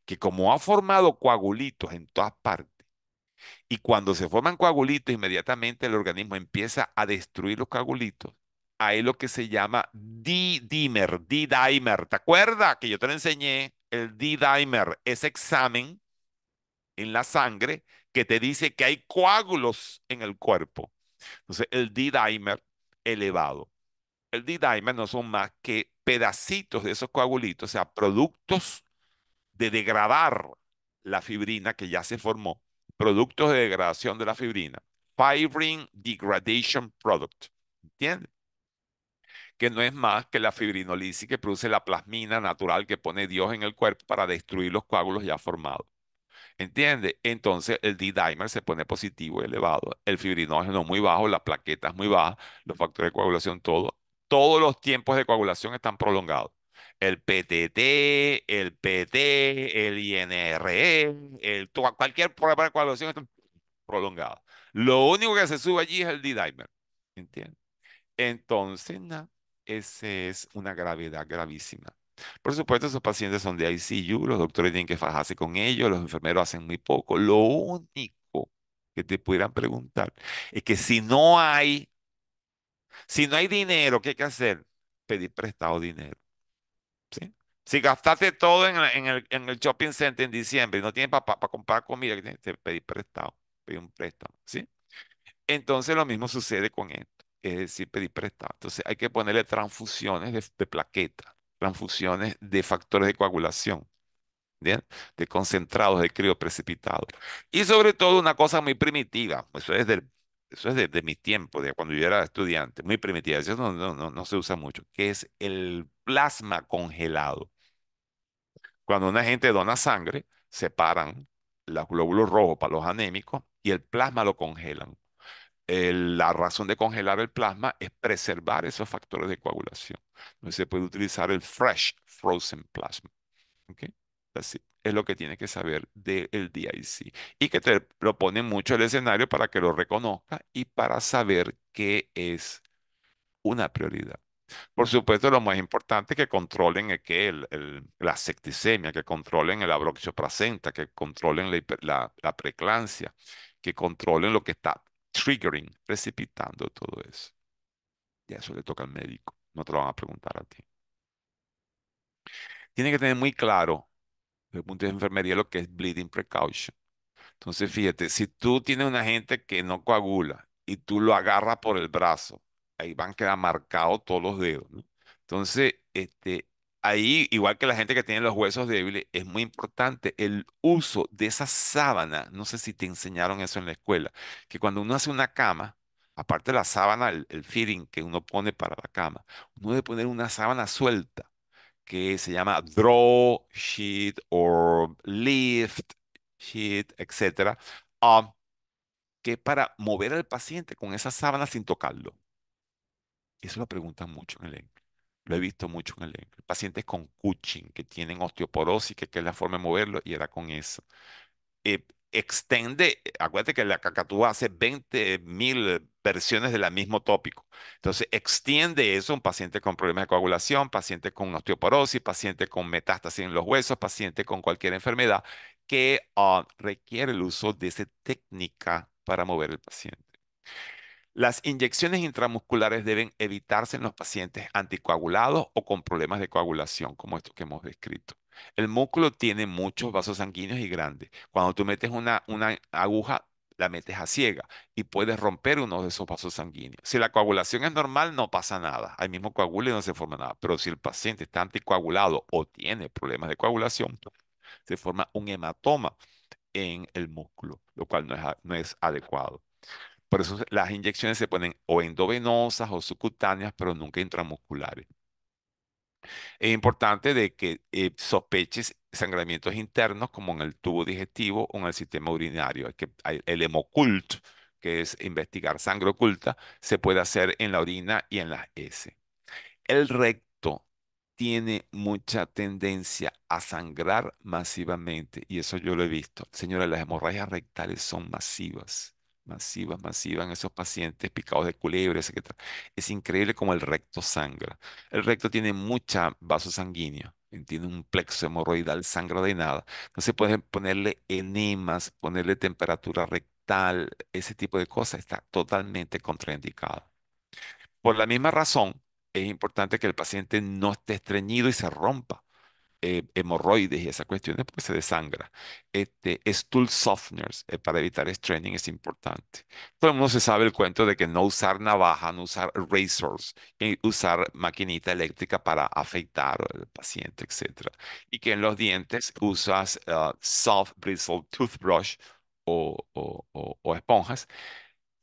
que como ha formado coagulitos en todas partes, y cuando se forman coagulitos, inmediatamente el organismo empieza a destruir los coagulitos hay lo que se llama D-dimer, D-dimer. ¿Te acuerdas que yo te lo enseñé? El D-dimer, es examen en la sangre que te dice que hay coágulos en el cuerpo. Entonces, el D-dimer elevado. El D-dimer no son más que pedacitos de esos coagulitos, o sea, productos de degradar la fibrina que ya se formó, productos de degradación de la fibrina, fibrin degradation product, ¿entiendes? que no es más que la fibrinolisis que produce la plasmina natural que pone Dios en el cuerpo para destruir los coágulos ya formados. ¿Entiende? Entonces el D-dimer se pone positivo elevado. El fibrinógeno muy bajo, las plaquetas muy baja, los factores de coagulación, todo. Todos los tiempos de coagulación están prolongados. El PTT, el PT, el INRE, el, cualquier problema de coagulación está prolongado. Lo único que se sube allí es el D-dimer. ¿Entiende? Entonces, nada esa es una gravedad gravísima. Por supuesto, esos pacientes son de ICU, los doctores tienen que fajarse con ellos, los enfermeros hacen muy poco. Lo único que te pudieran preguntar es que si no hay, si no hay dinero, ¿qué hay que hacer? Pedir prestado dinero. Si gastaste todo en el, shopping center en diciembre y no tienes para comprar comida, te pedir prestado, pedir un préstamo. ¿Sí? Entonces lo mismo sucede con esto es eh, decir, prestado. Entonces hay que ponerle transfusiones de, plaquetas, transfusiones de factores de coagulación, ¿bien? de concentrados, de precipitados. Y sobre todo una cosa muy primitiva, eso es del eso es de, mi tiempo, de cuando yo era estudiante, muy primitiva, eso no, no, no, no, se usa mucho, que es el plasma congelado. Cuando una gente dona sangre, separan los glóbulos rojos para los anémicos y el plasma lo congelan la razón de congelar el plasma es preservar esos factores de coagulación. No se puede utilizar el fresh frozen plasma. ¿Okay? Así es lo que tiene que saber del DIC. Y que te lo pone mucho el escenario para que lo reconozca y para saber qué es una prioridad. Por supuesto, lo más importante es que controlen eh, el, que la septicemia, que controlen el abroxioplacenta, que controlen la, preclancia, que controlen lo que está triggering, precipitando todo eso. Y eso le toca al médico, no te lo van a preguntar a ti. Tiene que tener muy claro, desde el punto de enfermería, lo que es bleeding precaution. Entonces, fíjate, si tú tienes una gente que no coagula y tú lo agarras por el brazo, ahí van a quedar marcados todos los dedos, Entonces, este, ahí, igual que la gente que tiene los huesos débiles, es muy importante el uso de esa sábana. No sé si te enseñaron eso en la escuela, que cuando uno hace una cama, aparte de la sábana, el, feeling que uno pone para la cama, uno debe poner una sábana suelta que se llama draw sheet o lift sheet, etcétera, um, que es para mover al paciente con esa sábana sin tocarlo. Eso lo preguntan mucho en el lo he visto mucho en el, pacientes con cuching, que tienen osteoporosis, que, es la forma de moverlo, y era con eso. Eh, extende, eh, acuérdate que la cacatúa hace 20 mil versiones del mismo tópico. Entonces, extiende eso un paciente con problemas de coagulación, paciente con osteoporosis, paciente con metástasis en los huesos, paciente con cualquier enfermedad que ah, requiere el uso de esa técnica para mover el paciente. Las inyecciones intramusculares deben evitarse en los pacientes anticoagulados o con problemas de coagulación, como esto que hemos descrito. El músculo tiene muchos vasos sanguíneos y grandes. Cuando tú metes una, una aguja, la metes a ciega y puedes romper uno de esos vasos sanguíneos. Si la coagulación es normal, no pasa nada. Al mismo coagula y no se forma nada. Pero si el paciente está anticoagulado o tiene problemas de coagulación, se forma un hematoma en el músculo, lo cual no no es adecuado. Por eso las inyecciones se ponen o endovenosas o subcutáneas, pero nunca intramusculares. Es importante de que eh, sospeches sangramientos internos como en el tubo digestivo o en el sistema urinario. el hemocult, que es investigar sangre oculta, se puede hacer en la orina y en las S. El recto tiene mucha tendencia a sangrar masivamente y eso yo lo he visto. Señora, las hemorragias rectales son masivas masivas, masivas en esos pacientes picados de culebra, etc. Es increíble como el recto sangra. El recto tiene mucha vaso sanguíneo, tiene un plexo hemorroidal sangra de nada. Entonces puedes ponerle enemas, ponerle temperatura rectal, ese tipo de cosas está totalmente contraindicado. Por la misma razón, es importante que el paciente no esté estreñido y se rompa. Eh, hemorroides y esas cuestiones porque se desangra. Este, stool softeners eh, para evitar straining es importante. Todo el mundo se sabe el cuento de que no usar navaja, no usar razors, y eh, usar maquinita eléctrica para afeitar al paciente, etc. Y que en los dientes usas ah, soft bristle toothbrush o, esponjas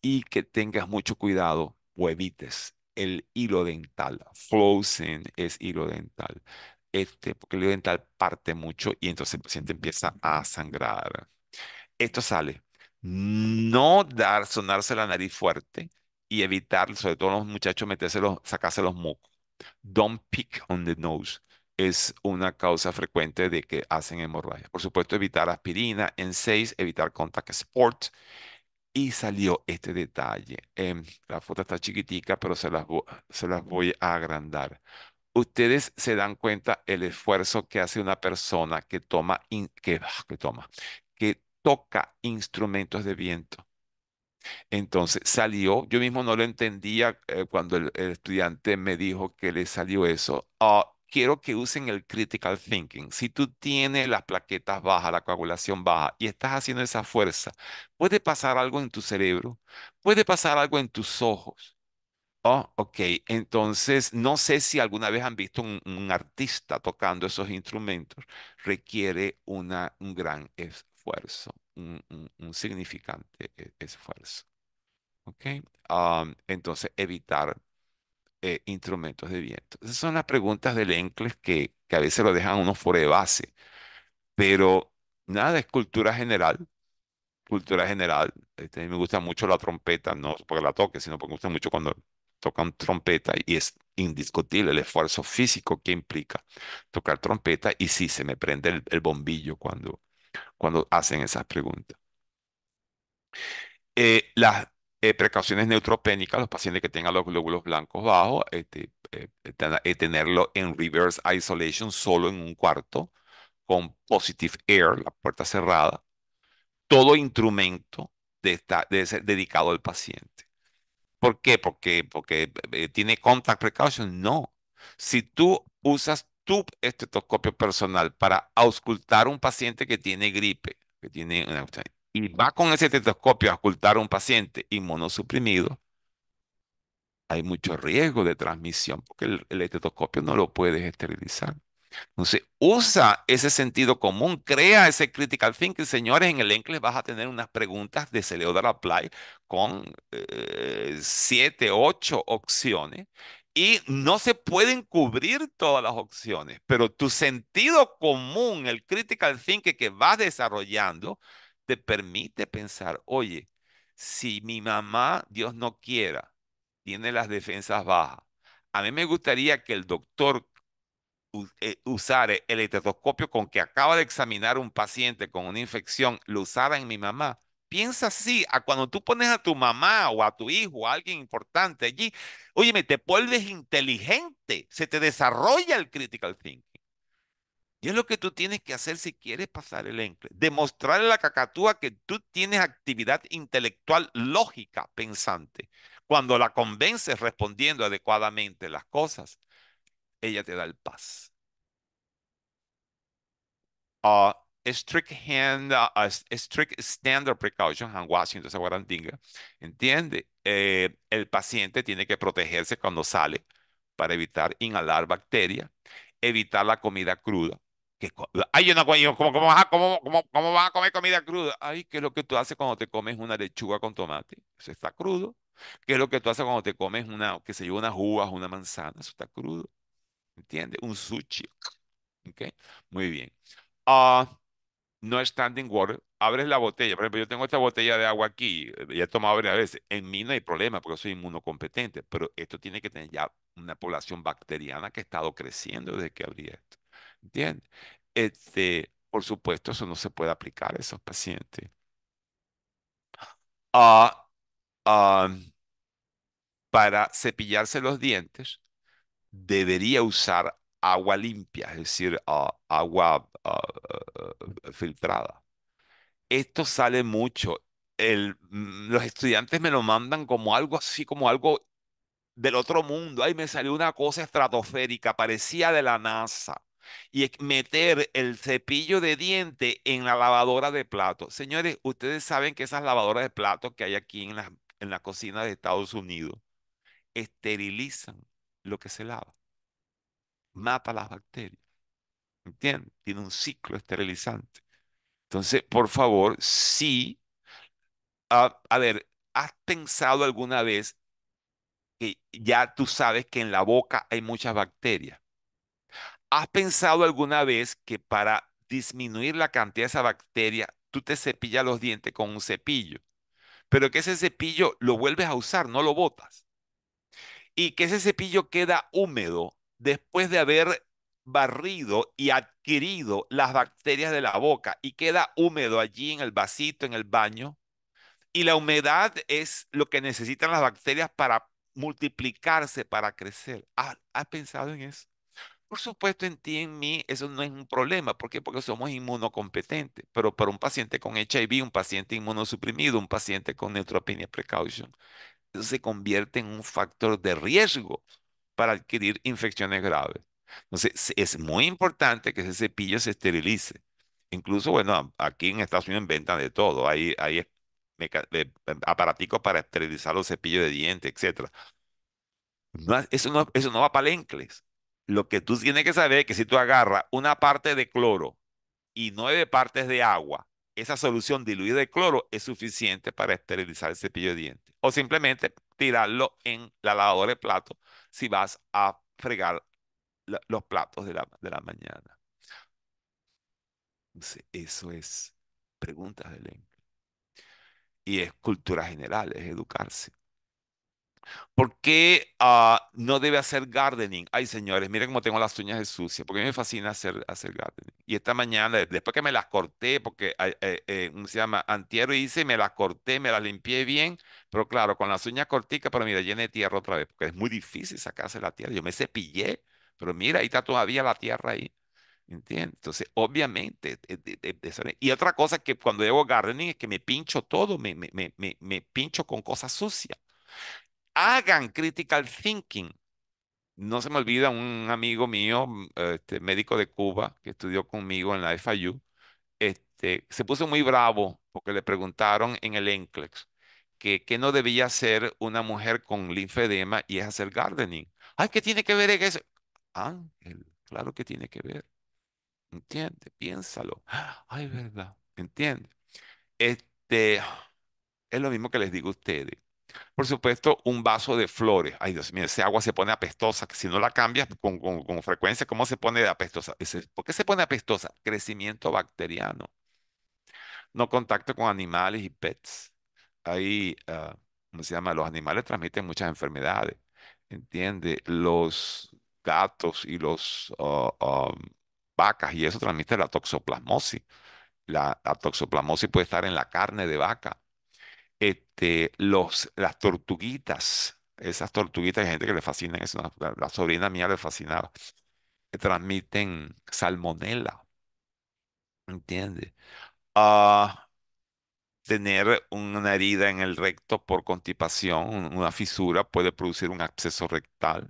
y que tengas mucho cuidado o evites el hilo dental. Flossing es hilo dental este porque el dental parte mucho y entonces el paciente empieza a sangrar. Esto sale. No dar, sonarse la nariz fuerte y evitar, sobre todo los muchachos, meterse los, sacarse los mocos. Don't pick on the nose es una causa frecuente de que hacen hemorragia. Por supuesto, evitar aspirina en 6, evitar contact sport. Y salió este detalle. Em, la foto está chiquitica, pero se las, se las voy a agrandar ustedes se dan cuenta el esfuerzo que hace una persona que toma, ah, que, toma, que toca instrumentos de viento. Entonces salió, yo mismo no lo entendía eh, cuando el, estudiante me dijo que le salió eso. Ah, quiero que usen el critical thinking. Si tú tienes las plaquetas bajas, la coagulación baja y estás haciendo esa fuerza, puede pasar algo en tu cerebro, puede pasar algo en tus ojos, Oh, ok. Entonces, no sé si alguna vez han visto un, artista tocando esos instrumentos. Requiere un gran esfuerzo, un, significante e, esfuerzo. Ok. entonces, evitar eh, instrumentos de viento. Esas son las preguntas del ENCLES que, que a veces lo dejan uno fuera de base. Pero nada, es cultura general cultura general. Este, a me gusta mucho la trompeta, no porque la toque, sino porque me gusta mucho cuando tocan trompeta y es indiscutible el esfuerzo físico que implica tocar trompeta y si se me prende el, bombillo cuando, cuando hacen esas preguntas. Eh, las eh, precauciones neutropénicas, los pacientes que tengan los glóbulos blancos bajos, este, eh, tenerlo en reverse isolation solo en un cuarto con positive air, la puerta cerrada, todo instrumento debe ser dedicado al paciente. ¿Por qué? Porque, porque eh, tiene contact precaution. No. Si tú usas tu estetoscopio personal para auscultar un paciente que tiene gripe, que tiene y va con ese estetoscopio a auscultar a un paciente inmunosuprimido, hay mucho riesgo de transmisión porque el, el estetoscopio no lo puedes esterilizar. Entonces, usa ese sentido común, crea ese critical thinking. Señores, en el English vas a tener unas preguntas de la play con eh, siete, ocho opciones y no se pueden cubrir todas las opciones, pero tu sentido común, el critical thinking que vas desarrollando, te permite pensar, oye, si mi mamá, Dios no quiera, tiene las defensas bajas, a mí me gustaría que el doctor eh, usar el estetoscopio con que acaba de examinar un paciente con una infección, lo usaba en mi mamá. Piensa así, a cuando tú pones a tu mamá o a tu hijo, a alguien importante allí, óyeme, te vuelves inteligente, se te desarrolla el critical thinking. Y es lo que tú tienes que hacer si quieres pasar el ENCLE. Demostrarle a la cacatúa que tú tienes actividad intelectual lógica pensante, cuando la convences respondiendo adecuadamente las cosas ella te da el paz. Ah, strict, ah, ah, standard precaution and washing, entonces guarantinga ¿entiende? Eh, el paciente tiene que protegerse cuando sale para evitar inhalar bacteria. evitar la comida cruda. Que, ay, no, ¿cómo, cómo, vas a, cómo, cómo, a comer comida cruda? Ay, ¿qué es lo que tú haces cuando te comes una lechuga con tomate? Eso está crudo. ¿Qué es lo que tú haces cuando te comes una, que se lleva unas uvas, una manzana? Eso está crudo. ¿Entiende? Un sushi. Muy bien. Ah, no standing water. Abres la botella. Por ejemplo, yo tengo esta botella de agua aquí. Eh, ya he tomado varias veces. En mí no hay problema porque soy inmunocompetente. Pero esto tiene que tener ya una población bacteriana que ha estado creciendo desde que abrí esto. ¿Entiendes? Este, por supuesto, eso no se puede aplicar a esos pacientes. Ah, ah, para cepillarse los dientes, debería usar agua limpia, es decir, agua eh, filtrada. Esto sale mucho. Mm, los estudiantes me lo mandan como algo así, como algo del otro mundo. Ahí me salió una cosa estratosférica, parecía de la NASA. Y meter el cepillo de diente en la lavadora de platos. Señores, ustedes saben que esas lavadoras de platos que hay aquí en en la cocina de Estados Unidos esterilizan lo que se lava. Mata las bacterias. entiendes Tiene un ciclo esterilizante. Entonces, por favor, sí. A, a ver, ¿has pensado alguna vez que ya tú sabes que en la boca hay muchas bacterias? ¿Has pensado alguna vez que para disminuir la cantidad de esa bacteria, tú te cepillas los dientes con un cepillo? Pero que ese cepillo lo vuelves a usar, no lo botas y que ese cepillo queda húmedo después de haber barrido y adquirido las bacterias de la boca y queda húmedo allí en el vasito, en el baño. Y la humedad es lo que necesitan las bacterias para multiplicarse, para crecer. ¿Has, pensado en eso? Por supuesto, en ti, en mí, eso no es un problema. ¿Por qué? Porque somos inmunocompetentes. Pero para un paciente con HIV, un paciente inmunosuprimido, un paciente con neutropenia precaution, se convierte en un factor de riesgo para adquirir infecciones graves. Entonces, es muy importante que ese cepillo se esterilice. Incluso, bueno, aquí en Estados Unidos inventan de todo. Hay, hay eh, em, aparaticos para esterilizar los cepillos de dientes, etc. eso, no, va para lencles. Lo que tú tienes que saber es que si tú agarras una parte de cloro y nueve partes de agua, esa solución diluida de cloro es suficiente para esterilizar el cepillo de dientes o simplemente tirarlo en la lavadora de platos si vas a fregar los platos de la, mañana. eso es preguntas de lengua. Y es cultura general, es educarse. ¿Por qué ah, no debe hacer gardening? Ay, señores, miren cómo tengo las uñas de sucia, porque me fascina hacer, hacer gardening. Y esta mañana, después que me las corté, porque eh, eh, se llama antiero hice, me las corté, me las limpié bien, pero claro, con las uñas corticas, pero mira, llené de tierra otra vez, porque es muy difícil sacarse la tierra. Yo me cepillé, pero mira, ahí está todavía la tierra ahí. ¿Entiendes? Entonces, obviamente, eh, y otra cosa que cuando llevo gardening es que me pincho todo, me, me, me pincho con cosas sucias hagan critical thinking. No se me olvida un amigo mío, mm, este, médico de Cuba, que estudió conmigo en la FIU, este, se puso muy bravo porque le preguntaron en el enclex que, qué no debía hacer una mujer con linfedema y es hacer gardening. Ay, ¿qué tiene que ver eso? Ángel, ah, claro que tiene que ver. Entiende, piénsalo. Ay, verdad, entiende. Este, es lo mismo que les digo a ustedes. Por supuesto, un vaso de flores. Ay, Dios mío, ese agua se pone apestosa. Si no la cambias con, frecuencia, ¿cómo se pone apestosa? ¿Por qué se pone apestosa? Crecimiento bacteriano. No contacto con animales y pets. Ahí, ¿cómo se llama? Los animales transmiten muchas enfermedades. ¿Entiende? Los gatos y los ah, ah, vacas y eso transmite la toxoplasmosis. la toxoplasmosis puede estar en la carne de vaca este, los, las tortuguitas, esas tortuguitas, hay gente que le fascinan eso, la, sobrina mía le fascinaba, que transmiten salmonela, ¿entiendes? Ah, tener una herida en el recto por contipación, una fisura, puede producir un absceso rectal.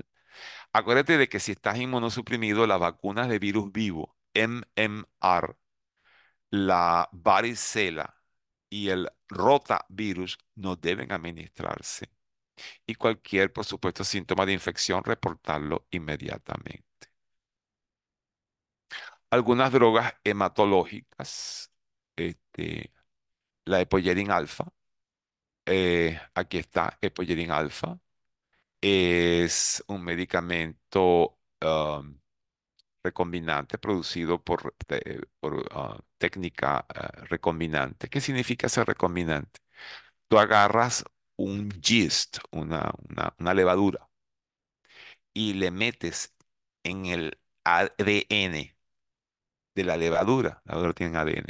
Acuérdate de que si estás inmunosuprimido, las vacunas de virus vivo, MMR, la varicela, y el rotavirus no deben administrarse. Y cualquier, por supuesto, síntoma de infección, reportarlo inmediatamente. Algunas drogas hematológicas, este, la epoyerin alfa, eh, aquí está epoyerin alfa, es un medicamento um, recombinante producido por, por ah, técnica ah, recombinante. ¿Qué significa ser recombinante? Tú agarras un gist, una, una, levadura, y le metes en el ADN de la levadura, la levadura tiene ADN,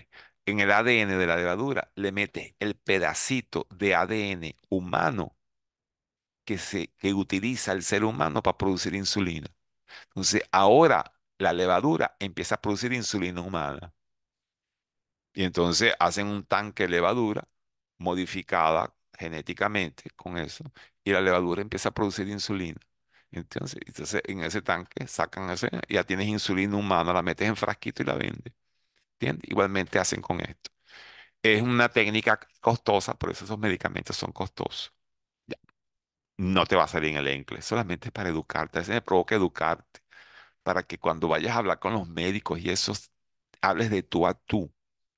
en el ADN de la levadura le metes el pedacito de ADN humano que, se, que utiliza el ser humano para producir insulina. Entonces, ahora la levadura empieza a producir insulina humana. Y entonces hacen un tanque de levadura modificada genéticamente con eso, y la levadura empieza a producir insulina. Entonces, entonces en ese tanque sacan ese, ya tienes insulina humana, la metes en frasquito y la vendes. ¿Entiendes? Igualmente hacen con esto. Es una técnica costosa, por eso esos medicamentos son costosos. No te va a salir en el ENCLE, solamente para educarte. A veces me provoca educarte para que cuando vayas a hablar con los médicos y esos hables de tú a tú,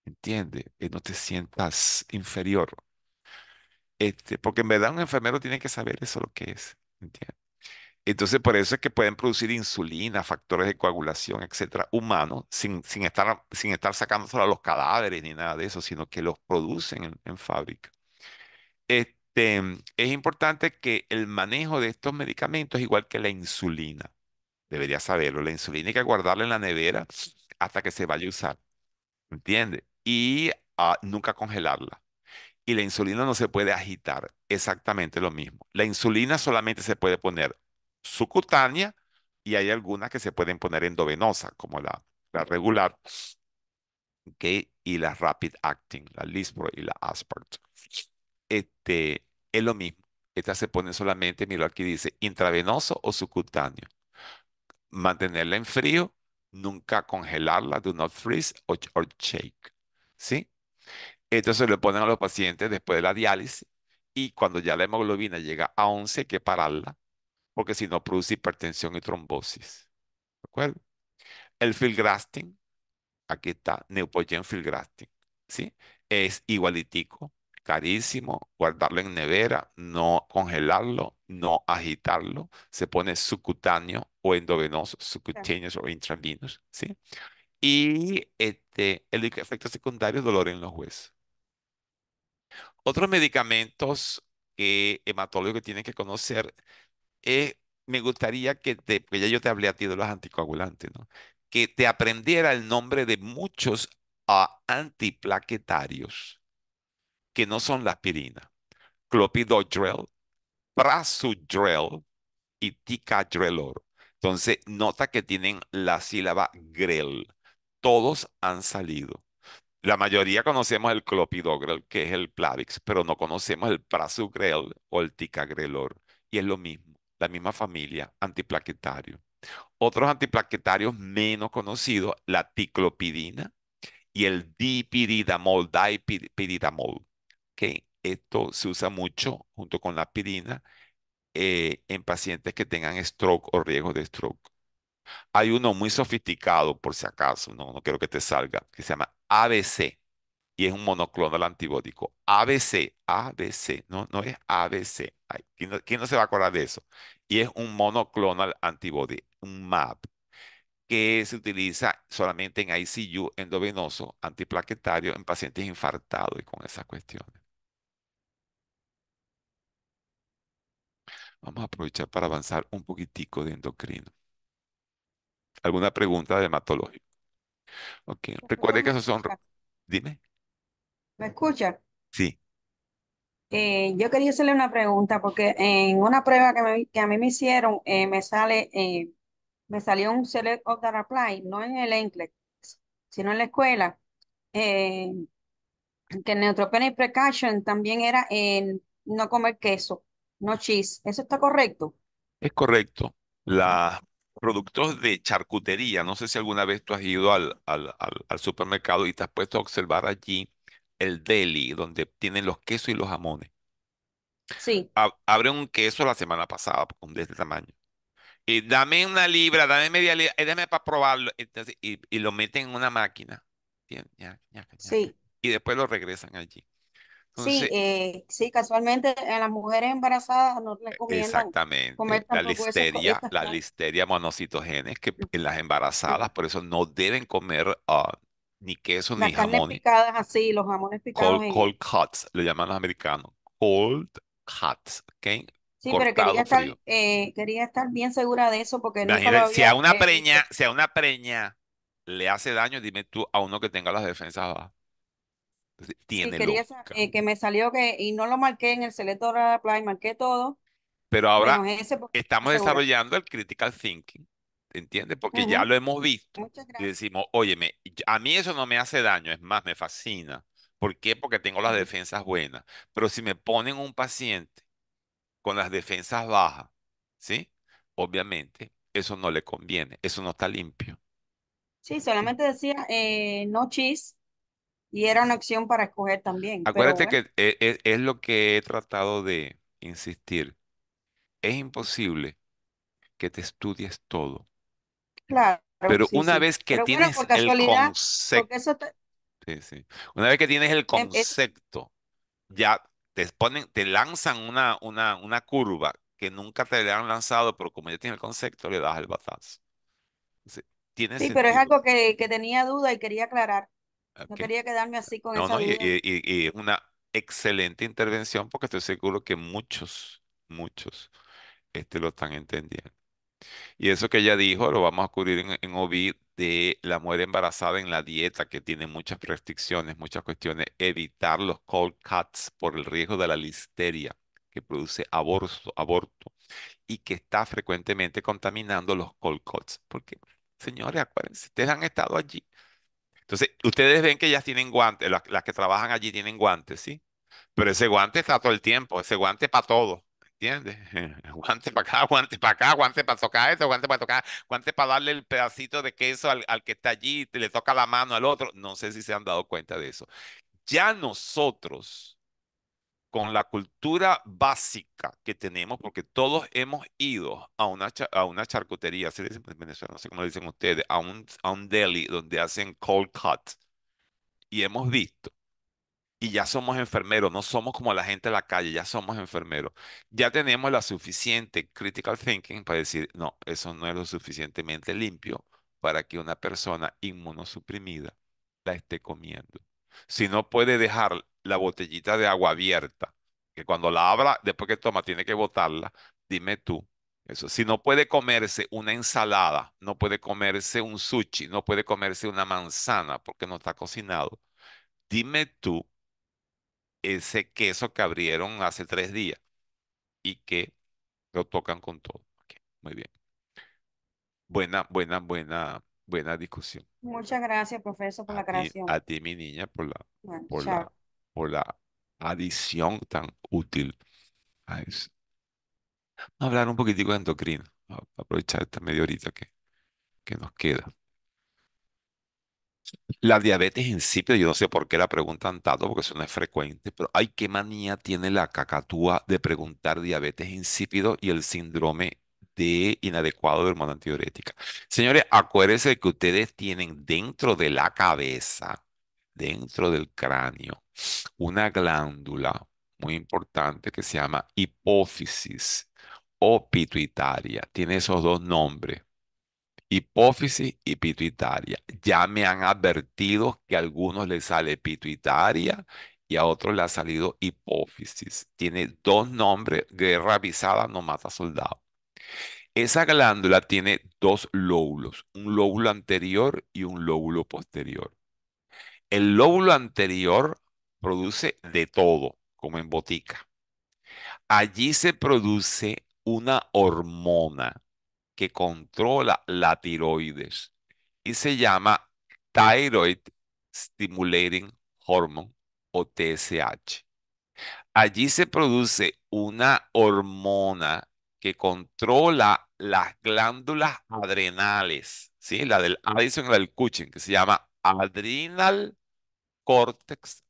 ¿entiendes? Y no te sientas inferior. Este, porque en verdad un enfermero tiene que saber eso lo que es, Entonces, por eso es que pueden producir insulina, factores de coagulación, etcétera, humanos, sin, sin, estar, sin estar los cadáveres ni nada de eso, sino que los producen en, fábrica. Este, es importante que el manejo de estos medicamentos, es igual que la insulina, Debería saberlo. La insulina hay que guardarla en la nevera hasta que se vaya a usar. ¿Entiende? Y ah, nunca congelarla. Y la insulina no se puede agitar. Exactamente lo mismo. La insulina solamente se puede poner subcutánea y hay algunas que se pueden poner endovenosa, como la, la regular. Y la rapid acting, la Lispro y la Aspart. Este, es lo mismo. Esta se pone solamente, mira aquí dice, intravenoso o subcutáneo mantenerla en frío, nunca congelarla, do not freeze or, shake. ¿Sí? Esto se le ponen a los pacientes después de la diálisis y cuando ya la hemoglobina llega a 11 hay que pararla porque si no produce hipertensión y trombosis. ¿De acuerdo? El filgrasting, aquí está, Neupogen filgrasting, ¿sí? Es igualitico, carísimo, guardarlo en nevera, no congelarlo, no agitarlo, se pone subcutáneo o endovenoso, subcutáneo o intravenoso, ¿sí? Y este, el efecto secundario es dolor en los huesos. Otros medicamentos que hematólogos que tienen que conocer, eh, me gustaría que te, porque ya yo te hablé a ti de los anticoagulantes, ¿no? Que te aprendiera el nombre de muchos ah, antiplaquetarios que no son la aspirina. Clopidogrel, prasudrel y Ticagrelor. Entonces, nota que tienen la sílaba grel. Todos han salido. La mayoría conocemos el clopidogrel, que es el plavix, pero no conocemos el prasugrel o el ticagrelor. Y es lo mismo, la misma familia, antiplaquetario. Otros antiplaquetarios menos conocidos, la ticlopidina y el dipiridamol, dipyridamol. Esto se usa mucho junto con la aspirina eh, en pacientes que tengan stroke o riesgo de stroke. Hay uno muy sofisticado, por si acaso, no, no quiero que te salga, que se llama ABC y es un monoclonal antibiótico. ABC, ABC, no, no es ABC. ¿quién, no, ¿quién, no, se va a acordar de eso? Y es un monoclonal antibody, un MAP, que se utiliza solamente en ICU endovenoso antiplaquetario en pacientes infartados y con esas cuestiones. Vamos a aprovechar para avanzar un poquitico de endocrino. ¿Alguna pregunta de hematológico? Ok, recuerde que esos son... Dime. ¿Me escucha? Sí. Eh, yo quería hacerle una pregunta porque en una prueba que, que a mí me hicieron eh, me sale, eh, me salió un Select of the reply, no en el NCLEX, sino en la escuela, que neutropenia y precaution también era en no comer queso no cheese. ¿Eso está correcto? Es correcto. Los productos de charcutería, no sé si alguna vez tú has ido al, al, supermercado y te has puesto a observar allí el deli, donde tienen los quesos y los jamones. Sí. Abre un queso la semana pasada, de este tamaño. Y dame una libra, dame media libra, eh, y para probarlo. y, y, lo meten en una máquina. Sí. Y después lo regresan allí sí, eh, sí, casualmente a las mujeres embarazadas no les exactamente, la listeria, la listeria monocitogenes que en las embarazadas, por eso no deben comer ah, ni queso ni jamón. Las picadas así, los jamones picados. Cold, cuts, lo llaman los americanos. Cold cuts, ¿ok? Sí, pero quería eh, estar, bien segura de eso porque no si a una eh, preña, si a una preña le hace daño, dime tú a uno que tenga las defensas bajas. Eh, que me salió que, y no lo marqué en el selector apply, marqué todo. Pero ahora estamos desarrollando el critical thinking, ¿entiendes? Porque ya lo hemos visto. Y decimos, óyeme, a mí eso no me hace daño, es más, me fascina. ¿Por qué? Porque tengo las defensas buenas. Pero si me ponen un paciente con las defensas bajas, ¿sí? Obviamente, eso no le conviene, eso no está limpio. Sí, solamente decía eh, no cheese, y era una opción para escoger también. Acuérdate que e, e, es, lo que he tratado de insistir. Es imposible que te estudies todo. Claro, pero una vez que tienes el concepto, em, Una vez que tienes el eh concepto, ya te ponen, te lanzan una, una, una curva que nunca te le han lanzado, pero como ya tienes el concepto, le das el batazo. Sí, pero es algo que, que tenía duda y quería aclarar. No quería quedarme así con no, esa no, y, una excelente intervención porque estoy seguro que muchos, muchos este, lo están entendiendo. Y eso que ella dijo lo vamos a cubrir en, en de la mujer embarazada en la dieta, que tiene muchas restricciones, muchas cuestiones. Evitar los cold cuts por el riesgo de la listeria que produce aborto, aborto y que está frecuentemente contaminando los cold cuts. Porque, señores, acuérdense, ustedes han estado allí. Entonces, ustedes ven que ellas tienen guantes, las, que trabajan allí tienen guantes, ¿sí? Pero ese guante está todo el tiempo, ese guante para todo, ¿entiendes? Guante para acá, guante para acá, guante para tocar esto, guante para tocar, guante para darle el pedacito de queso al, que está allí, le toca la mano al otro. No sé si se han dado cuenta de eso. Ya nosotros, con la cultura básica que tenemos, porque todos hemos ido a una, a una charcutería, se dice en Venezuela, no sé cómo dicen ustedes, a un, a un deli donde hacen cold cut, y hemos visto, y ya somos enfermeros, no somos como la gente de la calle, ya somos enfermeros. Ya tenemos la suficiente critical thinking para decir, no, eso no es lo suficientemente limpio para que una persona inmunosuprimida la esté comiendo. Si no puede dejar la botellita de agua abierta, que cuando la abra, después que toma, tiene que botarla. Dime tú, eso. Si no puede comerse una ensalada, no puede comerse un sushi, no puede comerse una manzana porque no está cocinado, dime tú ese queso que abrieron hace tres días y que lo tocan con todo. muy bien. Buena, buena, buena, buena discusión. Muchas gracias, profesor, por la creación. a ti, mi niña, por la, por la, por la adición tan útil a eso. Vamos a hablar un poquitico de endocrina, aprovechar esta media horita que, que nos queda. La diabetes insípida, yo no sé por qué la preguntan tanto, porque eso no es frecuente, pero hay qué manía tiene la cacatúa de preguntar diabetes insípido y el síndrome de inadecuado de hormona antidiurética. Señores, acuérdense que ustedes tienen dentro de la cabeza dentro del cráneo una glándula muy importante que se llama hipófisis o pituitaria. Tiene esos dos nombres, hipófisis y pituitaria. Ya me han advertido que a algunos les sale pituitaria y a otros le ha salido hipófisis. Tiene dos nombres, guerra avisada no mata soldado. Esa glándula tiene dos lóbulos, un lóbulo anterior y un lóbulo posterior. El lóbulo anterior produce de todo, como en botica. Allí se produce una hormona que controla la tiroides y se llama Thyroid Stimulating Hormone o TSH. Allí se produce una hormona que controla las glándulas adrenales, ¿sí? la del Addison y la del Cushing, que se llama Adrenal Cortex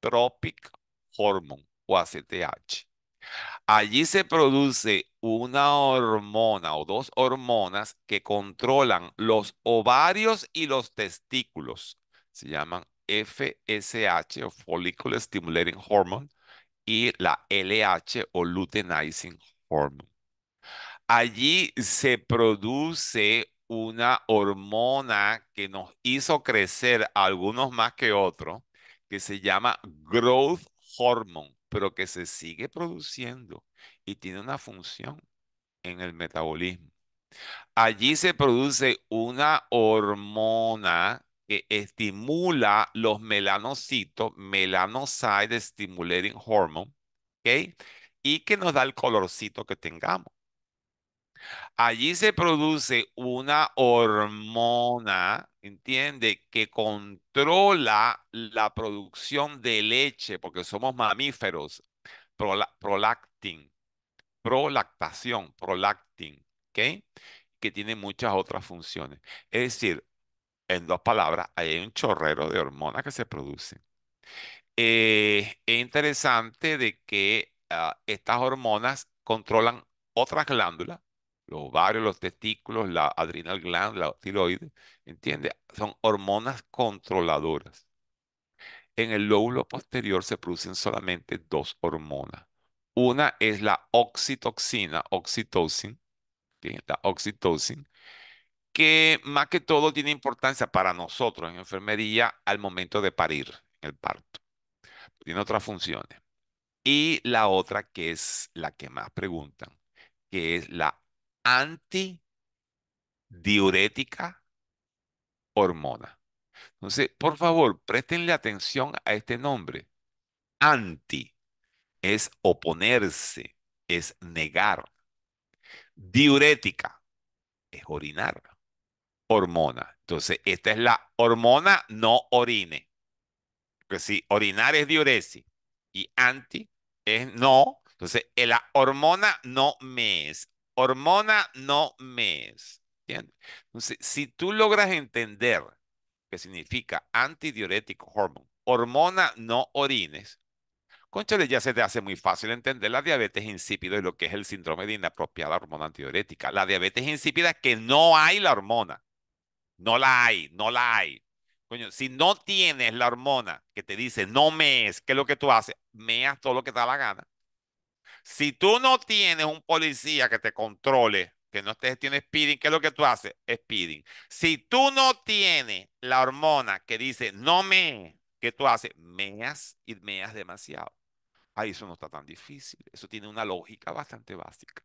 Tropic Hormone o ACTH. Allí se produce una hormona o dos hormonas que controlan los ovarios y los testículos. Se llaman FSH o Follicle Stimulating Hormone y la LH o Luteinizing Hormone. Allí se produce una hormona que nos hizo crecer algunos más que otros, que se llama growth hormone, pero que se sigue produciendo y tiene una función en el metabolismo. Allí se produce una hormona que estimula los melanocitos, melanocyte stimulating hormone, Y que nos da el colorcito que tengamos. Allí se produce una hormona, entiende, que controla la producción de leche, porque somos mamíferos, prolactin, prolactación, prolactin, ¿ok? Que tiene muchas otras funciones. Es decir, en dos palabras, hay un chorrero de hormonas que se producen. Eh, es interesante de que ah, estas hormonas controlan otras glándulas los ovarios, los testículos, la adrenal gland, la tiroides, ¿entiendes? Son hormonas controladoras. En el lóbulo posterior se producen solamente dos hormonas. Una es la oxitoxina, oxitocin, la oxitocin, que más que todo tiene importancia para nosotros en enfermería al momento de parir, en el parto. Tiene otras funciones. Y la otra que es la que más preguntan, que es la Anti-diurética hormona. Entonces, por favor, prestenle atención a este nombre. Anti es oponerse, es negar. Diurética es orinar. Hormona. Entonces, esta es la hormona no orine. Porque si orinar es diuresis y anti es no, entonces la hormona no me es hormona no mes. ¿Entiendes? Entonces, si tú logras entender qué significa antidiurético hormone, hormona no orines, conchale, ya se te hace muy fácil entender la diabetes insípida y lo que es el síndrome de inapropiada hormona antidiurética. La diabetes insípida es que no hay la hormona. No la hay, no la hay. si no tienes la hormona que te dice no mees, ¿qué es lo que tú haces? Meas todo lo que te da la gana. Si tú no tienes un policía que te controle, que no estés tiene speeding, ¿qué es lo que tú haces? Speeding. Si tú no tienes la hormona que dice no me, ¿qué tú haces? Meas y meas demasiado. Ahí eso no está tan difícil. Eso tiene una lógica bastante básica.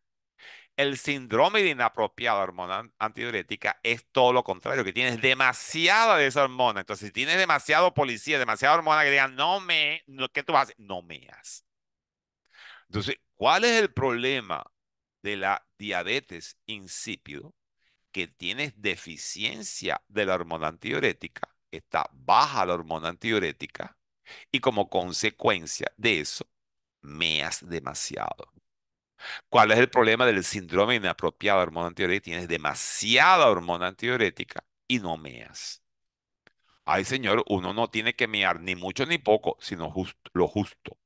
El síndrome de inapropiada hormona antidiurética es todo lo contrario, que tienes demasiada de esa hormona. Entonces, si tienes demasiado policía, demasiada hormona que digan, no me, ¿qué tú haces? No meas. Entonces, ¿Cuál es el problema de la diabetes insípido? Que tienes deficiencia de la hormona antidiurética, está baja la hormona antidiurética y como consecuencia de eso, meas demasiado. ¿Cuál es el problema del síndrome inapropiado de hormona antidiurética? Tienes demasiada hormona antidiurética y no meas. Ay, señor, uno no tiene que mear ni mucho ni poco, sino lo justo.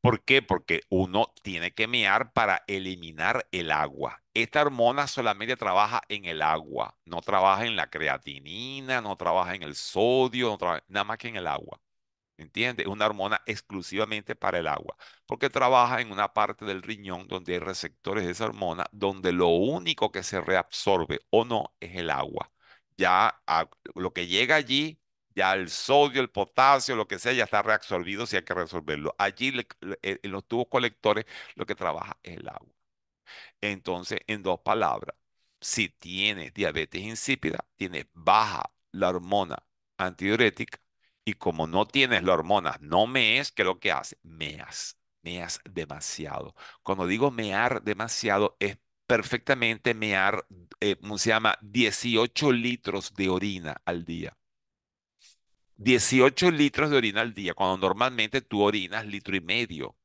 ¿Por qué? Porque uno tiene que mear para eliminar el agua. Esta hormona solamente trabaja en el agua, no trabaja en la creatinina, no trabaja en el sodio, no trabaja, nada más que en el agua. ¿Entiendes? Es una hormona exclusivamente para el agua, porque trabaja en una parte del riñón donde hay receptores de esa hormona, donde lo único que se reabsorbe o no es el agua. Ya ah, lo que llega allí ya el sodio, el potasio, lo que sea, ya está reabsorbido si hay que resolverlo. Allí en eh, los tubos colectores lo que trabaja es el agua. Entonces, en dos palabras, si tienes diabetes insípida, tienes baja la hormona antidiurética y como no tienes la hormona, no mees, ¿qué es lo que hace? Meas, meas demasiado. Cuando digo mear demasiado es perfectamente mear, eh, se llama 18 litros de orina al día. 18 litros de orina al día, cuando normalmente tú orinas litro y medio.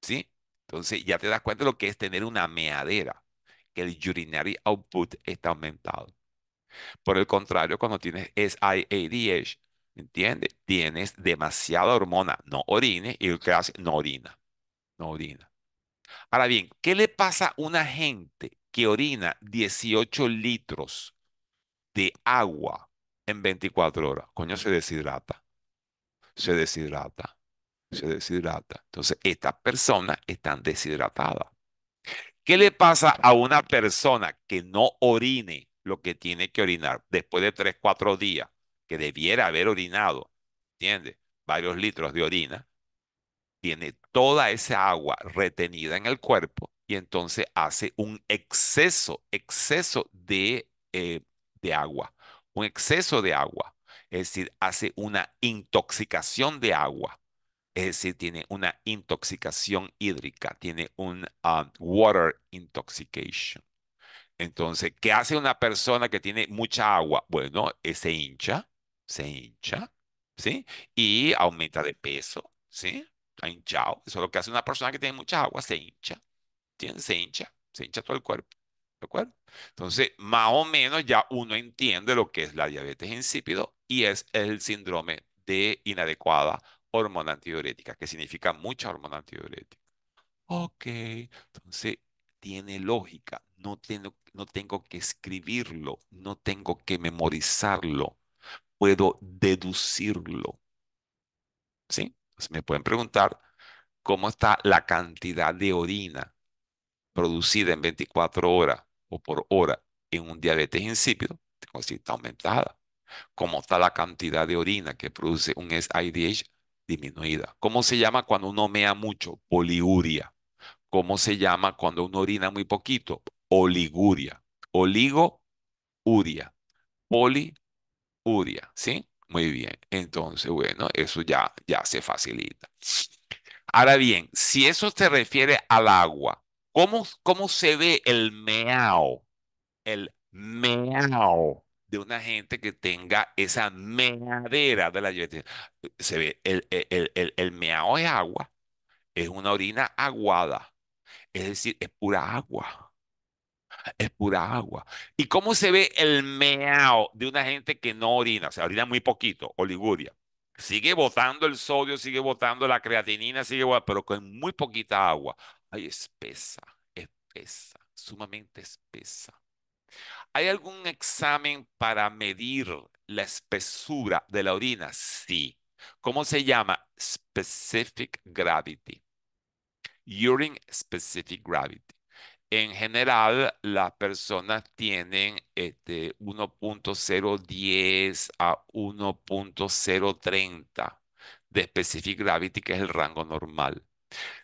¿Sí? Entonces ya te das cuenta de lo que es tener una meadera, que el urinary output está aumentado. Por el contrario, cuando tienes SIADH, ¿entiendes? Tienes demasiada hormona, no orines, y lo que hace, no orina, no orina. Ahora bien, ¿qué le pasa a una gente que orina 18 litros de agua en 24 horas. Coño, se deshidrata. Se deshidrata. Se deshidrata. Entonces, estas personas están deshidratadas. ¿Qué le pasa a una persona que no orine lo que tiene que orinar después de 3, 4 días, que debiera haber orinado, ¿entiendes? Varios litros de orina, tiene toda esa agua retenida en el cuerpo y entonces hace un exceso, exceso de, eh, de agua un exceso de agua, es decir, hace una intoxicación de agua, es decir, tiene una intoxicación hídrica, tiene un ah, water intoxication. Entonces, ¿qué hace una persona que tiene mucha agua? Bueno, eh, se hincha, se hincha, ¿sí? Y aumenta de peso, ¿sí? Ha hinchado. Eso es lo que hace una persona que tiene mucha agua, se hincha, ¿sí? se hincha, se hincha todo el cuerpo. ¿De acuerdo? Entonces, más o menos ya uno entiende lo que es la diabetes insípido y es el síndrome de inadecuada hormona antidiurética, que significa mucha hormona antidiurética. Ok, entonces tiene lógica, no tengo, no tengo que escribirlo, no tengo que memorizarlo, puedo deducirlo. ¿Sí? me pueden preguntar cómo está la cantidad de orina producida en 24 horas o por hora en un diabetes insípido, tengo que está aumentada. ¿Cómo está la cantidad de orina que produce un SIDH disminuida. ¿Cómo se llama cuando uno mea mucho? Poliuria. ¿Cómo se llama cuando uno orina muy poquito? Oliguria. Oligouria. Poliuria. ¿Sí? Muy bien. Entonces, bueno, eso ya, ya se facilita. Ahora bien, si eso se refiere al agua, ¿Cómo, cómo se ve el meao? El meao de una gente que tenga esa meadera de la lluvia. Se ve, el, el, el, el meao es agua, es una orina aguada, es decir, es pura agua. Es pura agua. ¿Y cómo se ve el meao de una gente que no orina? O sea, orina muy poquito, oliguria. Sigue botando el sodio, sigue botando la creatinina, sigue botando, pero con muy poquita agua espesa, espesa, sumamente espesa. ¿Hay algún examen para medir la espesura de la orina? Sí. ¿Cómo se llama? Specific Gravity. Urine Specific Gravity. En general, las personas tienen este, 1.010 a 1.030 de Specific Gravity, que es el rango normal.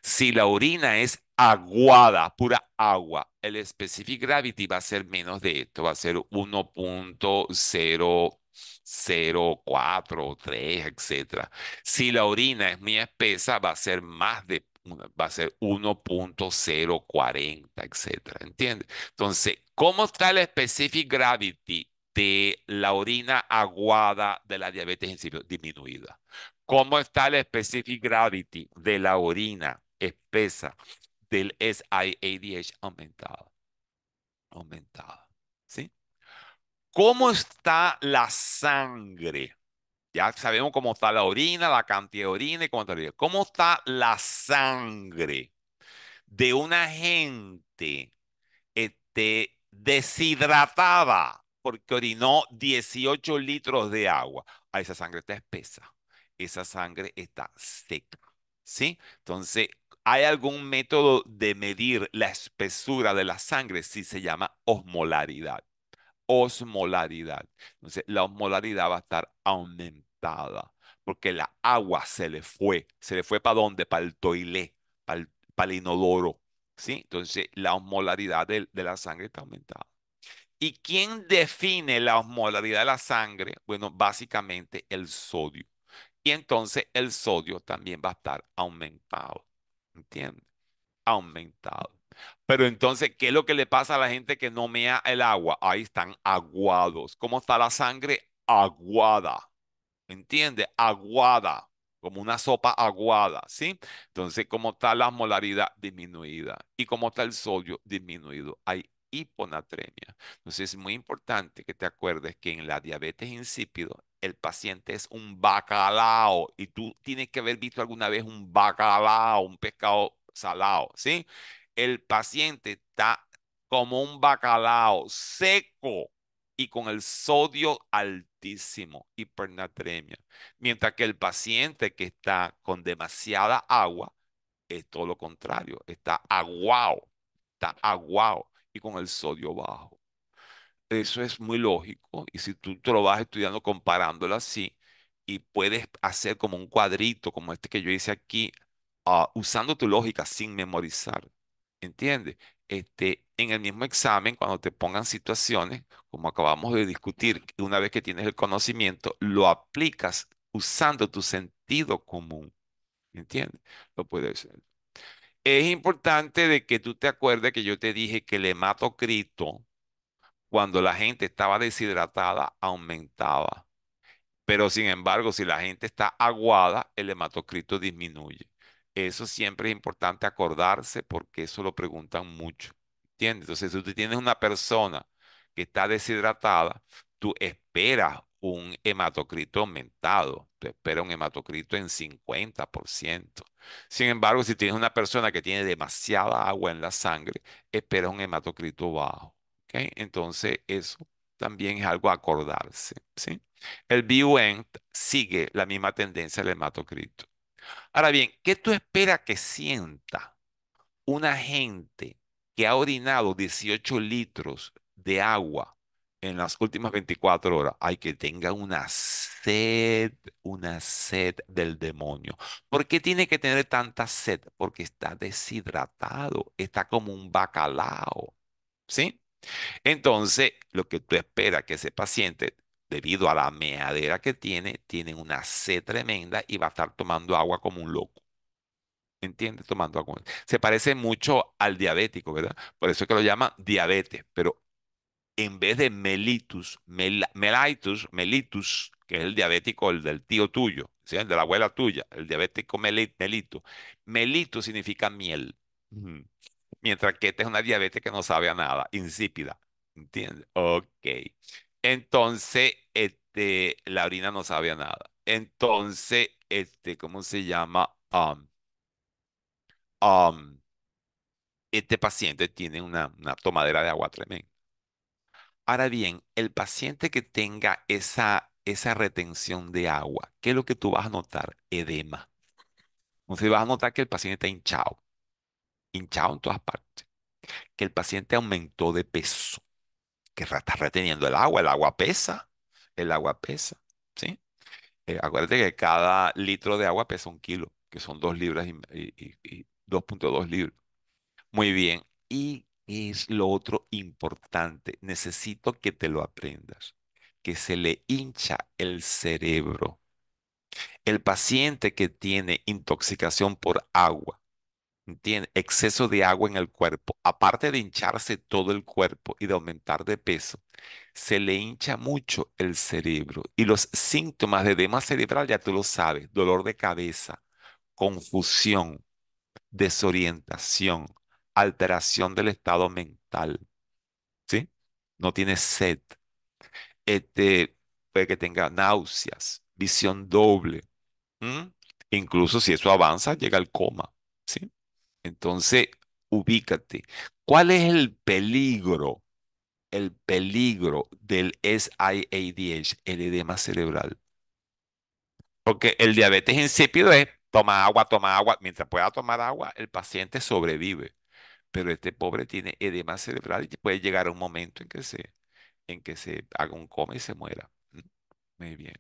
Si la orina es aguada, pura agua, el specific gravity va a ser menos de esto, va a ser 1.0043, etc. Si la orina es muy espesa, va a ser más de va a ser 1.040, etc. ¿entiendes? Entonces, ¿cómo está el specific gravity de la orina aguada de la diabetes en insípida? Disminuida. ¿Cómo está el specific gravity de la orina espesa del SIADH aumentado? Aumentado. ¿Sí? ¿Cómo está la sangre? Ya sabemos cómo está la orina, la cantidad de orina y cómo está la ¿Cómo está la sangre de una gente este, deshidratada porque orinó 18 litros de agua? A ah, esa sangre está espesa esa sangre está seca. ¿Sí? Entonces, ¿hay algún método de medir la espesura de la sangre? Sí, se llama osmolaridad. Osmolaridad. Entonces, la osmolaridad va a estar aumentada porque la agua se le fue. ¿Se le fue para dónde? Para el toile, para el, inodoro. ¿Sí? Entonces, la osmolaridad de la sangre está aumentada. ¿Y quién define la osmolaridad de la sangre? Bueno, básicamente el sodio. Y entonces el sodio también va a estar aumentado. ¿Entiendes? Aumentado. Pero entonces, ¿qué es lo que le pasa a la gente que no mea el agua? Ahí están aguados. ¿Cómo está la sangre? Aguada. ¿Entiendes? Aguada. Como una sopa aguada, ¿sí? Entonces, ¿cómo está la molaridad? Disminuida. ¿Y cómo está el sodio? Disminuido. Hay hiponatremia. Entonces es muy importante que te acuerdes que en la diabetes insípido el paciente es un bacalao y tú tienes que haber visto alguna vez un bacalao, un pescado salado, ¿sí? El paciente está como un bacalao seco y con el sodio altísimo, hipernatremia. Mientras que el paciente que está con demasiada agua es todo lo contrario, está aguao, está aguao y con el sodio bajo. Eso es muy lógico y si tú te lo vas estudiando comparándolo así y puedes hacer como un cuadrito como este que yo hice aquí, ah, usando tu lógica sin memorizar, ¿entiendes? Este, en el mismo examen, cuando te pongan situaciones, como acabamos de discutir, una vez que tienes el conocimiento, lo aplicas usando tu sentido común. ¿Entiendes? Lo puedes hacer. Es importante de que tú te acuerdes que yo te dije que el hematocrito, cuando la gente estaba deshidratada, aumentaba. Pero sin embargo, si la gente está aguada, el hematocrito disminuye. Eso siempre es importante acordarse porque eso lo preguntan mucho. ¿Entiendes? Entonces, si tú tienes una persona que está deshidratada, tú esperas un hematocrito aumentado. Te espera un hematocrito en 50%. Sin embargo, si tienes una persona que tiene demasiada agua en la sangre, espera un hematocrito bajo. ¿okay? Entonces, eso también es algo a acordarse. ¿sí? El BUN sigue la misma tendencia del hematocrito. Ahora bien, ¿qué tú esperas que sienta una gente que ha orinado 18 litros de agua en las últimas 24 horas, hay que tener una sed, una sed del demonio. ¿Por qué tiene que tener tanta sed? Porque está deshidratado, está como un bacalao. ¿Sí? Entonces, lo que tú esperas que ese paciente, debido a la meadera que tiene, tiene una sed tremenda y va a estar tomando agua como un loco. ¿Entiendes? Tomando agua. Se parece mucho al diabético, ¿verdad? Por eso es que lo llaman diabetes, pero en vez de Melitus, mel, Melitus, que es el diabético, el del tío tuyo, ¿sí? el de la abuela tuya, el diabético melito. Melito significa miel. Mientras que esta es una diabetes que no sabe a nada, insípida. ¿Entiendes? Ok. Entonces, este, la orina no sabe a nada. Entonces, este, ¿cómo se llama? Um, um, este paciente tiene una, una tomadera de agua tremenda. Ahora bien, el paciente que tenga esa, esa retención de agua, ¿qué es lo que tú vas a notar? Edema. Entonces vas a notar que el paciente está hinchado, hinchado en todas partes, que el paciente aumentó de peso, que está reteniendo el agua, el agua pesa, el agua pesa, ¿sí? Eh, acuérdate que cada litro de agua pesa un kilo, que son dos libras y, y 2.2 libras. Muy bien. Y es lo otro importante. Necesito que te lo aprendas, que se le hincha el cerebro. El paciente que tiene intoxicación por agua, tiene exceso de agua en el cuerpo, aparte de hincharse todo el cuerpo y de aumentar de peso, se le hincha mucho el cerebro y los síntomas de edema cerebral ya tú lo sabes, dolor de cabeza, confusión, desorientación, alteración del estado mental. ¿Sí? No tiene sed. Este, puede que tenga náuseas, visión doble. Incluso si eso avanza, llega al coma. ¿Sí? Entonces, ubícate. ¿Cuál es el peligro? El peligro del SIADH, el edema cerebral. Porque el diabetes insípido es toma agua, toma agua. Mientras pueda tomar agua, el paciente sobrevive pero este pobre tiene edema cerebral y puede llegar a un momento en que se, en que se haga un coma y se muera. Mm, muy bien.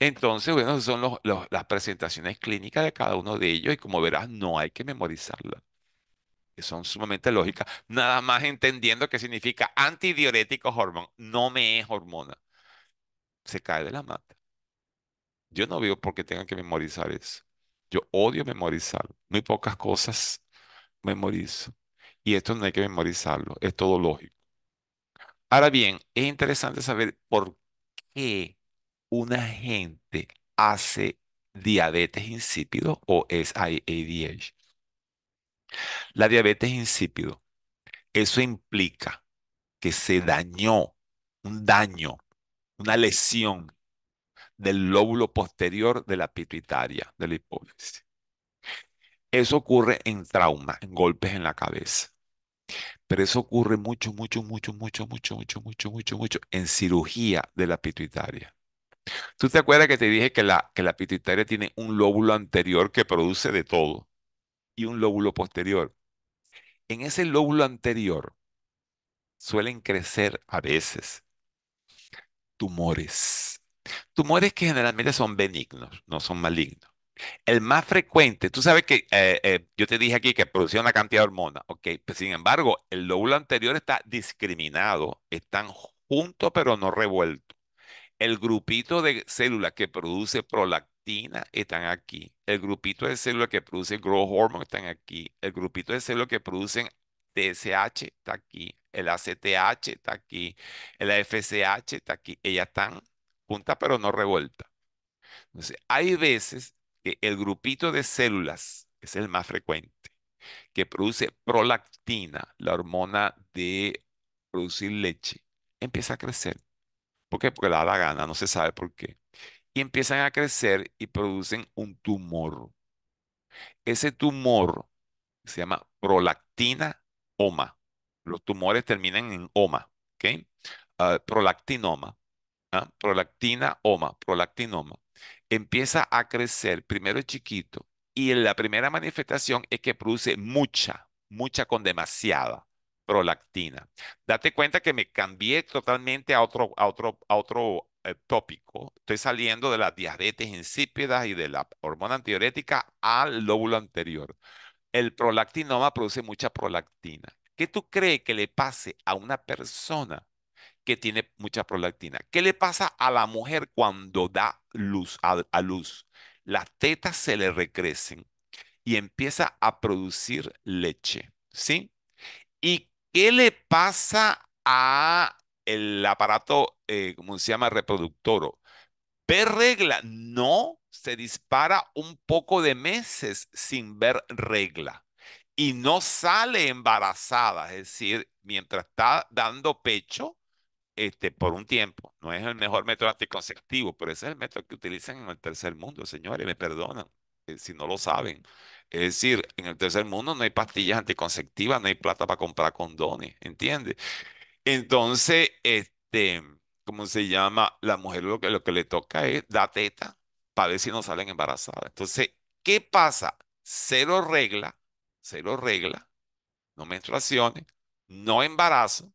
Entonces, bueno, son los, las presentaciones clínicas de cada uno de ellos y como verás, no hay que memorizarlas. son sumamente lógicas, nada más entendiendo qué significa antidiurético hormón, no me es hormona. Se cae de la mata. Yo no veo por qué tengan que memorizar eso. Yo odio memorizar. Muy pocas cosas memorizo. Y esto no hay que memorizarlo, es todo lógico. Ahora bien, es interesante saber por qué una gente hace diabetes insípido o es ADH. La diabetes insípido, eso implica que se dañó un daño, una lesión del lóbulo posterior de la pituitaria, de la hipófisis. Eso ocurre en trauma, en golpes en la cabeza. Pero eso ocurre mucho, mucho, mucho, mucho, mucho, mucho, mucho, mucho, mucho en cirugía de la pituitaria. ¿Tú te acuerdas que te dije que la, que la pituitaria tiene un lóbulo anterior que produce de todo y un lóbulo posterior? En ese lóbulo anterior suelen crecer a veces tumores. Tumores que generalmente son benignos, no son malignos. El más frecuente, tú sabes que eh, eh, yo te dije aquí que producía una cantidad de hormonas, ok, pero pues sin embargo, el lóbulo anterior está discriminado, están juntos pero no revueltos. El grupito de células que produce prolactina están aquí, el grupito de células que produce growth hormone están aquí, el grupito de células que producen TSH está aquí, el ACTH está aquí, el FSH está aquí, ellas están juntas pero no revueltas. Entonces, hay veces el grupito de células es el más frecuente, que produce prolactina, la hormona de producir leche, empieza a crecer. ¿Por qué? Porque la da la gana, no se sabe por qué. Y empiezan a crecer y producen un tumor. Ese tumor se llama prolactina oma. Los tumores terminan en oma, ¿ok? Ah, prolactinoma, ¿ah? prolactina oma, prolactinoma empieza a crecer, primero es chiquito, y la primera manifestación es que produce mucha, mucha con demasiada prolactina. Date cuenta que me cambié totalmente a otro, a otro, a otro eh, tópico. Estoy saliendo de las diabetes insípidas y de la hormona antidiurética al lóbulo anterior. El prolactinoma produce mucha prolactina. ¿Qué tú crees que le pase a una persona que tiene mucha prolactina. ¿Qué le pasa a la mujer cuando da luz a, luz? Las tetas se le recrecen y empieza a producir leche, ¿sí? ¿Y qué le pasa a el aparato, eh, ¿cómo se llama? reproductor? Per regla, no se dispara un poco de meses sin ver regla y no sale embarazada, es decir, mientras está dando pecho, este, por un tiempo. No es el mejor método anticonceptivo, pero ese es el método que utilizan en el tercer mundo, señores, me perdonan eh, si no lo saben. Es decir, en el tercer mundo no hay pastillas anticonceptivas, no hay plata para comprar condones, ¿entiendes? Entonces, este, ¿cómo se llama? La mujer lo que, le toca es dar teta para ver si no salen embarazadas. Entonces, ¿qué pasa? Cero regla, cero regla, no menstruaciones, no embarazo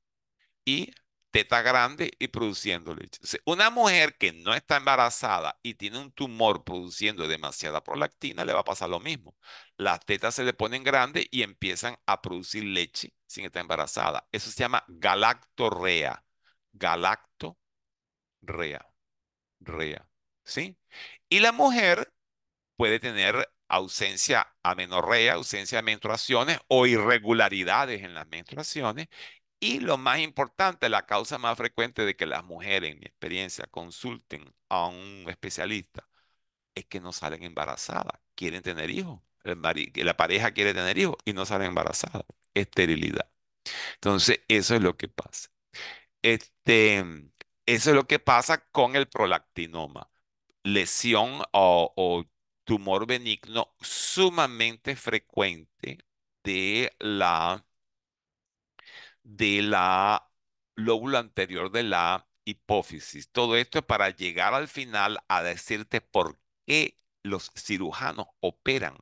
y teta grande y produciendo leche. una mujer que no está embarazada y tiene un tumor produciendo demasiada prolactina, le va a pasar lo mismo. Las tetas se le ponen grandes y empiezan a producir leche sin estar embarazada. Eso se llama galactorrea. Galactorrea. Rea. ¿Sí? Y la mujer puede tener ausencia amenorrea, ausencia de menstruaciones o irregularidades en las menstruaciones y lo más importante, la causa más frecuente de que las mujeres, en mi experiencia, consulten a un especialista es que no salen embarazadas, quieren tener hijos. La pareja quiere tener hijos y no salen embarazadas. Esterilidad. Entonces, eso es lo que pasa. Este, mm, eso es lo que pasa con el prolactinoma. Lesión o tumor benigno sumamente frecuente de la de la lóbulo anterior de la hipófisis. Todo esto es para llegar al final a decirte por qué los cirujanos operan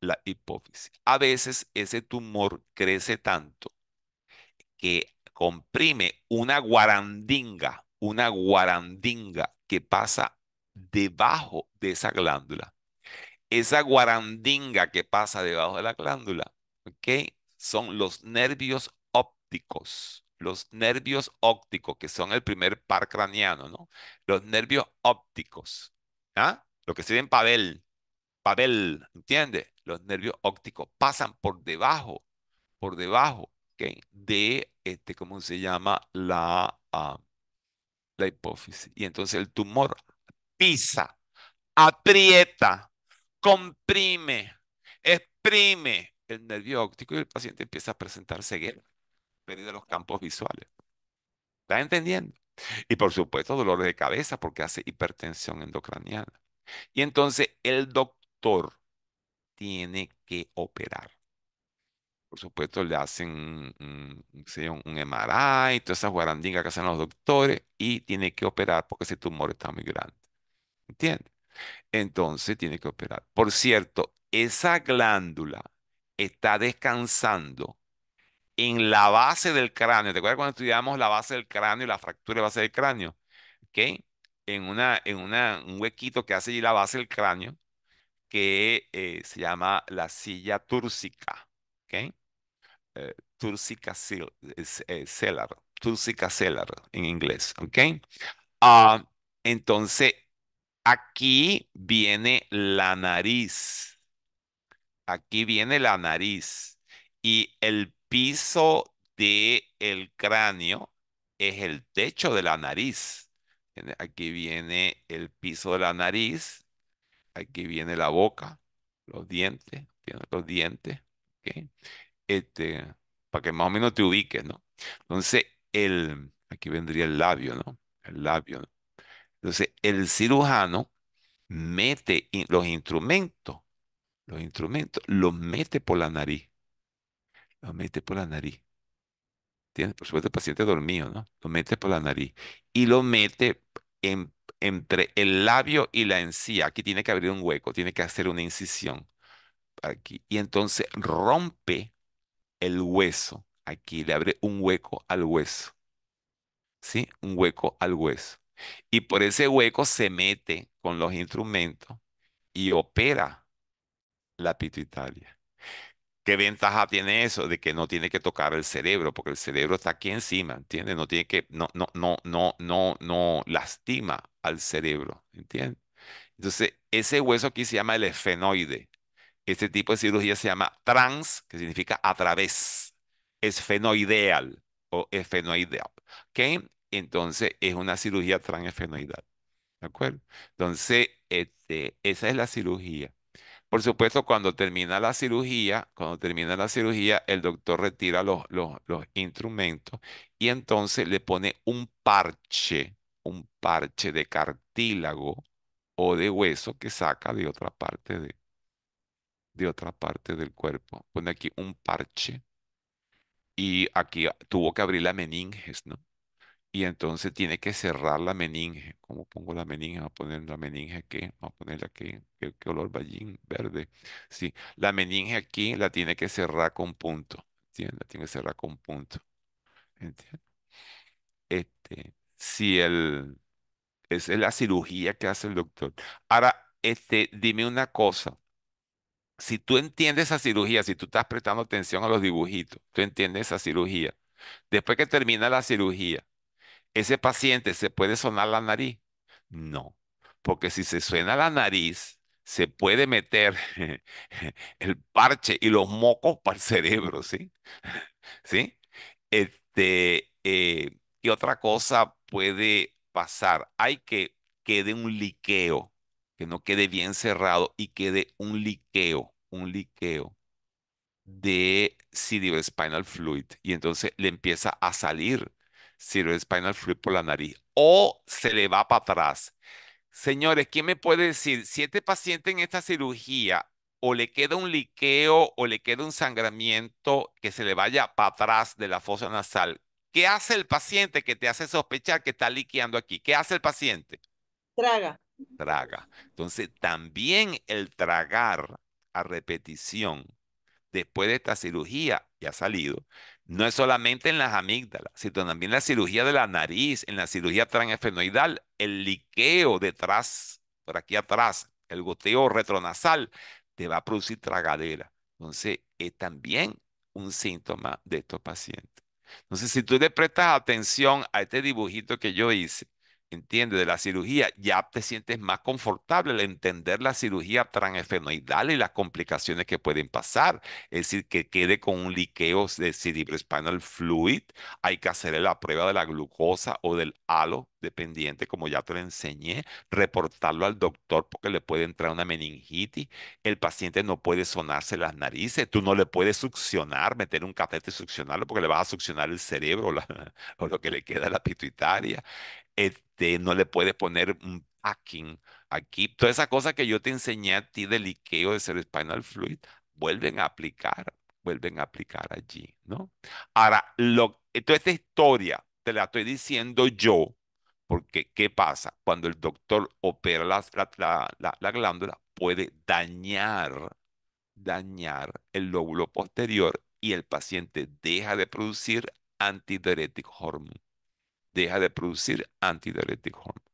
la hipófisis. A veces ese tumor crece tanto que comprime una guarandinga, una guarandinga que pasa debajo de esa glándula. Esa guarandinga que pasa debajo de la glándula, ¿ok? Son los nervios ópticos, los nervios ópticos, que son el primer par craneano, ¿no? Los nervios ópticos, ¿ah? Lo que ve en Pavel, Pavel, ¿entiendes? Los nervios ópticos pasan por debajo, por debajo, De, este, ¿cómo se llama? La, ah, la hipófisis. Y entonces el tumor pisa, aprieta, comprime, exprime el nervio óptico y el paciente empieza a presentar ceguera de los campos visuales. ¿Está entendiendo? Y por supuesto, dolores de cabeza porque hace hipertensión endocraniana. Y entonces el doctor tiene que operar. Por supuesto, le hacen un, un, un MRI todas esas guarandingas que hacen los doctores y tiene que operar porque ese tumor está muy grande. ¿Entiendes? Entonces tiene que operar. Por cierto, esa glándula está descansando en la base del cráneo. ¿Te acuerdas cuando estudiamos la base del cráneo y la fractura de base del cráneo? ¿Ok? En, una, en una, un huequito que hace allí la base del cráneo que eh, se llama la silla túrcica. ¿Ok? Eh, túrcica eh, celar, en inglés. ¿Ok? Ah, entonces, aquí viene la nariz. Aquí viene la nariz. Y el piso del el cráneo es el techo de la nariz. Aquí viene el piso de la nariz, aquí viene la boca, los dientes, los dientes, este, para que más o menos te ubiques, ¿no? Entonces, el, aquí vendría el labio, ¿no? El labio. Entonces, el cirujano mete los instrumentos, los instrumentos los mete por la nariz. Lo mete por la nariz. Tiene, por supuesto, el paciente dormido, ¿no? Lo mete por la nariz. Y lo mete entre el labio y la encía. Aquí tiene que abrir un hueco, tiene que hacer una incisión. Aquí. Y entonces rompe el hueso. Aquí le abre un hueco al hueso. ¿Sí? Un hueco al hueso. Y por ese hueco se mete con los instrumentos y opera la pituitaria. ¿Qué ventaja tiene eso? De que no tiene que tocar el cerebro, porque el cerebro está aquí encima, ¿entiendes? No tiene que, no, no, no, no, no, no lastima al cerebro, ¿entiendes? Entonces, ese hueso aquí se llama el esfenoide. Este tipo de cirugía se llama trans, que significa a través, esfenoideal o esfenoideal, ¿ok? Entonces, es una cirugía transesfenoidal, ¿de acuerdo? Entonces, este, esa es la cirugía. Por supuesto, cuando termina la cirugía, cuando termina la cirugía, el doctor retira los, instrumentos y entonces le pone un parche, un parche de cartílago o de hueso que saca de otra parte de, de otra parte del cuerpo. Pone aquí un parche y aquí tuvo que abrir la meninges, ¿no? y entonces tiene que cerrar la meninge. ¿Cómo pongo la meninge? Vamos a poner la meninge aquí. Vamos a ponerla aquí. ¿Qué, qué olor vallín? Verde. Sí. La meninge aquí la tiene que cerrar con punto. ¿Entiendes? La tiene que cerrar con punto. ¿Entiendes? Este, si el... Esa es la cirugía que hace el doctor. Ahora, este, dime una cosa. Si tú entiendes esa cirugía, si tú estás prestando atención a los dibujitos, tú entiendes esa cirugía. Después que termina la cirugía, ese paciente se puede sonar la nariz. No, porque si se suena la nariz, se puede meter el parche y los mocos para el cerebro, ¿sí? ¿Sí? Este, y eh, otra cosa puede pasar, hay que quede un liqueo, que no quede bien cerrado y quede un liqueo, un liqueo de cerebrospinal fluid. Y entonces le empieza a salir spinal fluid por la nariz o se le va para atrás. Señores, ¿quién me puede decir si este paciente en esta cirugía o le queda un liqueo o le queda un sangramiento que se le vaya para atrás de la fosa nasal? ¿Qué hace el paciente que te hace sospechar que está liqueando aquí? ¿Qué hace el paciente? Traga. Traga. Entonces, también el tragar a repetición después de esta cirugía, ya ha salido, no es solamente en las amígdalas, sino también en la cirugía de la nariz, en la cirugía transfenoidal, el liqueo detrás, por aquí atrás, el goteo retronasal, te va a producir tragadera. Entonces, es también un síntoma de estos pacientes. Entonces, si tú le prestas atención a este dibujito que yo hice, ¿entiendes? De la cirugía, ya te sientes más confortable al entender la cirugía transefenoidal y las complicaciones que pueden pasar. Es decir, que quede con un liqueo de cerebroespinal fluid, hay que hacerle la prueba de la glucosa o del halo dependiente, como ya te lo enseñé, reportarlo al doctor porque le puede entrar una meningitis, el paciente no puede sonarse las narices, tú no le puedes succionar, meter un catéter y succionarlo porque le vas a succionar el cerebro o lo que le queda a la pituitaria, este, no le puedes poner un packing aquí, toda esa cosa que yo te enseñé a ti del liqueo de cerebrospinal fluid, vuelven a aplicar, vuelven a aplicar allí, ¿no? Ahora, lo, toda esta historia te la estoy diciendo yo, porque, ¿qué pasa? Cuando el doctor opera la, glándula, puede dañar, dañar el lóbulo posterior y el paciente deja de producir antidiuretic hormone. Deja de producir antidiuretic hormone.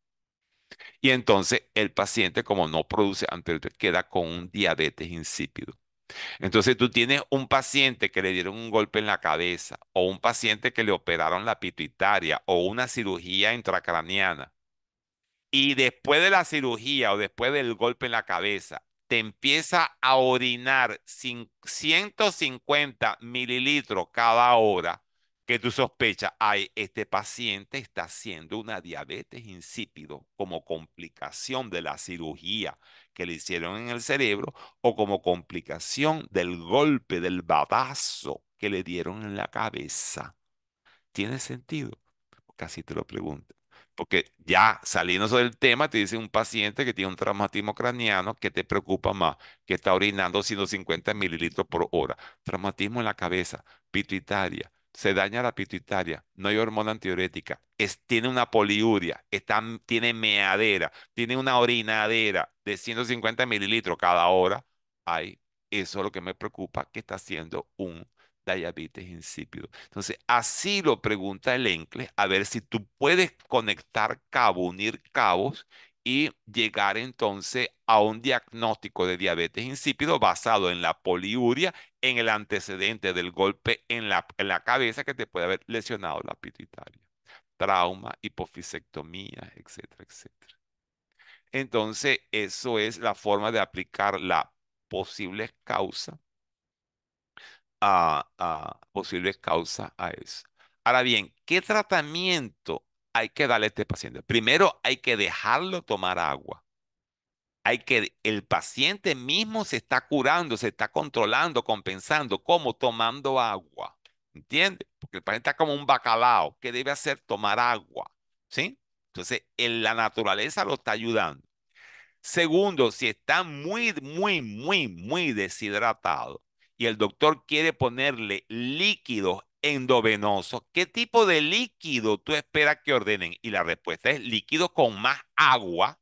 Y entonces el paciente, como no produce antidiurético, queda con un diabetes insípido. Entonces tú tienes un paciente que le dieron un golpe en la cabeza o un paciente que le operaron la pituitaria o una cirugía intracraniana y después de la cirugía o después del golpe en la cabeza te empieza a orinar 150 mililitros cada hora que tú sospechas, ay, este paciente está haciendo una diabetes insípido como complicación de la cirugía que le hicieron en el cerebro o como complicación del golpe, del babazo que le dieron en la cabeza. ¿Tiene sentido? Casi te lo pregunto. Porque ya saliendo del tema, te dice un paciente que tiene un traumatismo craneano, que te preocupa más? Que está orinando 150 mililitros por hora. Traumatismo en la cabeza, pituitaria, se daña la pituitaria, no hay hormona antiurética, tiene una poliuria, tiene meadera, tiene una orinadera de 150 mililitros cada hora, hay eso es lo que me preocupa, que está haciendo un diabetes insípido. Entonces, así lo pregunta el ENCLE, a ver si tú puedes conectar cabos, unir cabos y llegar entonces a un diagnóstico de diabetes insípido basado en la poliuria en el antecedente del golpe en la, cabeza que te puede haber lesionado la pituitaria. Trauma, hipofisectomía, etcétera, etcétera. Entonces, eso es la forma de aplicar la posible causa a, posibles causas a eso. Ahora bien, ¿qué tratamiento hay que darle a este paciente? Primero hay que dejarlo tomar agua hay que, el paciente mismo se está curando, se está controlando, compensando, como tomando agua. ¿Entiendes? Porque el paciente está como un bacalao. ¿Qué debe hacer? Tomar agua. ¿Sí? Entonces, en la naturaleza lo está ayudando. Segundo, si está muy, muy, muy, muy deshidratado y el doctor quiere ponerle líquidos endovenosos, ¿qué tipo de líquido tú esperas que ordenen? Y la respuesta es líquido con más agua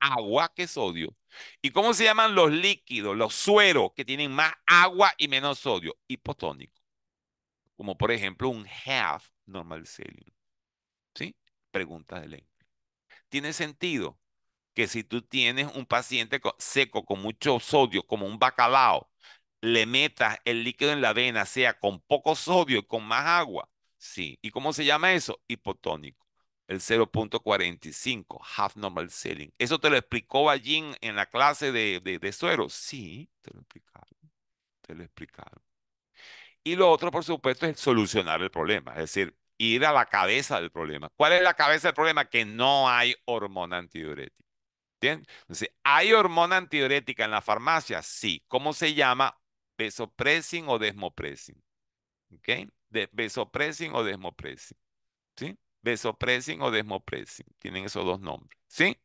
agua que sodio. ¿Y cómo se llaman los líquidos, los sueros que tienen más agua y menos sodio? Hipotónico. Como por ejemplo un half normal saline ¿Sí? Pregunta de ley. ¿Tiene sentido? que si tú tienes un paciente seco con mucho sodio, como un bacalao, le metas el líquido en la vena, sea con poco sodio y con más agua. Sí. ¿Y cómo se llama eso? Hipotónico el 0.45, half normal selling. ¿Eso te lo explicó allí en la clase de, suero? Sí, te lo explicaron. Te lo explicaron. Y lo otro, por supuesto, es solucionar el problema, es decir, ir a la cabeza del problema. ¿Cuál es la cabeza del problema? Que no hay hormona antidiurética. ¿Bien? Entonces, ¿hay hormona antidiurética en la farmacia? Sí. ¿Cómo se llama? Besopresin o desmopressin. ¿Ok? De o desmopressin. ¿Sí? Besopressing o desmopresin, Tienen esos dos nombres, ¿sí?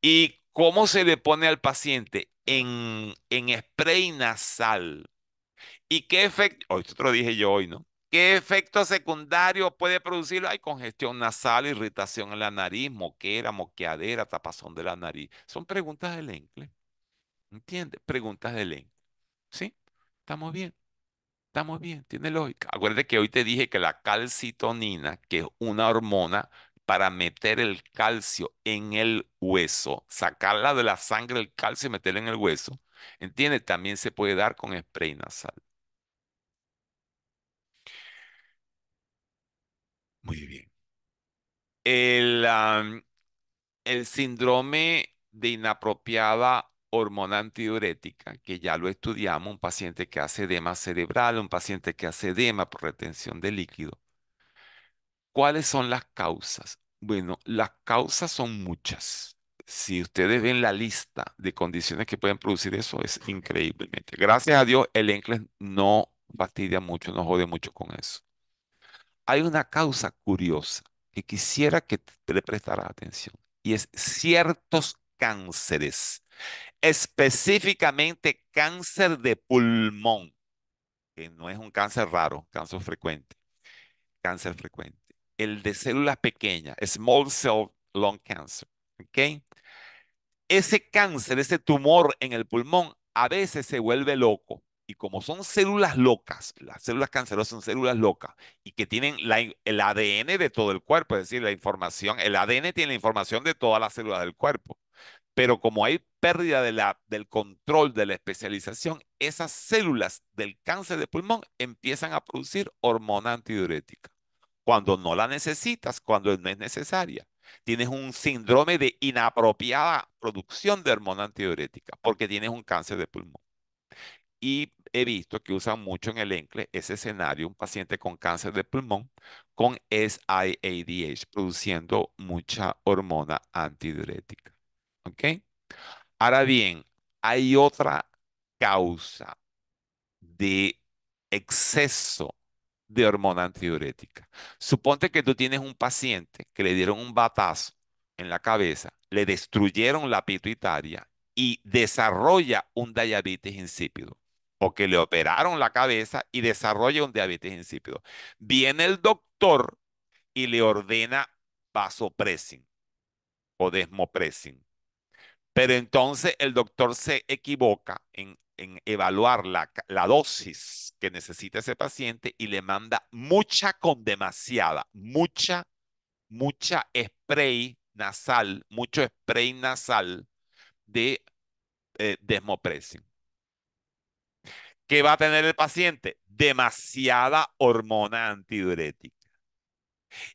¿Y cómo se le pone al paciente? En, spray nasal. ¿Y qué efecto? esto lo dije yo hoy, ¿no? ¿Qué efecto secundario puede producirlo? Hay congestión nasal, irritación en la nariz, moquera, moqueadera, tapazón de la nariz. Son preguntas del ENCLE. ¿Entiendes? Preguntas del ENCLE. ¿Sí? ¿Estamos bien? Estamos bien, tiene lógica. Acuérdate que hoy te dije que la calcitonina, que es una hormona para meter el calcio en el hueso, sacarla de la sangre el calcio y meterla en el hueso, ¿entiendes? También se puede dar con spray nasal. Muy bien. El, el síndrome de inapropiada hormona antidiurética, que ya lo estudiamos, un paciente que hace edema cerebral, un paciente que hace edema por retención de líquido. ¿Cuáles son las causas? Bueno, las causas son muchas. Si ustedes ven la lista de condiciones que pueden producir eso, es increíblemente. Gracias a Dios, el inglés no fastidia mucho, no jode mucho con eso. Hay una causa curiosa que quisiera que le prestara atención y es ciertos cánceres, específicamente cáncer de pulmón, que no es un cáncer raro, cáncer frecuente, cáncer frecuente. El de células pequeñas, small cell lung cancer, ¿ok? Ese cáncer, ese tumor en el pulmón, a veces se vuelve loco. Y como son células locas, las células cancerosas son células locas y que tienen el ADN de todo el cuerpo, es decir, la información, el ADN tiene la información de todas las células del cuerpo. Pero como hay pérdida del control de la especialización, esas células del cáncer de pulmón empiezan a producir hormona antidiurética. Cuando no la necesitas, cuando no es necesaria. Tienes un síndrome de inapropiada producción de hormona antidiurética porque tienes un cáncer de pulmón. Y he visto que usan mucho en el ENCLE ese escenario, un paciente con cáncer de pulmón con SIADH produciendo mucha hormona antidiurética. Ahora bien, hay otra causa de exceso de hormona antidiurética. Suponte que tú tienes un paciente que le dieron un batazo en la cabeza, le destruyeron la pituitaria y desarrolla un diabetes insípido. O que le operaron la cabeza y desarrolla un diabetes insípido. Viene el doctor y le ordena vasopresin o desmopresin. Pero entonces el doctor se equivoca en, evaluar la, dosis que necesita ese paciente y le manda mucha con demasiada, mucha, mucha spray nasal, mucho spray nasal de eh, ¿Qué va a tener el paciente? Demasiada hormona antidiurética.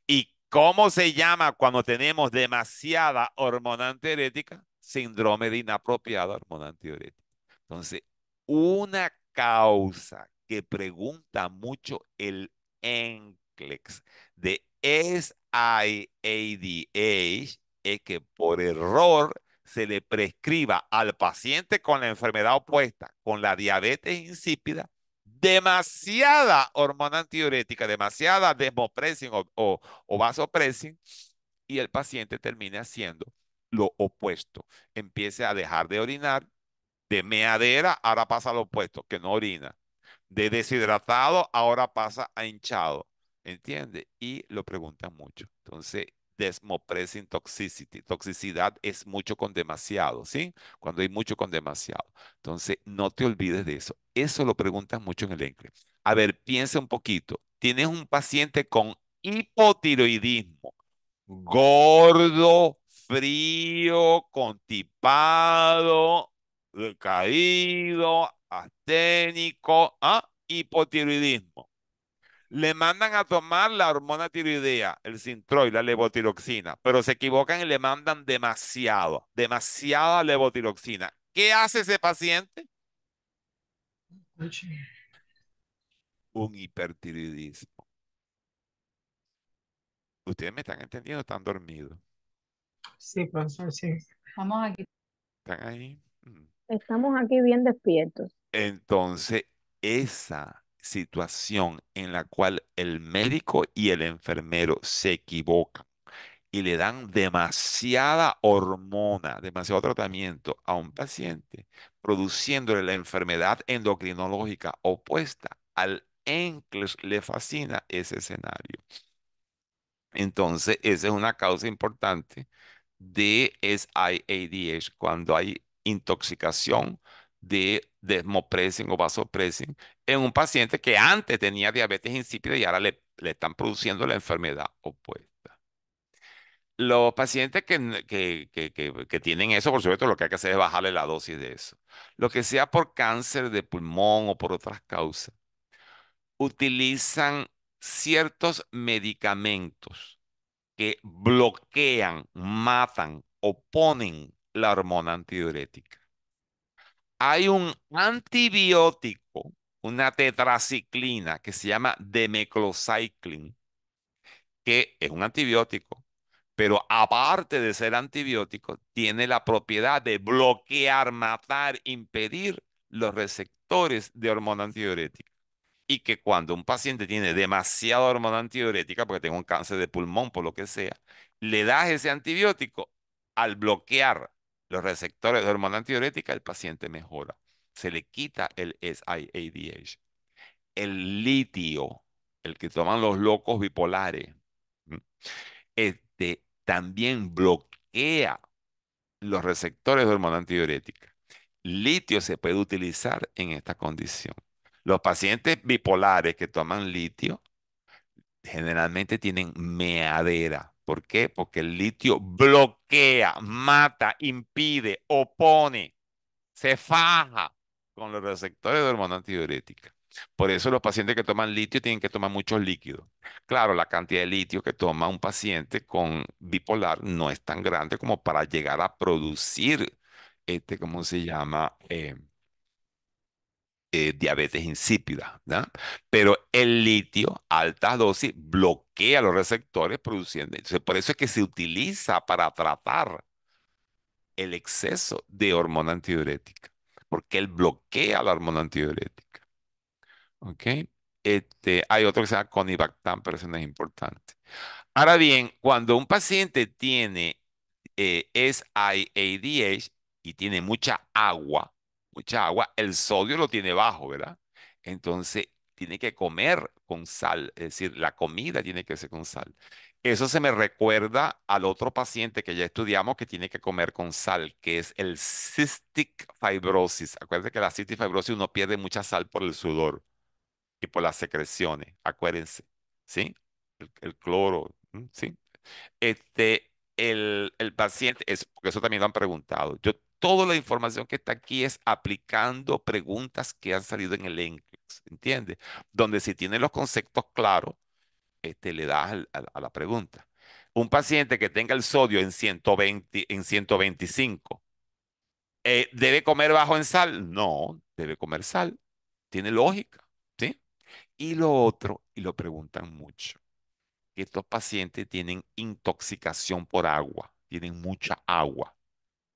¿Y cómo se llama cuando tenemos demasiada hormona antidiurética? síndrome de inapropiada hormona antidiurética. Entonces, una causa que pregunta mucho el NCLEX de SIADH es que por error se le prescriba al paciente con la enfermedad opuesta, con la diabetes insípida, demasiada hormona antidiurética, demasiada desmopressin o, o, y el paciente termina haciendo lo opuesto. Empiece a dejar de orinar. De meadera, ahora pasa lo opuesto, que no orina. De deshidratado, ahora pasa a hinchado. ¿Entiende? Y lo preguntan mucho. Entonces, desmopressing toxicity. Toxicidad es mucho con demasiado, ¿sí? Cuando hay mucho con demasiado. Entonces, no te olvides de eso. Eso lo preguntan mucho en el ENCRE. A ver, piensa un poquito. Tienes un paciente con hipotiroidismo, gordo, frío, contipado, eh, caído, asténico ¿ah? hipotiroidismo. Le mandan a tomar la hormona tiroidea, el sintroid, la levotiroxina, pero se equivocan y le mandan demasiado, demasiada levotiroxina. ¿Qué hace ese paciente? Un hipertiroidismo. Ustedes me están entendiendo, están dormidos. Sí, profesor, sí. Estamos aquí. Mm. Estamos aquí bien despiertos. Entonces, esa situación en la cual el médico y el enfermero se equivocan y le dan demasiada hormona, demasiado tratamiento a un paciente, produciéndole la enfermedad endocrinológica opuesta al Encles le fascina ese escenario. Entonces, esa es una causa importante de SIADH, cuando hay intoxicación de desmopresin o vasopresin en un paciente que antes tenía diabetes insípida y ahora le, están produciendo la enfermedad opuesta. Los pacientes que, que, que, tienen eso, por supuesto, lo que hay que hacer es bajarle la dosis de eso. Lo que sea por cáncer de pulmón o por otras causas, utilizan ciertos medicamentos que bloquean, matan, oponen la hormona antidiurética. Hay un antibiótico, una tetraciclina que se llama demeclocycline, que es un antibiótico, pero aparte de ser antibiótico, tiene la propiedad de bloquear, matar, impedir los receptores de hormona antidiurética y que cuando un paciente tiene demasiada hormona antidiurética, porque tiene un cáncer de pulmón, por lo que sea, le das ese antibiótico, al bloquear los receptores de hormona antidiurética, el paciente mejora. Se le quita el SIADH. El litio, el que toman los locos bipolares, este, también bloquea los receptores de hormona antidiurética. Litio se puede utilizar en esta condición. Los pacientes bipolares que toman litio generalmente tienen meadera. ¿Por qué? Porque el litio bloquea, mata, impide, opone, se faja con los receptores de hormona antidiurética. Por eso los pacientes que toman litio tienen que tomar muchos líquidos. Claro, la cantidad de litio que toma un paciente con bipolar no es tan grande como para llegar a producir, este, ¿cómo se llama? Eh, eh, diabetes insípida. ¿no? Pero el litio, altas dosis, bloquea los receptores produciendo. Entonces, por eso es que se utiliza para tratar el exceso de hormona antidiurética, porque él bloquea la hormona antidiurética. ¿Ok? Este, hay otro que se llama conibactam, pero eso no es importante. Ahora bien, cuando un paciente tiene SIADH eh, y tiene mucha agua, mucha agua, el sodio lo tiene bajo, ¿verdad? Entonces tiene que comer con sal, es decir, la comida tiene que ser con sal. Eso se me recuerda al otro paciente que ya estudiamos que tiene que comer con sal, que es el cystic fibrosis. Acuérdense que la cystic fibrosis uno pierde mucha sal por el sudor y por las secreciones, acuérdense, ¿sí? El, cloro, ¿sí? Este, el, paciente, es porque eso también lo han preguntado. Yo toda la información que está aquí es aplicando preguntas que han salido en el en ¿entiendes? Donde si tiene los conceptos claros, este, le das a, la pregunta. Un paciente que tenga el sodio en, en 125, eh, ¿debe comer bajo en sal? No, debe comer sal. Tiene lógica, ¿sí? Y lo otro, y lo preguntan mucho, que estos pacientes tienen intoxicación por agua, tienen mucha agua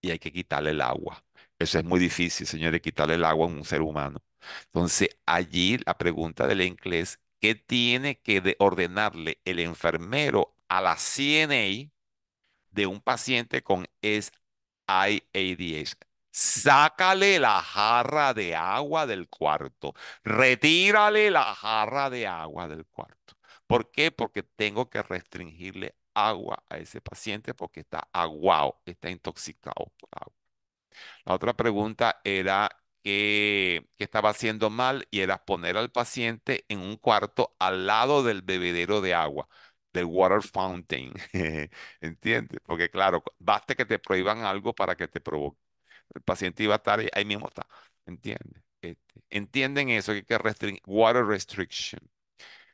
y hay que quitarle el agua. Eso es muy difícil, señores, quitarle el agua a un ser humano. Entonces, allí la pregunta del inglés, ¿qué tiene que ordenarle el enfermero a la CNA de un paciente con SIADH? Sácale la jarra de agua del cuarto. Retírale la jarra de agua del cuarto. ¿Por qué? Porque tengo que restringirle agua a ese paciente porque está aguado, está intoxicado por agua. La otra pregunta era ¿qué estaba haciendo mal y era poner al paciente en un cuarto al lado del bebedero de agua, del water fountain. ¿Entiendes? Porque claro, basta que te prohíban algo para que te provoque. El paciente iba a estar ahí, ahí mismo ¿Entiendes? Este, entienden eso, que hay que water restriction.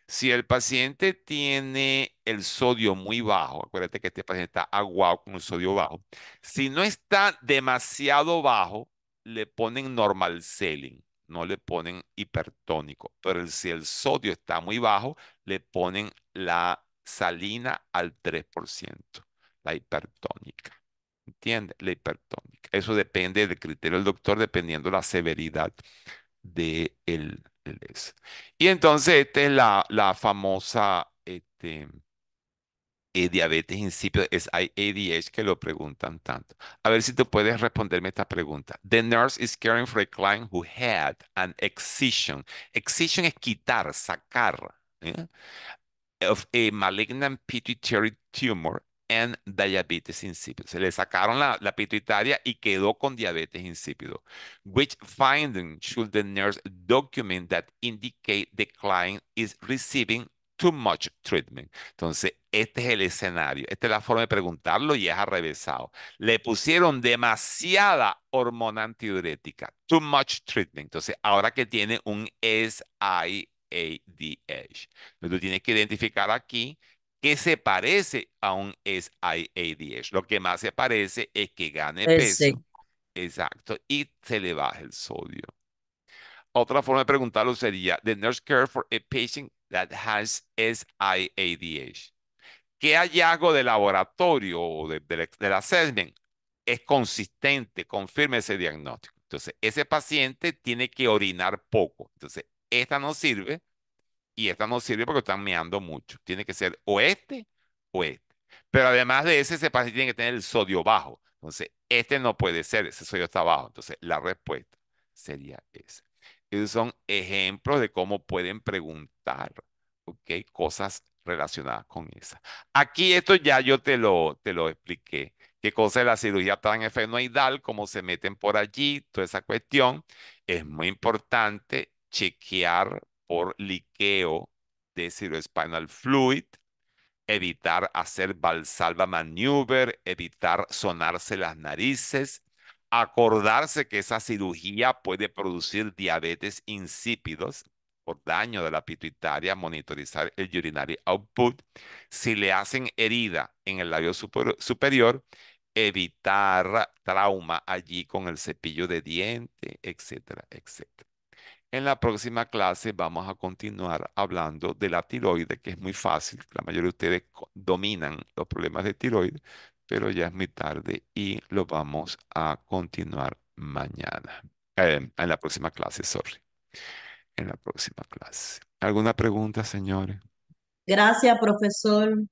Si el paciente tiene el sodio muy bajo, acuérdate que este paciente está aguado con el sodio bajo. Si no está demasiado bajo, le ponen normal saline, no le ponen hipertónico. Pero si el sodio está muy bajo, le ponen la salina al 3%, la hipertónica. ¿Entiendes? La hipertónica. Eso depende del criterio del doctor, dependiendo la severidad del y entonces esta es la, la famosa este, eh, diabetes insípida, es ADH que lo preguntan tanto. A ver si tú puedes responderme esta pregunta. The nurse is caring for a client who had an excision. Excision es quitar, sacar. ¿eh? Of a malignant pituitary tumor diabetes diabetes se Le sacaron la, pituitaria y quedó con diabetes insípido. Which finding should the nurse document that indicate the client is receiving too much treatment? Entonces, este es el escenario. Esta es la forma de preguntarlo y es arrevesado. Le pusieron demasiada hormona antidiurética. Too much treatment. Entonces, ahora que tiene un SIADH. Entonces, tú tienes que identificar aquí que se parece a un SIADH. Lo que más se parece es que gane peso. Exacto. Y se le baja el sodio. Otra forma de preguntarlo sería, the nurse care for a patient that has SIADH. ¿Qué hallazgo de laboratorio o de, del assessment es consistente, confirma ese diagnóstico? Entonces, ese paciente tiene que orinar poco. Entonces, esta no sirve y esta no sirve porque están meando mucho. Tiene que ser o este o este. Pero además de ese, ese paciente tiene que tener el sodio bajo. Entonces, este no puede ser, ese sodio está bajo. Entonces, la respuesta sería esa. Esos son ejemplos de cómo pueden preguntar ¿okay? cosas relacionadas con esa. Aquí esto ya yo te lo, te lo expliqué. Qué cosa es la cirugía trans-efenoidal, cómo se meten por allí, toda esa cuestión. Es muy importante chequear por liqueo de cerebrospinal fluid, evitar hacer valsalva maneuver, evitar sonarse las narices, acordarse que esa cirugía puede producir diabetes insípidos por daño de la pituitaria, monitorizar el urinary output. Si le hacen herida en el labio superior, evitar trauma allí con el cepillo de diente, etcétera, etcétera. En la próxima clase vamos a continuar hablando de la tiroide, que es muy fácil. La mayoría de ustedes dominan los problemas de tiroides, pero ya es muy tarde y lo vamos a continuar mañana. Eh, en la próxima clase, sorry. En la próxima clase. ¿Alguna pregunta, señores? Gracias, profesor.